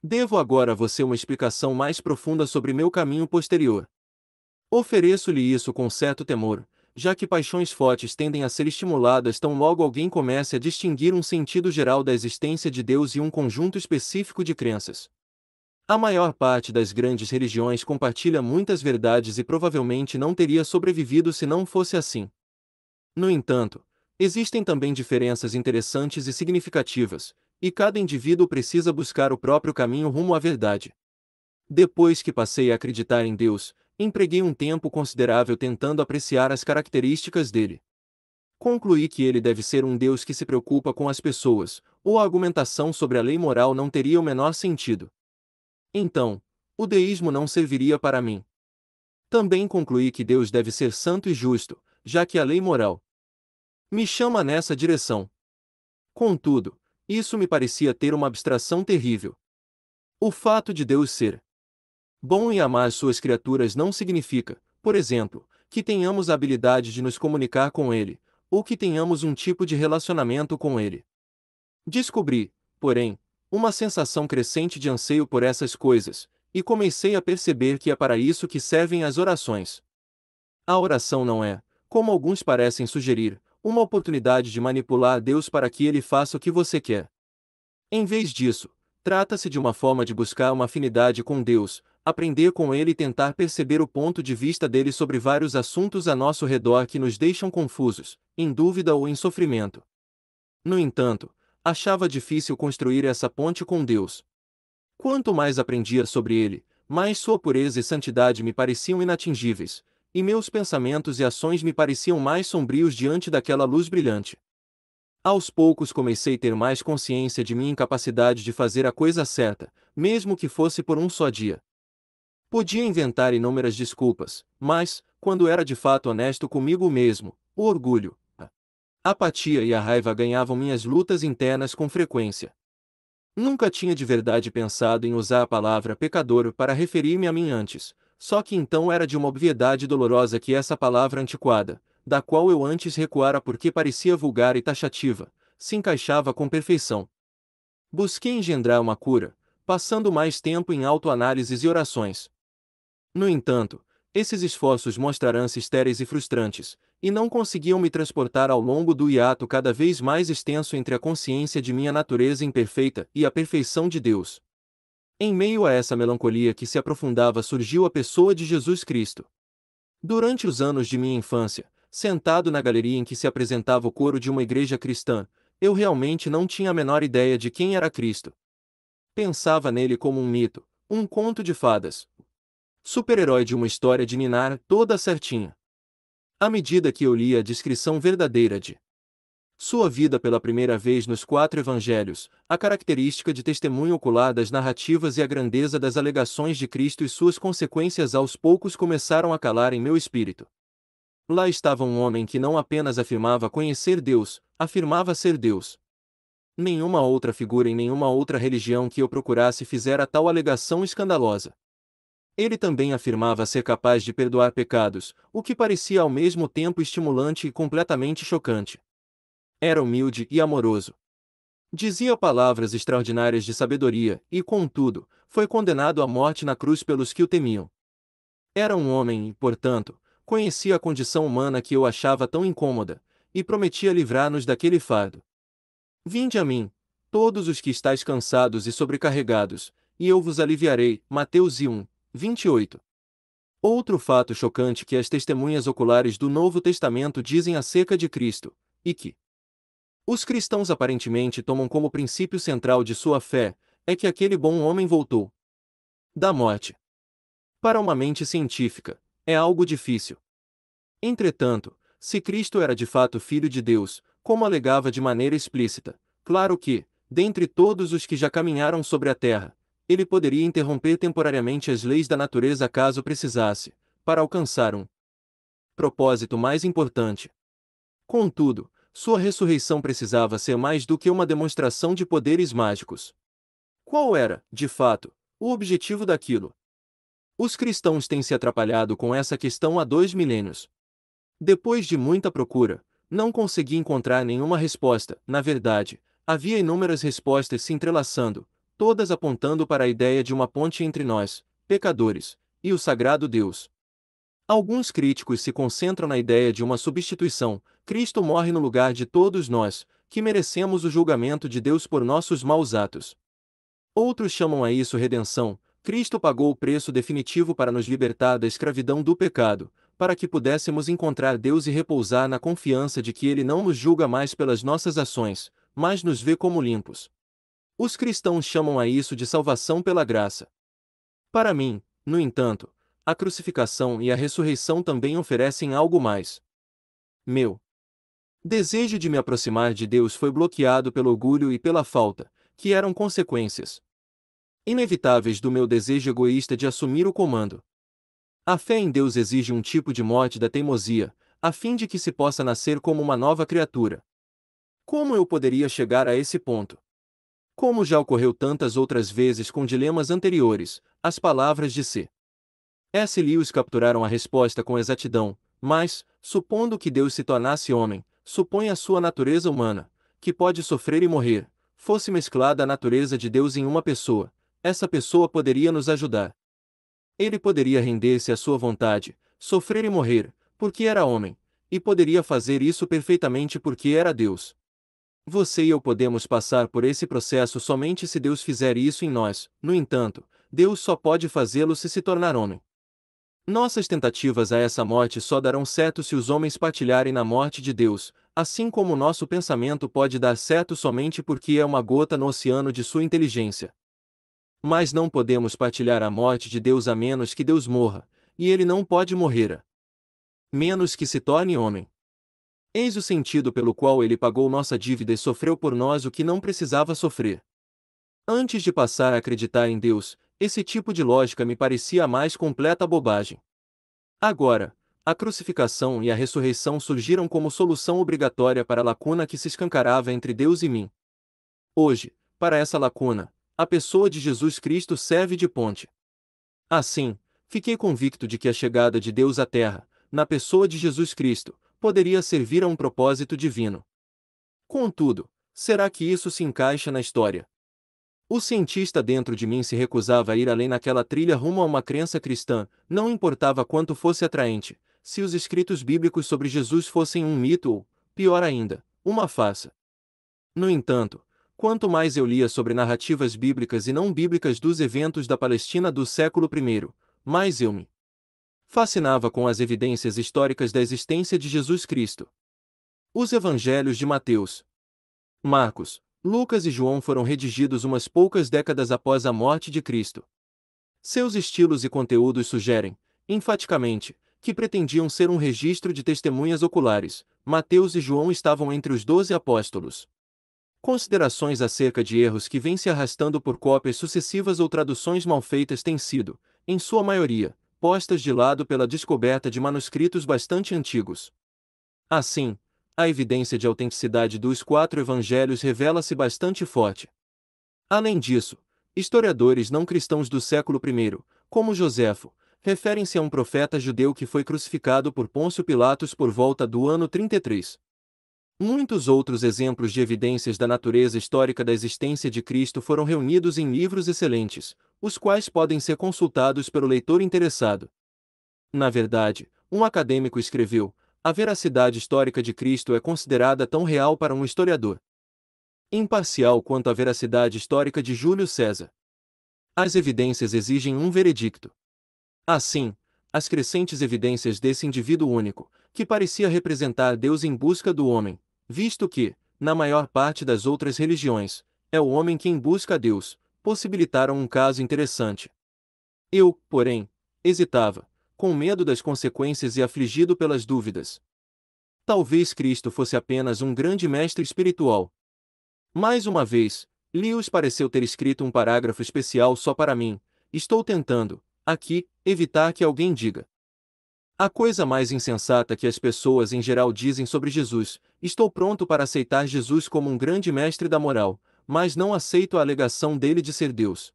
Devo agora a você uma explicação mais profunda sobre meu caminho posterior. Ofereço-lhe isso com certo temor, já que paixões fortes tendem a ser estimuladas tão logo alguém comece a distinguir um sentido geral da existência de Deus e um conjunto específico de crenças. A maior parte das grandes religiões compartilha muitas verdades e provavelmente não teria sobrevivido se não fosse assim. No entanto, existem também diferenças interessantes e significativas, e cada indivíduo precisa buscar o próprio caminho rumo à verdade. Depois que passei a acreditar em Deus, empreguei um tempo considerável tentando apreciar as características dele. Concluí que ele deve ser um Deus que se preocupa com as pessoas, ou a argumentação sobre a lei moral não teria o menor sentido. Então, o deísmo não serviria para mim. Também concluí que Deus deve ser santo e justo, já que a lei moral me chama nessa direção. Contudo, isso me parecia ter uma abstração terrível. O fato de Deus ser bom e amar suas criaturas não significa, por exemplo, que tenhamos a habilidade de nos comunicar com Ele, ou que tenhamos um tipo de relacionamento com Ele. Descobri, porém, uma sensação crescente de anseio por essas coisas, e comecei a perceber que é para isso que servem as orações. A oração não é, como alguns parecem sugerir, uma oportunidade de manipular Deus para que ele faça o que você quer. Em vez disso, trata-se de uma forma de buscar uma afinidade com Deus, aprender com ele e tentar perceber o ponto de vista dele sobre vários assuntos a nosso redor que nos deixam confusos, em dúvida ou em sofrimento. No entanto, achava difícil construir essa ponte com Deus. Quanto mais aprendia sobre ele, mais sua pureza e santidade me pareciam inatingíveis, e meus pensamentos e ações me pareciam mais sombrios diante daquela luz brilhante. Aos poucos comecei a ter mais consciência de minha incapacidade de fazer a coisa certa, mesmo que fosse por um só dia. Podia inventar inúmeras desculpas, mas, quando era de fato honesto comigo mesmo, o orgulho, a apatia e a raiva ganhavam minhas lutas internas com frequência. Nunca tinha de verdade pensado em usar a palavra pecador para referir-me a mim antes, só que então era de uma obviedade dolorosa que essa palavra antiquada, da qual eu antes recuara porque parecia vulgar e taxativa, se encaixava com perfeição. Busquei engendrar uma cura, passando mais tempo em autoanálises e orações. No entanto, esses esforços mostraram-se estéreis e frustrantes, e não conseguiam me transportar ao longo do hiato cada vez mais extenso entre a consciência de minha natureza imperfeita e a perfeição de Deus. Em meio a essa melancolia que se aprofundava surgiu a pessoa de Jesus Cristo. Durante os anos de minha infância, sentado na galeria em que se apresentava o coro de uma igreja cristã, eu realmente não tinha a menor ideia de quem era Cristo. Pensava nele como um mito, um conto de fadas. Super-herói de uma história de Ninar toda certinha. À medida que eu lia a descrição verdadeira de sua vida pela primeira vez nos quatro evangelhos, a característica de testemunho ocular das narrativas e a grandeza das alegações de Cristo e suas consequências aos poucos começaram a calar em meu espírito. Lá estava um homem que não apenas afirmava conhecer Deus, afirmava ser Deus. Nenhuma outra figura em nenhuma outra religião que eu procurasse fizera tal alegação escandalosa. Ele também afirmava ser capaz de perdoar pecados, o que parecia ao mesmo tempo estimulante e completamente chocante. Era humilde e amoroso. Dizia palavras extraordinárias de sabedoria, e, contudo, foi condenado à morte na cruz pelos que o temiam. Era um homem e, portanto, conhecia a condição humana que eu achava tão incômoda, e prometia livrar-nos daquele fardo. Vinde a mim, todos os que estáis cansados e sobrecarregados, e eu vos aliviarei. Mateus 1, 28. Outro fato chocante que as testemunhas oculares do Novo Testamento dizem acerca de Cristo, e que, os cristãos aparentemente tomam como princípio central de sua fé, é que aquele bom homem voltou da morte. Para uma mente científica, é algo difícil. Entretanto, se Cristo era de fato Filho de Deus, como alegava de maneira explícita, claro que, dentre todos os que já caminharam sobre a terra, ele poderia interromper temporariamente as leis da natureza caso precisasse, para alcançar um propósito mais importante. Contudo, sua ressurreição precisava ser mais do que uma demonstração de poderes mágicos. Qual era, de fato, o objetivo daquilo? Os cristãos têm se atrapalhado com essa questão há dois milênios. Depois de muita procura, não consegui encontrar nenhuma resposta. Na verdade, havia inúmeras respostas se entrelaçando, todas apontando para a ideia de uma ponte entre nós, pecadores, e o sagrado Deus, Alguns críticos se concentram na ideia de uma substituição. Cristo morre no lugar de todos nós, que merecemos o julgamento de Deus por nossos maus atos. Outros chamam a isso redenção. Cristo pagou o preço definitivo para nos libertar da escravidão do pecado, para que pudéssemos encontrar Deus e repousar na confiança de que Ele não nos julga mais pelas nossas ações, mas nos vê como limpos. Os cristãos chamam a isso de salvação pela graça. Para mim, no entanto, a crucificação e a ressurreição também oferecem algo mais. Meu desejo de me aproximar de Deus foi bloqueado pelo orgulho e pela falta, que eram consequências inevitáveis do meu desejo egoísta de assumir o comando. A fé em Deus exige um tipo de morte da teimosia, a fim de que se possa nascer como uma nova criatura. Como eu poderia chegar a esse ponto? Como já ocorreu tantas outras vezes com dilemas anteriores, as palavras de se S. Lewis capturaram a resposta com exatidão, mas, supondo que Deus se tornasse homem, supõe a sua natureza humana, que pode sofrer e morrer, fosse mesclada a natureza de Deus em uma pessoa, essa pessoa poderia nos ajudar. Ele poderia render-se à sua vontade, sofrer e morrer, porque era homem, e poderia fazer isso perfeitamente porque era Deus. Você e eu podemos passar por esse processo somente se Deus fizer isso em nós, no entanto, Deus só pode fazê-lo se se tornar homem. Nossas tentativas a essa morte só darão certo se os homens partilharem na morte de Deus, assim como nosso pensamento pode dar certo somente porque é uma gota no oceano de sua inteligência. Mas não podemos partilhar a morte de Deus a menos que Deus morra, e ele não pode morrer a menos que se torne homem. Eis o sentido pelo qual ele pagou nossa dívida e sofreu por nós o que não precisava sofrer. Antes de passar a acreditar em Deus, esse tipo de lógica me parecia a mais completa bobagem. Agora, a crucificação e a ressurreição surgiram como solução obrigatória para a lacuna que se escancarava entre Deus e mim. Hoje, para essa lacuna, a pessoa de Jesus Cristo serve de ponte. Assim, fiquei convicto de que a chegada de Deus à Terra, na pessoa de Jesus Cristo, poderia servir a um propósito divino. Contudo, será que isso se encaixa na história? O cientista dentro de mim se recusava a ir além naquela trilha rumo a uma crença cristã, não importava quanto fosse atraente, se os escritos bíblicos sobre Jesus fossem um mito ou, pior ainda, uma farsa. No entanto, quanto mais eu lia sobre narrativas bíblicas e não bíblicas dos eventos da Palestina do século I, mais eu me fascinava com as evidências históricas da existência de Jesus Cristo. Os Evangelhos de Mateus, Marcos, Lucas e João foram redigidos umas poucas décadas após a morte de Cristo. Seus estilos e conteúdos sugerem, enfaticamente, que pretendiam ser um registro de testemunhas oculares. Mateus e João estavam entre os doze apóstolos. Considerações acerca de erros que vêm se arrastando por cópias sucessivas ou traduções mal feitas têm sido, em sua maioria, postas de lado pela descoberta de manuscritos bastante antigos. Assim, a evidência de autenticidade dos quatro evangelhos revela-se bastante forte. Além disso, historiadores não cristãos do século I, como Joséfo, referem-se a um profeta judeu que foi crucificado por Pôncio Pilatos por volta do ano 33. Muitos outros exemplos de evidências da natureza histórica da existência de Cristo foram reunidos em livros excelentes, os quais podem ser consultados pelo leitor interessado. Na verdade, um acadêmico escreveu, a veracidade histórica de Cristo é considerada tão real para um historiador imparcial quanto a veracidade histórica de Júlio César. As evidências exigem um veredicto. Assim, as crescentes evidências desse indivíduo único, que parecia representar Deus em busca do homem, visto que, na maior parte das outras religiões, é o homem quem busca a Deus, possibilitaram um caso interessante. Eu, porém, hesitava, com medo das consequências e afligido pelas dúvidas. Talvez Cristo fosse apenas um grande mestre espiritual. Mais uma vez, Lewis pareceu ter escrito um parágrafo especial só para mim. Estou tentando, aqui, evitar que alguém diga. A coisa mais insensata que as pessoas em geral dizem sobre Jesus, estou pronto para aceitar Jesus como um grande mestre da moral, mas não aceito a alegação dele de ser Deus.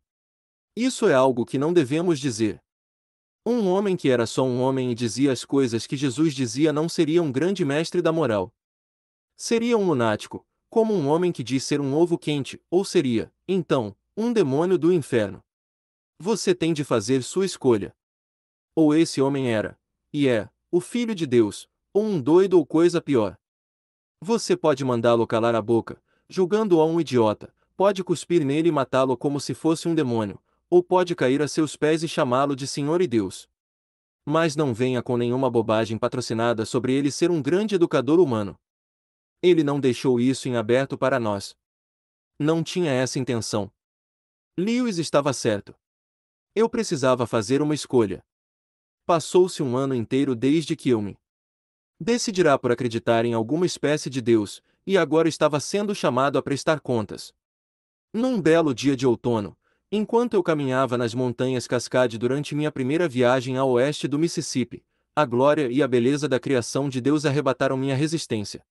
Isso é algo que não devemos dizer. Um homem que era só um homem e dizia as coisas que Jesus dizia não seria um grande mestre da moral. Seria um lunático, como um homem que diz ser um ovo quente, ou seria, então, um demônio do inferno. Você tem de fazer sua escolha. Ou esse homem era, e é, o filho de Deus, ou um doido ou coisa pior. Você pode mandá-lo calar a boca, julgando-o a um idiota, pode cuspir nele e matá-lo como se fosse um demônio, ou pode cair a seus pés e chamá-lo de Senhor e Deus. Mas não venha com nenhuma bobagem patrocinada sobre ele ser um grande educador humano. Ele não deixou isso em aberto para nós. Não tinha essa intenção. Lewis estava certo. Eu precisava fazer uma escolha. Passou-se um ano inteiro desde que eu me decidirá por acreditar em alguma espécie de Deus, e agora estava sendo chamado a prestar contas. Num belo dia de outono, Enquanto eu caminhava nas montanhas Cascade durante minha primeira viagem a oeste do Mississippi, a glória e a beleza da criação de Deus arrebataram minha resistência.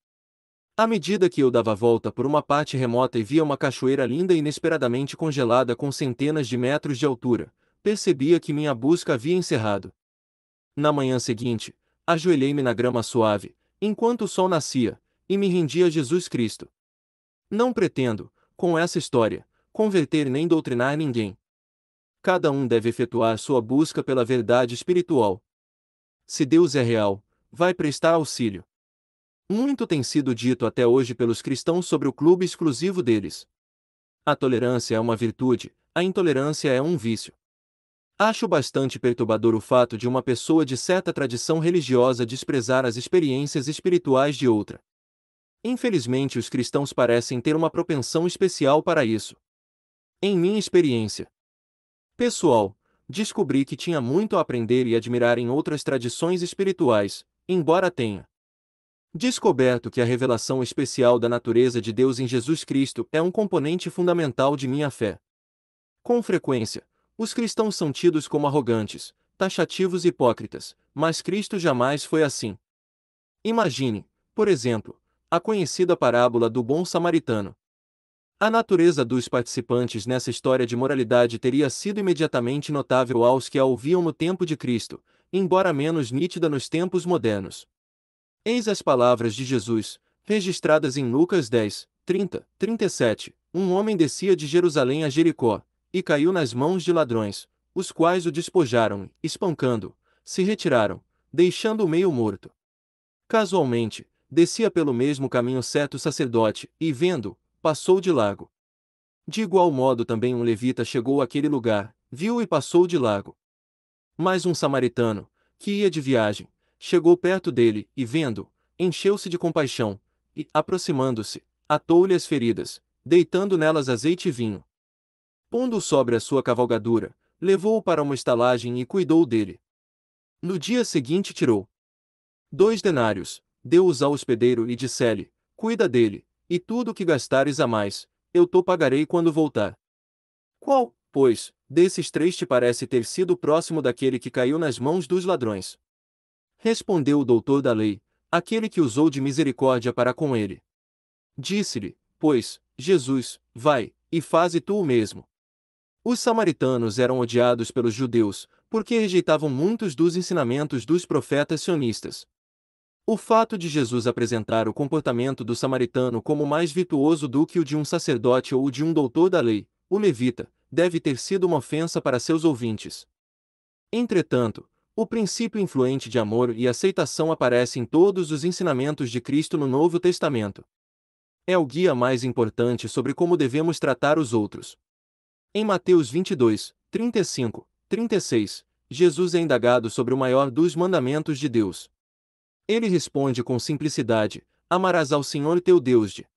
À medida que eu dava volta por uma parte remota e via uma cachoeira linda e inesperadamente congelada com centenas de metros de altura, percebia que minha busca havia encerrado. Na manhã seguinte, ajoelhei-me na grama suave, enquanto o sol nascia, e me rendi a Jesus Cristo. Não pretendo, com essa história, converter nem doutrinar ninguém. Cada um deve efetuar sua busca pela verdade espiritual. Se Deus é real, vai prestar auxílio. Muito tem sido dito até hoje pelos cristãos sobre o clube exclusivo deles. A tolerância é uma virtude, a intolerância é um vício. Acho bastante perturbador o fato de uma pessoa de certa tradição religiosa desprezar as experiências espirituais de outra. Infelizmente, os cristãos parecem ter uma propensão especial para isso. Em minha experiência pessoal, descobri que tinha muito a aprender e admirar em outras tradições espirituais, embora tenha descoberto que a revelação especial da natureza de Deus em Jesus Cristo é um componente fundamental de minha fé. Com frequência, os cristãos são tidos como arrogantes, taxativos e hipócritas, mas Cristo jamais foi assim. Imagine, por exemplo, a conhecida parábola do bom samaritano, a natureza dos participantes nessa história de moralidade teria sido imediatamente notável aos que a ouviam no tempo de Cristo, embora menos nítida nos tempos modernos. Eis as palavras de Jesus, registradas em Lucas 10, 30, 37. Um homem descia de Jerusalém a Jericó, e caiu nas mãos de ladrões, os quais o despojaram espancando, se retiraram, deixando-o meio morto. Casualmente, descia pelo mesmo caminho certo sacerdote, e vendo, passou de lago. De igual modo também um levita chegou àquele lugar, viu e passou de lago. Mas um samaritano, que ia de viagem, chegou perto dele e, vendo, encheu-se de compaixão, e, aproximando-se, atou-lhe as feridas, deitando nelas azeite e vinho. Pondo-o sobre a sua cavalgadura, levou-o para uma estalagem e cuidou dele. No dia seguinte tirou dois denários, deu-os ao hospedeiro e disse-lhe: Cuida dele, e tudo o que gastares a mais, eu to pagarei quando voltar. Qual, pois, desses três te parece ter sido próximo daquele que caiu nas mãos dos ladrões? Respondeu o doutor da lei, aquele que usou de misericórdia para com ele. Disse-lhe, pois, Jesus, vai, e faze tu o mesmo. Os samaritanos eram odiados pelos judeus, porque rejeitavam muitos dos ensinamentos dos profetas sionistas. O fato de Jesus apresentar o comportamento do samaritano como mais virtuoso do que o de um sacerdote ou de um doutor da lei, o levita, deve ter sido uma ofensa para seus ouvintes. Entretanto, o princípio influente de amor e aceitação aparece em todos os ensinamentos de Cristo no Novo Testamento. É o guia mais importante sobre como devemos tratar os outros. Em Mateus 22, 35, 36, Jesus é indagado sobre o maior dos mandamentos de Deus. Ele responde com simplicidade: Amarás ao Senhor teu Deus de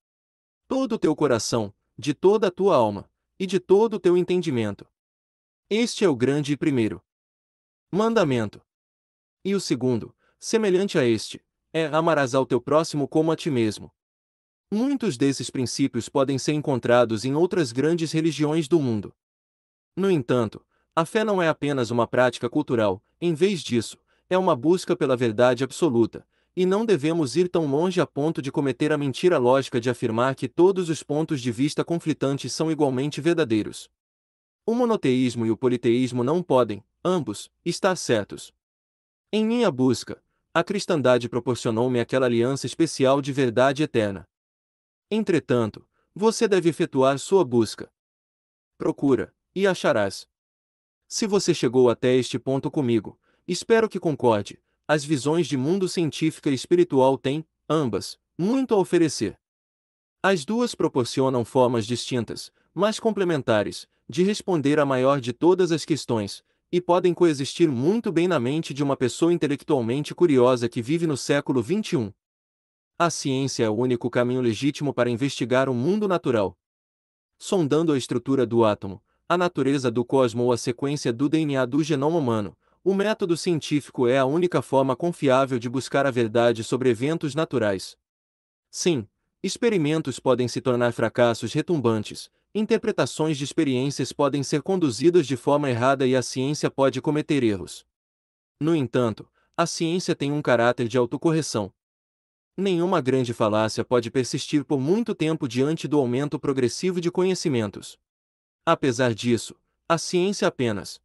todo o teu coração, de toda a tua alma e de todo o teu entendimento. Este é o grande e primeiro mandamento. E o segundo, semelhante a este, é: amarás ao teu próximo como a ti mesmo. Muitos desses princípios podem ser encontrados em outras grandes religiões do mundo. No entanto, a fé não é apenas uma prática cultural, em vez disso, é uma busca pela verdade absoluta, e não devemos ir tão longe a ponto de cometer a mentira lógica de afirmar que todos os pontos de vista conflitantes são igualmente verdadeiros. O monoteísmo e o politeísmo não podem, ambos, estar certos. Em minha busca, a cristandade proporcionou-me aquela aliança especial de verdade eterna. Entretanto, você deve efetuar sua busca. Procura, e acharás. Se você chegou até este ponto comigo, Espero que concorde. As visões de mundo científica e espiritual têm, ambas, muito a oferecer. As duas proporcionam formas distintas, mas complementares, de responder à maior de todas as questões, e podem coexistir muito bem na mente de uma pessoa intelectualmente curiosa que vive no século XXI. A ciência é o único caminho legítimo para investigar o mundo natural. Sondando a estrutura do átomo, a natureza do cosmo ou a sequência do DNA do genoma humano, o método científico é a única forma confiável de buscar a verdade sobre eventos naturais. Sim, experimentos podem se tornar fracassos retumbantes, interpretações de experiências podem ser conduzidas de forma errada e a ciência pode cometer erros. No entanto, a ciência tem um caráter de autocorreção. Nenhuma grande falácia pode persistir por muito tempo diante do aumento progressivo de conhecimentos. Apesar disso, a ciência apenas,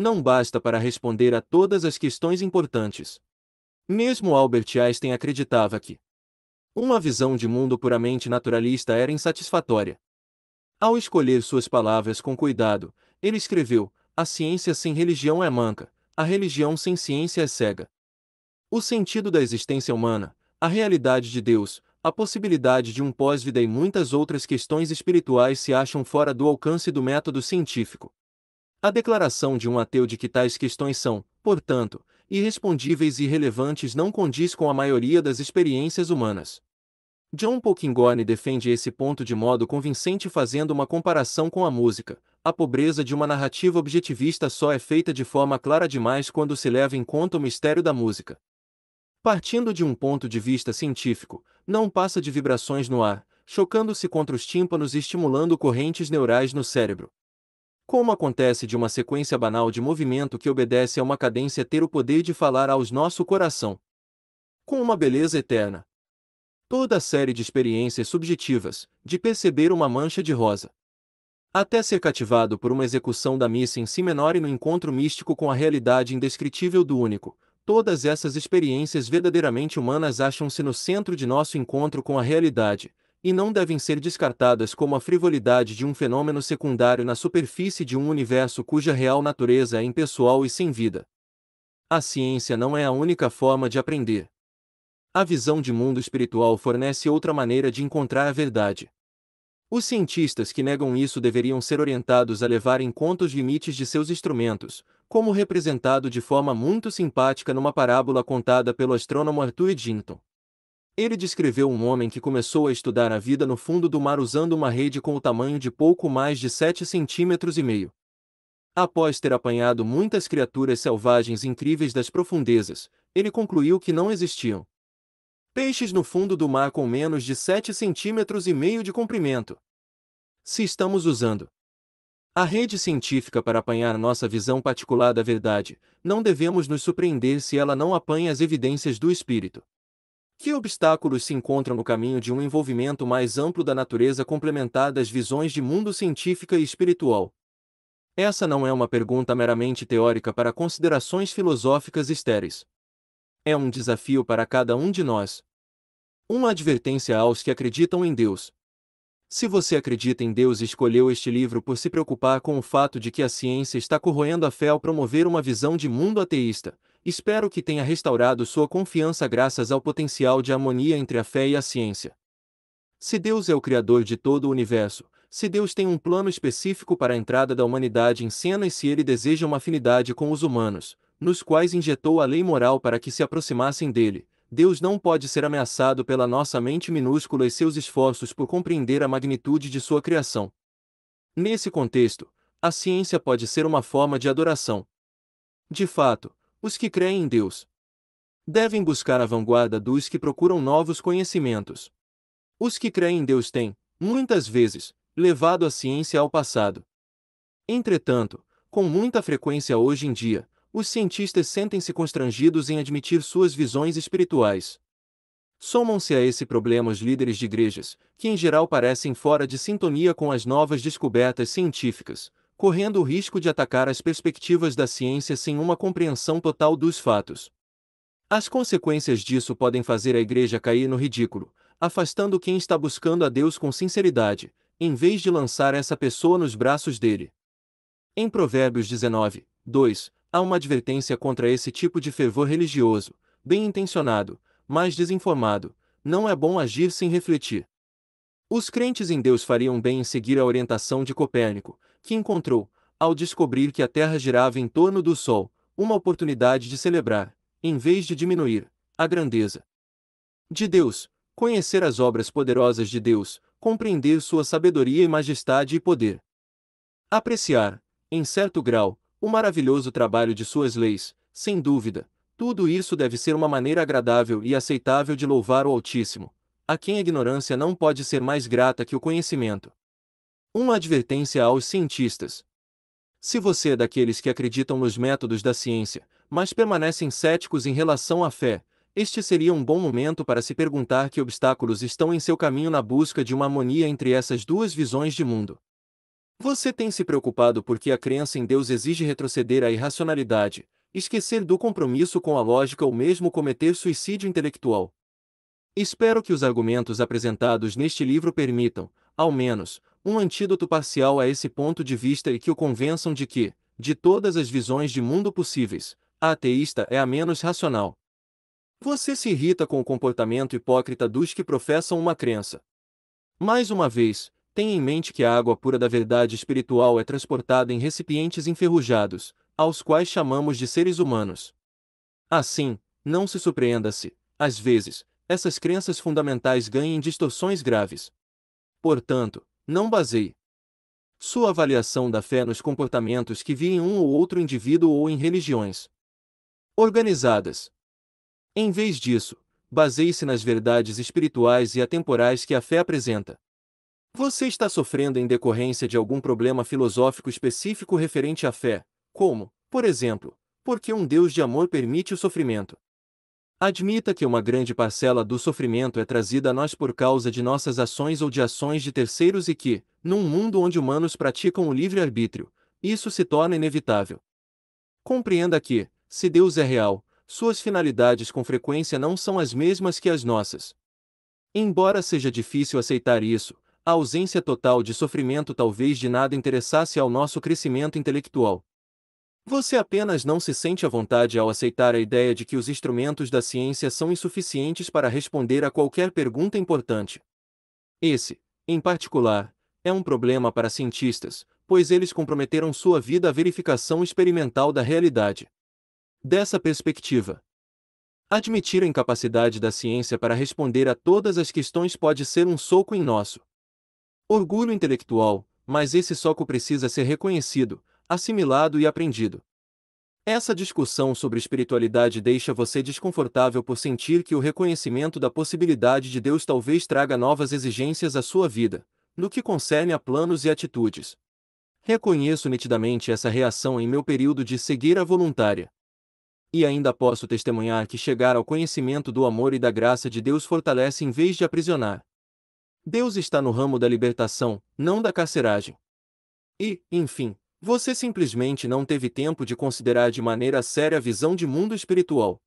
não basta para responder a todas as questões importantes. Mesmo Albert Einstein acreditava que uma visão de mundo puramente naturalista era insatisfatória. Ao escolher suas palavras com cuidado, ele escreveu: A ciência sem religião é manca, a religião sem ciência é cega. O sentido da existência humana, a realidade de Deus, a possibilidade de um pós-vida e muitas outras questões espirituais se acham fora do alcance do método científico. A declaração de um ateu de que tais questões são, portanto, irrespondíveis e irrelevantes não condiz com a maioria das experiências humanas. John Polkinghorne defende esse ponto de modo convincente fazendo uma comparação com a música. A pobreza de uma narrativa objetivista só é feita de forma clara demais quando se leva em conta o mistério da música. Partindo de um ponto de vista científico, não passa de vibrações no ar, chocando-se contra os tímpanos e estimulando correntes neurais no cérebro. Como acontece de uma sequência banal de movimento que obedece a uma cadência ter o poder de falar aos nosso coração? Com uma beleza eterna. Toda a série de experiências subjetivas, de perceber uma mancha de rosa. Até ser cativado por uma execução da missa em si menor e no encontro místico com a realidade indescritível do único, todas essas experiências verdadeiramente humanas acham-se no centro de nosso encontro com a realidade, e não devem ser descartadas como a frivolidade de um fenômeno secundário na superfície de um universo cuja real natureza é impessoal e sem vida. A ciência não é a única forma de aprender. A visão de mundo espiritual fornece outra maneira de encontrar a verdade. Os cientistas que negam isso deveriam ser orientados a levar em conta os limites de seus instrumentos, como representado de forma muito simpática numa parábola contada pelo astrônomo Arthur Eddington. Ele descreveu um homem que começou a estudar a vida no fundo do mar usando uma rede com o tamanho de pouco mais de 7 centímetros e meio. Após ter apanhado muitas criaturas selvagens incríveis das profundezas, ele concluiu que não existiam peixes no fundo do mar com menos de 7 centímetros e meio de comprimento. Se estamos usando a rede científica para apanhar nossa visão particular da verdade, não devemos nos surpreender se ela não apanha as evidências do espírito. Que obstáculos se encontram no caminho de um envolvimento mais amplo da natureza complementada às visões de mundo científica e espiritual? Essa não é uma pergunta meramente teórica para considerações filosóficas estéreis. É um desafio para cada um de nós. Uma advertência aos que acreditam em Deus. Se você acredita em Deus e escolheu este livro por se preocupar com o fato de que a ciência está corroendo a fé ao promover uma visão de mundo ateísta, Espero que tenha restaurado sua confiança graças ao potencial de harmonia entre a fé e a ciência. Se Deus é o Criador de todo o universo, se Deus tem um plano específico para a entrada da humanidade em cena e se ele deseja uma afinidade com os humanos, nos quais injetou a lei moral para que se aproximassem dele, Deus não pode ser ameaçado pela nossa mente minúscula e seus esforços por compreender a magnitude de sua criação. Nesse contexto, a ciência pode ser uma forma de adoração. De fato, os que creem em Deus devem buscar a vanguarda dos que procuram novos conhecimentos. Os que creem em Deus têm, muitas vezes, levado a ciência ao passado. Entretanto, com muita frequência hoje em dia, os cientistas sentem-se constrangidos em admitir suas visões espirituais. Somam-se a esse problema os líderes de igrejas, que em geral parecem fora de sintonia com as novas descobertas científicas, correndo o risco de atacar as perspectivas da ciência sem uma compreensão total dos fatos. As consequências disso podem fazer a igreja cair no ridículo, afastando quem está buscando a Deus com sinceridade, em vez de lançar essa pessoa nos braços dele. Em Provérbios 19, 2, há uma advertência contra esse tipo de fervor religioso, bem intencionado, mas desinformado, não é bom agir sem refletir. Os crentes em Deus fariam bem em seguir a orientação de Copérnico, que encontrou, ao descobrir que a Terra girava em torno do Sol, uma oportunidade de celebrar, em vez de diminuir, a grandeza de Deus, conhecer as obras poderosas de Deus, compreender sua sabedoria e majestade e poder. Apreciar, em certo grau, o maravilhoso trabalho de suas leis, sem dúvida, tudo isso deve ser uma maneira agradável e aceitável de louvar o Altíssimo, a quem a ignorância não pode ser mais grata que o conhecimento. Uma advertência aos cientistas. Se você é daqueles que acreditam nos métodos da ciência, mas permanecem céticos em relação à fé, este seria um bom momento para se perguntar que obstáculos estão em seu caminho na busca de uma harmonia entre essas duas visões de mundo. Você tem se preocupado porque a crença em Deus exige retroceder à irracionalidade, esquecer do compromisso com a lógica ou mesmo cometer suicídio intelectual. Espero que os argumentos apresentados neste livro permitam, ao menos, um antídoto parcial a esse ponto de vista e que o convençam de que, de todas as visões de mundo possíveis, a ateísta é a menos racional. Você se irrita com o comportamento hipócrita dos que professam uma crença. Mais uma vez, tenha em mente que a água pura da verdade espiritual é transportada em recipientes enferrujados, aos quais chamamos de seres humanos. Assim, não se surpreenda se, às vezes, essas crenças fundamentais ganhem distorções graves. Portanto, não baseie sua avaliação da fé nos comportamentos que vi em um ou outro indivíduo ou em religiões organizadas. Em vez disso, baseie-se nas verdades espirituais e atemporais que a fé apresenta. Você está sofrendo em decorrência de algum problema filosófico específico referente à fé, como, por exemplo, por que um Deus de amor permite o sofrimento? Admita que uma grande parcela do sofrimento é trazida a nós por causa de nossas ações ou de ações de terceiros e que, num mundo onde humanos praticam o livre-arbítrio, isso se torna inevitável. Compreenda que, se Deus é real, suas finalidades com frequência não são as mesmas que as nossas. Embora seja difícil aceitar isso, a ausência total de sofrimento talvez de nada interessasse ao nosso crescimento intelectual. Você apenas não se sente à vontade ao aceitar a ideia de que os instrumentos da ciência são insuficientes para responder a qualquer pergunta importante. Esse, em particular, é um problema para cientistas, pois eles comprometeram sua vida à verificação experimental da realidade. Dessa perspectiva, admitir a incapacidade da ciência para responder a todas as questões pode ser um soco em nosso orgulho intelectual, mas esse soco precisa ser reconhecido assimilado e aprendido. Essa discussão sobre espiritualidade deixa você desconfortável por sentir que o reconhecimento da possibilidade de Deus talvez traga novas exigências à sua vida, no que concerne a planos e atitudes. Reconheço nitidamente essa reação em meu período de seguir a voluntária. E ainda posso testemunhar que chegar ao conhecimento do amor e da graça de Deus fortalece em vez de aprisionar. Deus está no ramo da libertação, não da carceragem. E, enfim, você simplesmente não teve tempo de considerar de maneira séria a visão de mundo espiritual.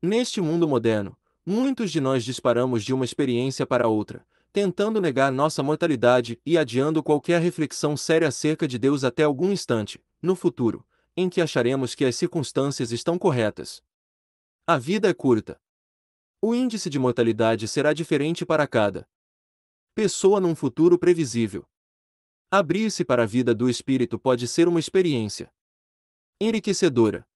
Neste mundo moderno, muitos de nós disparamos de uma experiência para outra, tentando negar nossa mortalidade e adiando qualquer reflexão séria acerca de Deus até algum instante, no futuro, em que acharemos que as circunstâncias estão corretas. A vida é curta. O índice de mortalidade será diferente para cada pessoa num futuro previsível. Abrir-se para a vida do espírito pode ser uma experiência enriquecedora.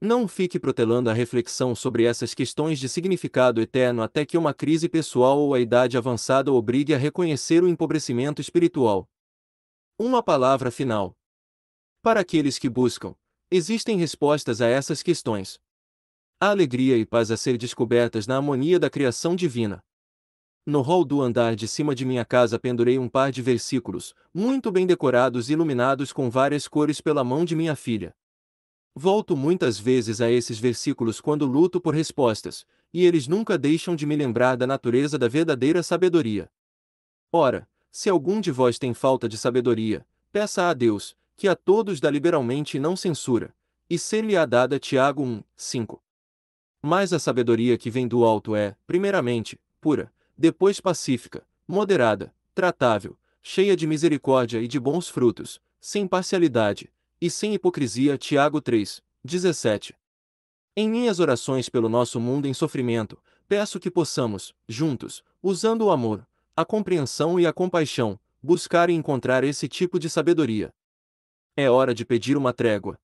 Não fique protelando a reflexão sobre essas questões de significado eterno até que uma crise pessoal ou a idade avançada obrigue a reconhecer o empobrecimento espiritual. Uma palavra final. Para aqueles que buscam, existem respostas a essas questões. A alegria e paz a ser descobertas na harmonia da criação divina. No hall do andar de cima de minha casa pendurei um par de versículos, muito bem decorados e iluminados com várias cores pela mão de minha filha. Volto muitas vezes a esses versículos quando luto por respostas, e eles nunca deixam de me lembrar da natureza da verdadeira sabedoria. Ora, se algum de vós tem falta de sabedoria, peça a Deus, que a todos dá liberalmente e não censura, e ser-lhe-á dada Tiago 1, 5. Mas a sabedoria que vem do alto é, primeiramente, pura, depois pacífica, moderada, tratável, cheia de misericórdia e de bons frutos, sem parcialidade, e sem hipocrisia. Tiago 3, 17. Em minhas orações pelo nosso mundo em sofrimento, peço que possamos, juntos, usando o amor, a compreensão e a compaixão, buscar e encontrar esse tipo de sabedoria. É hora de pedir uma trégua.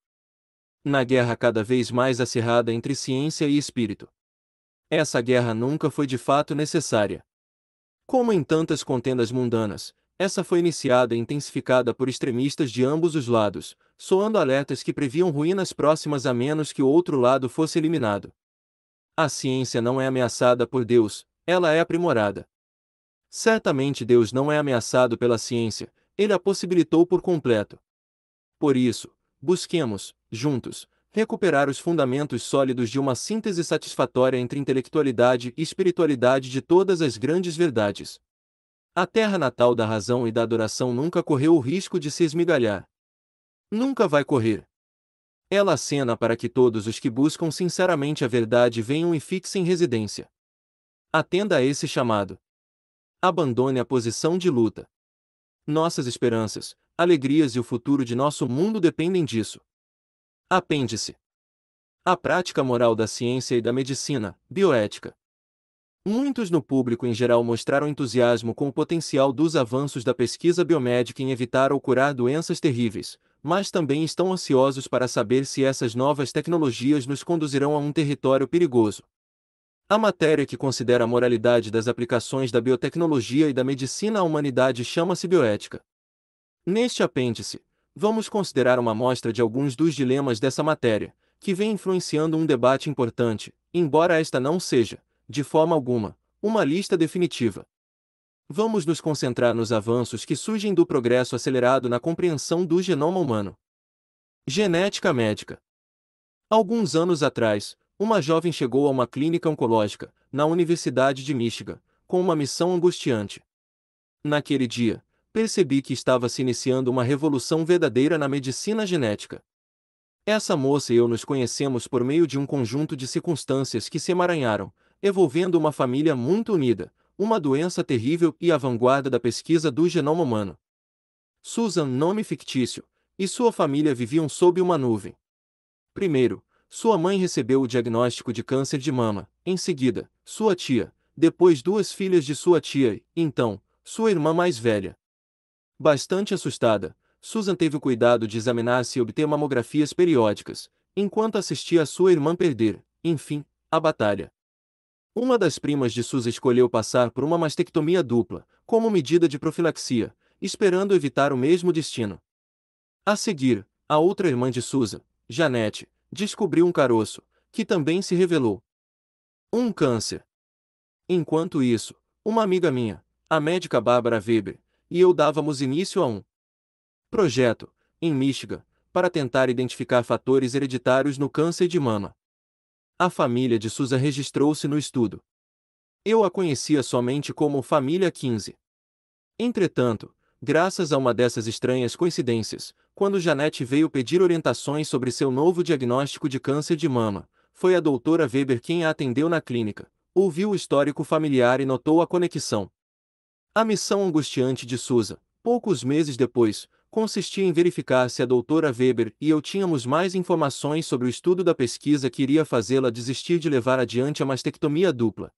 Na guerra cada vez mais acirrada entre ciência e espírito, essa guerra nunca foi de fato necessária. Como em tantas contendas mundanas, essa foi iniciada e intensificada por extremistas de ambos os lados, soando alertas que previam ruínas próximas a menos que o outro lado fosse eliminado. A ciência não é ameaçada por Deus, ela é aprimorada. Certamente Deus não é ameaçado pela ciência, ele a possibilitou por completo. Por isso, busquemos, juntos, recuperar os fundamentos sólidos de uma síntese satisfatória entre intelectualidade e espiritualidade de todas as grandes verdades. A terra natal da razão e da adoração nunca correu o risco de se esmigalhar. Nunca vai correr. Ela acena para que todos os que buscam sinceramente a verdade venham e fixem residência. Atenda a esse chamado. Abandone a posição de luta. Nossas esperanças, alegrias e o futuro de nosso mundo dependem disso. Apêndice. A prática moral da ciência e da medicina, bioética. Muitos no público em geral mostraram entusiasmo com o potencial dos avanços da pesquisa biomédica em evitar ou curar doenças terríveis, mas também estão ansiosos para saber se essas novas tecnologias nos conduzirão a um território perigoso. A matéria que considera a moralidade das aplicações da biotecnologia e da medicina à humanidade chama-se bioética. Neste apêndice, Vamos considerar uma amostra de alguns dos dilemas dessa matéria, que vem influenciando um debate importante, embora esta não seja, de forma alguma, uma lista definitiva. Vamos nos concentrar nos avanços que surgem do progresso acelerado na compreensão do genoma humano. Genética médica. Alguns anos atrás, uma jovem chegou a uma clínica oncológica, na Universidade de Michigan, com uma missão angustiante. Naquele dia, percebi que estava se iniciando uma revolução verdadeira na medicina genética. Essa moça e eu nos conhecemos por meio de um conjunto de circunstâncias que se emaranharam, envolvendo uma família muito unida, uma doença terrível e a vanguarda da pesquisa do genoma humano. Susan, nome fictício, e sua família viviam sob uma nuvem. Primeiro, sua mãe recebeu o diagnóstico de câncer de mama, em seguida, sua tia, depois duas filhas de sua tia e, então, sua irmã mais velha, Bastante assustada, Susan teve o cuidado de examinar-se e obter mamografias periódicas, enquanto assistia a sua irmã perder, enfim, a batalha. Uma das primas de Susan escolheu passar por uma mastectomia dupla, como medida de profilaxia, esperando evitar o mesmo destino. A seguir, a outra irmã de Susan, Janete, descobriu um caroço, que também se revelou. Um câncer. Enquanto isso, uma amiga minha, a médica Bárbara Weber, e eu dávamos início a um projeto, em Michigan, para tentar identificar fatores hereditários no câncer de mama. A família de Susan registrou-se no estudo. Eu a conhecia somente como Família 15. Entretanto, graças a uma dessas estranhas coincidências, quando Janete veio pedir orientações sobre seu novo diagnóstico de câncer de mama, foi a doutora Weber quem a atendeu na clínica, ouviu o histórico familiar e notou a conexão. A missão angustiante de Susa, poucos meses depois, consistia em verificar se a doutora Weber e eu tínhamos mais informações sobre o estudo da pesquisa que iria fazê-la desistir de levar adiante a mastectomia dupla.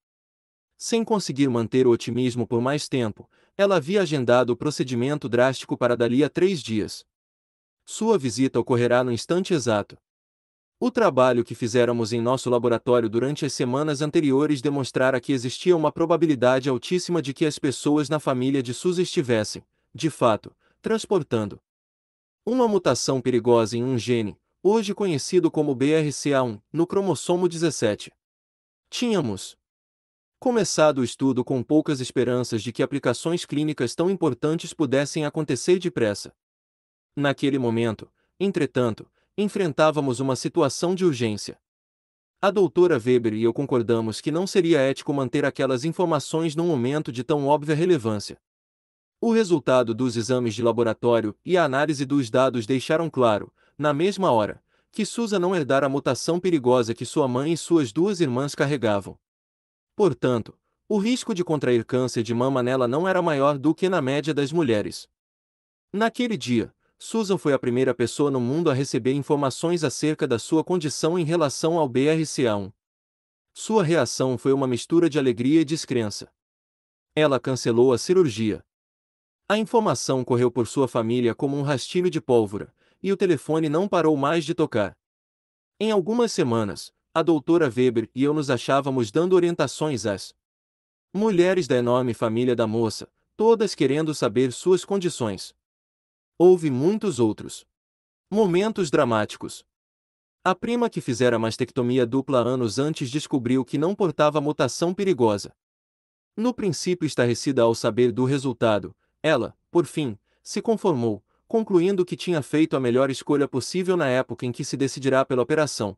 Sem conseguir manter o otimismo por mais tempo, ela havia agendado o procedimento drástico para dali a três dias. Sua visita ocorrerá no instante exato. O trabalho que fizéramos em nosso laboratório durante as semanas anteriores demonstrara que existia uma probabilidade altíssima de que as pessoas na família de Suzy estivessem, de fato, transportando uma mutação perigosa em um gene, hoje conhecido como BRCA1, no cromossomo 17. Tínhamos começado o estudo com poucas esperanças de que aplicações clínicas tão importantes pudessem acontecer depressa. Naquele momento, entretanto, enfrentávamos uma situação de urgência. A doutora Weber e eu concordamos que não seria ético manter aquelas informações num momento de tão óbvia relevância. O resultado dos exames de laboratório e a análise dos dados deixaram claro, na mesma hora, que Susa não herdara a mutação perigosa que sua mãe e suas duas irmãs carregavam. Portanto, o risco de contrair câncer de mama nela não era maior do que na média das mulheres. Naquele dia, Susan foi a primeira pessoa no mundo a receber informações acerca da sua condição em relação ao BRCA1. Sua reação foi uma mistura de alegria e descrença. Ela cancelou a cirurgia. A informação correu por sua família como um rastilho de pólvora, e o telefone não parou mais de tocar. Em algumas semanas, a doutora Weber e eu nos achávamos dando orientações às mulheres da enorme família da moça, todas querendo saber suas condições. Houve muitos outros. Momentos dramáticos. A prima que fizera mastectomia dupla anos antes descobriu que não portava mutação perigosa. No princípio estarrecida ao saber do resultado, ela, por fim, se conformou, concluindo que tinha feito a melhor escolha possível na época em que se decidirá pela operação.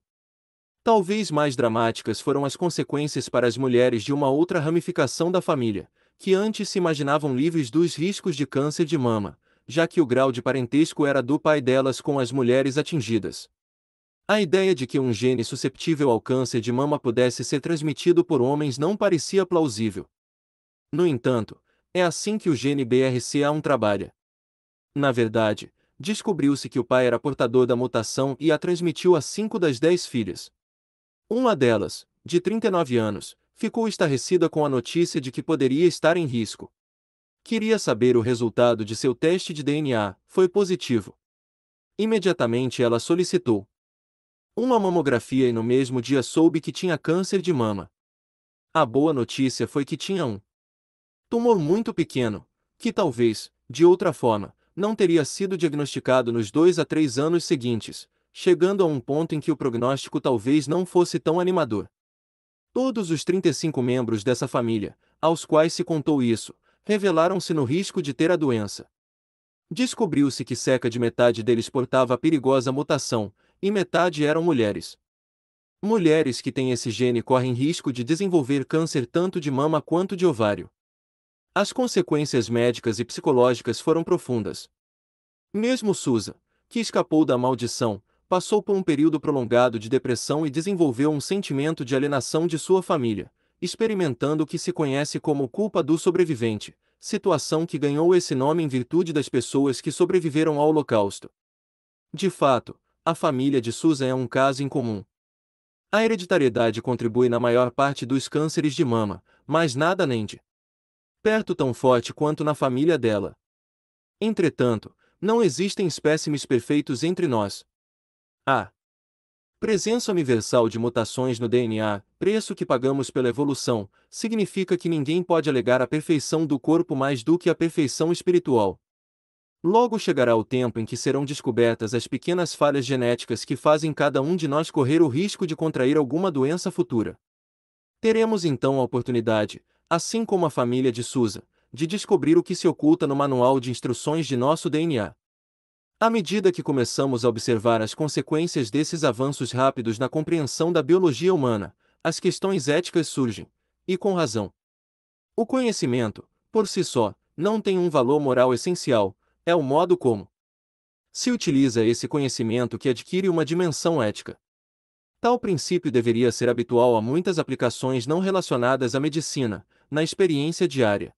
Talvez mais dramáticas foram as consequências para as mulheres de uma outra ramificação da família, que antes se imaginavam livres dos riscos de câncer de mama, já que o grau de parentesco era do pai delas com as mulheres atingidas. A ideia de que um gene susceptível ao câncer de mama pudesse ser transmitido por homens não parecia plausível. No entanto, é assim que o gene BRCA1 trabalha. Na verdade, descobriu-se que o pai era portador da mutação e a transmitiu a cinco das dez filhas. Uma delas, de 39 anos, ficou estarrecida com a notícia de que poderia estar em risco. Queria saber o resultado de seu teste de DNA, foi positivo. Imediatamente ela solicitou uma mamografia e no mesmo dia soube que tinha câncer de mama. A boa notícia foi que tinha um tumor muito pequeno, que talvez, de outra forma, não teria sido diagnosticado nos dois a três anos seguintes, chegando a um ponto em que o prognóstico talvez não fosse tão animador. Todos os 35 membros dessa família, aos quais se contou isso, revelaram-se no risco de ter a doença. Descobriu-se que cerca de metade deles portava a perigosa mutação, e metade eram mulheres. Mulheres que têm esse gene correm risco de desenvolver câncer tanto de mama quanto de ovário. As consequências médicas e psicológicas foram profundas. Mesmo Susa, que escapou da maldição, passou por um período prolongado de depressão e desenvolveu um sentimento de alienação de sua família, experimentando o que se conhece como culpa do sobrevivente, situação que ganhou esse nome em virtude das pessoas que sobreviveram ao Holocausto. De fato, a família de Susan é um caso incomum. A hereditariedade contribui na maior parte dos cânceres de mama, mas nada nem de perto tão forte quanto na família dela. Entretanto, não existem espécimes perfeitos entre nós. Ah. Presença universal de mutações no DNA, preço que pagamos pela evolução, significa que ninguém pode alegar a perfeição do corpo mais do que a perfeição espiritual. Logo chegará o tempo em que serão descobertas as pequenas falhas genéticas que fazem cada um de nós correr o risco de contrair alguma doença futura. Teremos então a oportunidade, assim como a família de Susa, de descobrir o que se oculta no manual de instruções de nosso DNA. À medida que começamos a observar as consequências desses avanços rápidos na compreensão da biologia humana, as questões éticas surgem, e com razão. O conhecimento, por si só, não tem um valor moral essencial, é o modo como se utiliza esse conhecimento que adquire uma dimensão ética. Tal princípio deveria ser habitual a muitas aplicações não relacionadas à medicina, na experiência diária.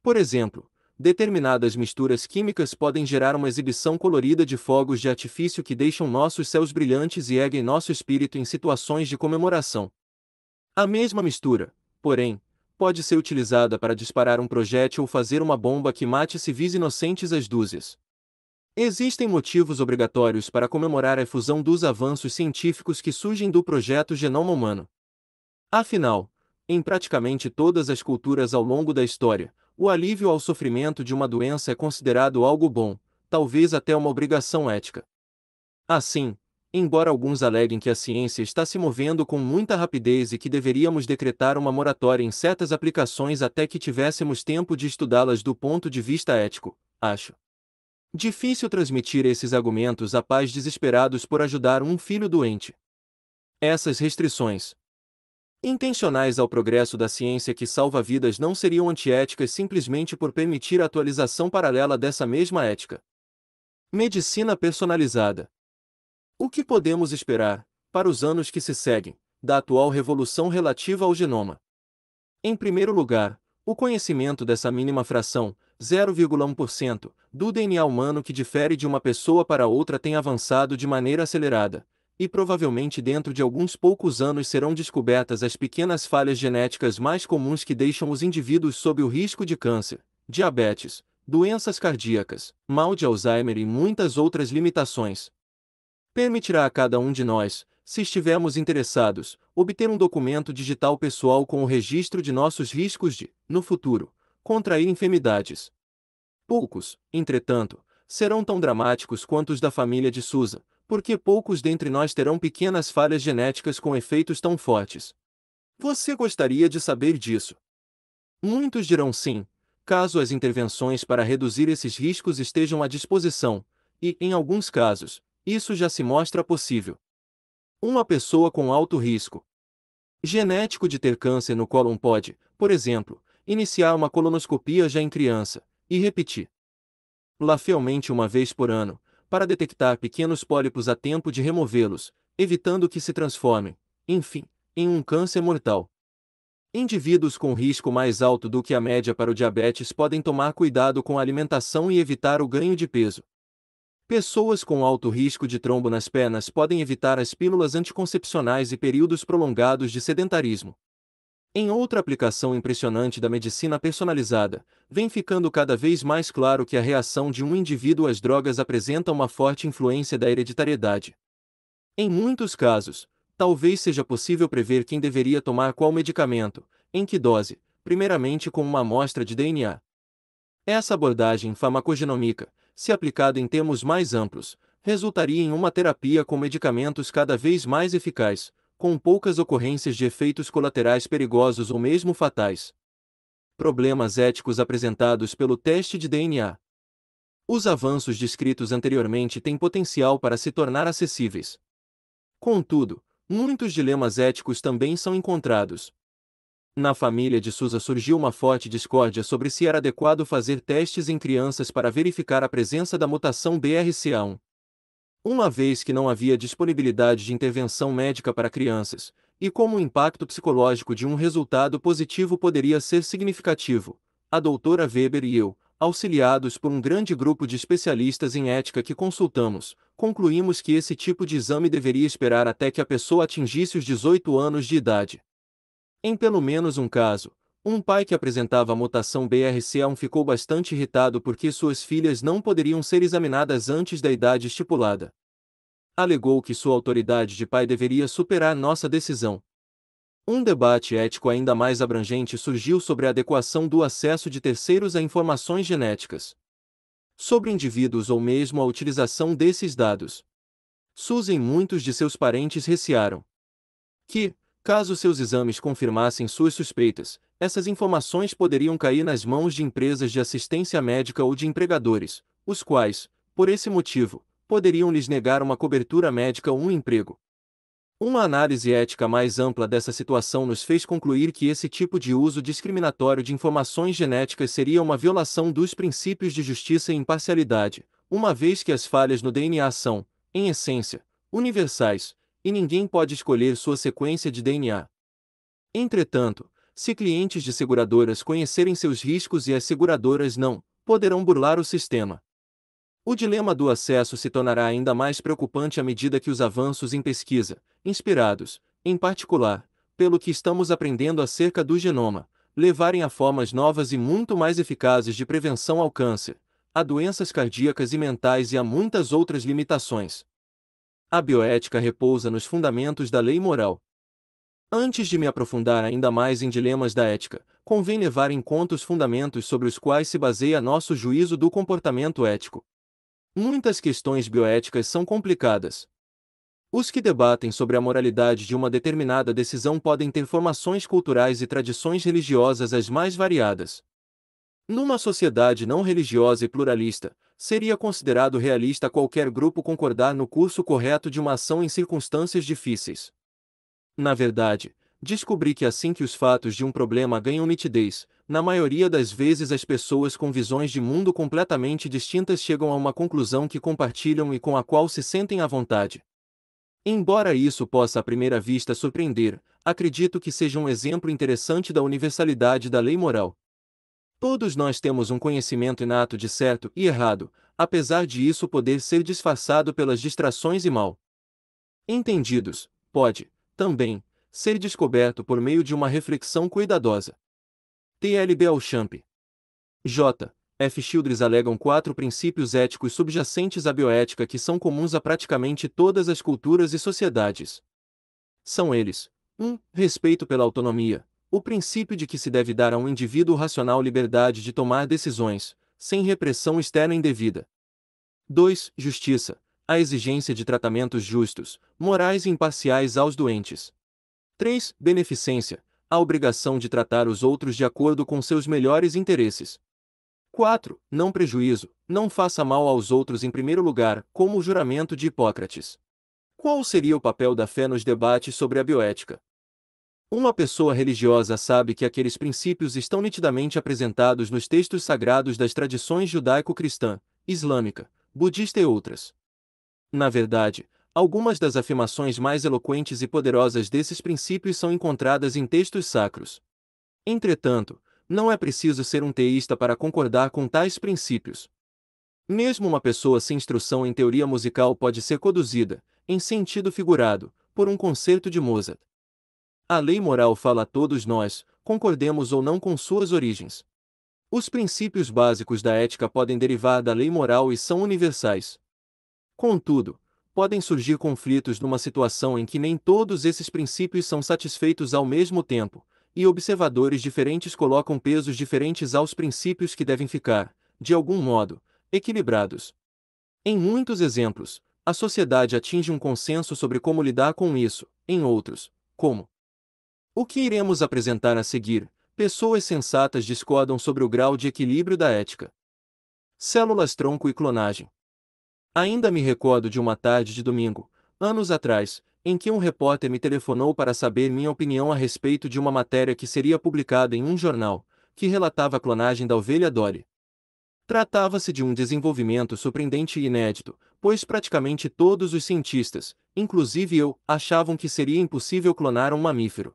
Por exemplo, determinadas misturas químicas podem gerar uma exibição colorida de fogos de artifício que deixam nossos céus brilhantes e erguem nosso espírito em situações de comemoração. A mesma mistura, porém, pode ser utilizada para disparar um projétil ou fazer uma bomba que mate civis inocentes às dúzias. Existem motivos obrigatórios para comemorar a efusão dos avanços científicos que surgem do projeto Genoma Humano. Afinal, em praticamente todas as culturas ao longo da história, o alívio ao sofrimento de uma doença é considerado algo bom, talvez até uma obrigação ética. Assim, embora alguns aleguem que a ciência está se movendo com muita rapidez e que deveríamos decretar uma moratória em certas aplicações até que tivéssemos tempo de estudá-las do ponto de vista ético, acho. Difícil transmitir esses argumentos a pais desesperados por ajudar um filho doente. Essas restrições, intencionais ao progresso da ciência que salva vidas não seriam antiéticas simplesmente por permitir a atualização paralela dessa mesma ética. Medicina personalizada. O que podemos esperar, para os anos que se seguem, da atual revolução relativa ao genoma? Em primeiro lugar, o conhecimento dessa mínima fração, 0,1%, do DNA humano que difere de uma pessoa para outra tem avançado de maneira acelerada, e provavelmente dentro de alguns poucos anos serão descobertas as pequenas falhas genéticas mais comuns que deixam os indivíduos sob o risco de câncer, diabetes, doenças cardíacas, mal de Alzheimer e muitas outras limitações. Permitirá a cada um de nós, se estivermos interessados, obter um documento digital pessoal com o registro de nossos riscos de, no futuro, contrair enfermidades. Poucos, entretanto, serão tão dramáticos quanto os da família de Susan, porque poucos dentre nós terão pequenas falhas genéticas com efeitos tão fortes. Você gostaria de saber disso? Muitos dirão sim, caso as intervenções para reduzir esses riscos estejam à disposição, e, em alguns casos, isso já se mostra possível. Uma pessoa com alto risco genético de ter câncer no cólon pode, por exemplo, iniciar uma colonoscopia já em criança e repetir la uma vez por ano, para detectar pequenos pólipos a tempo de removê-los, evitando que se transformem, enfim, em um câncer mortal. Indivíduos com risco mais alto do que a média para o diabetes podem tomar cuidado com a alimentação e evitar o ganho de peso. Pessoas com alto risco de trombo nas pernas podem evitar as pílulas anticoncepcionais e períodos prolongados de sedentarismo. Em outra aplicação impressionante da medicina personalizada, vem ficando cada vez mais claro que a reação de um indivíduo às drogas apresenta uma forte influência da hereditariedade. Em muitos casos, talvez seja possível prever quem deveria tomar qual medicamento, em que dose, primeiramente com uma amostra de DNA. Essa abordagem farmacogenômica, se aplicada em termos mais amplos, resultaria em uma terapia com medicamentos cada vez mais eficaz, com poucas ocorrências de efeitos colaterais perigosos ou mesmo fatais. Problemas éticos apresentados pelo teste de DNA. Os avanços descritos anteriormente têm potencial para se tornar acessíveis. Contudo, muitos dilemas éticos também são encontrados. Na família de Sousa surgiu uma forte discórdia sobre se era adequado fazer testes em crianças para verificar a presença da mutação BRCA1 uma vez que não havia disponibilidade de intervenção médica para crianças, e como o impacto psicológico de um resultado positivo poderia ser significativo, a doutora Weber e eu, auxiliados por um grande grupo de especialistas em ética que consultamos, concluímos que esse tipo de exame deveria esperar até que a pessoa atingisse os 18 anos de idade. Em pelo menos um caso, um pai que apresentava a mutação BRCA1 ficou bastante irritado porque suas filhas não poderiam ser examinadas antes da idade estipulada. Alegou que sua autoridade de pai deveria superar nossa decisão. Um debate ético ainda mais abrangente surgiu sobre a adequação do acesso de terceiros a informações genéticas. Sobre indivíduos ou mesmo a utilização desses dados. Susan muitos de seus parentes recearam que, caso seus exames confirmassem suas suspeitas, essas informações poderiam cair nas mãos de empresas de assistência médica ou de empregadores, os quais, por esse motivo, poderiam lhes negar uma cobertura médica ou um emprego. Uma análise ética mais ampla dessa situação nos fez concluir que esse tipo de uso discriminatório de informações genéticas seria uma violação dos princípios de justiça e imparcialidade, uma vez que as falhas no DNA são, em essência, universais, e ninguém pode escolher sua sequência de DNA. Entretanto, se clientes de seguradoras conhecerem seus riscos e as seguradoras não, poderão burlar o sistema. O dilema do acesso se tornará ainda mais preocupante à medida que os avanços em pesquisa, inspirados, em particular, pelo que estamos aprendendo acerca do genoma, levarem a formas novas e muito mais eficazes de prevenção ao câncer, a doenças cardíacas e mentais e a muitas outras limitações. A bioética repousa nos fundamentos da lei moral, Antes de me aprofundar ainda mais em dilemas da ética, convém levar em conta os fundamentos sobre os quais se baseia nosso juízo do comportamento ético. Muitas questões bioéticas são complicadas. Os que debatem sobre a moralidade de uma determinada decisão podem ter formações culturais e tradições religiosas as mais variadas. Numa sociedade não religiosa e pluralista, seria considerado realista qualquer grupo concordar no curso correto de uma ação em circunstâncias difíceis. Na verdade, descobri que assim que os fatos de um problema ganham nitidez, na maioria das vezes as pessoas com visões de mundo completamente distintas chegam a uma conclusão que compartilham e com a qual se sentem à vontade. Embora isso possa à primeira vista surpreender, acredito que seja um exemplo interessante da universalidade da lei moral. Todos nós temos um conhecimento inato de certo e errado, apesar de isso poder ser disfarçado pelas distrações e mal. Entendidos, pode, também, ser descoberto por meio de uma reflexão cuidadosa. TLB Alchamp. J. F. Childress alegam quatro princípios éticos subjacentes à bioética que são comuns a praticamente todas as culturas e sociedades. São eles: 1. Um, respeito pela autonomia, o princípio de que se deve dar a um indivíduo racional liberdade de tomar decisões, sem repressão externa indevida. 2. Justiça, a exigência de tratamentos justos, morais e imparciais aos doentes. 3. Beneficência, a obrigação de tratar os outros de acordo com seus melhores interesses. 4. Não prejuízo, não faça mal aos outros em primeiro lugar, como o juramento de Hipócrates. Qual seria o papel da fé nos debates sobre a bioética? Uma pessoa religiosa sabe que aqueles princípios estão nitidamente apresentados nos textos sagrados das tradições judaico-cristã, islâmica, budista e outras. Na verdade, algumas das afirmações mais eloquentes e poderosas desses princípios são encontradas em textos sacros. Entretanto, não é preciso ser um teísta para concordar com tais princípios. Mesmo uma pessoa sem instrução em teoria musical pode ser conduzida, em sentido figurado, por um concerto de Mozart. A lei moral fala a todos nós, concordemos ou não com suas origens. Os princípios básicos da ética podem derivar da lei moral e são universais. Contudo, podem surgir conflitos numa situação em que nem todos esses princípios são satisfeitos ao mesmo tempo, e observadores diferentes colocam pesos diferentes aos princípios que devem ficar, de algum modo, equilibrados. Em muitos exemplos, a sociedade atinge um consenso sobre como lidar com isso, em outros, como. O que iremos apresentar a seguir? Pessoas sensatas discordam sobre o grau de equilíbrio da ética. Células tronco e clonagem. Ainda me recordo de uma tarde de domingo, anos atrás, em que um repórter me telefonou para saber minha opinião a respeito de uma matéria que seria publicada em um jornal, que relatava a clonagem da ovelha Dory. Tratava-se de um desenvolvimento surpreendente e inédito, pois praticamente todos os cientistas, inclusive eu, achavam que seria impossível clonar um mamífero.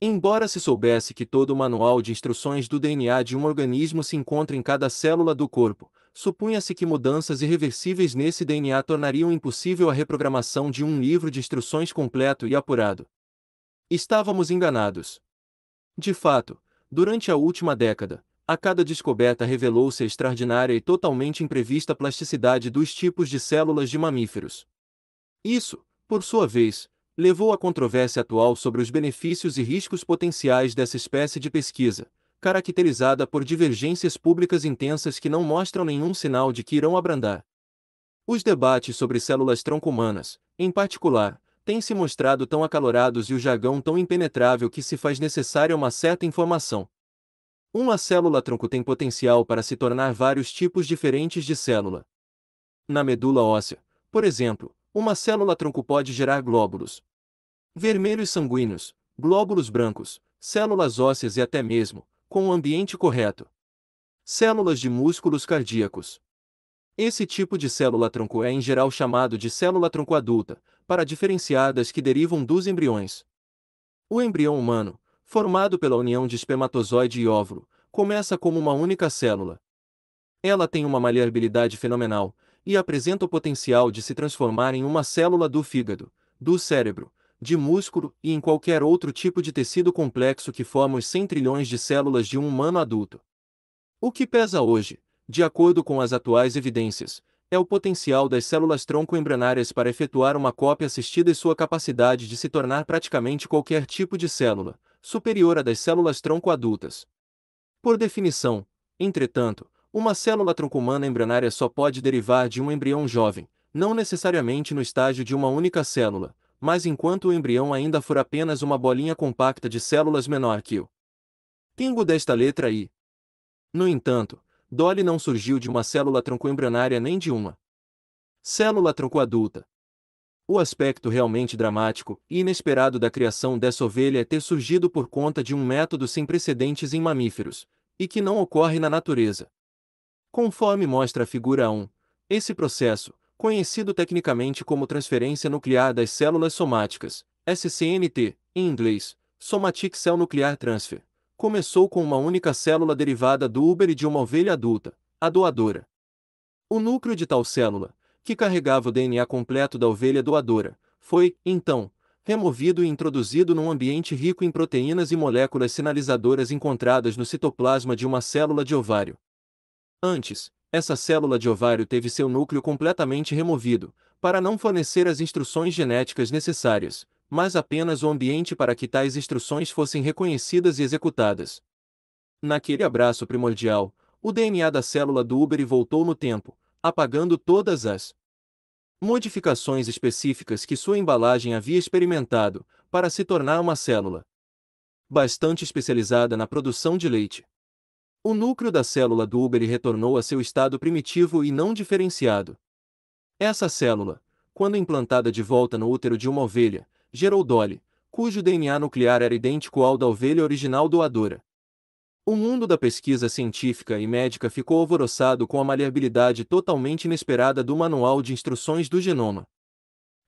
Embora se soubesse que todo o manual de instruções do DNA de um organismo se encontra em cada célula do corpo, supunha-se que mudanças irreversíveis nesse DNA tornariam impossível a reprogramação de um livro de instruções completo e apurado. Estávamos enganados. De fato, durante a última década, a cada descoberta revelou-se a extraordinária e totalmente imprevista plasticidade dos tipos de células de mamíferos. Isso, por sua vez, levou à controvérsia atual sobre os benefícios e riscos potenciais dessa espécie de pesquisa caracterizada por divergências públicas intensas que não mostram nenhum sinal de que irão abrandar. Os debates sobre células tronco-humanas, em particular, têm se mostrado tão acalorados e o jargão tão impenetrável que se faz necessária uma certa informação. Uma célula tronco tem potencial para se tornar vários tipos diferentes de célula. Na medula óssea, por exemplo, uma célula tronco pode gerar glóbulos vermelhos sanguíneos, glóbulos brancos, células ósseas e até mesmo com o ambiente correto. Células de músculos cardíacos. Esse tipo de célula tronco é em geral chamado de célula tronco adulta, para diferenciar das que derivam dos embriões. O embrião humano, formado pela união de espermatozoide e óvulo, começa como uma única célula. Ela tem uma maleabilidade fenomenal e apresenta o potencial de se transformar em uma célula do fígado, do cérebro, de músculo e em qualquer outro tipo de tecido complexo que forma os 100 trilhões de células de um humano adulto. O que pesa hoje, de acordo com as atuais evidências, é o potencial das células tronco-embranárias para efetuar uma cópia assistida e sua capacidade de se tornar praticamente qualquer tipo de célula, superior à das células tronco adultas. Por definição, entretanto, uma célula tronco-humana embrionária só pode derivar de um embrião jovem, não necessariamente no estágio de uma única célula, mas enquanto o embrião ainda for apenas uma bolinha compacta de células menor que o pingo desta letra I. No entanto, Dolly não surgiu de uma célula troncoembrionária nem de uma célula troncoadulta. O aspecto realmente dramático e inesperado da criação dessa ovelha é ter surgido por conta de um método sem precedentes em mamíferos, e que não ocorre na natureza. Conforme mostra a figura 1, esse processo, conhecido tecnicamente como transferência nuclear das células somáticas, SCNT, em inglês, Somatic Cell Nuclear Transfer, começou com uma única célula derivada do úbere de uma ovelha adulta, a doadora. O núcleo de tal célula, que carregava o DNA completo da ovelha doadora, foi, então, removido e introduzido num ambiente rico em proteínas e moléculas sinalizadoras encontradas no citoplasma de uma célula de ovário. Antes, essa célula de ovário teve seu núcleo completamente removido, para não fornecer as instruções genéticas necessárias, mas apenas o ambiente para que tais instruções fossem reconhecidas e executadas. Naquele abraço primordial, o DNA da célula do Uber voltou no tempo, apagando todas as modificações específicas que sua embalagem havia experimentado para se tornar uma célula bastante especializada na produção de leite o núcleo da célula do Uber retornou a seu estado primitivo e não diferenciado. Essa célula, quando implantada de volta no útero de uma ovelha, gerou Dolly, cujo DNA nuclear era idêntico ao da ovelha original doadora. O mundo da pesquisa científica e médica ficou alvoroçado com a maleabilidade totalmente inesperada do Manual de Instruções do Genoma.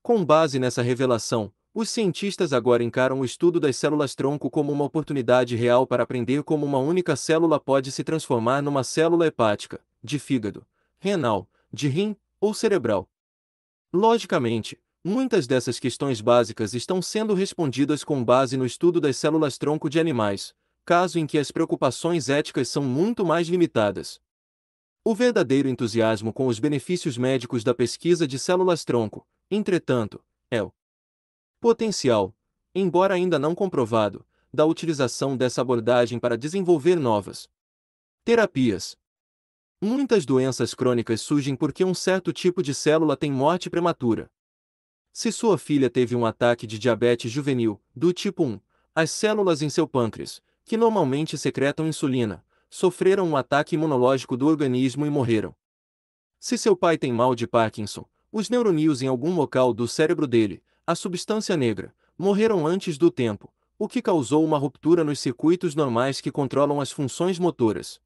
Com base nessa revelação, os cientistas agora encaram o estudo das células-tronco como uma oportunidade real para aprender como uma única célula pode se transformar numa célula hepática, de fígado, renal, de rim ou cerebral. Logicamente, muitas dessas questões básicas estão sendo respondidas com base no estudo das células-tronco de animais, caso em que as preocupações éticas são muito mais limitadas. O verdadeiro entusiasmo com os benefícios médicos da pesquisa de células-tronco, entretanto, é o potencial, embora ainda não comprovado, da utilização dessa abordagem para desenvolver novas terapias. Muitas doenças crônicas surgem porque um certo tipo de célula tem morte prematura. Se sua filha teve um ataque de diabetes juvenil, do tipo 1, as células em seu pâncreas, que normalmente secretam insulina, sofreram um ataque imunológico do organismo e morreram. Se seu pai tem mal de Parkinson, os neurônios em algum local do cérebro dele, a substância negra, morreram antes do tempo, o que causou uma ruptura nos circuitos normais que controlam as funções motoras.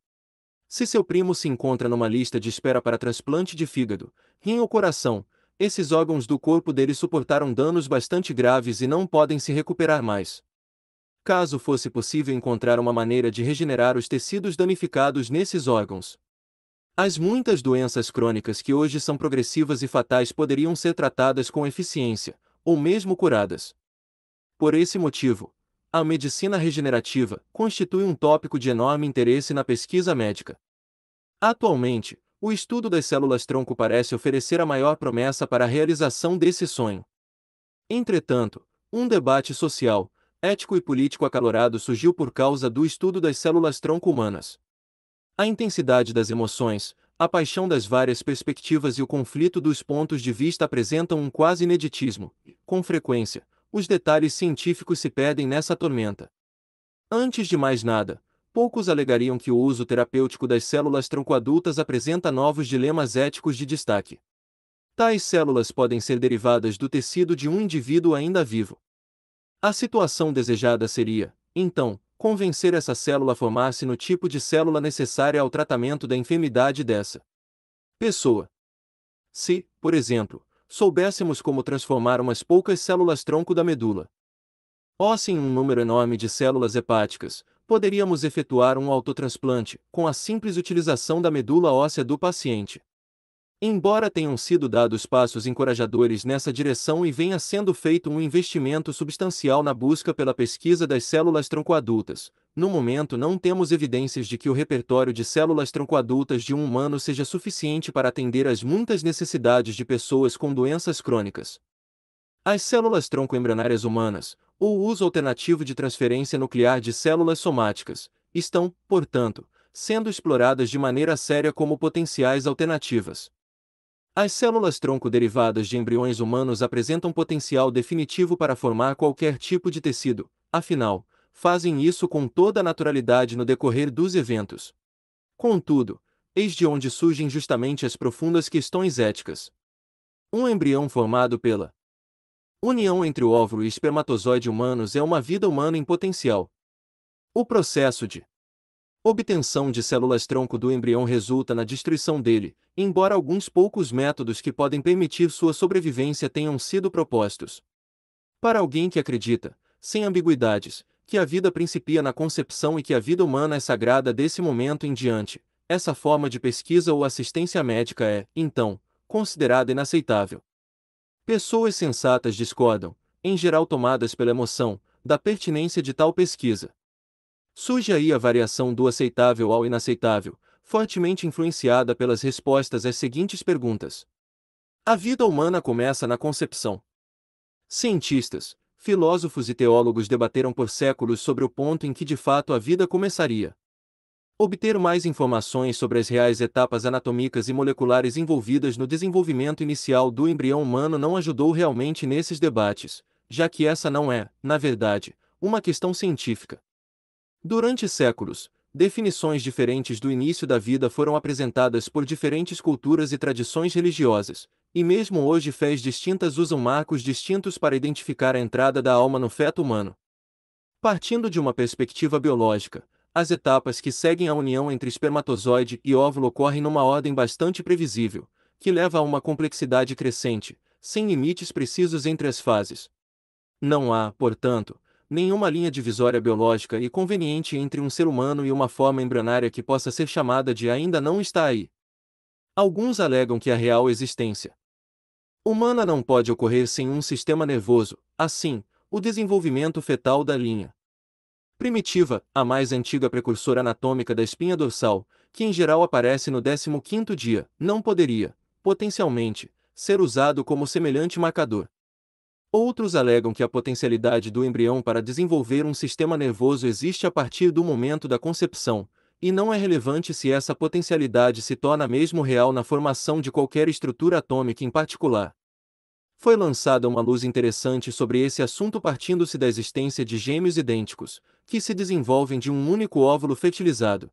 Se seu primo se encontra numa lista de espera para transplante de fígado, rim ou coração, esses órgãos do corpo dele suportaram danos bastante graves e não podem se recuperar mais. Caso fosse possível encontrar uma maneira de regenerar os tecidos danificados nesses órgãos, as muitas doenças crônicas que hoje são progressivas e fatais poderiam ser tratadas com eficiência, ou mesmo curadas. Por esse motivo, a medicina regenerativa constitui um tópico de enorme interesse na pesquisa médica. Atualmente, o estudo das células tronco parece oferecer a maior promessa para a realização desse sonho. Entretanto, um debate social, ético e político acalorado surgiu por causa do estudo das células tronco humanas. A intensidade das emoções, a paixão das várias perspectivas e o conflito dos pontos de vista apresentam um quase ineditismo. Com frequência, os detalhes científicos se perdem nessa tormenta. Antes de mais nada, poucos alegariam que o uso terapêutico das células troncoadultas apresenta novos dilemas éticos de destaque. Tais células podem ser derivadas do tecido de um indivíduo ainda vivo. A situação desejada seria, então, convencer essa célula a formar-se no tipo de célula necessária ao tratamento da enfermidade dessa pessoa. Se, por exemplo, soubéssemos como transformar umas poucas células tronco da medula óssea em um número enorme de células hepáticas, poderíamos efetuar um autotransplante com a simples utilização da medula óssea do paciente. Embora tenham sido dados passos encorajadores nessa direção e venha sendo feito um investimento substancial na busca pela pesquisa das células troncoadultas, no momento não temos evidências de que o repertório de células troncoadultas de um humano seja suficiente para atender às muitas necessidades de pessoas com doenças crônicas. As células troncoembranárias humanas, ou uso alternativo de transferência nuclear de células somáticas, estão, portanto, sendo exploradas de maneira séria como potenciais alternativas. As células tronco derivadas de embriões humanos apresentam potencial definitivo para formar qualquer tipo de tecido, afinal, fazem isso com toda a naturalidade no decorrer dos eventos. Contudo, eis de onde surgem justamente as profundas questões éticas. Um embrião formado pela união entre o óvulo e espermatozoide humanos é uma vida humana em potencial. O processo de Obtenção de células-tronco do embrião resulta na destruição dele, embora alguns poucos métodos que podem permitir sua sobrevivência tenham sido propostos. Para alguém que acredita, sem ambiguidades, que a vida principia na concepção e que a vida humana é sagrada desse momento em diante, essa forma de pesquisa ou assistência médica é, então, considerada inaceitável. Pessoas sensatas discordam, em geral tomadas pela emoção, da pertinência de tal pesquisa. Surge aí a variação do aceitável ao inaceitável, fortemente influenciada pelas respostas às seguintes perguntas. A vida humana começa na concepção. Cientistas, filósofos e teólogos debateram por séculos sobre o ponto em que de fato a vida começaria. Obter mais informações sobre as reais etapas anatômicas e moleculares envolvidas no desenvolvimento inicial do embrião humano não ajudou realmente nesses debates, já que essa não é, na verdade, uma questão científica, Durante séculos, definições diferentes do início da vida foram apresentadas por diferentes culturas e tradições religiosas, e mesmo hoje fés distintas usam marcos distintos para identificar a entrada da alma no feto humano. Partindo de uma perspectiva biológica, as etapas que seguem a união entre espermatozoide e óvulo ocorrem numa ordem bastante previsível, que leva a uma complexidade crescente, sem limites precisos entre as fases. Não há, portanto, nenhuma linha divisória biológica e conveniente entre um ser humano e uma forma embrionária que possa ser chamada de ainda não está aí. Alguns alegam que é a real existência humana não pode ocorrer sem um sistema nervoso, assim, o desenvolvimento fetal da linha primitiva, a mais antiga precursora anatômica da espinha dorsal, que em geral aparece no 15º dia, não poderia, potencialmente, ser usado como semelhante marcador. Outros alegam que a potencialidade do embrião para desenvolver um sistema nervoso existe a partir do momento da concepção, e não é relevante se essa potencialidade se torna mesmo real na formação de qualquer estrutura atômica em particular. Foi lançada uma luz interessante sobre esse assunto partindo-se da existência de gêmeos idênticos, que se desenvolvem de um único óvulo fertilizado.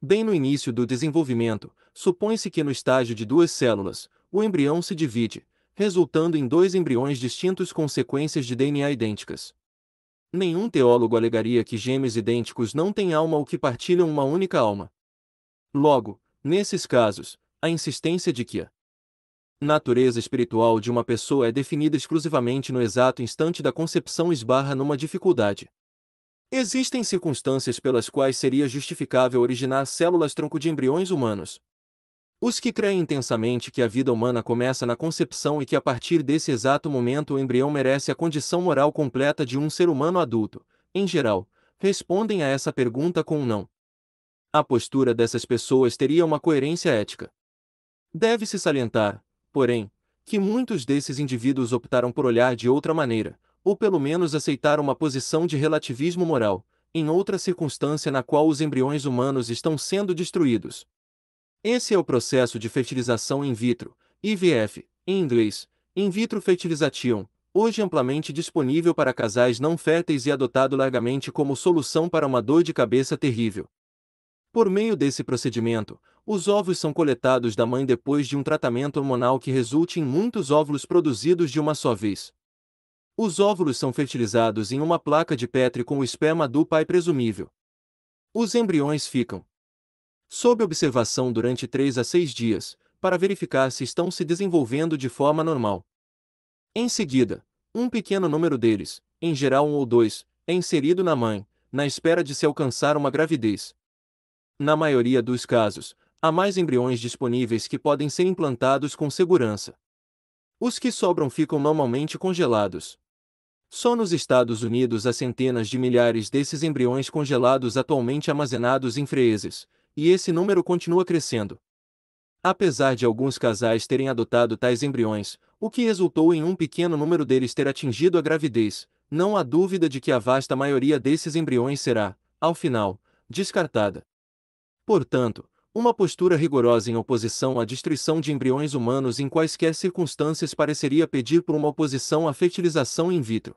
Bem no início do desenvolvimento, supõe-se que no estágio de duas células, o embrião se divide, resultando em dois embriões distintos com sequências de DNA idênticas. Nenhum teólogo alegaria que gêmeos idênticos não têm alma ou que partilham uma única alma. Logo, nesses casos, a insistência de que a natureza espiritual de uma pessoa é definida exclusivamente no exato instante da concepção esbarra numa dificuldade. Existem circunstâncias pelas quais seria justificável originar células tronco de embriões humanos, os que creem intensamente que a vida humana começa na concepção e que a partir desse exato momento o embrião merece a condição moral completa de um ser humano adulto, em geral, respondem a essa pergunta com um não. A postura dessas pessoas teria uma coerência ética. Deve-se salientar, porém, que muitos desses indivíduos optaram por olhar de outra maneira, ou pelo menos aceitar uma posição de relativismo moral, em outra circunstância na qual os embriões humanos estão sendo destruídos, esse é o processo de fertilização in vitro, IVF, em inglês, in vitro fertilization, hoje amplamente disponível para casais não férteis e adotado largamente como solução para uma dor de cabeça terrível. Por meio desse procedimento, os ovos são coletados da mãe depois de um tratamento hormonal que resulte em muitos óvulos produzidos de uma só vez. Os óvulos são fertilizados em uma placa de Petri com o esperma do pai presumível. Os embriões ficam, sob observação durante 3 a 6 dias, para verificar se estão se desenvolvendo de forma normal. Em seguida, um pequeno número deles, em geral um ou dois, é inserido na mãe, na espera de se alcançar uma gravidez. Na maioria dos casos, há mais embriões disponíveis que podem ser implantados com segurança. Os que sobram ficam normalmente congelados. Só nos Estados Unidos há centenas de milhares desses embriões congelados atualmente armazenados em freezers, e esse número continua crescendo. Apesar de alguns casais terem adotado tais embriões, o que resultou em um pequeno número deles ter atingido a gravidez, não há dúvida de que a vasta maioria desses embriões será, ao final, descartada. Portanto, uma postura rigorosa em oposição à destruição de embriões humanos em quaisquer circunstâncias pareceria pedir por uma oposição à fertilização in vitro.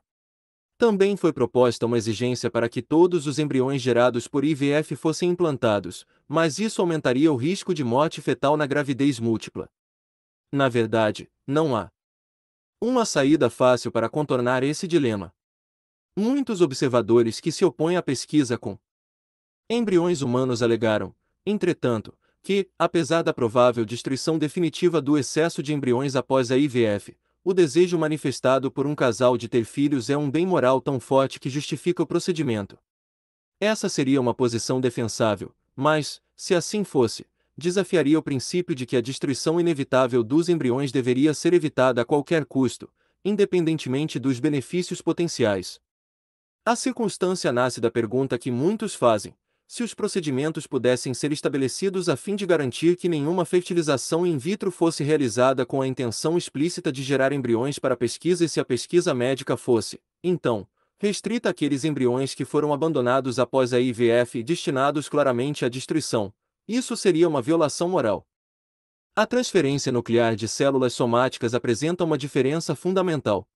Também foi proposta uma exigência para que todos os embriões gerados por IVF fossem implantados, mas isso aumentaria o risco de morte fetal na gravidez múltipla. Na verdade, não há uma saída fácil para contornar esse dilema. Muitos observadores que se opõem à pesquisa com embriões humanos alegaram, entretanto, que, apesar da provável destruição definitiva do excesso de embriões após a IVF, o desejo manifestado por um casal de ter filhos é um bem moral tão forte que justifica o procedimento. Essa seria uma posição defensável, mas, se assim fosse, desafiaria o princípio de que a destruição inevitável dos embriões deveria ser evitada a qualquer custo, independentemente dos benefícios potenciais. A circunstância nasce da pergunta que muitos fazem: se os procedimentos pudessem ser estabelecidos a fim de garantir que nenhuma fertilização in vitro fosse realizada com a intenção explícita de gerar embriões para pesquisa e se a pesquisa médica fosse, então, restrita àqueles embriões que foram abandonados após a IVF e destinados claramente à destruição, isso seria uma violação moral. A transferência nuclear de células somáticas apresenta uma diferença fundamental.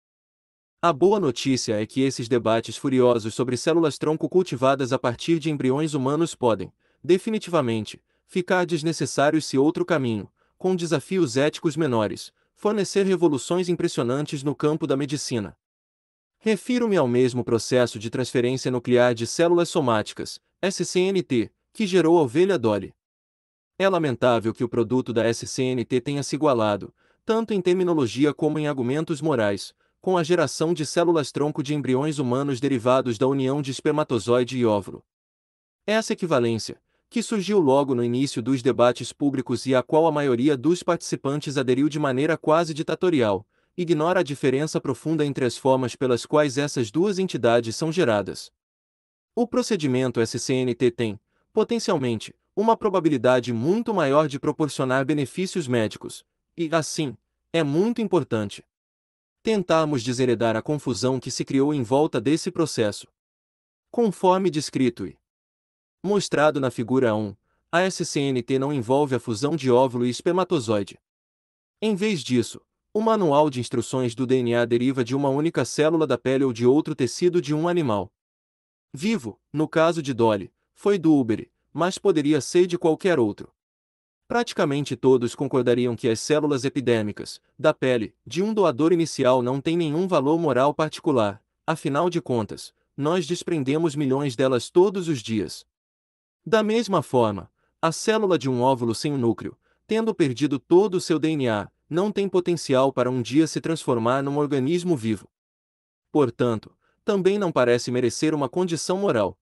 A boa notícia é que esses debates furiosos sobre células tronco cultivadas a partir de embriões humanos podem, definitivamente, ficar desnecessários se outro caminho, com desafios éticos menores, fornecer revoluções impressionantes no campo da medicina. Refiro-me ao mesmo processo de transferência nuclear de células somáticas, SCNT, que gerou a ovelha Dolly. É lamentável que o produto da SCNT tenha se igualado, tanto em terminologia como em argumentos morais, com a geração de células-tronco de embriões humanos derivados da união de espermatozoide e óvulo. É essa equivalência, que surgiu logo no início dos debates públicos e à qual a maioria dos participantes aderiu de maneira quase ditatorial, ignora a diferença profunda entre as formas pelas quais essas duas entidades são geradas. O procedimento SCNT tem, potencialmente, uma probabilidade muito maior de proporcionar benefícios médicos, e, assim, é muito importante tentamos desheredar a confusão que se criou em volta desse processo. Conforme descrito e mostrado na figura 1, a SCNT não envolve a fusão de óvulo e espermatozoide. Em vez disso, o manual de instruções do DNA deriva de uma única célula da pele ou de outro tecido de um animal. Vivo, no caso de Dolly, foi do Uber, mas poderia ser de qualquer outro. Praticamente todos concordariam que as células epidêmicas, da pele, de um doador inicial não têm nenhum valor moral particular, afinal de contas, nós desprendemos milhões delas todos os dias. Da mesma forma, a célula de um óvulo sem o núcleo, tendo perdido todo o seu DNA, não tem potencial para um dia se transformar num organismo vivo. Portanto, também não parece merecer uma condição moral.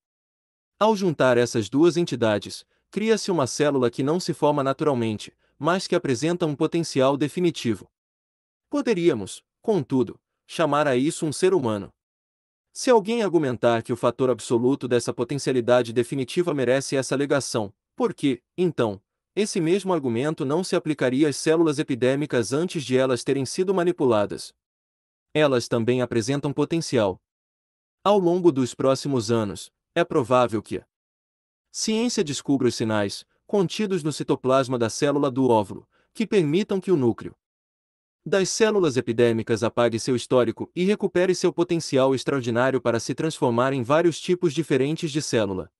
Ao juntar essas duas entidades, cria-se uma célula que não se forma naturalmente, mas que apresenta um potencial definitivo. Poderíamos, contudo, chamar a isso um ser humano. Se alguém argumentar que o fator absoluto dessa potencialidade definitiva merece essa alegação, por que, então, esse mesmo argumento não se aplicaria às células epidêmicas antes de elas terem sido manipuladas? Elas também apresentam potencial. Ao longo dos próximos anos, é provável que, Ciência descobre os sinais, contidos no citoplasma da célula do óvulo, que permitam que o núcleo das células epidêmicas apague seu histórico e recupere seu potencial extraordinário para se transformar em vários tipos diferentes de célula.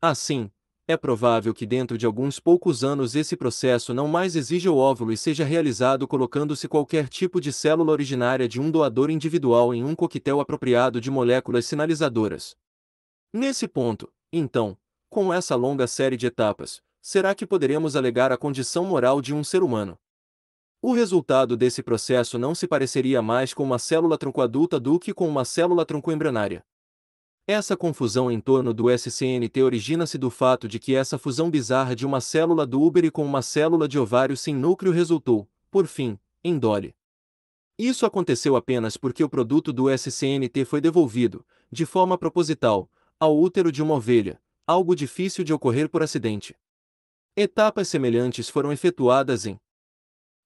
Assim, é provável que dentro de alguns poucos anos esse processo não mais exija o óvulo e seja realizado colocando-se qualquer tipo de célula originária de um doador individual em um coquetel apropriado de moléculas sinalizadoras. Nesse ponto, então, com essa longa série de etapas, será que poderemos alegar a condição moral de um ser humano? O resultado desse processo não se pareceria mais com uma célula troncoadulta do que com uma célula troncoembrionária. Essa confusão em torno do SCNT origina-se do fato de que essa fusão bizarra de uma célula do úbere com uma célula de ovário sem núcleo resultou, por fim, em Dolly. Isso aconteceu apenas porque o produto do SCNT foi devolvido, de forma proposital, ao útero de uma ovelha, algo difícil de ocorrer por acidente. Etapas semelhantes foram efetuadas em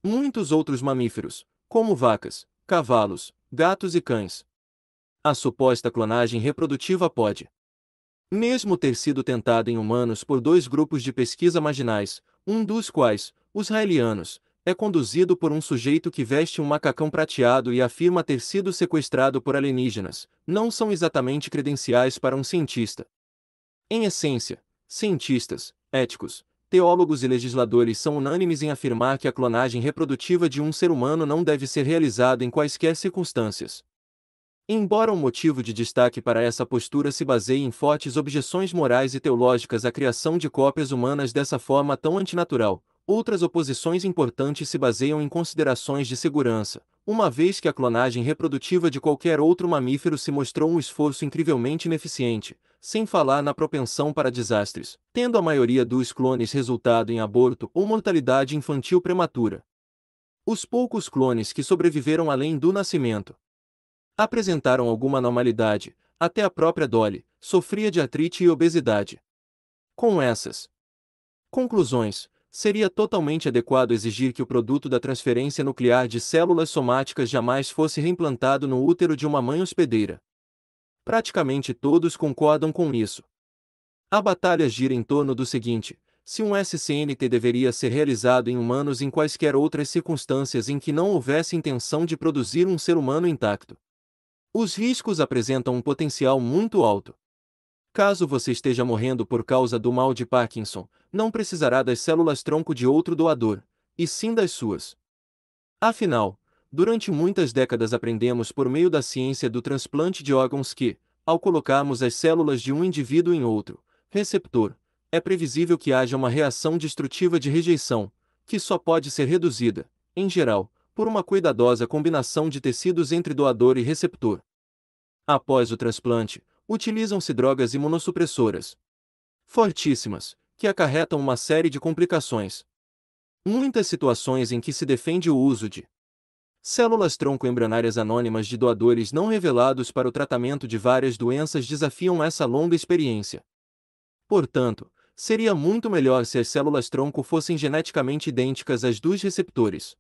muitos outros mamíferos, como vacas, cavalos, gatos e cães. A suposta clonagem reprodutiva pode mesmo ter sido tentada em humanos por dois grupos de pesquisa marginais, um dos quais, os raelianos, é conduzido por um sujeito que veste um macacão prateado e afirma ter sido sequestrado por alienígenas, não são exatamente credenciais para um cientista. Em essência, cientistas, éticos, teólogos e legisladores são unânimes em afirmar que a clonagem reprodutiva de um ser humano não deve ser realizada em quaisquer circunstâncias. Embora o um motivo de destaque para essa postura se baseie em fortes objeções morais e teológicas à criação de cópias humanas dessa forma tão antinatural, outras oposições importantes se baseiam em considerações de segurança, uma vez que a clonagem reprodutiva de qualquer outro mamífero se mostrou um esforço incrivelmente ineficiente, sem falar na propensão para desastres, tendo a maioria dos clones resultado em aborto ou mortalidade infantil prematura. Os poucos clones que sobreviveram além do nascimento apresentaram alguma anormalidade, até a própria Dolly sofria de artrite e obesidade. Com essas conclusões, seria totalmente adequado exigir que o produto da transferência nuclear de células somáticas jamais fosse reimplantado no útero de uma mãe hospedeira. Praticamente todos concordam com isso. A batalha gira em torno do seguinte: se um SCNT deveria ser realizado em humanos em quaisquer outras circunstâncias em que não houvesse intenção de produzir um ser humano intacto. Os riscos apresentam um potencial muito alto. Caso você esteja morrendo por causa do mal de Parkinson, não precisará das células tronco de outro doador, e sim das suas. Afinal, Durante muitas décadas aprendemos por meio da ciência do transplante de órgãos que, ao colocarmos as células de um indivíduo em outro, receptor, é previsível que haja uma reação destrutiva de rejeição, que só pode ser reduzida, em geral, por uma cuidadosa combinação de tecidos entre doador e receptor. Após o transplante, utilizam-se drogas imunossupressoras fortíssimas, que acarretam uma série de complicações. Muitas situações em que se defende o uso de Células tronco-embrionárias anônimas de doadores não revelados para o tratamento de várias doenças desafiam essa longa experiência. Portanto, seria muito melhor se as células tronco fossem geneticamente idênticas às dos receptores.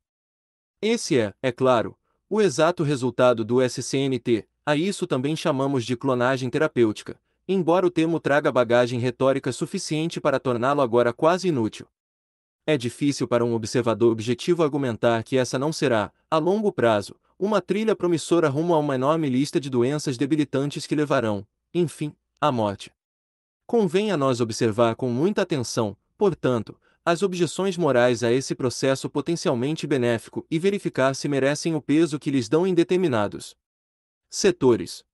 Esse é, é claro, o exato resultado do SCNT, a isso também chamamos de clonagem terapêutica, embora o termo traga bagagem retórica suficiente para torná-lo agora quase inútil. É difícil para um observador objetivo argumentar que essa não será, a longo prazo, uma trilha promissora rumo a uma enorme lista de doenças debilitantes que levarão, enfim, à morte. Convém a nós observar com muita atenção, portanto, as objeções morais a esse processo potencialmente benéfico e verificar se merecem o peso que lhes dão em determinados setores.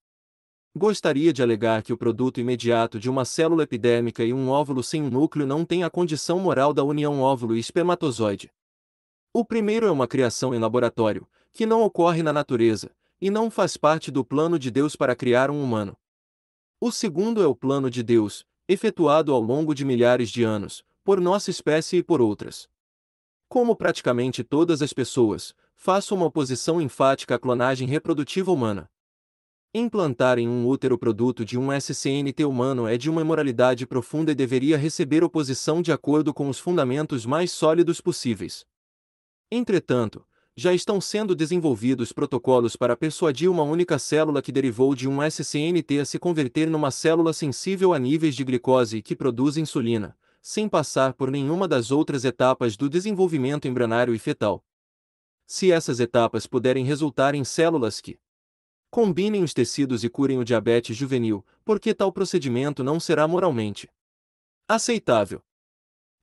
Gostaria de alegar que o produto imediato de uma célula epidérmica e um óvulo sem um núcleo não tem a condição moral da união óvulo e espermatozoide. O primeiro é uma criação em laboratório, que não ocorre na natureza, e não faz parte do plano de Deus para criar um humano. O segundo é o plano de Deus, efetuado ao longo de milhares de anos, por nossa espécie e por outras. Como praticamente todas as pessoas, faço uma oposição enfática à clonagem reprodutiva humana. Implantar em um útero produto de um SCNT humano é de uma imoralidade profunda e deveria receber oposição de acordo com os fundamentos mais sólidos possíveis. Entretanto, já estão sendo desenvolvidos protocolos para persuadir uma única célula que derivou de um SCNT a se converter numa célula sensível a níveis de glicose que produz insulina, sem passar por nenhuma das outras etapas do desenvolvimento embrionário e fetal. Se essas etapas puderem resultar em células que, Combinem os tecidos e curem o diabetes juvenil, porque tal procedimento não será moralmente aceitável.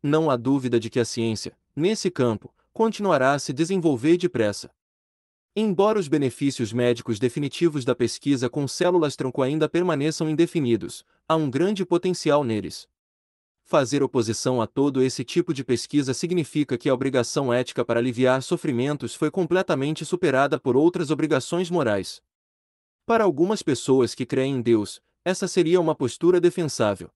Não há dúvida de que a ciência, nesse campo, continuará a se desenvolver depressa. Embora os benefícios médicos definitivos da pesquisa com células tronco ainda permaneçam indefinidos, há um grande potencial neles. Fazer oposição a todo esse tipo de pesquisa significa que a obrigação ética para aliviar sofrimentos foi completamente superada por outras obrigações morais. Para algumas pessoas que creem em Deus, essa seria uma postura defensável.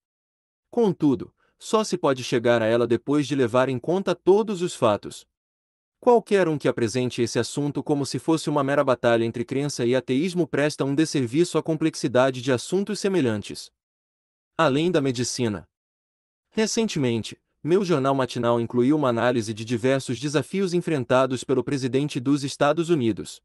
Contudo, só se pode chegar a ela depois de levar em conta todos os fatos. Qualquer um que apresente esse assunto como se fosse uma mera batalha entre crença e ateísmo presta um desserviço à complexidade de assuntos semelhantes. Além da medicina. Recentemente, meu jornal matinal incluiu uma análise de diversos desafios enfrentados pelo presidente dos Estados Unidos.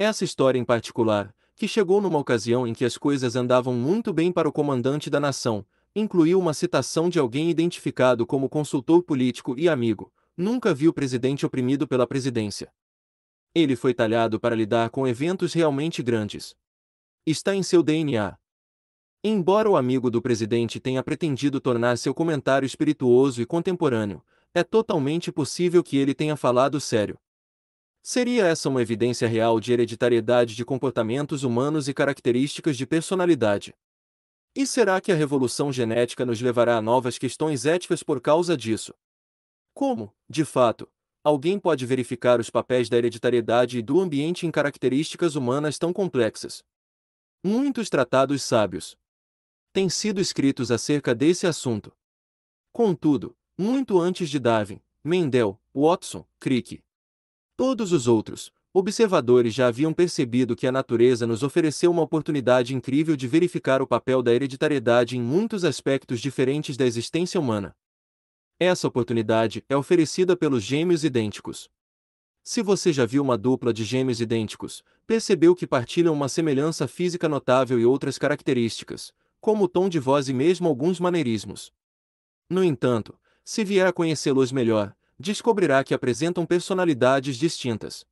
Essa história em particular, que chegou numa ocasião em que as coisas andavam muito bem para o comandante da nação, incluiu uma citação de alguém identificado como consultor político e amigo. Nunca vi o presidente oprimido pela presidência. Ele foi talhado para lidar com eventos realmente grandes. Está em seu DNA. Embora o amigo do presidente tenha pretendido tornar seu comentário espirituoso e contemporâneo, é totalmente possível que ele tenha falado sério. Seria essa uma evidência real de hereditariedade de comportamentos humanos e características de personalidade? E será que a revolução genética nos levará a novas questões éticas por causa disso? Como, de fato, alguém pode verificar os papéis da hereditariedade e do ambiente em características humanas tão complexas? Muitos tratados sábios têm sido escritos acerca desse assunto. Contudo, muito antes de Darwin, Mendel, Watson, Crick, Todos os outros observadores já haviam percebido que a natureza nos ofereceu uma oportunidade incrível de verificar o papel da hereditariedade em muitos aspectos diferentes da existência humana. Essa oportunidade é oferecida pelos gêmeos idênticos. Se você já viu uma dupla de gêmeos idênticos, percebeu que partilham uma semelhança física notável e outras características, como o tom de voz e mesmo alguns maneirismos. No entanto, se vier a conhecê-los melhor, descobrirá que apresentam personalidades distintas.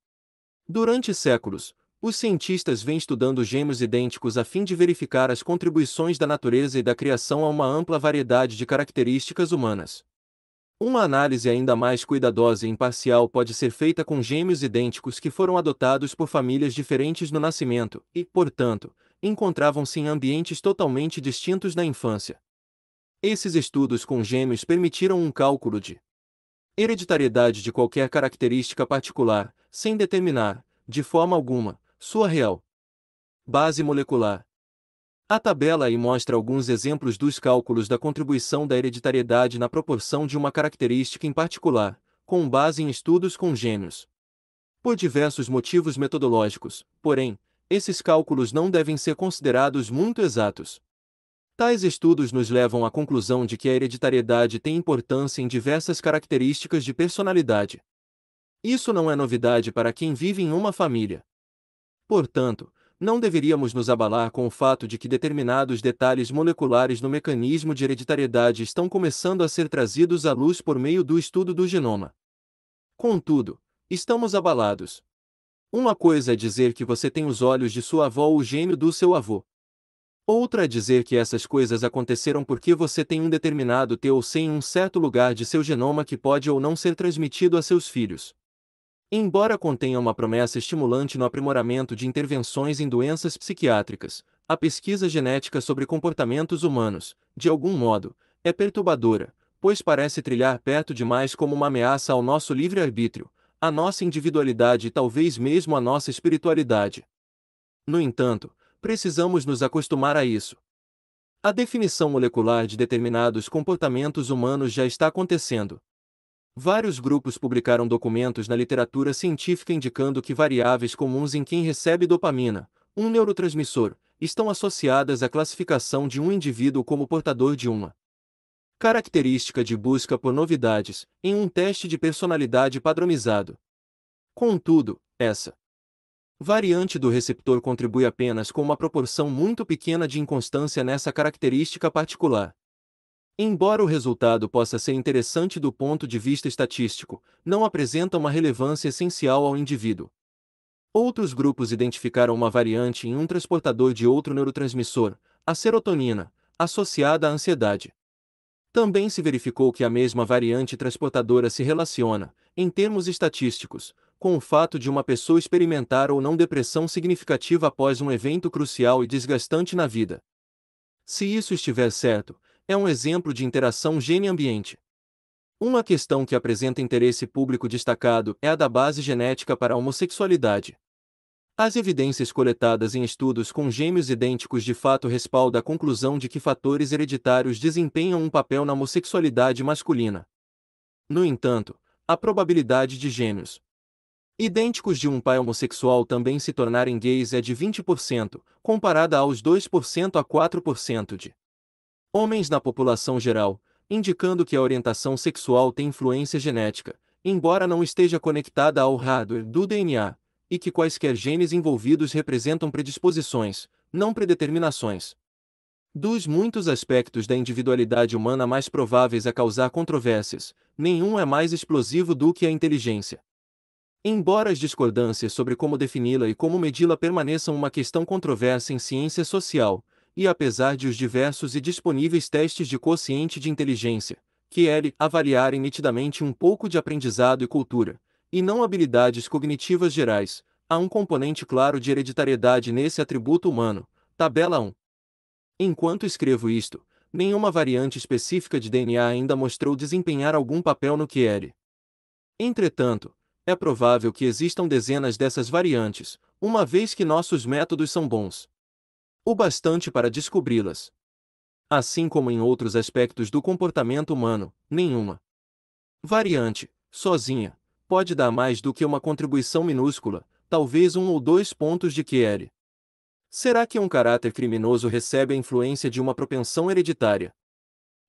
Durante séculos, os cientistas vêm estudando gêmeos idênticos a fim de verificar as contribuições da natureza e da criação a uma ampla variedade de características humanas. Uma análise ainda mais cuidadosa e imparcial pode ser feita com gêmeos idênticos que foram adotados por famílias diferentes no nascimento e, portanto, encontravam-se em ambientes totalmente distintos na infância. Esses estudos com gêmeos permitiram um cálculo de hereditariedade de qualquer característica particular, sem determinar, de forma alguma, sua real base molecular. A tabela aí mostra alguns exemplos dos cálculos da contribuição da hereditariedade na proporção de uma característica em particular, com base em estudos congênios. Por diversos motivos metodológicos, porém, esses cálculos não devem ser considerados muito exatos. Tais estudos nos levam à conclusão de que a hereditariedade tem importância em diversas características de personalidade. Isso não é novidade para quem vive em uma família. Portanto, não deveríamos nos abalar com o fato de que determinados detalhes moleculares no mecanismo de hereditariedade estão começando a ser trazidos à luz por meio do estudo do genoma. Contudo, estamos abalados. Uma coisa é dizer que você tem os olhos de sua avó ou o gênio do seu avô. Outra a dizer que essas coisas aconteceram porque você tem um determinado T ou em um certo lugar de seu genoma que pode ou não ser transmitido a seus filhos. Embora contenha uma promessa estimulante no aprimoramento de intervenções em doenças psiquiátricas, a pesquisa genética sobre comportamentos humanos, de algum modo, é perturbadora, pois parece trilhar perto demais como uma ameaça ao nosso livre-arbítrio, à nossa individualidade e talvez mesmo à nossa espiritualidade. No entanto, precisamos nos acostumar a isso. A definição molecular de determinados comportamentos humanos já está acontecendo. Vários grupos publicaram documentos na literatura científica indicando que variáveis comuns em quem recebe dopamina, um neurotransmissor, estão associadas à classificação de um indivíduo como portador de uma característica de busca por novidades, em um teste de personalidade padronizado. Contudo, essa variante do receptor contribui apenas com uma proporção muito pequena de inconstância nessa característica particular. Embora o resultado possa ser interessante do ponto de vista estatístico, não apresenta uma relevância essencial ao indivíduo. Outros grupos identificaram uma variante em um transportador de outro neurotransmissor, a serotonina, associada à ansiedade. Também se verificou que a mesma variante transportadora se relaciona, em termos estatísticos, com o fato de uma pessoa experimentar ou não depressão significativa após um evento crucial e desgastante na vida. Se isso estiver certo, é um exemplo de interação gene-ambiente. Uma questão que apresenta interesse público destacado é a da base genética para a homossexualidade. As evidências coletadas em estudos com gêmeos idênticos de fato respaldam a conclusão de que fatores hereditários desempenham um papel na homossexualidade masculina. No entanto, a probabilidade de gêmeos, idênticos de um pai homossexual também se tornarem gays é de 20%, comparada aos 2% a 4% de homens na população geral, indicando que a orientação sexual tem influência genética, embora não esteja conectada ao hardware do DNA, e que quaisquer genes envolvidos representam predisposições, não predeterminações. Dos muitos aspectos da individualidade humana mais prováveis a causar controvérsias, nenhum é mais explosivo do que a inteligência. Embora as discordâncias sobre como defini-la e como medi-la permaneçam uma questão controversa em ciência social, e apesar de os diversos e disponíveis testes de quociente de inteligência, que ele é avaliarem nitidamente um pouco de aprendizado e cultura, e não habilidades cognitivas gerais, há um componente claro de hereditariedade nesse atributo humano. Tabela 1. Enquanto escrevo isto, nenhuma variante específica de DNA ainda mostrou desempenhar algum papel no que é Entretanto, é provável que existam dezenas dessas variantes, uma vez que nossos métodos são bons. O bastante para descobri-las. Assim como em outros aspectos do comportamento humano, nenhuma variante, sozinha, pode dar mais do que uma contribuição minúscula, talvez um ou dois pontos de QL. Será que um caráter criminoso recebe a influência de uma propensão hereditária,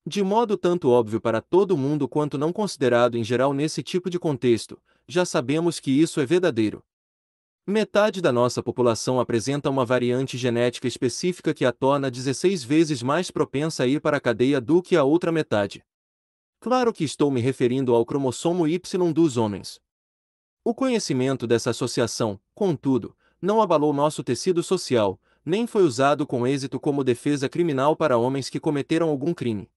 de modo tanto óbvio para todo mundo quanto não considerado em geral nesse tipo de contexto, já sabemos que isso é verdadeiro. Metade da nossa população apresenta uma variante genética específica que a torna 16 vezes mais propensa a ir para a cadeia do que a outra metade. Claro que estou me referindo ao cromossomo Y dos homens. O conhecimento dessa associação, contudo, não abalou nosso tecido social, nem foi usado com êxito como defesa criminal para homens que cometeram algum crime.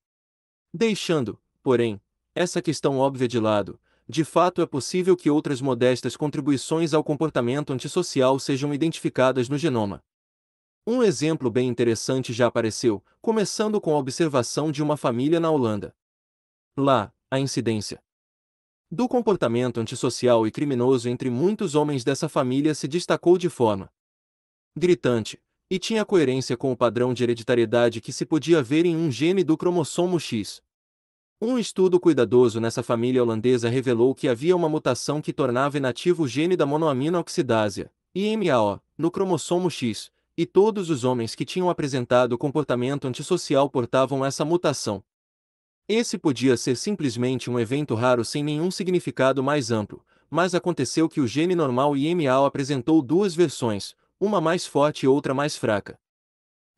Deixando, porém, essa questão óbvia de lado, de fato é possível que outras modestas contribuições ao comportamento antissocial sejam identificadas no genoma. Um exemplo bem interessante já apareceu, começando com a observação de uma família na Holanda. Lá, a incidência do comportamento antissocial e criminoso entre muitos homens dessa família se destacou de forma gritante, e tinha coerência com o padrão de hereditariedade que se podia ver em um gene do cromossomo X. Um estudo cuidadoso nessa família holandesa revelou que havia uma mutação que tornava inativo o gene da monoamina oxidase, IMAO, no cromossomo X, e todos os homens que tinham apresentado comportamento antissocial portavam essa mutação. Esse podia ser simplesmente um evento raro sem nenhum significado mais amplo, mas aconteceu que o gene normal IMAO apresentou duas versões, uma mais forte e outra mais fraca.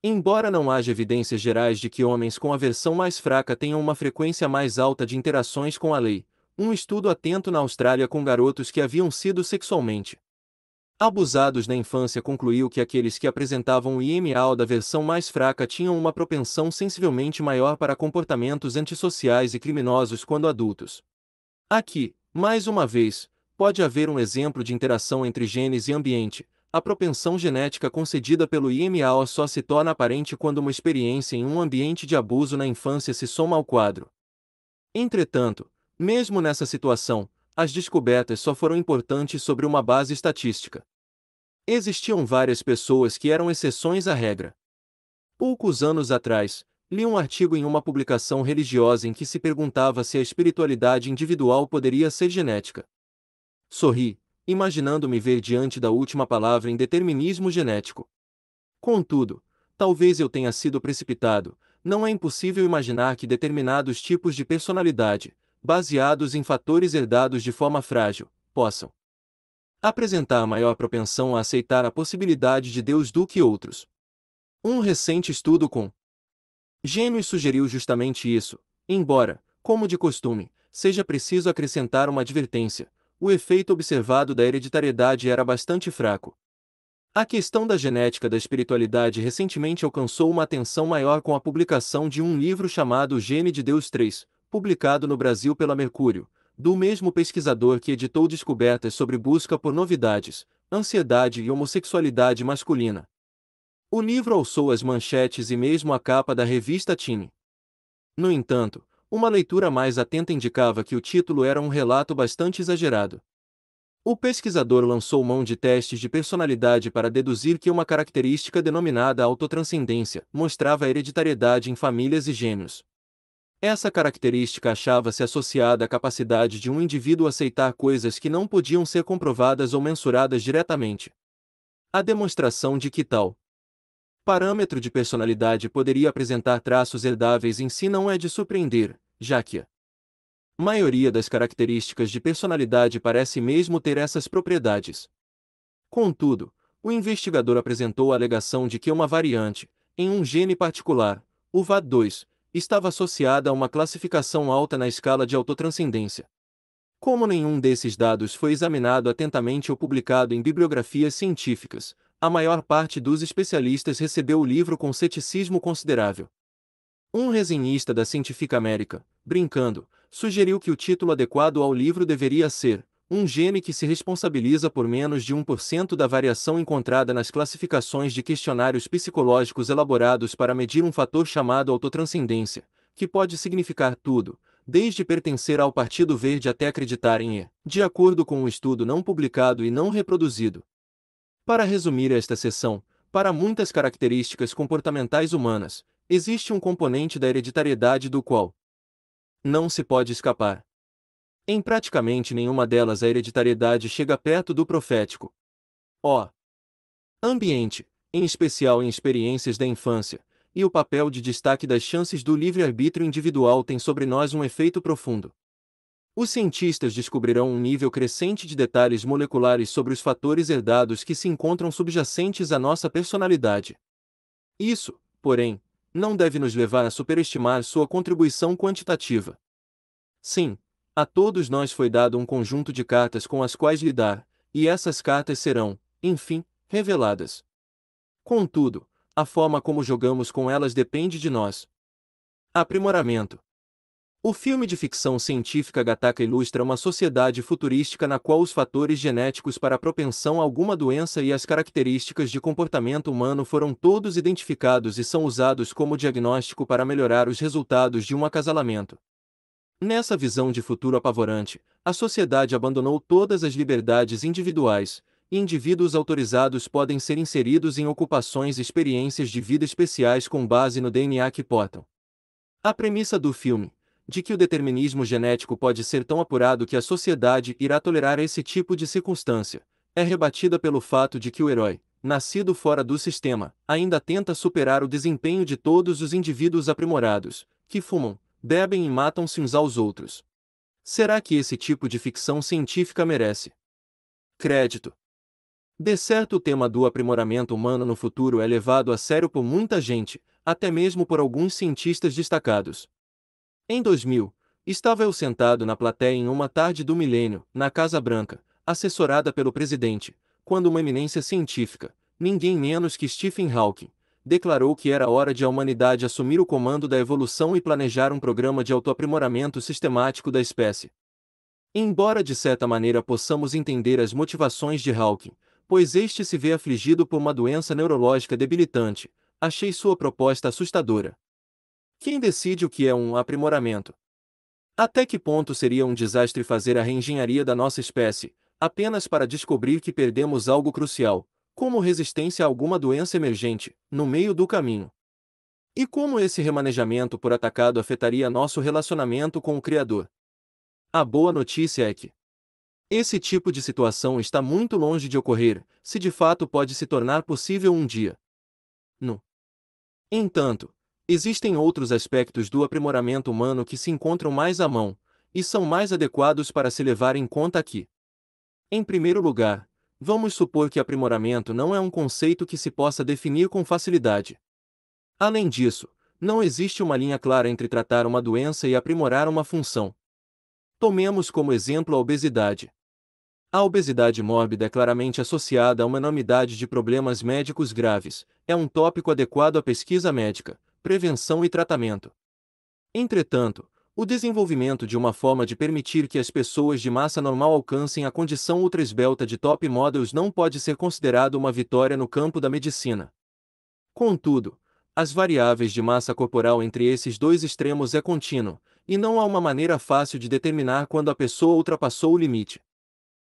Embora não haja evidências gerais de que homens com a versão mais fraca tenham uma frequência mais alta de interações com a lei, um estudo atento na Austrália com garotos que haviam sido sexualmente abusados na infância concluiu que aqueles que apresentavam o IMAO da versão mais fraca tinham uma propensão sensivelmente maior para comportamentos antissociais e criminosos quando adultos. Aqui, mais uma vez, pode haver um exemplo de interação entre genes e ambiente, a propensão genética concedida pelo IMAO só se torna aparente quando uma experiência em um ambiente de abuso na infância se soma ao quadro. Entretanto, mesmo nessa situação, as descobertas só foram importantes sobre uma base estatística. Existiam várias pessoas que eram exceções à regra. Poucos anos atrás, li um artigo em uma publicação religiosa em que se perguntava se a espiritualidade individual poderia ser genética. Sorri, imaginando-me ver diante da última palavra em determinismo genético. Contudo, talvez eu tenha sido precipitado, não é impossível imaginar que determinados tipos de personalidade, baseados em fatores herdados de forma frágil, possam apresentar maior propensão a aceitar a possibilidade de Deus do que outros. Um recente estudo com gêmeos sugeriu justamente isso, embora, como de costume, seja preciso acrescentar uma advertência, o efeito observado da hereditariedade era bastante fraco. A questão da genética da espiritualidade recentemente alcançou uma atenção maior com a publicação de um livro chamado Gene de Deus 3, publicado no Brasil pela Mercúrio, do mesmo pesquisador que editou descobertas sobre busca por novidades, ansiedade e homossexualidade masculina. O livro alçou as manchetes e mesmo a capa da revista Time. No entanto, uma leitura mais atenta indicava que o título era um relato bastante exagerado. O pesquisador lançou mão de testes de personalidade para deduzir que uma característica denominada autotranscendência mostrava hereditariedade em famílias e gênios. Essa característica achava-se associada à capacidade de um indivíduo aceitar coisas que não podiam ser comprovadas ou mensuradas diretamente. A demonstração de que tal parâmetro de personalidade poderia apresentar traços herdáveis em si não é de surpreender, já que a maioria das características de personalidade parece mesmo ter essas propriedades. Contudo, o investigador apresentou a alegação de que uma variante, em um gene particular, o VAD2, estava associada a uma classificação alta na escala de autotranscendência. Como nenhum desses dados foi examinado atentamente ou publicado em bibliografias científicas, a maior parte dos especialistas recebeu o livro com ceticismo considerável. Um resenhista da Científica América, brincando, sugeriu que o título adequado ao livro deveria ser Um gene que se responsabiliza por menos de 1% da variação encontrada nas classificações de questionários psicológicos elaborados para medir um fator chamado autotranscendência, que pode significar tudo, desde pertencer ao Partido Verde até acreditar em E, de acordo com um estudo não publicado e não reproduzido. Para resumir esta sessão, para muitas características comportamentais humanas, existe um componente da hereditariedade do qual, não se pode escapar. Em praticamente nenhuma delas a hereditariedade chega perto do profético. O ambiente, em especial em experiências da infância, e o papel de destaque das chances do livre-arbítrio individual tem sobre nós um efeito profundo. Os cientistas descobrirão um nível crescente de detalhes moleculares sobre os fatores herdados que se encontram subjacentes à nossa personalidade. Isso, porém, não deve nos levar a superestimar sua contribuição quantitativa. Sim, a todos nós foi dado um conjunto de cartas com as quais lidar, e essas cartas serão, enfim, reveladas. Contudo, a forma como jogamos com elas depende de nós. Aprimoramento. O filme de ficção científica Gataka ilustra uma sociedade futurística na qual os fatores genéticos para a propensão a alguma doença e as características de comportamento humano foram todos identificados e são usados como diagnóstico para melhorar os resultados de um acasalamento. Nessa visão de futuro apavorante, a sociedade abandonou todas as liberdades individuais, e indivíduos autorizados podem ser inseridos em ocupações e experiências de vida especiais com base no DNA que portam. A premissa do filme, de que o determinismo genético pode ser tão apurado que a sociedade irá tolerar esse tipo de circunstância, é rebatida pelo fato de que o herói, nascido fora do sistema, ainda tenta superar o desempenho de todos os indivíduos aprimorados, que fumam, bebem e matam-se uns aos outros. Será que esse tipo de ficção científica merece? Crédito. De certo, o tema do aprimoramento humano no futuro é levado a sério por muita gente, até mesmo por alguns cientistas destacados, em 2000, estava eu sentado na plateia em uma tarde do milênio, na Casa Branca, assessorada pelo presidente, quando uma eminência científica, ninguém menos que Stephen Hawking, declarou que era hora de a humanidade assumir o comando da evolução e planejar um programa de autoaprimoramento sistemático da espécie. Embora de certa maneira possamos entender as motivações de Hawking, pois este se vê afligido por uma doença neurológica debilitante, achei sua proposta assustadora. Quem decide o que é um aprimoramento? Até que ponto seria um desastre fazer a reengenharia da nossa espécie, apenas para descobrir que perdemos algo crucial, como resistência a alguma doença emergente, no meio do caminho? E como esse remanejamento por atacado afetaria nosso relacionamento com o Criador? A boa notícia é que esse tipo de situação está muito longe de ocorrer, se de fato pode se tornar possível um dia. No entanto, Existem outros aspectos do aprimoramento humano que se encontram mais à mão, e são mais adequados para se levar em conta aqui. Em primeiro lugar, vamos supor que aprimoramento não é um conceito que se possa definir com facilidade. Além disso, não existe uma linha clara entre tratar uma doença e aprimorar uma função. Tomemos como exemplo a obesidade. A obesidade mórbida é claramente associada a uma enormidade de problemas médicos graves, é um tópico adequado à pesquisa médica, prevenção e tratamento. Entretanto, o desenvolvimento de uma forma de permitir que as pessoas de massa normal alcancem a condição ultra esbelta de top models não pode ser considerado uma vitória no campo da medicina. Contudo, as variáveis de massa corporal entre esses dois extremos é contínuo, e não há uma maneira fácil de determinar quando a pessoa ultrapassou o limite.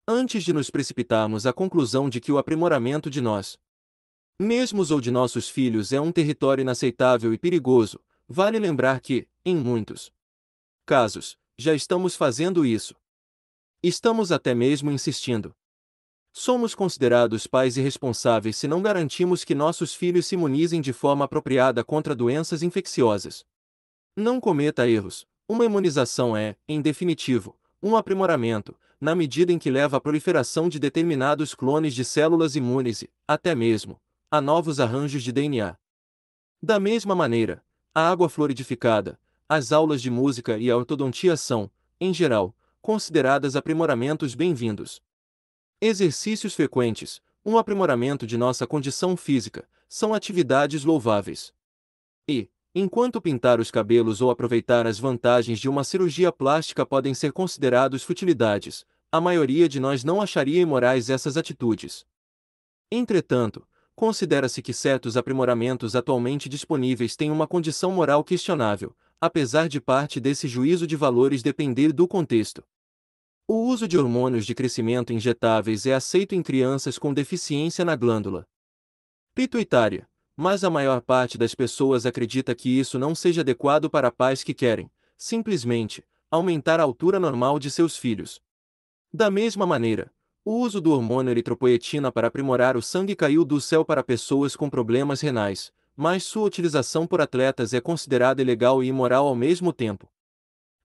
Antes de nos precipitarmos à conclusão de que o aprimoramento de nós, mesmos ou de nossos filhos é um território inaceitável e perigoso, vale lembrar que, em muitos casos, já estamos fazendo isso. Estamos até mesmo insistindo. Somos considerados pais irresponsáveis se não garantimos que nossos filhos se imunizem de forma apropriada contra doenças infecciosas. Não cometa erros. Uma imunização é, em definitivo, um aprimoramento, na medida em que leva à proliferação de determinados clones de células imunes e, até mesmo, a novos arranjos de DNA. Da mesma maneira, a água floridificada, as aulas de música e a ortodontia são, em geral, consideradas aprimoramentos bem-vindos. Exercícios frequentes, um aprimoramento de nossa condição física, são atividades louváveis. E, enquanto pintar os cabelos ou aproveitar as vantagens de uma cirurgia plástica podem ser considerados futilidades, a maioria de nós não acharia imorais essas atitudes. Entretanto, considera-se que certos aprimoramentos atualmente disponíveis têm uma condição moral questionável, apesar de parte desse juízo de valores depender do contexto. O uso de hormônios de crescimento injetáveis é aceito em crianças com deficiência na glândula pituitária, mas a maior parte das pessoas acredita que isso não seja adequado para pais que querem, simplesmente, aumentar a altura normal de seus filhos. Da mesma maneira, o uso do hormônio eritropoietina para aprimorar o sangue caiu do céu para pessoas com problemas renais, mas sua utilização por atletas é considerada ilegal e imoral ao mesmo tempo.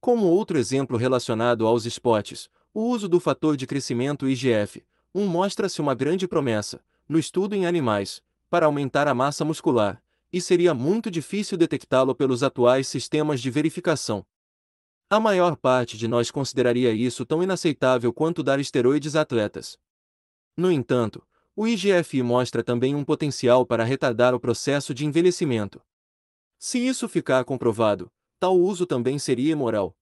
Como outro exemplo relacionado aos esportes, o uso do fator de crescimento IGF, 1 mostra-se uma grande promessa, no estudo em animais, para aumentar a massa muscular, e seria muito difícil detectá-lo pelos atuais sistemas de verificação. A maior parte de nós consideraria isso tão inaceitável quanto dar esteroides a atletas. No entanto, o IGF mostra também um potencial para retardar o processo de envelhecimento. Se isso ficar comprovado, tal uso também seria imoral.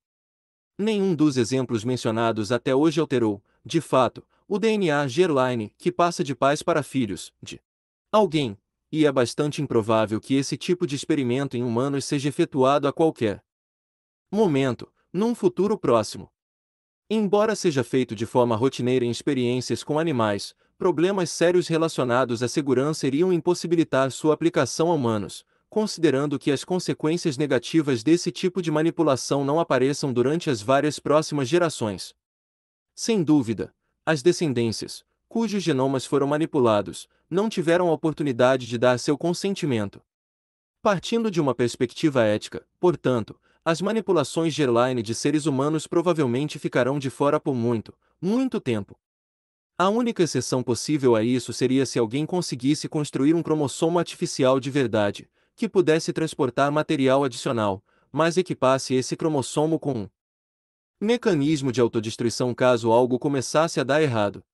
Nenhum dos exemplos mencionados até hoje alterou, de fato, o DNA gerline que passa de pais para filhos de alguém, e é bastante improvável que esse tipo de experimento em humanos seja efetuado a qualquer momento, num futuro próximo. Embora seja feito de forma rotineira em experiências com animais, problemas sérios relacionados à segurança iriam impossibilitar sua aplicação a humanos, considerando que as consequências negativas desse tipo de manipulação não apareçam durante as várias próximas gerações. Sem dúvida, as descendências, cujos genomas foram manipulados, não tiveram a oportunidade de dar seu consentimento. Partindo de uma perspectiva ética, portanto, as manipulações gerline de seres humanos provavelmente ficarão de fora por muito, muito tempo. A única exceção possível a isso seria se alguém conseguisse construir um cromossomo artificial de verdade, que pudesse transportar material adicional, mas equipasse esse cromossomo com um mecanismo de autodestruição caso algo começasse a dar errado.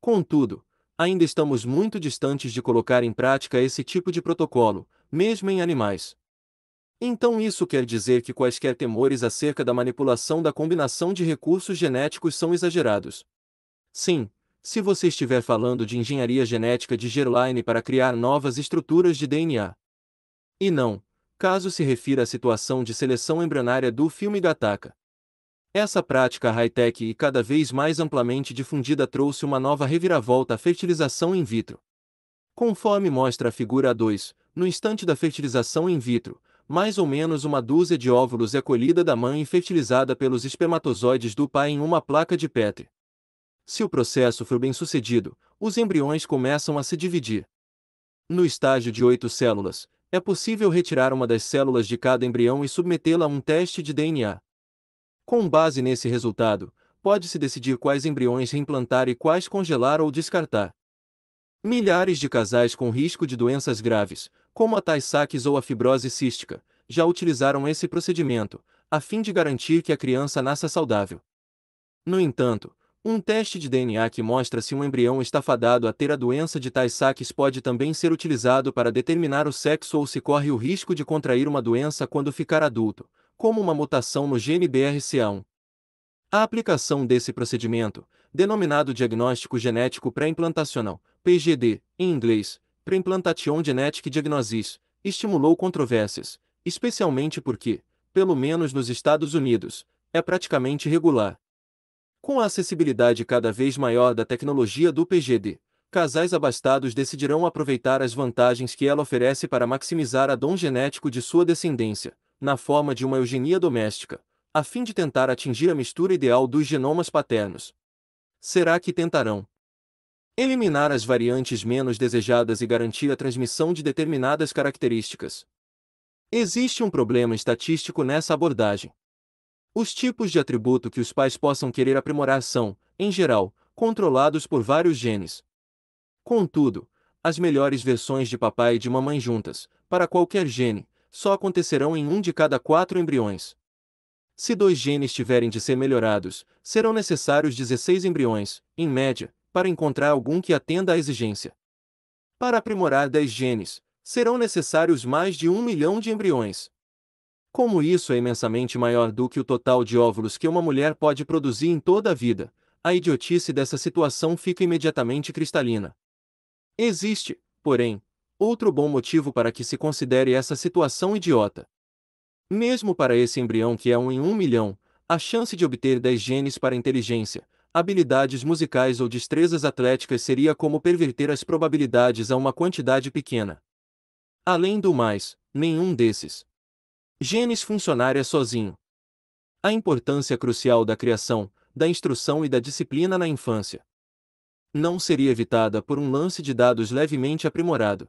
Contudo, ainda estamos muito distantes de colocar em prática esse tipo de protocolo, mesmo em animais. Então isso quer dizer que quaisquer temores acerca da manipulação da combinação de recursos genéticos são exagerados. Sim, se você estiver falando de engenharia genética de gerline para criar novas estruturas de DNA. E não, caso se refira à situação de seleção embrionária do filme Gataka. Essa prática high-tech e cada vez mais amplamente difundida trouxe uma nova reviravolta à fertilização in vitro. Conforme mostra a figura 2 no instante da fertilização in vitro, mais ou menos uma dúzia de óvulos é colhida da mãe e fertilizada pelos espermatozoides do pai em uma placa de Petri. Se o processo for bem sucedido, os embriões começam a se dividir. No estágio de oito células, é possível retirar uma das células de cada embrião e submetê-la a um teste de DNA. Com base nesse resultado, pode-se decidir quais embriões reimplantar e quais congelar ou descartar. Milhares de casais com risco de doenças graves, como a Tay-Sachs ou a fibrose cística, já utilizaram esse procedimento, a fim de garantir que a criança nasça saudável. No entanto, um teste de DNA que mostra se um embrião está fadado a ter a doença de Tay-Sachs pode também ser utilizado para determinar o sexo ou se corre o risco de contrair uma doença quando ficar adulto, como uma mutação no gene BRCA1. A aplicação desse procedimento, denominado diagnóstico genético pré-implantacional, PGD, em inglês, Preimplantation Genetic Diagnosis, estimulou controvérsias, especialmente porque, pelo menos nos Estados Unidos, é praticamente regular. Com a acessibilidade cada vez maior da tecnologia do PGD, casais abastados decidirão aproveitar as vantagens que ela oferece para maximizar a dom genético de sua descendência, na forma de uma eugenia doméstica, a fim de tentar atingir a mistura ideal dos genomas paternos. Será que tentarão? Eliminar as variantes menos desejadas e garantir a transmissão de determinadas características. Existe um problema estatístico nessa abordagem. Os tipos de atributo que os pais possam querer aprimorar são, em geral, controlados por vários genes. Contudo, as melhores versões de papai e de mamãe juntas, para qualquer gene, só acontecerão em um de cada quatro embriões. Se dois genes tiverem de ser melhorados, serão necessários 16 embriões, em média, para encontrar algum que atenda à exigência. Para aprimorar 10 genes, serão necessários mais de um milhão de embriões. Como isso é imensamente maior do que o total de óvulos que uma mulher pode produzir em toda a vida, a idiotice dessa situação fica imediatamente cristalina. Existe, porém, outro bom motivo para que se considere essa situação idiota. Mesmo para esse embrião que é um em um milhão, a chance de obter 10 genes para inteligência, habilidades musicais ou destrezas atléticas seria como perverter as probabilidades a uma quantidade pequena. Além do mais, nenhum desses genes funcionaria sozinho. A importância crucial da criação, da instrução e da disciplina na infância não seria evitada por um lance de dados levemente aprimorado.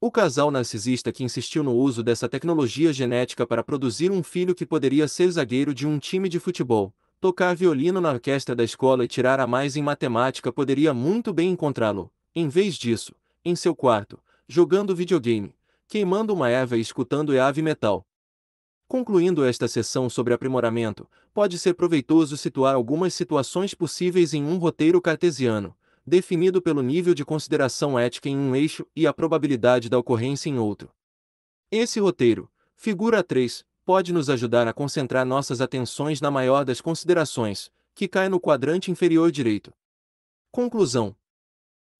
O casal narcisista que insistiu no uso dessa tecnologia genética para produzir um filho que poderia ser zagueiro de um time de futebol, Tocar violino na orquestra da escola e tirar a mais em matemática poderia muito bem encontrá-lo, em vez disso, em seu quarto, jogando videogame, queimando uma erva e escutando heavy metal. Concluindo esta sessão sobre aprimoramento, pode ser proveitoso situar algumas situações possíveis em um roteiro cartesiano, definido pelo nível de consideração ética em um eixo e a probabilidade da ocorrência em outro. Esse roteiro, figura 3, pode nos ajudar a concentrar nossas atenções na maior das considerações, que cai no quadrante inferior direito. Conclusão: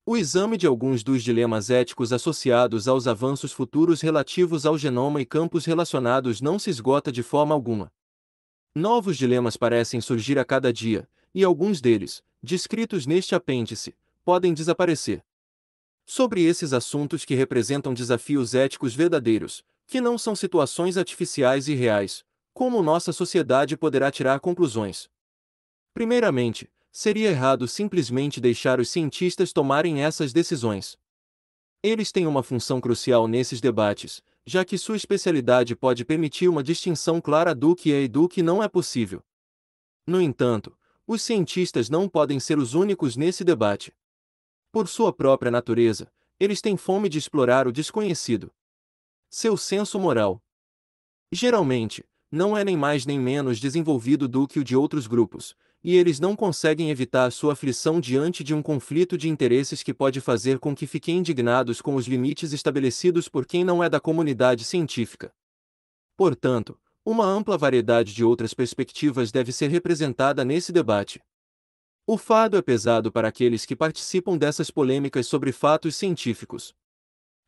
O exame de alguns dos dilemas éticos associados aos avanços futuros relativos ao genoma e campos relacionados não se esgota de forma alguma. Novos dilemas parecem surgir a cada dia, e alguns deles, descritos neste apêndice, podem desaparecer. Sobre esses assuntos que representam desafios éticos verdadeiros, que não são situações artificiais e reais, como nossa sociedade poderá tirar conclusões? Primeiramente, seria errado simplesmente deixar os cientistas tomarem essas decisões. Eles têm uma função crucial nesses debates, já que sua especialidade pode permitir uma distinção clara do que é e do que não é possível. No entanto, os cientistas não podem ser os únicos nesse debate. Por sua própria natureza, eles têm fome de explorar o desconhecido seu senso moral. Geralmente, não é nem mais nem menos desenvolvido do que o de outros grupos, e eles não conseguem evitar sua aflição diante de um conflito de interesses que pode fazer com que fiquem indignados com os limites estabelecidos por quem não é da comunidade científica. Portanto, uma ampla variedade de outras perspectivas deve ser representada nesse debate. O fado é pesado para aqueles que participam dessas polêmicas sobre fatos científicos,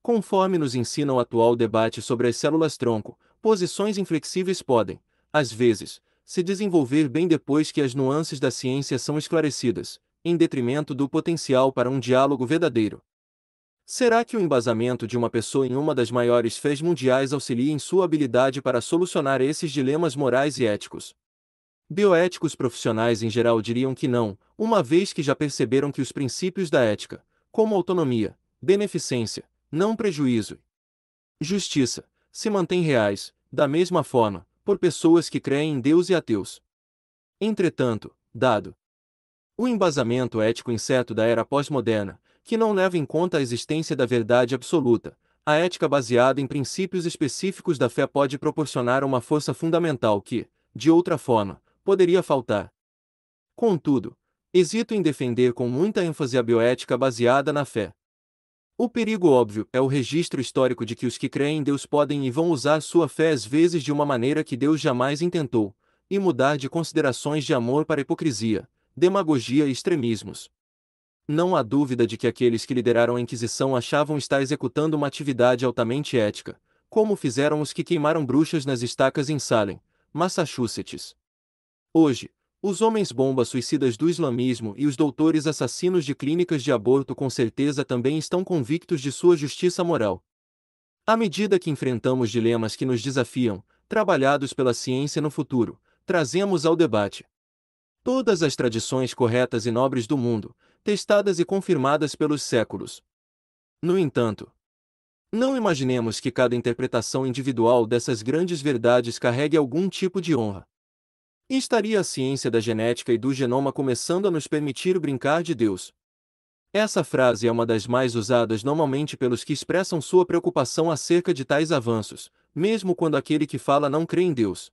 Conforme nos ensina o atual debate sobre as células-tronco, posições inflexíveis podem, às vezes, se desenvolver bem depois que as nuances da ciência são esclarecidas, em detrimento do potencial para um diálogo verdadeiro. Será que o embasamento de uma pessoa em uma das maiores fés mundiais auxilia em sua habilidade para solucionar esses dilemas morais e éticos? Bioéticos profissionais em geral diriam que não, uma vez que já perceberam que os princípios da ética, como autonomia, beneficência, não prejuízo. Justiça se mantém reais, da mesma forma, por pessoas que creem em Deus e ateus. Entretanto, dado o embasamento ético incerto da era pós-moderna, que não leva em conta a existência da verdade absoluta, a ética baseada em princípios específicos da fé pode proporcionar uma força fundamental que, de outra forma, poderia faltar. Contudo, hesito em defender com muita ênfase a bioética baseada na fé. O perigo óbvio é o registro histórico de que os que creem em Deus podem e vão usar sua fé às vezes de uma maneira que Deus jamais intentou, e mudar de considerações de amor para hipocrisia, demagogia e extremismos. Não há dúvida de que aqueles que lideraram a Inquisição achavam estar executando uma atividade altamente ética, como fizeram os que queimaram bruxas nas estacas em Salem, Massachusetts. Hoje, os homens-bomba suicidas do islamismo e os doutores assassinos de clínicas de aborto com certeza também estão convictos de sua justiça moral. À medida que enfrentamos dilemas que nos desafiam, trabalhados pela ciência no futuro, trazemos ao debate todas as tradições corretas e nobres do mundo, testadas e confirmadas pelos séculos. No entanto, não imaginemos que cada interpretação individual dessas grandes verdades carregue algum tipo de honra. E estaria a ciência da genética e do genoma começando a nos permitir brincar de Deus. Essa frase é uma das mais usadas normalmente pelos que expressam sua preocupação acerca de tais avanços, mesmo quando aquele que fala não crê em Deus.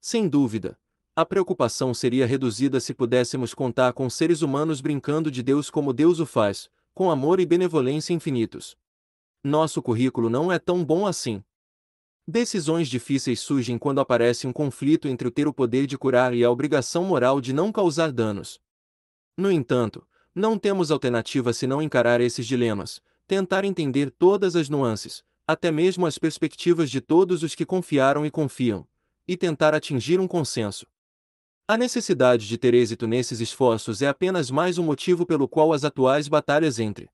Sem dúvida, a preocupação seria reduzida se pudéssemos contar com seres humanos brincando de Deus como Deus o faz, com amor e benevolência infinitos. Nosso currículo não é tão bom assim. Decisões difíceis surgem quando aparece um conflito entre o ter o poder de curar e a obrigação moral de não causar danos. No entanto, não temos alternativa se não encarar esses dilemas, tentar entender todas as nuances, até mesmo as perspectivas de todos os que confiaram e confiam, e tentar atingir um consenso. A necessidade de ter êxito nesses esforços é apenas mais um motivo pelo qual as atuais batalhas entre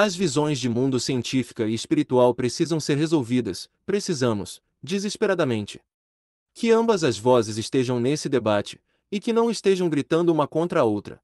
as visões de mundo científica e espiritual precisam ser resolvidas, precisamos, desesperadamente. Que ambas as vozes estejam nesse debate, e que não estejam gritando uma contra a outra.